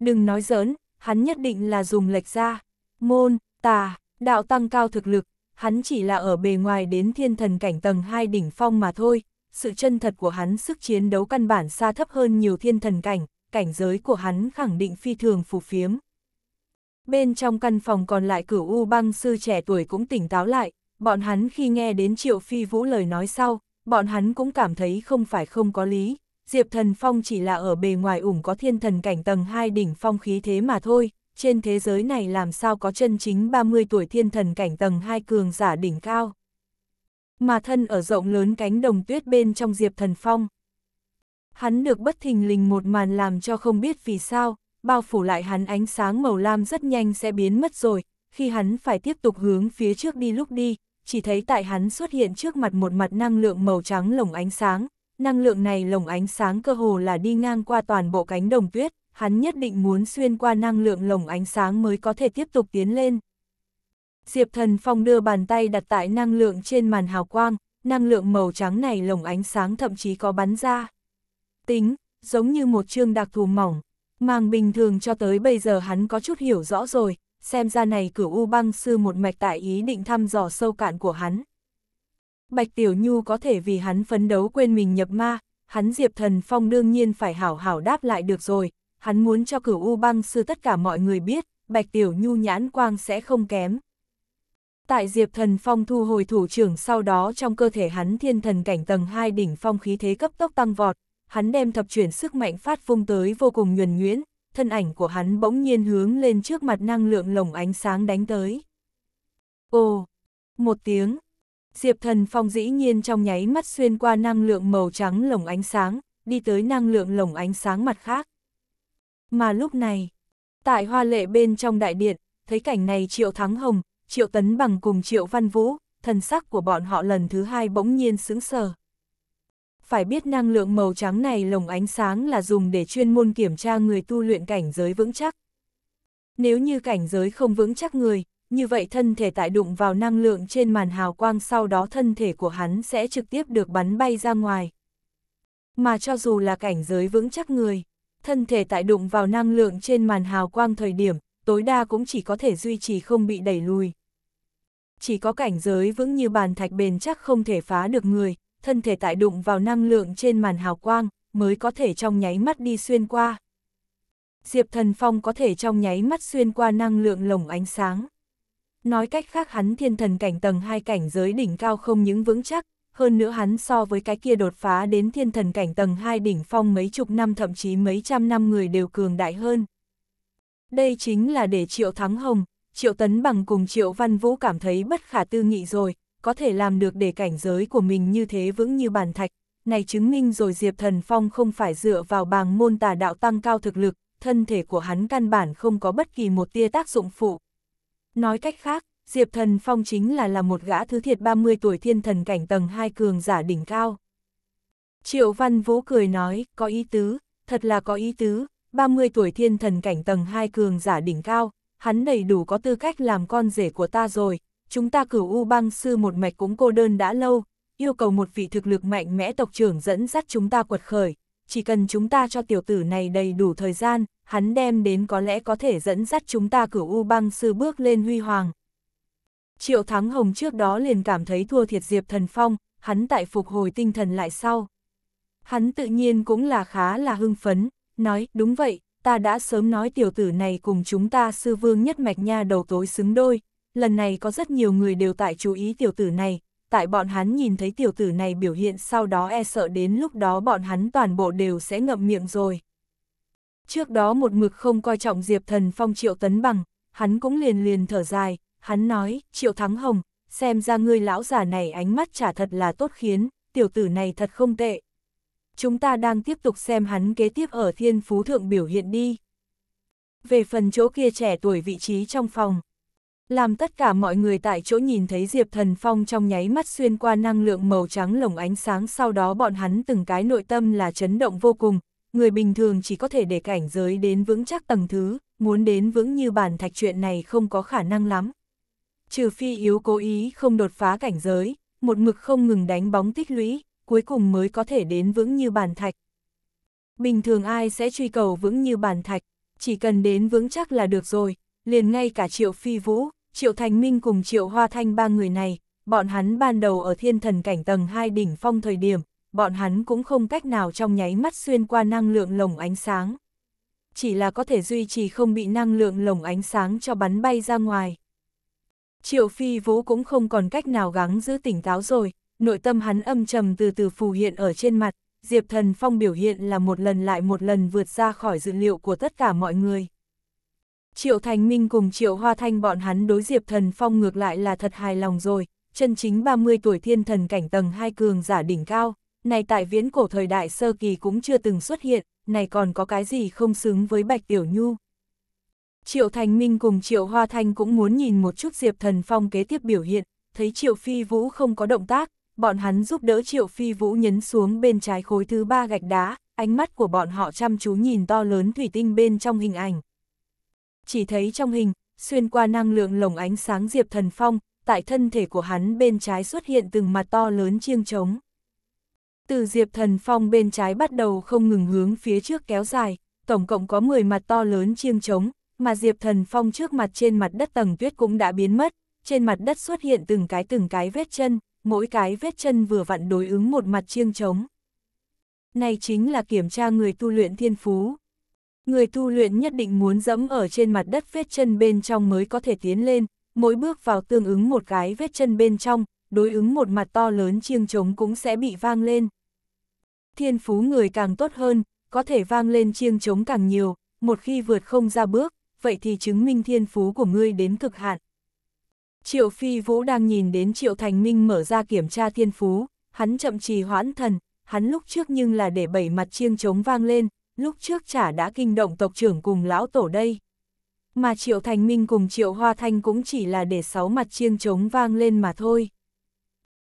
Đừng nói giỡn, hắn nhất định là dùng lệch ra. Môn, tà, đạo tăng cao thực lực, hắn chỉ là ở bề ngoài đến thiên thần cảnh tầng 2 đỉnh phong mà thôi, sự chân thật của hắn sức chiến đấu căn bản xa thấp hơn nhiều thiên thần cảnh, cảnh giới của hắn khẳng định phi thường phù phiếm. Bên trong căn phòng còn lại cửu U băng sư trẻ tuổi cũng tỉnh táo lại, bọn hắn khi nghe đến Triệu Phi Vũ lời nói sau, bọn hắn cũng cảm thấy không phải không có lý, Diệp Thần Phong chỉ là ở bề ngoài ủng có thiên thần cảnh tầng 2 đỉnh phong khí thế mà thôi, trên thế giới này làm sao có chân chính 30 tuổi thiên thần cảnh tầng 2 cường giả đỉnh cao. Mà thân ở rộng lớn cánh đồng tuyết bên trong Diệp Thần Phong. Hắn được bất thình lình một màn làm cho không biết vì sao, bao phủ lại hắn ánh sáng màu lam rất nhanh sẽ biến mất rồi, khi hắn phải tiếp tục hướng phía trước đi lúc đi, chỉ thấy tại hắn xuất hiện trước mặt một mặt năng lượng màu trắng lồng ánh sáng, năng lượng này lồng ánh sáng cơ hồ là đi ngang qua toàn bộ cánh đồng tuyết, hắn nhất định muốn xuyên qua năng lượng lồng ánh sáng mới có thể tiếp tục tiến lên. Diệp Thần Phong đưa bàn tay đặt tại năng lượng trên màn hào quang, năng lượng màu trắng này lồng ánh sáng thậm chí có bắn ra. Tính, giống như một chương đặc thù mỏng, màng bình thường cho tới bây giờ hắn có chút hiểu rõ rồi, xem ra này cửu U băng sư một mạch tại ý định thăm dò sâu cạn của hắn. Bạch Tiểu Nhu có thể vì hắn phấn đấu quên mình nhập ma, hắn Diệp Thần Phong đương nhiên phải hảo hảo đáp lại được rồi, hắn muốn cho cửu U băng sư tất cả mọi người biết, Bạch Tiểu Nhu nhãn quang sẽ không kém. Tại Diệp Thần Phong thu hồi thủ trưởng sau đó trong cơ thể hắn thiên thần cảnh tầng 2 đỉnh phong khí thế cấp tốc tăng vọt, hắn đem thập chuyển sức mạnh phát phung tới vô cùng nhuần nhuyễn, thân ảnh của hắn bỗng nhiên hướng lên trước mặt năng lượng lồng ánh sáng đánh tới. Ồ, một tiếng, Diệp Thần Phong dĩ nhiên trong nháy mắt xuyên qua năng lượng màu trắng lồng ánh sáng, đi tới năng lượng lồng ánh sáng mặt khác. Mà lúc này, tại hoa lệ bên trong đại điện, thấy cảnh này Triệu Thắng Hồng, Triệu Tấn Bằng cùng Triệu Văn Vũ, thần sắc của bọn họ lần thứ hai bỗng nhiên sững sờ. Phải biết năng lượng màu trắng này lồng ánh sáng là dùng để chuyên môn kiểm tra người tu luyện cảnh giới vững chắc. Nếu như cảnh giới không vững chắc người, như vậy thân thể tại đụng vào năng lượng trên màn hào quang sau đó thân thể của hắn sẽ trực tiếp được bắn bay ra ngoài. Mà cho dù là cảnh giới vững chắc người, thân thể tại đụng vào năng lượng trên màn hào quang thời điểm, tối đa cũng chỉ có thể duy trì không bị đẩy lùi. Chỉ có cảnh giới vững như bàn thạch bền chắc không thể phá được người, thân thể tại đụng vào năng lượng trên màn hào quang, mới có thể trong nháy mắt đi xuyên qua. Diệp Thần Phong có thể trong nháy mắt xuyên qua năng lượng lồng ánh sáng. Nói cách khác hắn thiên thần cảnh tầng hai cảnh giới đỉnh cao không những vững chắc, hơn nữa hắn so với cái kia đột phá đến thiên thần cảnh tầng 2 đỉnh phong mấy chục năm thậm chí mấy trăm năm người đều cường đại hơn. Đây chính là để Triệu Thắng Hồng, Triệu Tấn Bằng cùng Triệu Văn Vũ cảm thấy bất khả tư nghị rồi, có thể làm được để cảnh giới của mình như thế vững như bàn thạch, này chứng minh rồi Diệp Thần Phong không phải dựa vào bàng môn tà đạo tăng cao thực lực, thân thể của hắn căn bản không có bất kỳ một tia tác dụng phụ. Nói cách khác, Diệp Thần Phong chính là là một gã thứ thiệt 30 tuổi thiên thần cảnh tầng 2 cường giả đỉnh cao. Triệu Văn Vũ cười nói, có ý tứ, thật là có ý tứ, 30 tuổi thiên thần cảnh tầng 2 cường giả đỉnh cao, hắn đầy đủ có tư cách làm con rể của ta rồi, chúng ta cửu U băng sư một mạch cũng cô đơn đã lâu, yêu cầu một vị thực lực mạnh mẽ tộc trưởng dẫn dắt chúng ta quật khởi, chỉ cần chúng ta cho tiểu tử này đầy đủ thời gian, hắn đem đến có lẽ có thể dẫn dắt chúng ta cửu U băng sư bước lên huy hoàng. Triệu Thắng Hồng trước đó liền cảm thấy thua thiệt Diệp Thần Phong, hắn tại phục hồi tinh thần lại sau. Hắn tự nhiên cũng là khá là hưng phấn, nói, đúng vậy, ta đã sớm nói tiểu tử này cùng chúng ta sư vương nhất mạch nha đầu tối xứng đôi, lần này có rất nhiều người đều tại chú ý tiểu tử này, tại bọn hắn nhìn thấy tiểu tử này biểu hiện sau đó e sợ đến lúc đó bọn hắn toàn bộ đều sẽ ngậm miệng rồi. Trước đó một mực không coi trọng Diệp Thần Phong triệu tấn bằng, hắn cũng liền liền thở dài, hắn nói, Triệu Thắng Hồng, xem ra ngươi lão giả này ánh mắt trả thật là tốt khiến, tiểu tử này thật không tệ. Chúng ta đang tiếp tục xem hắn kế tiếp ở Thiên Phú Thượng biểu hiện đi. Về phần chỗ kia trẻ tuổi vị trí trong phòng, làm tất cả mọi người tại chỗ nhìn thấy Diệp Thần Phong trong nháy mắt xuyên qua năng lượng màu trắng lồng ánh sáng sau đó bọn hắn từng cái nội tâm là chấn động vô cùng, người bình thường chỉ có thể để cảnh giới đến vững chắc tầng thứ, muốn đến vững như bản thạch chuyện này không có khả năng lắm trừ phi yếu cố ý không đột phá cảnh giới, một mực không ngừng đánh bóng tích lũy, cuối cùng mới có thể đến vững như bàn thạch. Bình thường ai sẽ truy cầu vững như bàn thạch, chỉ cần đến vững chắc là được rồi, liền ngay cả Triệu Phi Vũ, Triệu Thành Minh cùng Triệu Hoa Thanh ba người này, bọn hắn ban đầu ở thiên thần cảnh tầng 2 đỉnh phong thời điểm, bọn hắn cũng không cách nào trong nháy mắt xuyên qua năng lượng lồng ánh sáng. Chỉ là có thể duy trì không bị năng lượng lồng ánh sáng cho bắn bay ra ngoài. Triệu Phi Vũ cũng không còn cách nào gắng giữ tỉnh táo rồi, nội tâm hắn âm trầm từ từ phù hiện ở trên mặt, Diệp Thần Phong biểu hiện là một lần lại một lần vượt ra khỏi dự liệu của tất cả mọi người. Triệu Thành Minh cùng Triệu Hoa Thanh bọn hắn đối Diệp Thần Phong ngược lại là thật hài lòng rồi, chân chính 30 tuổi thiên thần cảnh tầng 2 cường giả đỉnh cao, này tại viễn cổ thời đại sơ kỳ cũng chưa từng xuất hiện, này còn có cái gì không xứng với Bạch Tiểu Nhu, Triệu Thành Minh cùng Triệu Hoa Thanh cũng muốn nhìn một chút Diệp Thần Phong kế tiếp biểu hiện, thấy Triệu Phi Vũ không có động tác, bọn hắn giúp đỡ Triệu Phi Vũ nhấn xuống bên trái khối thứ ba gạch đá, ánh mắt của bọn họ chăm chú nhìn to lớn thủy tinh bên trong hình ảnh. Chỉ thấy trong hình, xuyên qua năng lượng lồng ánh sáng Diệp Thần Phong, tại thân thể của hắn bên trái xuất hiện từng mặt to lớn chiêng trống. Từ Diệp Thần Phong bên trái bắt đầu không ngừng hướng phía trước kéo dài, tổng cộng có 10 mặt to lớn chiêng trống, mà Diệp Thần Phong trước mặt trên mặt đất tầng tuyết cũng đã biến mất, trên mặt đất xuất hiện từng cái từng cái vết chân, mỗi cái vết chân vừa vặn đối ứng một mặt chiêng trống. Này chính là kiểm tra người tu luyện thiên phú. Người tu luyện nhất định muốn dẫm ở trên mặt đất vết chân bên trong mới có thể tiến lên, mỗi bước vào tương ứng một cái vết chân bên trong, đối ứng một mặt to lớn chiêng trống cũng sẽ bị vang lên. Thiên phú người càng tốt hơn, có thể vang lên chiêng trống càng nhiều, một khi vượt không ra bước, vậy thì chứng minh thiên phú của ngươi đến cực hạn. Triệu Phi Vũ đang nhìn đến Triệu Thành Minh mở ra kiểm tra thiên phú, hắn chậm trì hoãn thần, hắn lúc trước nhưng là để bảy mặt chiêng trống vang lên, lúc trước chả đã kinh động tộc trưởng cùng lão tổ đây. Mà Triệu Thành Minh cùng Triệu Hoa Thanh cũng chỉ là để sáu mặt chiêng trống vang lên mà thôi.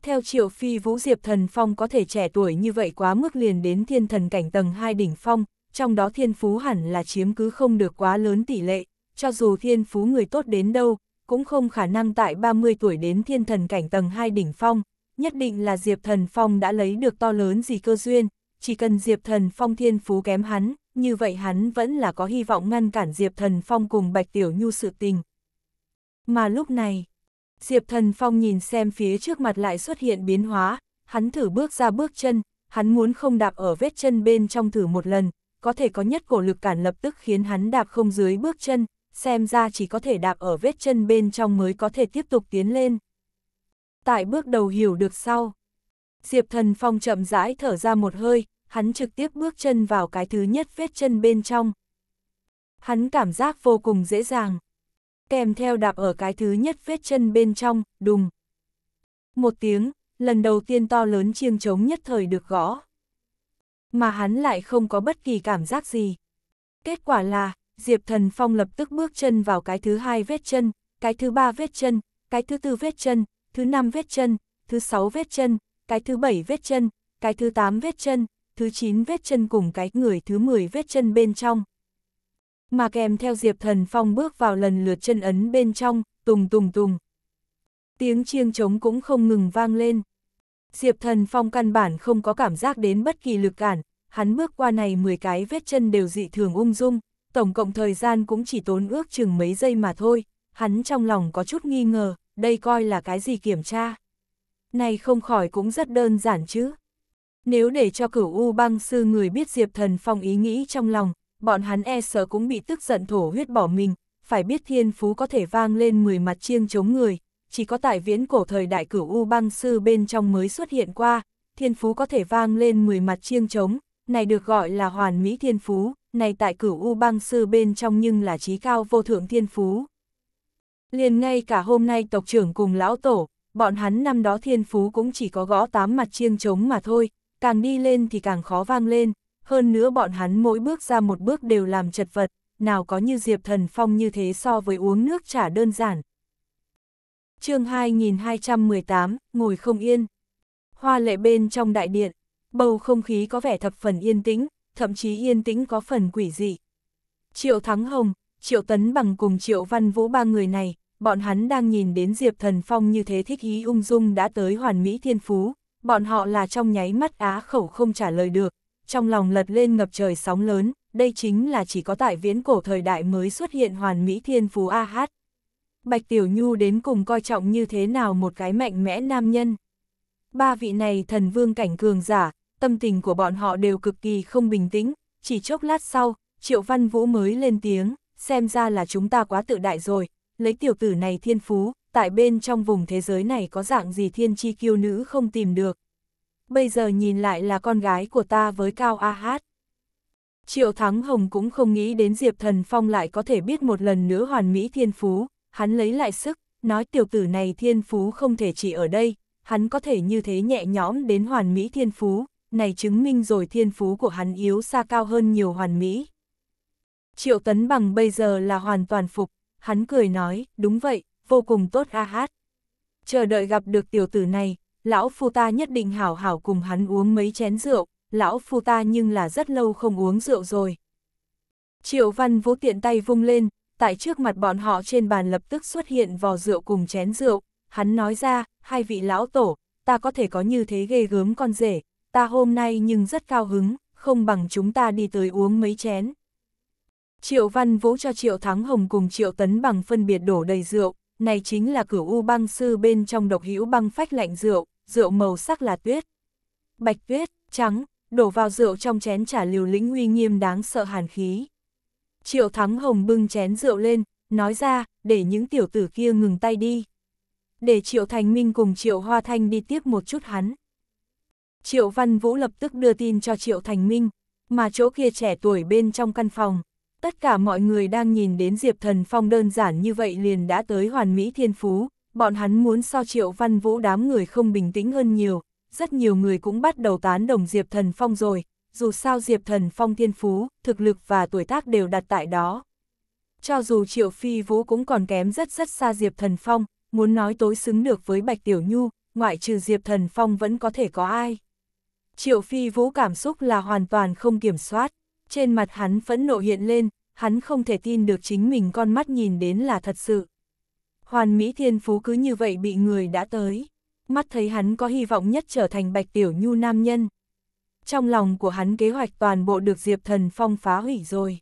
Theo Triệu Phi Vũ Diệp Thần Phong có thể trẻ tuổi như vậy quá mức liền đến thiên thần cảnh tầng 2 đỉnh phong, trong đó thiên phú hẳn là chiếm cứ không được quá lớn tỷ lệ, cho dù thiên phú người tốt đến đâu, cũng không khả năng tại 30 tuổi đến thiên thần cảnh tầng 2 đỉnh phong, nhất định là Diệp Thần Phong đã lấy được to lớn gì cơ duyên, chỉ cần Diệp Thần Phong thiên phú kém hắn, như vậy hắn vẫn là có hy vọng ngăn cản Diệp Thần Phong cùng Bạch Tiểu Nhu sự tình. Mà lúc này, Diệp Thần Phong nhìn xem phía trước mặt lại xuất hiện biến hóa, hắn thử bước ra bước chân, hắn muốn không đạp ở vết chân bên trong thử một lần, có thể có nhất cổ lực cản lập tức khiến hắn đạp không dưới bước chân, xem ra chỉ có thể đạp ở vết chân bên trong mới có thể tiếp tục tiến lên. Tại bước đầu hiểu được sau, Diệp Thần Phong chậm rãi thở ra một hơi, hắn trực tiếp bước chân vào cái thứ nhất vết chân bên trong. Hắn cảm giác vô cùng dễ dàng, kèm theo đạp ở cái thứ nhất vết chân bên trong, đùng. Một tiếng, lần đầu tiên to lớn chiêng trống nhất thời được gõ mà hắn lại không có bất kỳ cảm giác gì. Kết quả là, Diệp Thần Phong lập tức bước chân vào cái thứ hai vết chân, cái thứ ba vết chân, cái thứ tư vết chân, thứ năm vết chân, thứ sáu vết chân, cái thứ bảy vết chân, cái thứ tám vết chân, thứ chín vết chân cùng cái người thứ mười vết chân bên trong. Mà kèm theo Diệp Thần Phong bước vào lần lượt chân ấn bên trong, tùng tùng tùng. Tiếng chiêng trống cũng không ngừng vang lên. Diệp Thần Phong căn bản không có cảm giác đến bất kỳ lực cản, hắn bước qua này 10 cái vết chân đều dị thường ung dung, tổng cộng thời gian cũng chỉ tốn ước chừng mấy giây mà thôi, hắn trong lòng có chút nghi ngờ, đây coi là cái gì kiểm tra. Này không khỏi cũng rất đơn giản chứ. Nếu để cho cửu U băng sư người biết Diệp Thần Phong ý nghĩ trong lòng, bọn hắn e sợ cũng bị tức giận thổ huyết bỏ mình, phải biết thiên phú có thể vang lên 10 mặt chiêng chống người, chỉ có tại viễn cổ thời đại cửu U băng sư bên trong mới xuất hiện qua, thiên phú có thể vang lên 10 mặt chiêng trống, này được gọi là hoàn mỹ thiên phú, này tại cửu U băng sư bên trong nhưng là trí cao vô thượng thiên phú. Liền ngay cả hôm nay tộc trưởng cùng lão tổ, bọn hắn năm đó thiên phú cũng chỉ có gõ tám mặt chiêng trống mà thôi, càng đi lên thì càng khó vang lên, hơn nữa bọn hắn mỗi bước ra một bước đều làm chật vật, nào có như Diệp Thần Phong như thế so với uống nước trả đơn giản, chương 2218, ngồi không yên. Hoa lệ bên trong đại điện, bầu không khí có vẻ thập phần yên tĩnh, thậm chí yên tĩnh có phần quỷ dị. Triệu Thắng Hồng, Triệu Tấn Bằng cùng Triệu Văn Vũ ba người này, bọn hắn đang nhìn đến Diệp Thần Phong như thế thích ý ung dung đã tới hoàn mỹ thiên phú, bọn họ là trong nháy mắt á khẩu không trả lời được, trong lòng lật lên ngập trời sóng lớn, đây chính là chỉ có tại viễn cổ thời đại mới xuất hiện hoàn mỹ thiên phú A Hát. Bạch Tiểu Nhu đến cùng coi trọng như thế nào một cái mạnh mẽ nam nhân. Ba vị này thần vương cảnh cường giả, tâm tình của bọn họ đều cực kỳ không bình tĩnh, chỉ chốc lát sau, Triệu Văn Vũ mới lên tiếng, xem ra là chúng ta quá tự đại rồi, lấy tiểu tử này thiên phú, tại bên trong vùng thế giới này có dạng gì thiên chi kiêu nữ không tìm được. Bây giờ nhìn lại là con gái của ta với Cao A Hát. Triệu Thắng Hồng cũng không nghĩ đến Diệp Thần Phong lại có thể biết một lần nữa hoàn mỹ thiên phú, hắn lấy lại sức, nói tiểu tử này thiên phú không thể chỉ ở đây, hắn có thể như thế nhẹ nhõm đến hoàn mỹ thiên phú, này chứng minh rồi thiên phú của hắn yếu xa cao hơn nhiều hoàn mỹ. Triệu tấn bằng bây giờ là hoàn toàn phục, hắn cười nói, đúng vậy, vô cùng tốt a hát. Chờ đợi gặp được tiểu tử này, lão phu ta nhất định hảo hảo cùng hắn uống mấy chén rượu, lão phu ta nhưng là rất lâu không uống rượu rồi. Triệu văn vũ tiện tay vung lên, tại trước mặt bọn họ trên bàn lập tức xuất hiện vò rượu cùng chén rượu, hắn nói ra, hai vị lão tổ, ta có thể có như thế ghê gớm con rể, ta hôm nay nhưng rất cao hứng, không bằng chúng ta đi tới uống mấy chén. Triệu Văn vũ cho Triệu Thắng Hồng cùng Triệu Tấn bằng phân biệt đổ đầy rượu, này chính là cửu u băng sư bên trong độc hữu băng phách lạnh rượu, rượu màu sắc là tuyết. Bạch tuyết, trắng, đổ vào rượu trong chén trả liều lĩnh uy nghiêm đáng sợ hàn khí. Triệu Thắng Hồng bưng chén rượu lên, nói ra, để những tiểu tử kia ngừng tay đi. Để Triệu Thành Minh cùng Triệu Hoa Thanh đi tiếp một chút hắn. Triệu Văn Vũ lập tức đưa tin cho Triệu Thành Minh, mà chỗ kia trẻ tuổi bên trong căn phòng. Tất cả mọi người đang nhìn đến Diệp Thần Phong đơn giản như vậy liền đã tới hoàn mỹ thiên phú, bọn hắn muốn so Triệu Văn Vũ đám người không bình tĩnh hơn nhiều, rất nhiều người cũng bắt đầu tán đồng Diệp Thần Phong rồi, dù sao Diệp Thần Phong thiên phú, thực lực và tuổi tác đều đặt tại đó. Cho dù Triệu Phi Vũ cũng còn kém rất rất xa Diệp Thần Phong, muốn nói tối xứng được với Bạch Tiểu Nhu, ngoại trừ Diệp Thần Phong vẫn có thể có ai. Triệu Phi Vũ cảm xúc là hoàn toàn không kiểm soát, trên mặt hắn phẫn nộ hiện lên, hắn không thể tin được chính mình con mắt nhìn đến là thật sự. Hoàn Mỹ Thiên Phú cứ như vậy bị người đã tới, mắt thấy hắn có hy vọng nhất trở thành Bạch Tiểu Nhu nam nhân trong lòng của hắn kế hoạch toàn bộ được Diệp Thần Phong phá hủy rồi.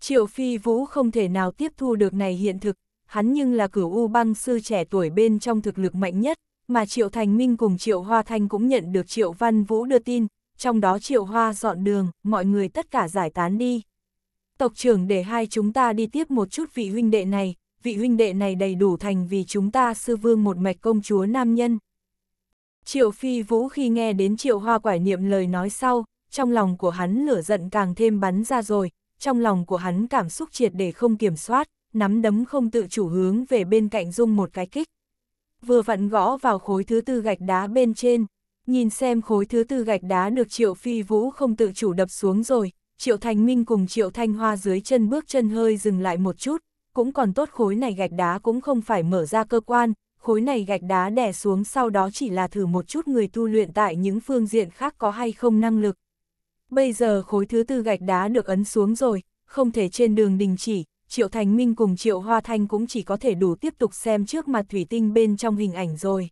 Triệu Phi Vũ không thể nào tiếp thu được này hiện thực, hắn nhưng là cửu U băng sư trẻ tuổi bên trong thực lực mạnh nhất, mà Triệu Thành Minh cùng Triệu Hoa Thanh cũng nhận được Triệu Văn Vũ đưa tin, trong đó Triệu Hoa dọn đường, mọi người tất cả giải tán đi. Tộc trưởng để hai chúng ta đi tiếp một chút vị huynh đệ này, vị huynh đệ này đầy đủ thành vì chúng ta sư vương một mạch công chúa nam nhân. Triệu Phi Vũ khi nghe đến Triệu Hoa Quải niệm lời nói sau, trong lòng của hắn lửa giận càng thêm bắn ra rồi, trong lòng của hắn cảm xúc triệt để không kiểm soát, nắm đấm không tự chủ hướng về bên cạnh dung một cái kích. Vừa vặn gõ vào khối thứ tư gạch đá bên trên, nhìn xem khối thứ tư gạch đá được Triệu Phi Vũ không tự chủ đập xuống rồi, Triệu Thành Minh cùng Triệu Thanh Hoa dưới chân bước chân hơi dừng lại một chút, cũng còn tốt khối này gạch đá cũng không phải mở ra cơ quan, khối này gạch đá đè xuống sau đó chỉ là thử một chút người tu luyện tại những phương diện khác có hay không năng lực. Bây giờ khối thứ tư gạch đá được ấn xuống rồi, không thể trên đường đình chỉ, Triệu Thành Minh cùng Triệu Hoa Thanh cũng chỉ có thể đủ tiếp tục xem trước mặt thủy tinh bên trong hình ảnh rồi.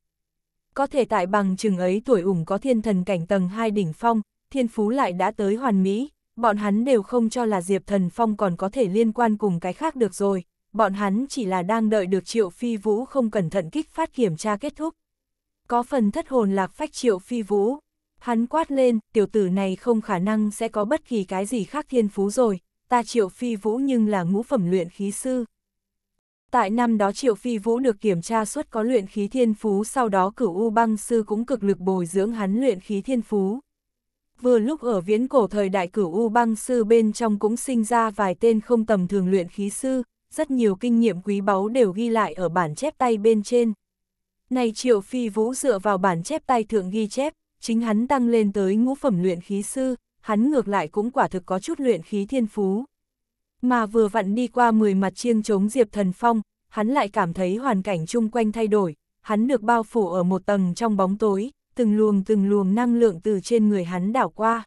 Có thể tại bằng chừng ấy tuổi ủng có thiên thần cảnh tầng 2 đỉnh phong, thiên phú lại đã tới hoàn mỹ, bọn hắn đều không cho là Diệp Thần Phong còn có thể liên quan cùng cái khác được rồi, bọn hắn chỉ là đang đợi được Triệu Phi Vũ không cẩn thận kích phát kiểm tra kết thúc. Có phần thất hồn lạc phách Triệu Phi Vũ, hắn quát lên, tiểu tử này không khả năng sẽ có bất kỳ cái gì khác thiên phú rồi, ta Triệu Phi Vũ nhưng là ngũ phẩm luyện khí sư. Tại năm đó Triệu Phi Vũ được kiểm tra suốt có luyện khí thiên phú sau đó cửu U băng sư cũng cực lực bồi dưỡng hắn luyện khí thiên phú. Vừa lúc ở viễn cổ thời đại cửu U băng sư bên trong cũng sinh ra vài tên không tầm thường luyện khí sư, rất nhiều kinh nghiệm quý báu đều ghi lại ở bản chép tay bên trên. Này Triệu Phi Vũ dựa vào bản chép tay thượng ghi chép, chính hắn tăng lên tới ngũ phẩm luyện khí sư, hắn ngược lại cũng quả thực có chút luyện khí thiên phú. Mà vừa vặn đi qua 10 mặt chiêng chống Diệp Thần Phong, hắn lại cảm thấy hoàn cảnh chung quanh thay đổi, hắn được bao phủ ở một tầng trong bóng tối, từng luồng từng luồng năng lượng từ trên người hắn đảo qua.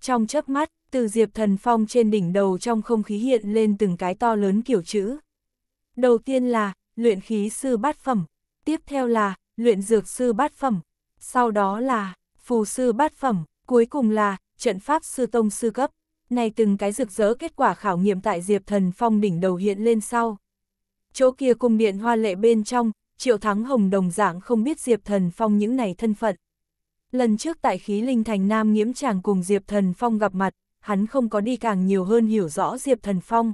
Trong chớp mắt, từ Diệp Thần Phong trên đỉnh đầu trong không khí hiện lên từng cái to lớn kiểu chữ. Đầu tiên là, luyện khí sư bát phẩm, tiếp theo là, luyện dược sư bát phẩm, sau đó là, phù sư bát phẩm, cuối cùng là, trận pháp sư tông sư cấp. Này từng cái rực rỡ kết quả khảo nghiệm tại Diệp Thần Phong đỉnh đầu hiện lên sau. Chỗ kia cung điện hoa lệ bên trong, Triệu Thắng Hồng đồng dạng không biết Diệp Thần Phong những này thân phận. Lần trước tại khí linh thành Nam Nghiễm chàng cùng Diệp Thần Phong gặp mặt, hắn không có đi càng nhiều hơn hiểu rõ Diệp Thần Phong.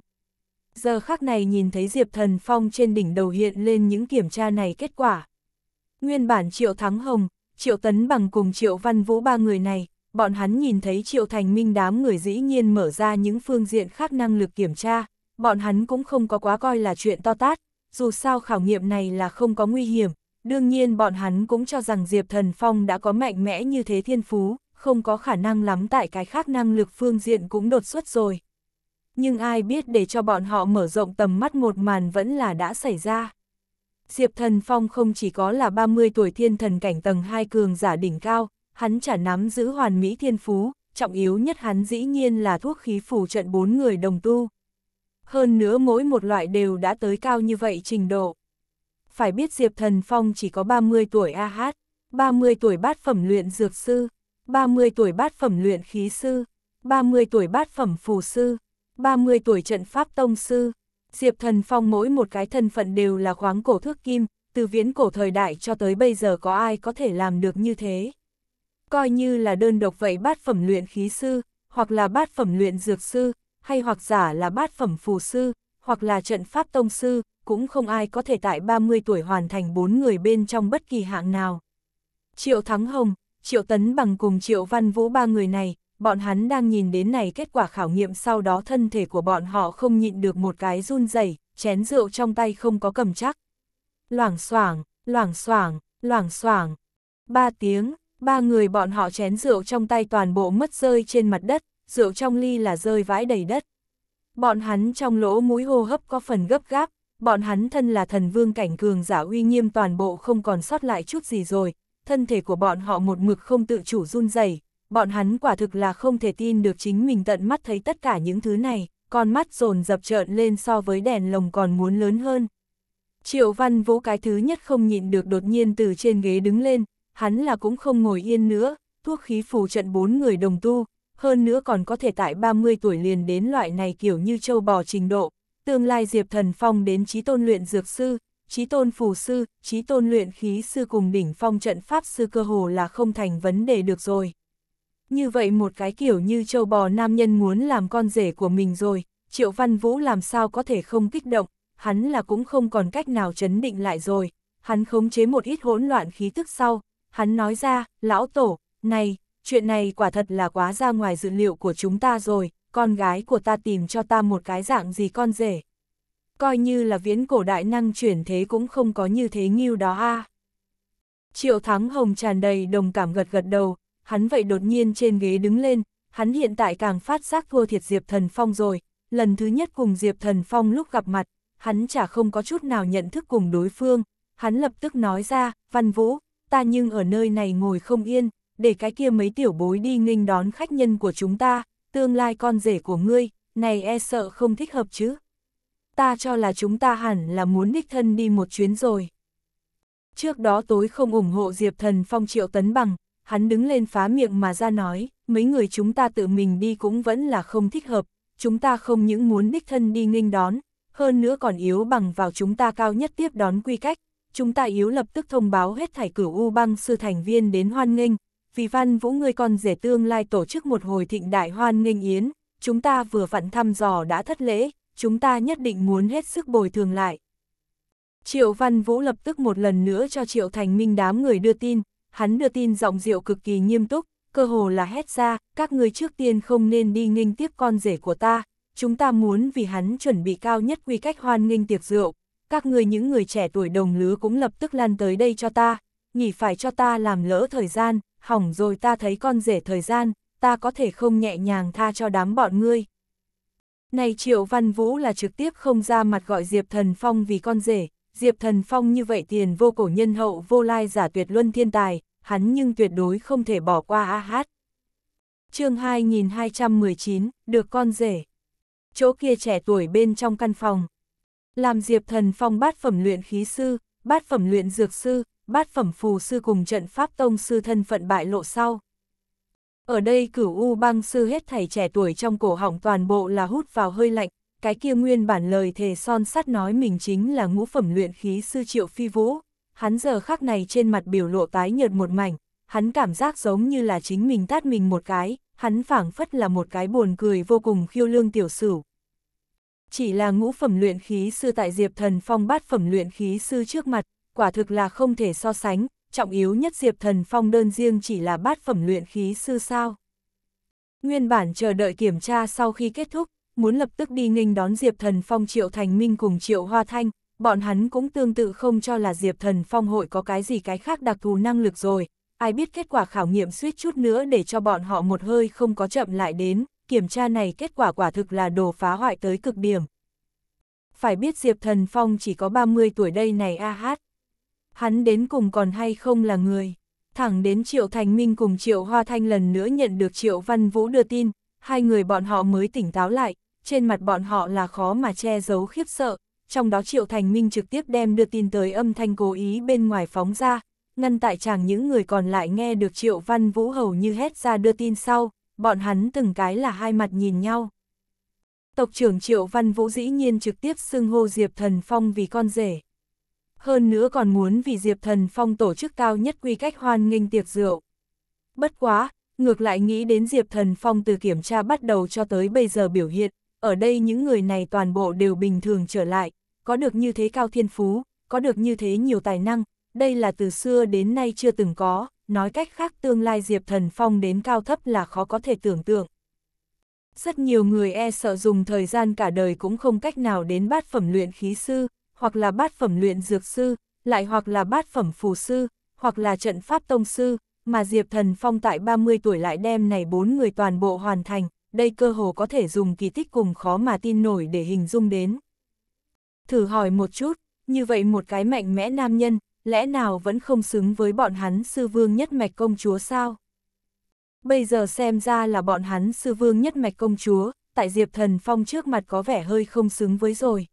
Giờ khắc này nhìn thấy Diệp Thần Phong trên đỉnh đầu hiện lên những kiểm tra này kết quả. Nguyên bản Triệu Thắng Hồng, Triệu Tấn Bằng cùng Triệu Văn Vũ ba người này, bọn hắn nhìn thấy Triệu Thành Minh đám người dĩ nhiên mở ra những phương diện khác năng lực kiểm tra, bọn hắn cũng không có quá coi là chuyện to tát, dù sao khảo nghiệm này là không có nguy hiểm, đương nhiên bọn hắn cũng cho rằng Diệp Thần Phong đã có mạnh mẽ như thế thiên phú, không có khả năng lắm tại cái khác năng lực phương diện cũng đột xuất rồi. Nhưng ai biết để cho bọn họ mở rộng tầm mắt một màn vẫn là đã xảy ra. Diệp Thần Phong không chỉ có là 30 tuổi thiên thần cảnh tầng 2 cường giả đỉnh cao, hắn chả nắm giữ hoàn mỹ thiên phú, trọng yếu nhất hắn dĩ nhiên là thuốc khí phủ trận bốn người đồng tu. Hơn nữa mỗi một loại đều đã tới cao như vậy trình độ. Phải biết Diệp Thần Phong chỉ có 30 tuổi AH, 30 tuổi bát phẩm luyện dược sư, 30 tuổi bát phẩm luyện khí sư, 30 tuổi bát phẩm phù sư, 30 tuổi trận pháp tông sư. Diệp Thần Phong mỗi một cái thân phận đều là khoáng cổ thước kim, từ viễn cổ thời đại cho tới bây giờ có ai có thể làm được như thế. Coi như là đơn độc vậy bát phẩm luyện khí sư, hoặc là bát phẩm luyện dược sư, hay hoặc giả là bát phẩm phù sư, hoặc là trận pháp tông sư, cũng không ai có thể tại 30 tuổi hoàn thành bốn người bên trong bất kỳ hạng nào. Triệu Thắng Hồng, Triệu Tấn bằng cùng Triệu Văn Vũ ba người này, bọn hắn đang nhìn đến này kết quả khảo nghiệm sau đó thân thể của bọn họ không nhịn được một cái run rẩy chén rượu trong tay không có cầm chắc. Loảng xoảng, loảng xoảng, loảng xoảng. Ba tiếng, ba người bọn họ chén rượu trong tay toàn bộ mất rơi trên mặt đất, rượu trong ly là rơi vãi đầy đất. Bọn hắn trong lỗ mũi hô hấp có phần gấp gáp, bọn hắn thân là thần vương cảnh cường giả uy nghiêm toàn bộ không còn sót lại chút gì rồi, thân thể của bọn họ một mực không tự chủ run rẩy bọn hắn quả thực là không thể tin được chính mình tận mắt thấy tất cả những thứ này, con mắt rồn dập trợn lên so với đèn lồng còn muốn lớn hơn. Triệu Văn vũ cái thứ nhất không nhịn được đột nhiên từ trên ghế đứng lên, hắn là cũng không ngồi yên nữa, thuốc khí phù trận bốn người đồng tu, hơn nữa còn có thể tại 30 tuổi liền đến loại này kiểu như châu bò trình độ, tương lai Diệp Thần Phong đến trí tôn luyện dược sư, trí tôn phù sư, trí tôn luyện khí sư cùng đỉnh phong trận pháp sư cơ hồ là không thành vấn đề được rồi. Như vậy một cái kiểu như châu bò nam nhân muốn làm con rể của mình rồi, Triệu Văn Vũ làm sao có thể không kích động, hắn là cũng không còn cách nào chấn định lại rồi, hắn khống chế một ít hỗn loạn khí tức sau, hắn nói ra, lão tổ, này, chuyện này quả thật là quá ra ngoài dự liệu của chúng ta rồi, con gái của ta tìm cho ta một cái dạng gì con rể coi như là viễn cổ đại năng chuyển thế cũng không có như thế nghiêu đó a. À. Triệu Thắng Hồng tràn đầy đồng cảm gật gật đầu, hắn vậy đột nhiên trên ghế đứng lên, hắn hiện tại càng phát giác thua thiệt Diệp Thần Phong rồi, lần thứ nhất cùng Diệp Thần Phong lúc gặp mặt, hắn chả không có chút nào nhận thức cùng đối phương, hắn lập tức nói ra, Văn Vũ, ta nhưng ở nơi này ngồi không yên, để cái kia mấy tiểu bối đi nghênh đón khách nhân của chúng ta, tương lai con rể của ngươi, này e sợ không thích hợp chứ ta cho là chúng ta hẳn là muốn đích thân đi một chuyến rồi. Trước đó tối không ủng hộ Diệp Thần Phong triệu tấn bằng, hắn đứng lên phá miệng mà ra nói, mấy người chúng ta tự mình đi cũng vẫn là không thích hợp, chúng ta không những muốn đích thân đi nghênh đón, hơn nữa còn yếu bằng vào chúng ta cao nhất tiếp đón quy cách, chúng ta yếu lập tức thông báo hết thảy cửu U băng sư thành viên đến hoan nghênh, vì văn vũ người con rể tương lai tổ chức một hồi thịnh đại hoan nghênh yến, chúng ta vừa vặn thăm dò đã thất lễ, chúng ta nhất định muốn hết sức bồi thường lại. Triệu Văn Vũ lập tức một lần nữa cho Triệu Thành Minh đám người đưa tin, hắn đưa tin giọng rượu cực kỳ nghiêm túc, cơ hồ là hét ra, các người trước tiên không nên đi nghênh tiếp con rể của ta, chúng ta muốn vì hắn chuẩn bị cao nhất quy cách hoan nghênh tiệc rượu, các người những người trẻ tuổi đồng lứa cũng lập tức lan tới đây cho ta, nghỉ phải cho ta làm lỡ thời gian, hỏng rồi ta thấy con rể thời gian, ta có thể không nhẹ nhàng tha cho đám bọn ngươi. Này Triệu Văn Vũ là trực tiếp không ra mặt gọi Diệp Thần Phong vì con rể, Diệp Thần Phong như vậy tiền vô cổ nhân hậu vô lai giả tuyệt luân thiên tài, hắn nhưng tuyệt đối không thể bỏ qua a hát. chương 2219, được con rể. Chỗ kia trẻ tuổi bên trong căn phòng. Làm Diệp Thần Phong bát phẩm luyện khí sư, bát phẩm luyện dược sư, bát phẩm phù sư cùng trận pháp tông sư thân phận bại lộ sau, ở đây cửu U băng sư hết thảy trẻ tuổi trong cổ họng toàn bộ là hút vào hơi lạnh, cái kia nguyên bản lời thề son sắt nói mình chính là ngũ phẩm luyện khí sư triệu phi vũ. Hắn giờ khắc này trên mặt biểu lộ tái nhợt một mảnh, hắn cảm giác giống như là chính mình tát mình một cái, hắn phảng phất là một cái buồn cười vô cùng khiêu lương tiểu sử Chỉ là ngũ phẩm luyện khí sư tại Diệp Thần Phong bát phẩm luyện khí sư trước mặt, quả thực là không thể so sánh, trọng yếu nhất Diệp Thần Phong đơn riêng chỉ là bát phẩm luyện khí sư sao. Nguyên bản chờ đợi kiểm tra sau khi kết thúc, muốn lập tức đi nghênh đón Diệp Thần Phong Triệu Thành Minh cùng Triệu Hoa Thanh, bọn hắn cũng tương tự không cho là Diệp Thần Phong hội có cái gì cái khác đặc thù năng lực rồi, ai biết kết quả khảo nghiệm suýt chút nữa để cho bọn họ một hơi không có chậm lại đến, kiểm tra này kết quả quả thực là đồ phá hoại tới cực điểm. Phải biết Diệp Thần Phong chỉ có 30 tuổi đây này a hát, hắn đến cùng còn hay không là người. Thẳng đến Triệu Thành Minh cùng Triệu Hoa Thanh lần nữa nhận được Triệu Văn Vũ đưa tin, hai người bọn họ mới tỉnh táo lại, trên mặt bọn họ là khó mà che giấu khiếp sợ, trong đó Triệu Thành Minh trực tiếp đem đưa tin tới âm thanh cố ý bên ngoài phóng ra, ngăn tại chàng những người còn lại nghe được Triệu Văn Vũ hầu như hét ra đưa tin sau, bọn hắn từng cái là hai mặt nhìn nhau. Tộc trưởng Triệu Văn Vũ dĩ nhiên trực tiếp xưng hô Diệp Thần Phong vì con rể hơn nữa còn muốn vì Diệp Thần Phong tổ chức cao nhất quy cách hoan nghênh tiệc rượu. Bất quá, ngược lại nghĩ đến Diệp Thần Phong từ kiểm tra bắt đầu cho tới bây giờ biểu hiện, ở đây những người này toàn bộ đều bình thường trở lại, có được như thế cao thiên phú, có được như thế nhiều tài năng, đây là từ xưa đến nay chưa từng có, nói cách khác tương lai Diệp Thần Phong đến cao thấp là khó có thể tưởng tượng. Rất nhiều người e sợ dùng thời gian cả đời cũng không cách nào đến bát phẩm luyện khí sư, hoặc là bát phẩm luyện dược sư, lại hoặc là bát phẩm phù sư, hoặc là trận pháp tông sư, mà Diệp Thần Phong tại 30 tuổi lại đem này bốn người toàn bộ hoàn thành, đây cơ hồ có thể dùng kỳ tích cùng khó mà tin nổi để hình dung đến. Thử hỏi một chút, như vậy một cái mạnh mẽ nam nhân, lẽ nào vẫn không xứng với bọn hắn sư vương nhất mạch công chúa sao? Bây giờ xem ra là bọn hắn sư vương nhất mạch công chúa, tại Diệp Thần Phong trước mặt có vẻ hơi không xứng với rồi.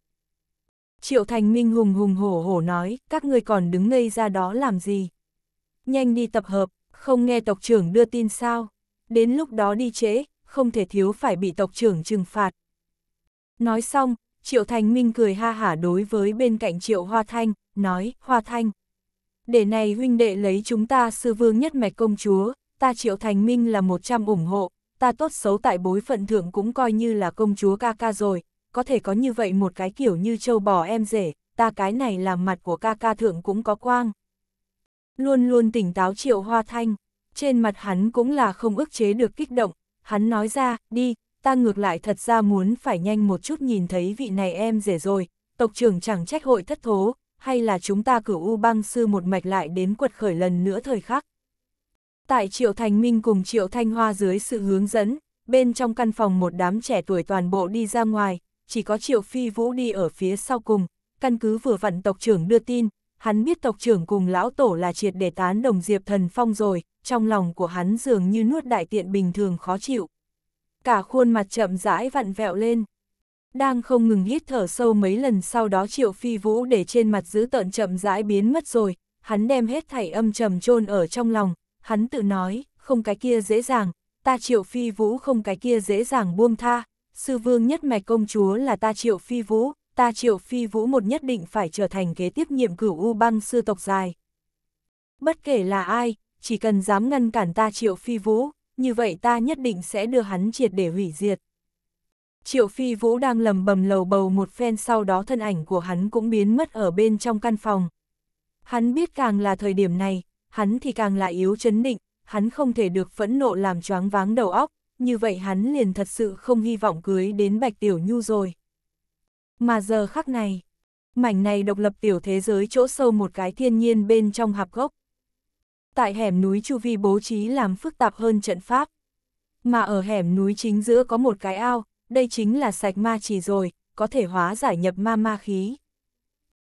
Triệu Thành Minh hùng hùng hổ hổ nói, các ngươi còn đứng ngây ra đó làm gì? Nhanh đi tập hợp, không nghe tộc trưởng đưa tin sao? Đến lúc đó đi trễ, không thể thiếu phải bị tộc trưởng trừng phạt. Nói xong, Triệu Thành Minh cười ha hả đối với bên cạnh Triệu Hoa Thanh, nói, Hoa Thanh. Để này huynh đệ lấy chúng ta sư vương nhất mạch công chúa, ta Triệu Thành Minh là một trăm ủng hộ, ta tốt xấu tại bối phận thượng cũng coi như là công chúa ca ca rồi, có thể có như vậy một cái kiểu như trâu bò em rể, ta cái này làm mặt của ca ca thượng cũng có quang. Luôn luôn tỉnh táo triệu hoa thanh, trên mặt hắn cũng là không ức chế được kích động, hắn nói ra, đi, ta ngược lại thật ra muốn phải nhanh một chút nhìn thấy vị này em rể rồi, tộc trưởng chẳng trách hội thất thố, hay là chúng ta cử u băng sư một mạch lại đến quật khởi lần nữa thời khắc. Tại Triệu Thành Minh cùng Triệu Thanh Hoa dưới sự hướng dẫn, bên trong căn phòng một đám trẻ tuổi toàn bộ đi ra ngoài, chỉ có Triệu Phi Vũ đi ở phía sau cùng, căn cứ vừa vặn tộc trưởng đưa tin, hắn biết tộc trưởng cùng lão tổ là triệt để tán đồng Diệp Thần Phong rồi, trong lòng của hắn dường như nuốt đại tiện bình thường khó chịu. Cả khuôn mặt chậm rãi vặn vẹo lên. Đang không ngừng hít thở sâu mấy lần sau đó Triệu Phi Vũ để trên mặt giữ tợn chậm rãi biến mất rồi, hắn đem hết thảy âm trầm chôn ở trong lòng, hắn tự nói, không cái kia dễ dàng, ta Triệu Phi Vũ không cái kia dễ dàng buông tha sư vương nhất mạch công chúa là ta triệu phi vũ, ta triệu phi vũ một nhất định phải trở thành kế tiếp nhiệm cửu u băng sư tộc dài. Bất kể là ai, chỉ cần dám ngăn cản ta triệu phi vũ, như vậy ta nhất định sẽ đưa hắn triệt để hủy diệt. Triệu phi vũ đang lầm bầm lầu bầu một phen sau đó thân ảnh của hắn cũng biến mất ở bên trong căn phòng. Hắn biết càng là thời điểm này, hắn thì càng là yếu chấn định, hắn không thể được phẫn nộ làm choáng váng đầu óc, như vậy hắn liền thật sự không hy vọng cưới đến Bạch Tiểu Nhu rồi. Mà giờ khắc này, mảnh này độc lập tiểu thế giới chỗ sâu một cái thiên nhiên bên trong hạp gốc. Tại hẻm núi Chu Vi bố trí làm phức tạp hơn trận pháp. Mà ở hẻm núi chính giữa có một cái ao, đây chính là sạch ma chỉ rồi, có thể hóa giải nhập ma ma khí.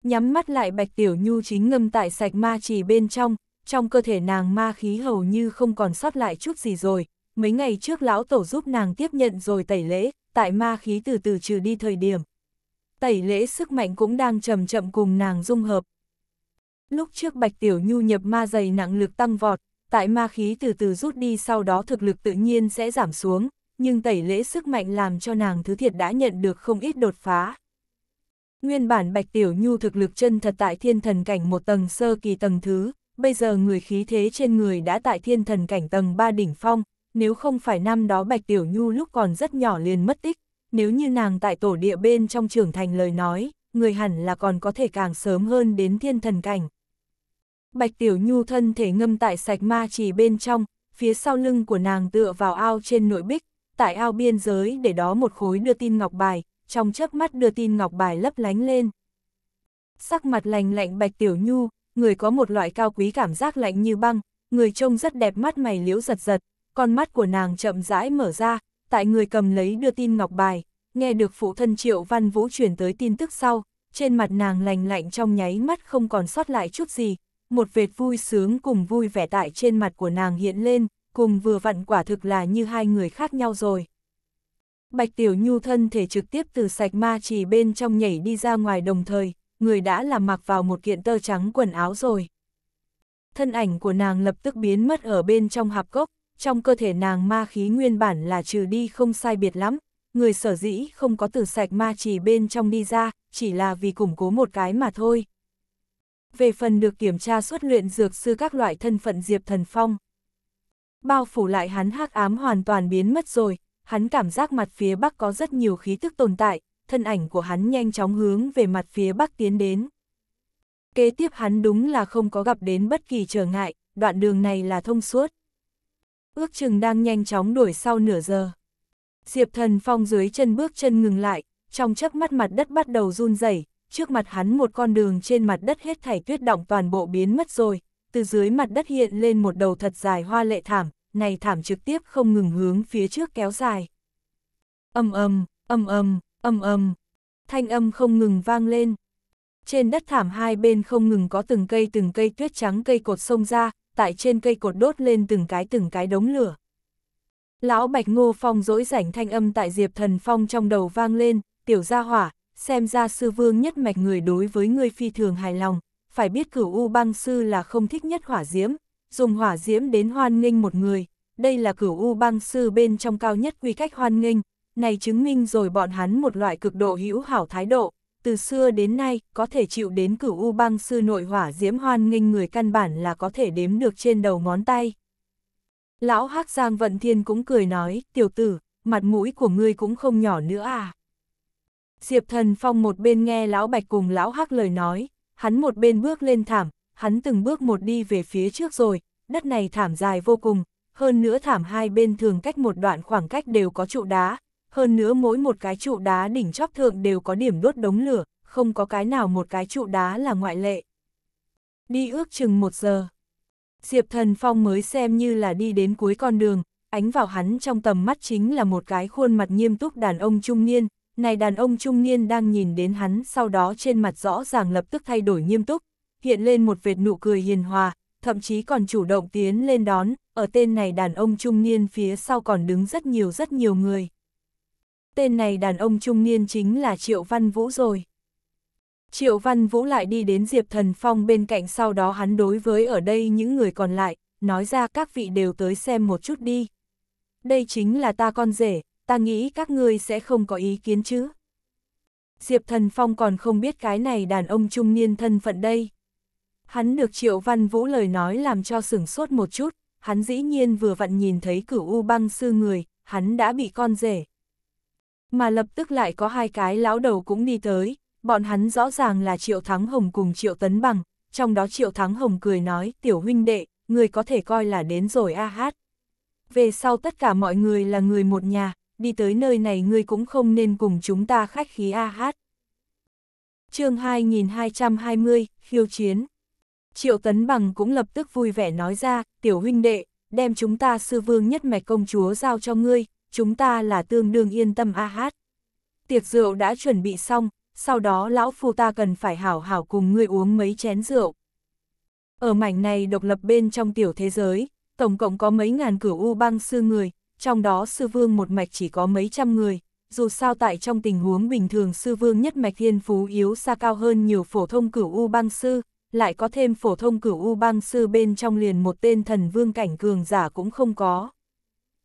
Nhắm mắt lại Bạch Tiểu Nhu chính ngâm tại sạch ma chỉ bên trong, trong cơ thể nàng ma khí hầu như không còn sót lại chút gì rồi, mấy ngày trước lão tổ giúp nàng tiếp nhận rồi tẩy lễ, tại ma khí từ từ trừ đi thời điểm. Tẩy lễ sức mạnh cũng đang chậm chậm cùng nàng dung hợp. Lúc trước Bạch Tiểu Nhu nhập ma dày nặng lực tăng vọt, tại ma khí từ từ rút đi sau đó thực lực tự nhiên sẽ giảm xuống, nhưng tẩy lễ sức mạnh làm cho nàng thứ thiệt đã nhận được không ít đột phá. Nguyên bản Bạch Tiểu Nhu thực lực chân thật tại thiên thần cảnh một tầng sơ kỳ tầng thứ, bây giờ người khí thế trên người đã tại thiên thần cảnh tầng 3 đỉnh phong, nếu không phải năm đó Bạch Tiểu Nhu lúc còn rất nhỏ liền mất tích, nếu như nàng tại tổ địa bên trong trưởng thành lời nói, người hẳn là còn có thể càng sớm hơn đến thiên thần cảnh. Bạch Tiểu Nhu thân thể ngâm tại sạch ma trì bên trong, phía sau lưng của nàng tựa vào ao trên nội bích, tại ao biên giới để đó một khối đưa tin ngọc bài, trong chớp mắt đưa tin ngọc bài lấp lánh lên. Sắc mặt lành lạnh Bạch Tiểu Nhu, người có một loại cao quý cảm giác lạnh như băng, người trông rất đẹp mắt mày liễu giật giật, con mắt của nàng chậm rãi mở ra, tại người cầm lấy đưa tin ngọc bài, nghe được phụ thân Triệu Văn Vũ chuyển tới tin tức sau, trên mặt nàng lành lạnh trong nháy mắt không còn sót lại chút gì, một vệt vui sướng cùng vui vẻ tại trên mặt của nàng hiện lên, cùng vừa vặn quả thực là như hai người khác nhau rồi. Bạch Tiểu Nhu thân thể trực tiếp từ sạch ma trì bên trong nhảy đi ra ngoài đồng thời, người đã làm mặc vào một kiện tơ trắng quần áo rồi. Thân ảnh của nàng lập tức biến mất ở bên trong hạp cốc, trong cơ thể nàng ma khí nguyên bản là trừ đi không sai biệt lắm, người sở dĩ không có từ sạch ma chỉ bên trong đi ra, chỉ là vì củng cố một cái mà thôi. Về phần được kiểm tra xuất luyện dược sư các loại thân phận Diệp Thần Phong. Bao phủ lại hắn hắc ám hoàn toàn biến mất rồi, hắn cảm giác mặt phía bắc có rất nhiều khí tức tồn tại, thân ảnh của hắn nhanh chóng hướng về mặt phía bắc tiến đến. Kế tiếp hắn đúng là không có gặp đến bất kỳ trở ngại, đoạn đường này là thông suốt ước chừng đang nhanh chóng đuổi sau nửa giờ. Diệp Thần Phong dưới chân bước chân ngừng lại, trong chớp mắt mặt đất bắt đầu run rẩy, trước mặt hắn một con đường trên mặt đất hết thảy tuyết động toàn bộ biến mất rồi, từ dưới mặt đất hiện lên một đầu thật dài hoa lệ thảm, này thảm trực tiếp không ngừng hướng phía trước kéo dài. Âm âm, âm âm, âm âm, thanh âm không ngừng vang lên. Trên đất thảm hai bên không ngừng có từng cây từng cây tuyết trắng cây cột sông ra, tại trên cây cột đốt lên từng cái từng cái đống lửa. Lão Bạch Ngô Phong dỗi rảnh thanh âm tại Diệp Thần Phong trong đầu vang lên, tiểu gia hỏa, xem ra sư vương nhất mạch người đối với người phi thường hài lòng, phải biết cửu U băng sư là không thích nhất hỏa diễm, dùng hỏa diễm đến hoan nghênh một người, đây là cửu U băng sư bên trong cao nhất quy cách hoan nghênh, này chứng minh rồi bọn hắn một loại cực độ hữu hảo thái độ, từ xưa đến nay, có thể chịu đến cửu U băng sư nội hỏa diễm hoan nghênh người căn bản là có thể đếm được trên đầu ngón tay. Lão hắc Giang Vận Thiên cũng cười nói, tiểu tử, mặt mũi của ngươi cũng không nhỏ nữa à. Diệp Thần Phong một bên nghe Lão Bạch cùng Lão hắc lời nói, hắn một bên bước lên thảm, hắn từng bước một đi về phía trước rồi, đất này thảm dài vô cùng, hơn nữa thảm hai bên thường cách một đoạn khoảng cách đều có trụ đá, hơn nữa mỗi một cái trụ đá đỉnh chóp thượng đều có điểm đốt đống lửa, không có cái nào một cái trụ đá là ngoại lệ. Đi ước chừng một giờ, Diệp Thần Phong mới xem như là đi đến cuối con đường, ánh vào hắn trong tầm mắt chính là một cái khuôn mặt nghiêm túc đàn ông trung niên, này đàn ông trung niên đang nhìn đến hắn sau đó trên mặt rõ ràng lập tức thay đổi nghiêm túc, hiện lên một vệt nụ cười hiền hòa, thậm chí còn chủ động tiến lên đón, ở tên này đàn ông trung niên phía sau còn đứng rất nhiều rất nhiều người. Tên này đàn ông trung niên chính là Triệu Văn Vũ rồi. Triệu Văn Vũ lại đi đến Diệp Thần Phong bên cạnh sau đó hắn đối với ở đây những người còn lại, nói ra các vị đều tới xem một chút đi. Đây chính là ta con rể, ta nghĩ các ngươi sẽ không có ý kiến chứ. Diệp Thần Phong còn không biết cái này đàn ông trung niên thân phận đây. Hắn được Triệu Văn Vũ lời nói làm cho sửng sốt một chút, hắn dĩ nhiên vừa vặn nhìn thấy cửu U băng sư người, hắn đã bị con rể, mà lập tức lại có hai cái lão đầu cũng đi tới, bọn hắn rõ ràng là Triệu Thắng Hồng cùng Triệu Tấn Bằng, trong đó Triệu Thắng Hồng cười nói, tiểu huynh đệ, người có thể coi là đến rồi a hát. Về sau tất cả mọi người là người một nhà, đi tới nơi này ngươi cũng không nên cùng chúng ta khách khí a hát. chương 2220, khiêu chiến. Triệu Tấn Bằng cũng lập tức vui vẻ nói ra, tiểu huynh đệ, đem chúng ta sư vương nhất mạch công chúa giao cho ngươi, chúng ta là tương đương yên tâm a hát. Tiệc rượu đã chuẩn bị xong, sau đó lão phu ta cần phải hảo hảo cùng ngươi uống mấy chén rượu. Ở mảnh này độc lập bên trong tiểu thế giới, tổng cộng có mấy ngàn cửu u băng sư người, trong đó sư vương một mạch chỉ có mấy trăm người, dù sao tại trong tình huống bình thường sư vương nhất mạch thiên phú yếu xa cao hơn nhiều phổ thông cửu u băng sư, lại có thêm phổ thông cửu u băng sư bên trong liền một tên thần vương cảnh cường giả cũng không có.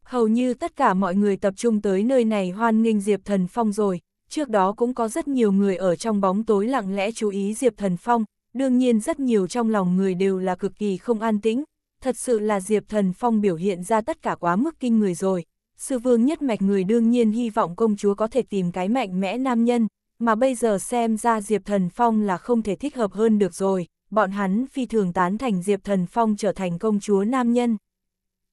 Hầu như tất cả mọi người tập trung tới nơi này hoan nghênh Diệp Thần Phong rồi, trước đó cũng có rất nhiều người ở trong bóng tối lặng lẽ chú ý Diệp Thần Phong, đương nhiên rất nhiều trong lòng người đều là cực kỳ không an tĩnh, thật sự là Diệp Thần Phong biểu hiện ra tất cả quá mức kinh người rồi. Sư vương nhất mạch người đương nhiên hy vọng công chúa có thể tìm cái mạnh mẽ nam nhân, mà bây giờ xem ra Diệp Thần Phong là không thể thích hợp hơn được rồi, bọn hắn phi thường tán thành Diệp Thần Phong trở thành công chúa nam nhân.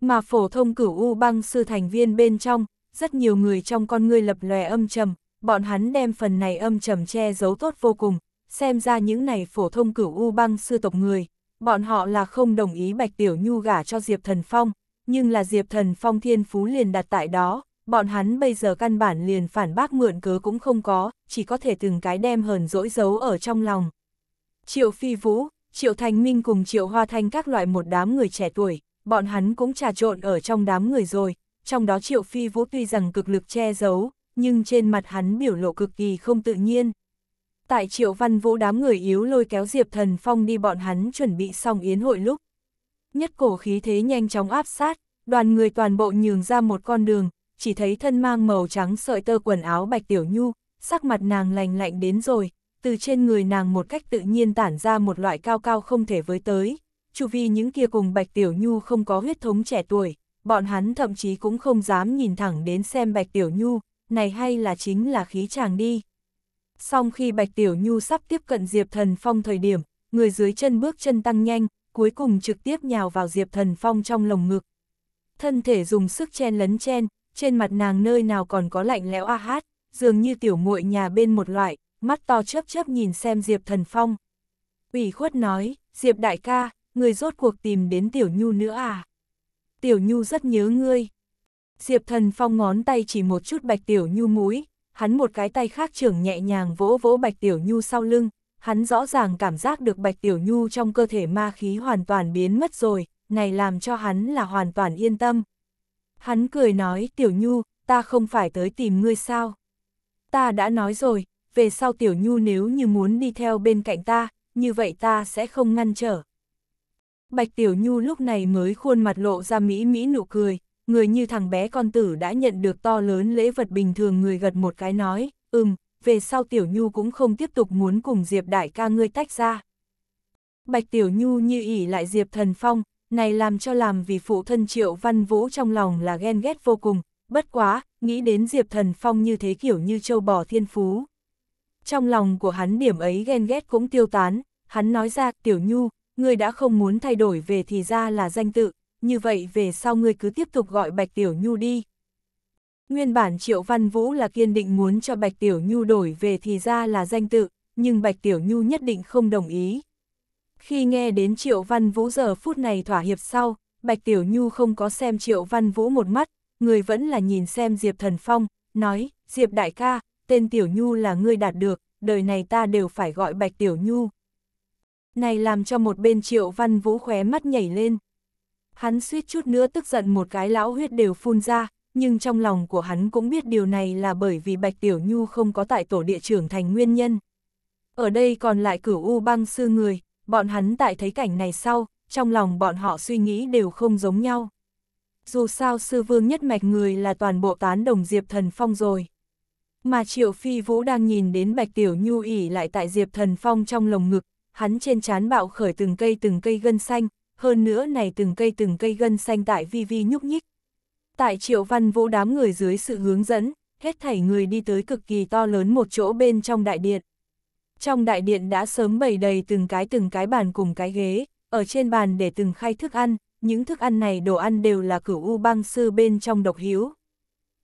Mà phổ thông cửu U băng sư thành viên bên trong, rất nhiều người trong con ngươi lập lòe âm trầm, bọn hắn đem phần này âm trầm che giấu tốt vô cùng, xem ra những này phổ thông cửu U băng sư tộc người, bọn họ là không đồng ý Bạch Tiểu Nhu gả cho Diệp Thần Phong, nhưng là Diệp Thần Phong thiên phú liền đặt tại đó, bọn hắn bây giờ căn bản liền phản bác mượn cớ cũng không có, chỉ có thể từng cái đem hờn dỗi giấu ở trong lòng. Triệu Phi Vũ, Triệu Thành Minh cùng Triệu Hoa Thanh các loại một đám người trẻ tuổi, bọn hắn cũng trà trộn ở trong đám người rồi, trong đó Triệu Phi Vũ tuy rằng cực lực che giấu, nhưng trên mặt hắn biểu lộ cực kỳ không tự nhiên. Tại Triệu Văn Vũ đám người yếu lôi kéo Diệp Thần Phong đi bọn hắn chuẩn bị xong yến hội lúc. Nhất cổ khí thế nhanh chóng áp sát, đoàn người toàn bộ nhường ra một con đường, chỉ thấy thân mang màu trắng sợi tơ quần áo bạch tiểu nhu, sắc mặt nàng lành lạnh đến rồi, từ trên người nàng một cách tự nhiên tản ra một loại cao cao không thể với tới, chu vi những kia cùng Bạch Tiểu Nhu không có huyết thống trẻ tuổi, bọn hắn thậm chí cũng không dám nhìn thẳng đến xem Bạch Tiểu Nhu, này hay là chính là khí chàng đi. Song khi Bạch Tiểu Nhu sắp tiếp cận Diệp Thần Phong thời điểm, người dưới chân bước chân tăng nhanh, cuối cùng trực tiếp nhào vào Diệp Thần Phong trong lồng ngực. Thân thể dùng sức chen lấn chen, trên mặt nàng nơi nào còn có lạnh lẽo a hát, dường như tiểu muội nhà bên một loại, mắt to chớp chớp nhìn xem Diệp Thần Phong. Ủy khuất nói, Diệp đại ca, người rốt cuộc tìm đến Tiểu Nhu nữa à? Tiểu Nhu rất nhớ ngươi. Diệp thần phong ngón tay chỉ một chút Bạch Tiểu Nhu mũi, hắn một cái tay khác trưởng nhẹ nhàng vỗ vỗ Bạch Tiểu Nhu sau lưng, hắn rõ ràng cảm giác được Bạch Tiểu Nhu trong cơ thể ma khí hoàn toàn biến mất rồi, này làm cho hắn là hoàn toàn yên tâm. Hắn cười nói Tiểu Nhu, ta không phải tới tìm ngươi sao? Ta đã nói rồi, về sau Tiểu Nhu nếu như muốn đi theo bên cạnh ta, như vậy ta sẽ không ngăn trở. Bạch Tiểu Nhu lúc này mới khuôn mặt lộ ra mỹ mỹ nụ cười, người như thằng bé con tử đã nhận được to lớn lễ vật bình thường người gật một cái nói, ừm, về sau Tiểu Nhu cũng không tiếp tục muốn cùng Diệp Đại ca ngươi tách ra. Bạch Tiểu Nhu như ỉ lại Diệp Thần Phong, này làm cho làm vì phụ thân Triệu Văn Vũ trong lòng là ghen ghét vô cùng, bất quá, nghĩ đến Diệp Thần Phong như thế kiểu như châu bò thiên phú. Trong lòng của hắn điểm ấy ghen ghét cũng tiêu tán, hắn nói ra Tiểu Nhu, ngươi đã không muốn thay đổi về thì ra là danh tự, như vậy về sau ngươi cứ tiếp tục gọi Bạch Tiểu Nhu đi. Nguyên bản Triệu Văn Vũ là kiên định muốn cho Bạch Tiểu Nhu đổi về thì ra là danh tự, nhưng Bạch Tiểu Nhu nhất định không đồng ý. Khi nghe đến Triệu Văn Vũ giờ phút này thỏa hiệp sau, Bạch Tiểu Nhu không có xem Triệu Văn Vũ một mắt, người vẫn là nhìn xem Diệp Thần Phong, nói, Diệp Đại ca, tên Tiểu Nhu là ngươi đạt được, đời này ta đều phải gọi Bạch Tiểu Nhu. Này làm cho một bên triệu văn vũ khóe mắt nhảy lên. Hắn suýt chút nữa tức giận một cái lão huyết đều phun ra, nhưng trong lòng của hắn cũng biết điều này là bởi vì Bạch Tiểu Nhu không có tại tổ địa trưởng thành nguyên nhân. Ở đây còn lại cửu u băng sư người, bọn hắn tại thấy cảnh này sau, trong lòng bọn họ suy nghĩ đều không giống nhau. Dù sao sư vương nhất mạch người là toàn bộ tán đồng Diệp Thần Phong rồi. Mà Triệu Phi Vũ đang nhìn đến Bạch Tiểu Nhu ỉ lại tại Diệp Thần Phong trong lồng ngực, hắn trên trán bạo khởi từng cây từng cây gân xanh, hơn nữa này từng cây từng cây gân xanh tại vi vi nhúc nhích. Tại triệu văn vũ đám người dưới sự hướng dẫn, hết thảy người đi tới cực kỳ to lớn một chỗ bên trong đại điện. Trong đại điện đã sớm bày đầy từng cái từng cái bàn cùng cái ghế, ở trên bàn để từng khay thức ăn, những thức ăn này đồ ăn đều là cửu u băng sư bên trong độc hiếu.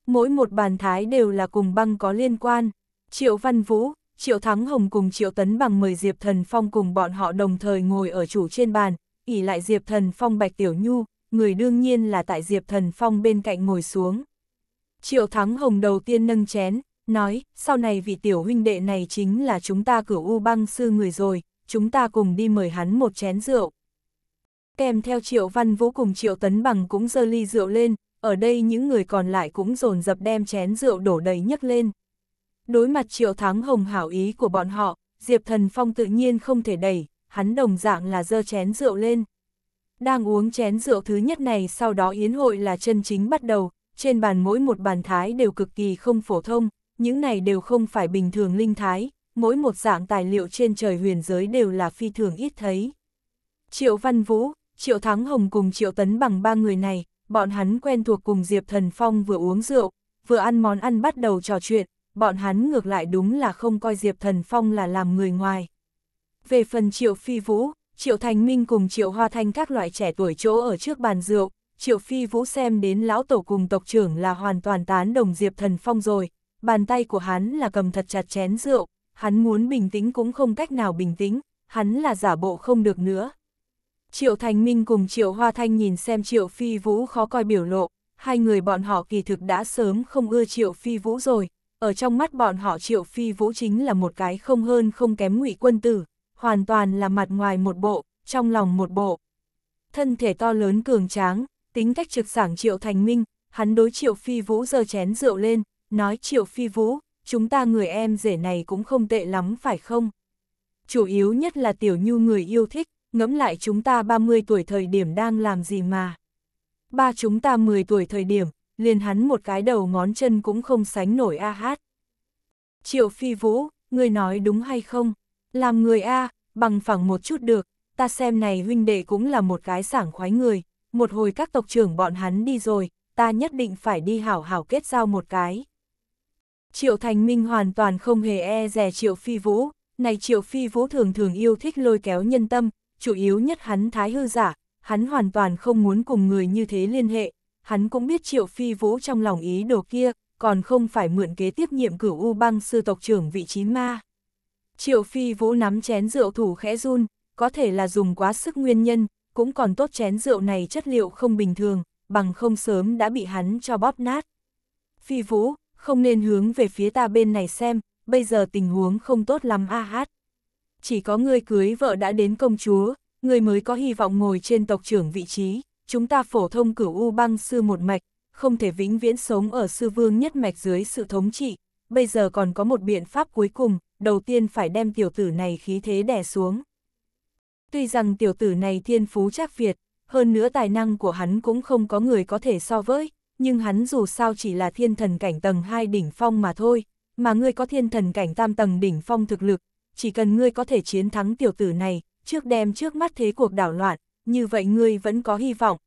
Mỗi một bàn thái đều là cùng băng có liên quan. Triệu Văn Vũ, Triệu Thắng Hồng cùng Triệu Tấn bằng mời Diệp Thần Phong cùng bọn họ đồng thời ngồi ở chủ trên bàn, ỉ lại Diệp Thần Phong Bạch Tiểu Nhu, người đương nhiên là tại Diệp Thần Phong bên cạnh ngồi xuống. Triệu Thắng Hồng đầu tiên nâng chén, nói, sau này vị tiểu huynh đệ này chính là chúng ta cửu U băng sư người rồi, chúng ta cùng đi mời hắn một chén rượu. Kèm theo Triệu Văn Vũ cùng Triệu Tấn Bằng cũng dơ ly rượu lên, ở đây những người còn lại cũng dồn dập đem chén rượu đổ đầy nhấc lên. Đối mặt Triệu Thắng Hồng hảo ý của bọn họ, Diệp Thần Phong tự nhiên không thể đẩy, hắn đồng dạng là dơ chén rượu lên. Đang uống chén rượu thứ nhất này sau đó yến hội là chân chính bắt đầu, trên bàn mỗi một bàn thái đều cực kỳ không phổ thông, những này đều không phải bình thường linh thái, mỗi một dạng tài liệu trên trời huyền giới đều là phi thường ít thấy. Triệu Văn Vũ, Triệu Thắng Hồng cùng Triệu Tấn bằng ba người này, bọn hắn quen thuộc cùng Diệp Thần Phong vừa uống rượu, vừa ăn món ăn bắt đầu trò chuyện, bọn hắn ngược lại đúng là không coi Diệp Thần Phong là làm người ngoài. Về phần Triệu Phi Vũ, Triệu Thành Minh cùng Triệu Hoa Thanh các loại trẻ tuổi chỗ ở trước bàn rượu, Triệu Phi Vũ xem đến lão tổ cùng tộc trưởng là hoàn toàn tán đồng Diệp Thần Phong rồi, bàn tay của hắn là cầm thật chặt chén rượu, hắn muốn bình tĩnh cũng không cách nào bình tĩnh, hắn là giả bộ không được nữa. Triệu Thành Minh cùng Triệu Hoa Thanh nhìn xem Triệu Phi Vũ khó coi biểu lộ, hai người bọn họ kỳ thực đã sớm không ưa Triệu Phi Vũ rồi, ở trong mắt bọn họ Triệu Phi Vũ chính là một cái không hơn không kém ngụy quân tử, hoàn toàn là mặt ngoài một bộ, trong lòng một bộ. Thân thể to lớn cường tráng, tính cách trực sảng Triệu Thành Minh, hắn đối Triệu Phi Vũ giơ chén rượu lên, nói Triệu Phi Vũ, chúng ta người em rể này cũng không tệ lắm phải không? Chủ yếu nhất là Tiểu Nhu người yêu thích, ngẫm lại chúng ta 30 tuổi thời điểm đang làm gì mà. Ba chúng ta 10 tuổi thời điểm, liền hắn một cái đầu ngón chân cũng không sánh nổi a hát. Triệu Phi Vũ, ngươi nói đúng hay không? Làm người a, bằng phẳng một chút được, ta xem này huynh đệ cũng là một cái sảng khoái người, một hồi các tộc trưởng bọn hắn đi rồi, ta nhất định phải đi hảo hảo kết giao một cái. Triệu Thành Minh hoàn toàn không hề e rẻ Triệu Phi Vũ, này Triệu Phi Vũ thường thường yêu thích lôi kéo nhân tâm, chủ yếu nhất hắn thái hư giả, hắn hoàn toàn không muốn cùng người như thế liên hệ, hắn cũng biết Triệu Phi Vũ trong lòng ý đồ kia, còn không phải mượn kế tiếp nhiệm cửu U băng sư tộc trưởng vị trí ma. Triệu Phi Vũ nắm chén rượu thủ khẽ run, có thể là dùng quá sức nguyên nhân, cũng còn tốt chén rượu này chất liệu không bình thường, bằng không sớm đã bị hắn cho bóp nát. Phi Vũ, không nên hướng về phía ta bên này xem, bây giờ tình huống không tốt lắm a hát. Chỉ có người cưới vợ đã đến công chúa, người mới có hy vọng ngồi trên tộc trưởng vị trí chúng ta phổ thông cửu u băng sư một mạch, không thể vĩnh viễn sống ở sư vương nhất mạch dưới sự thống trị, bây giờ còn có một biện pháp cuối cùng, đầu tiên phải đem tiểu tử này khí thế đè xuống. Tuy rằng tiểu tử này thiên phú chắc Việt, hơn nữa tài năng của hắn cũng không có người có thể so với, nhưng hắn dù sao chỉ là thiên thần cảnh tầng 2 đỉnh phong mà thôi, mà ngươi có thiên thần cảnh tam tầng đỉnh phong thực lực, chỉ cần ngươi có thể chiến thắng tiểu tử này, trước đem trước mắt thế cuộc đảo loạn, như vậy ngươi vẫn có hy vọng.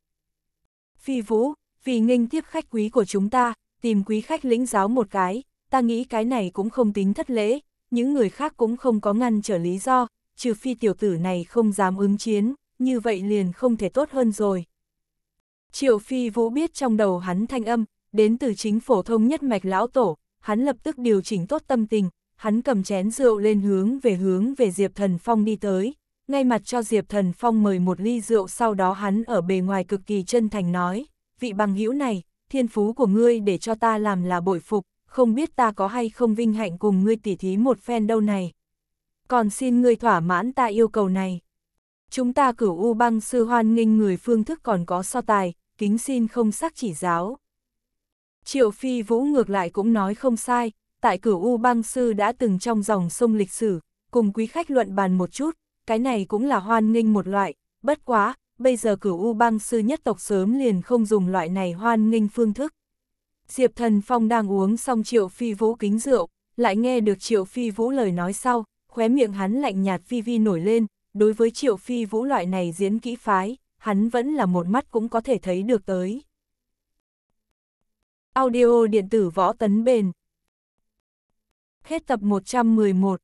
Phi Vũ, vì nghênh tiếp khách quý của chúng ta, tìm quý khách lĩnh giáo một cái, ta nghĩ cái này cũng không tính thất lễ, những người khác cũng không có ngăn trở lý do, trừ phi tiểu tử này không dám ứng chiến, như vậy liền không thể tốt hơn rồi. Triệu Phi Vũ biết trong đầu hắn thanh âm, đến từ chính phổ thông nhất mạch lão tổ, hắn lập tức điều chỉnh tốt tâm tình, hắn cầm chén rượu lên hướng về hướng về Diệp Thần Phong đi tới, ngay mặt cho Diệp Thần Phong mời một ly rượu sau đó hắn ở bề ngoài cực kỳ chân thành nói, vị bằng hữu này, thiên phú của ngươi để cho ta làm là bội phục, không biết ta có hay không vinh hạnh cùng ngươi tỉ thí một phen đâu này. Còn xin ngươi thỏa mãn ta yêu cầu này. Chúng ta cửu U băng sư hoan nghênh người phương thức còn có so tài, kính xin không sắc chỉ giáo. Triệu Phi Vũ ngược lại cũng nói không sai, tại cửu U băng sư đã từng trong dòng sông lịch sử, cùng quý khách luận bàn một chút, cái này cũng là hoan nghênh một loại, bất quá, bây giờ cửu U băng sư nhất tộc sớm liền không dùng loại này hoan nghênh phương thức. Diệp Thần Phong đang uống xong Triệu Phi Vũ kính rượu, lại nghe được Triệu Phi Vũ lời nói sau, khóe miệng hắn lạnh nhạt phi vi nổi lên, đối với Triệu Phi Vũ loại này diễn kỹ phái, hắn vẫn là một mắt cũng có thể thấy được tới. Audio điện tử võ tấn bền Hết tập 111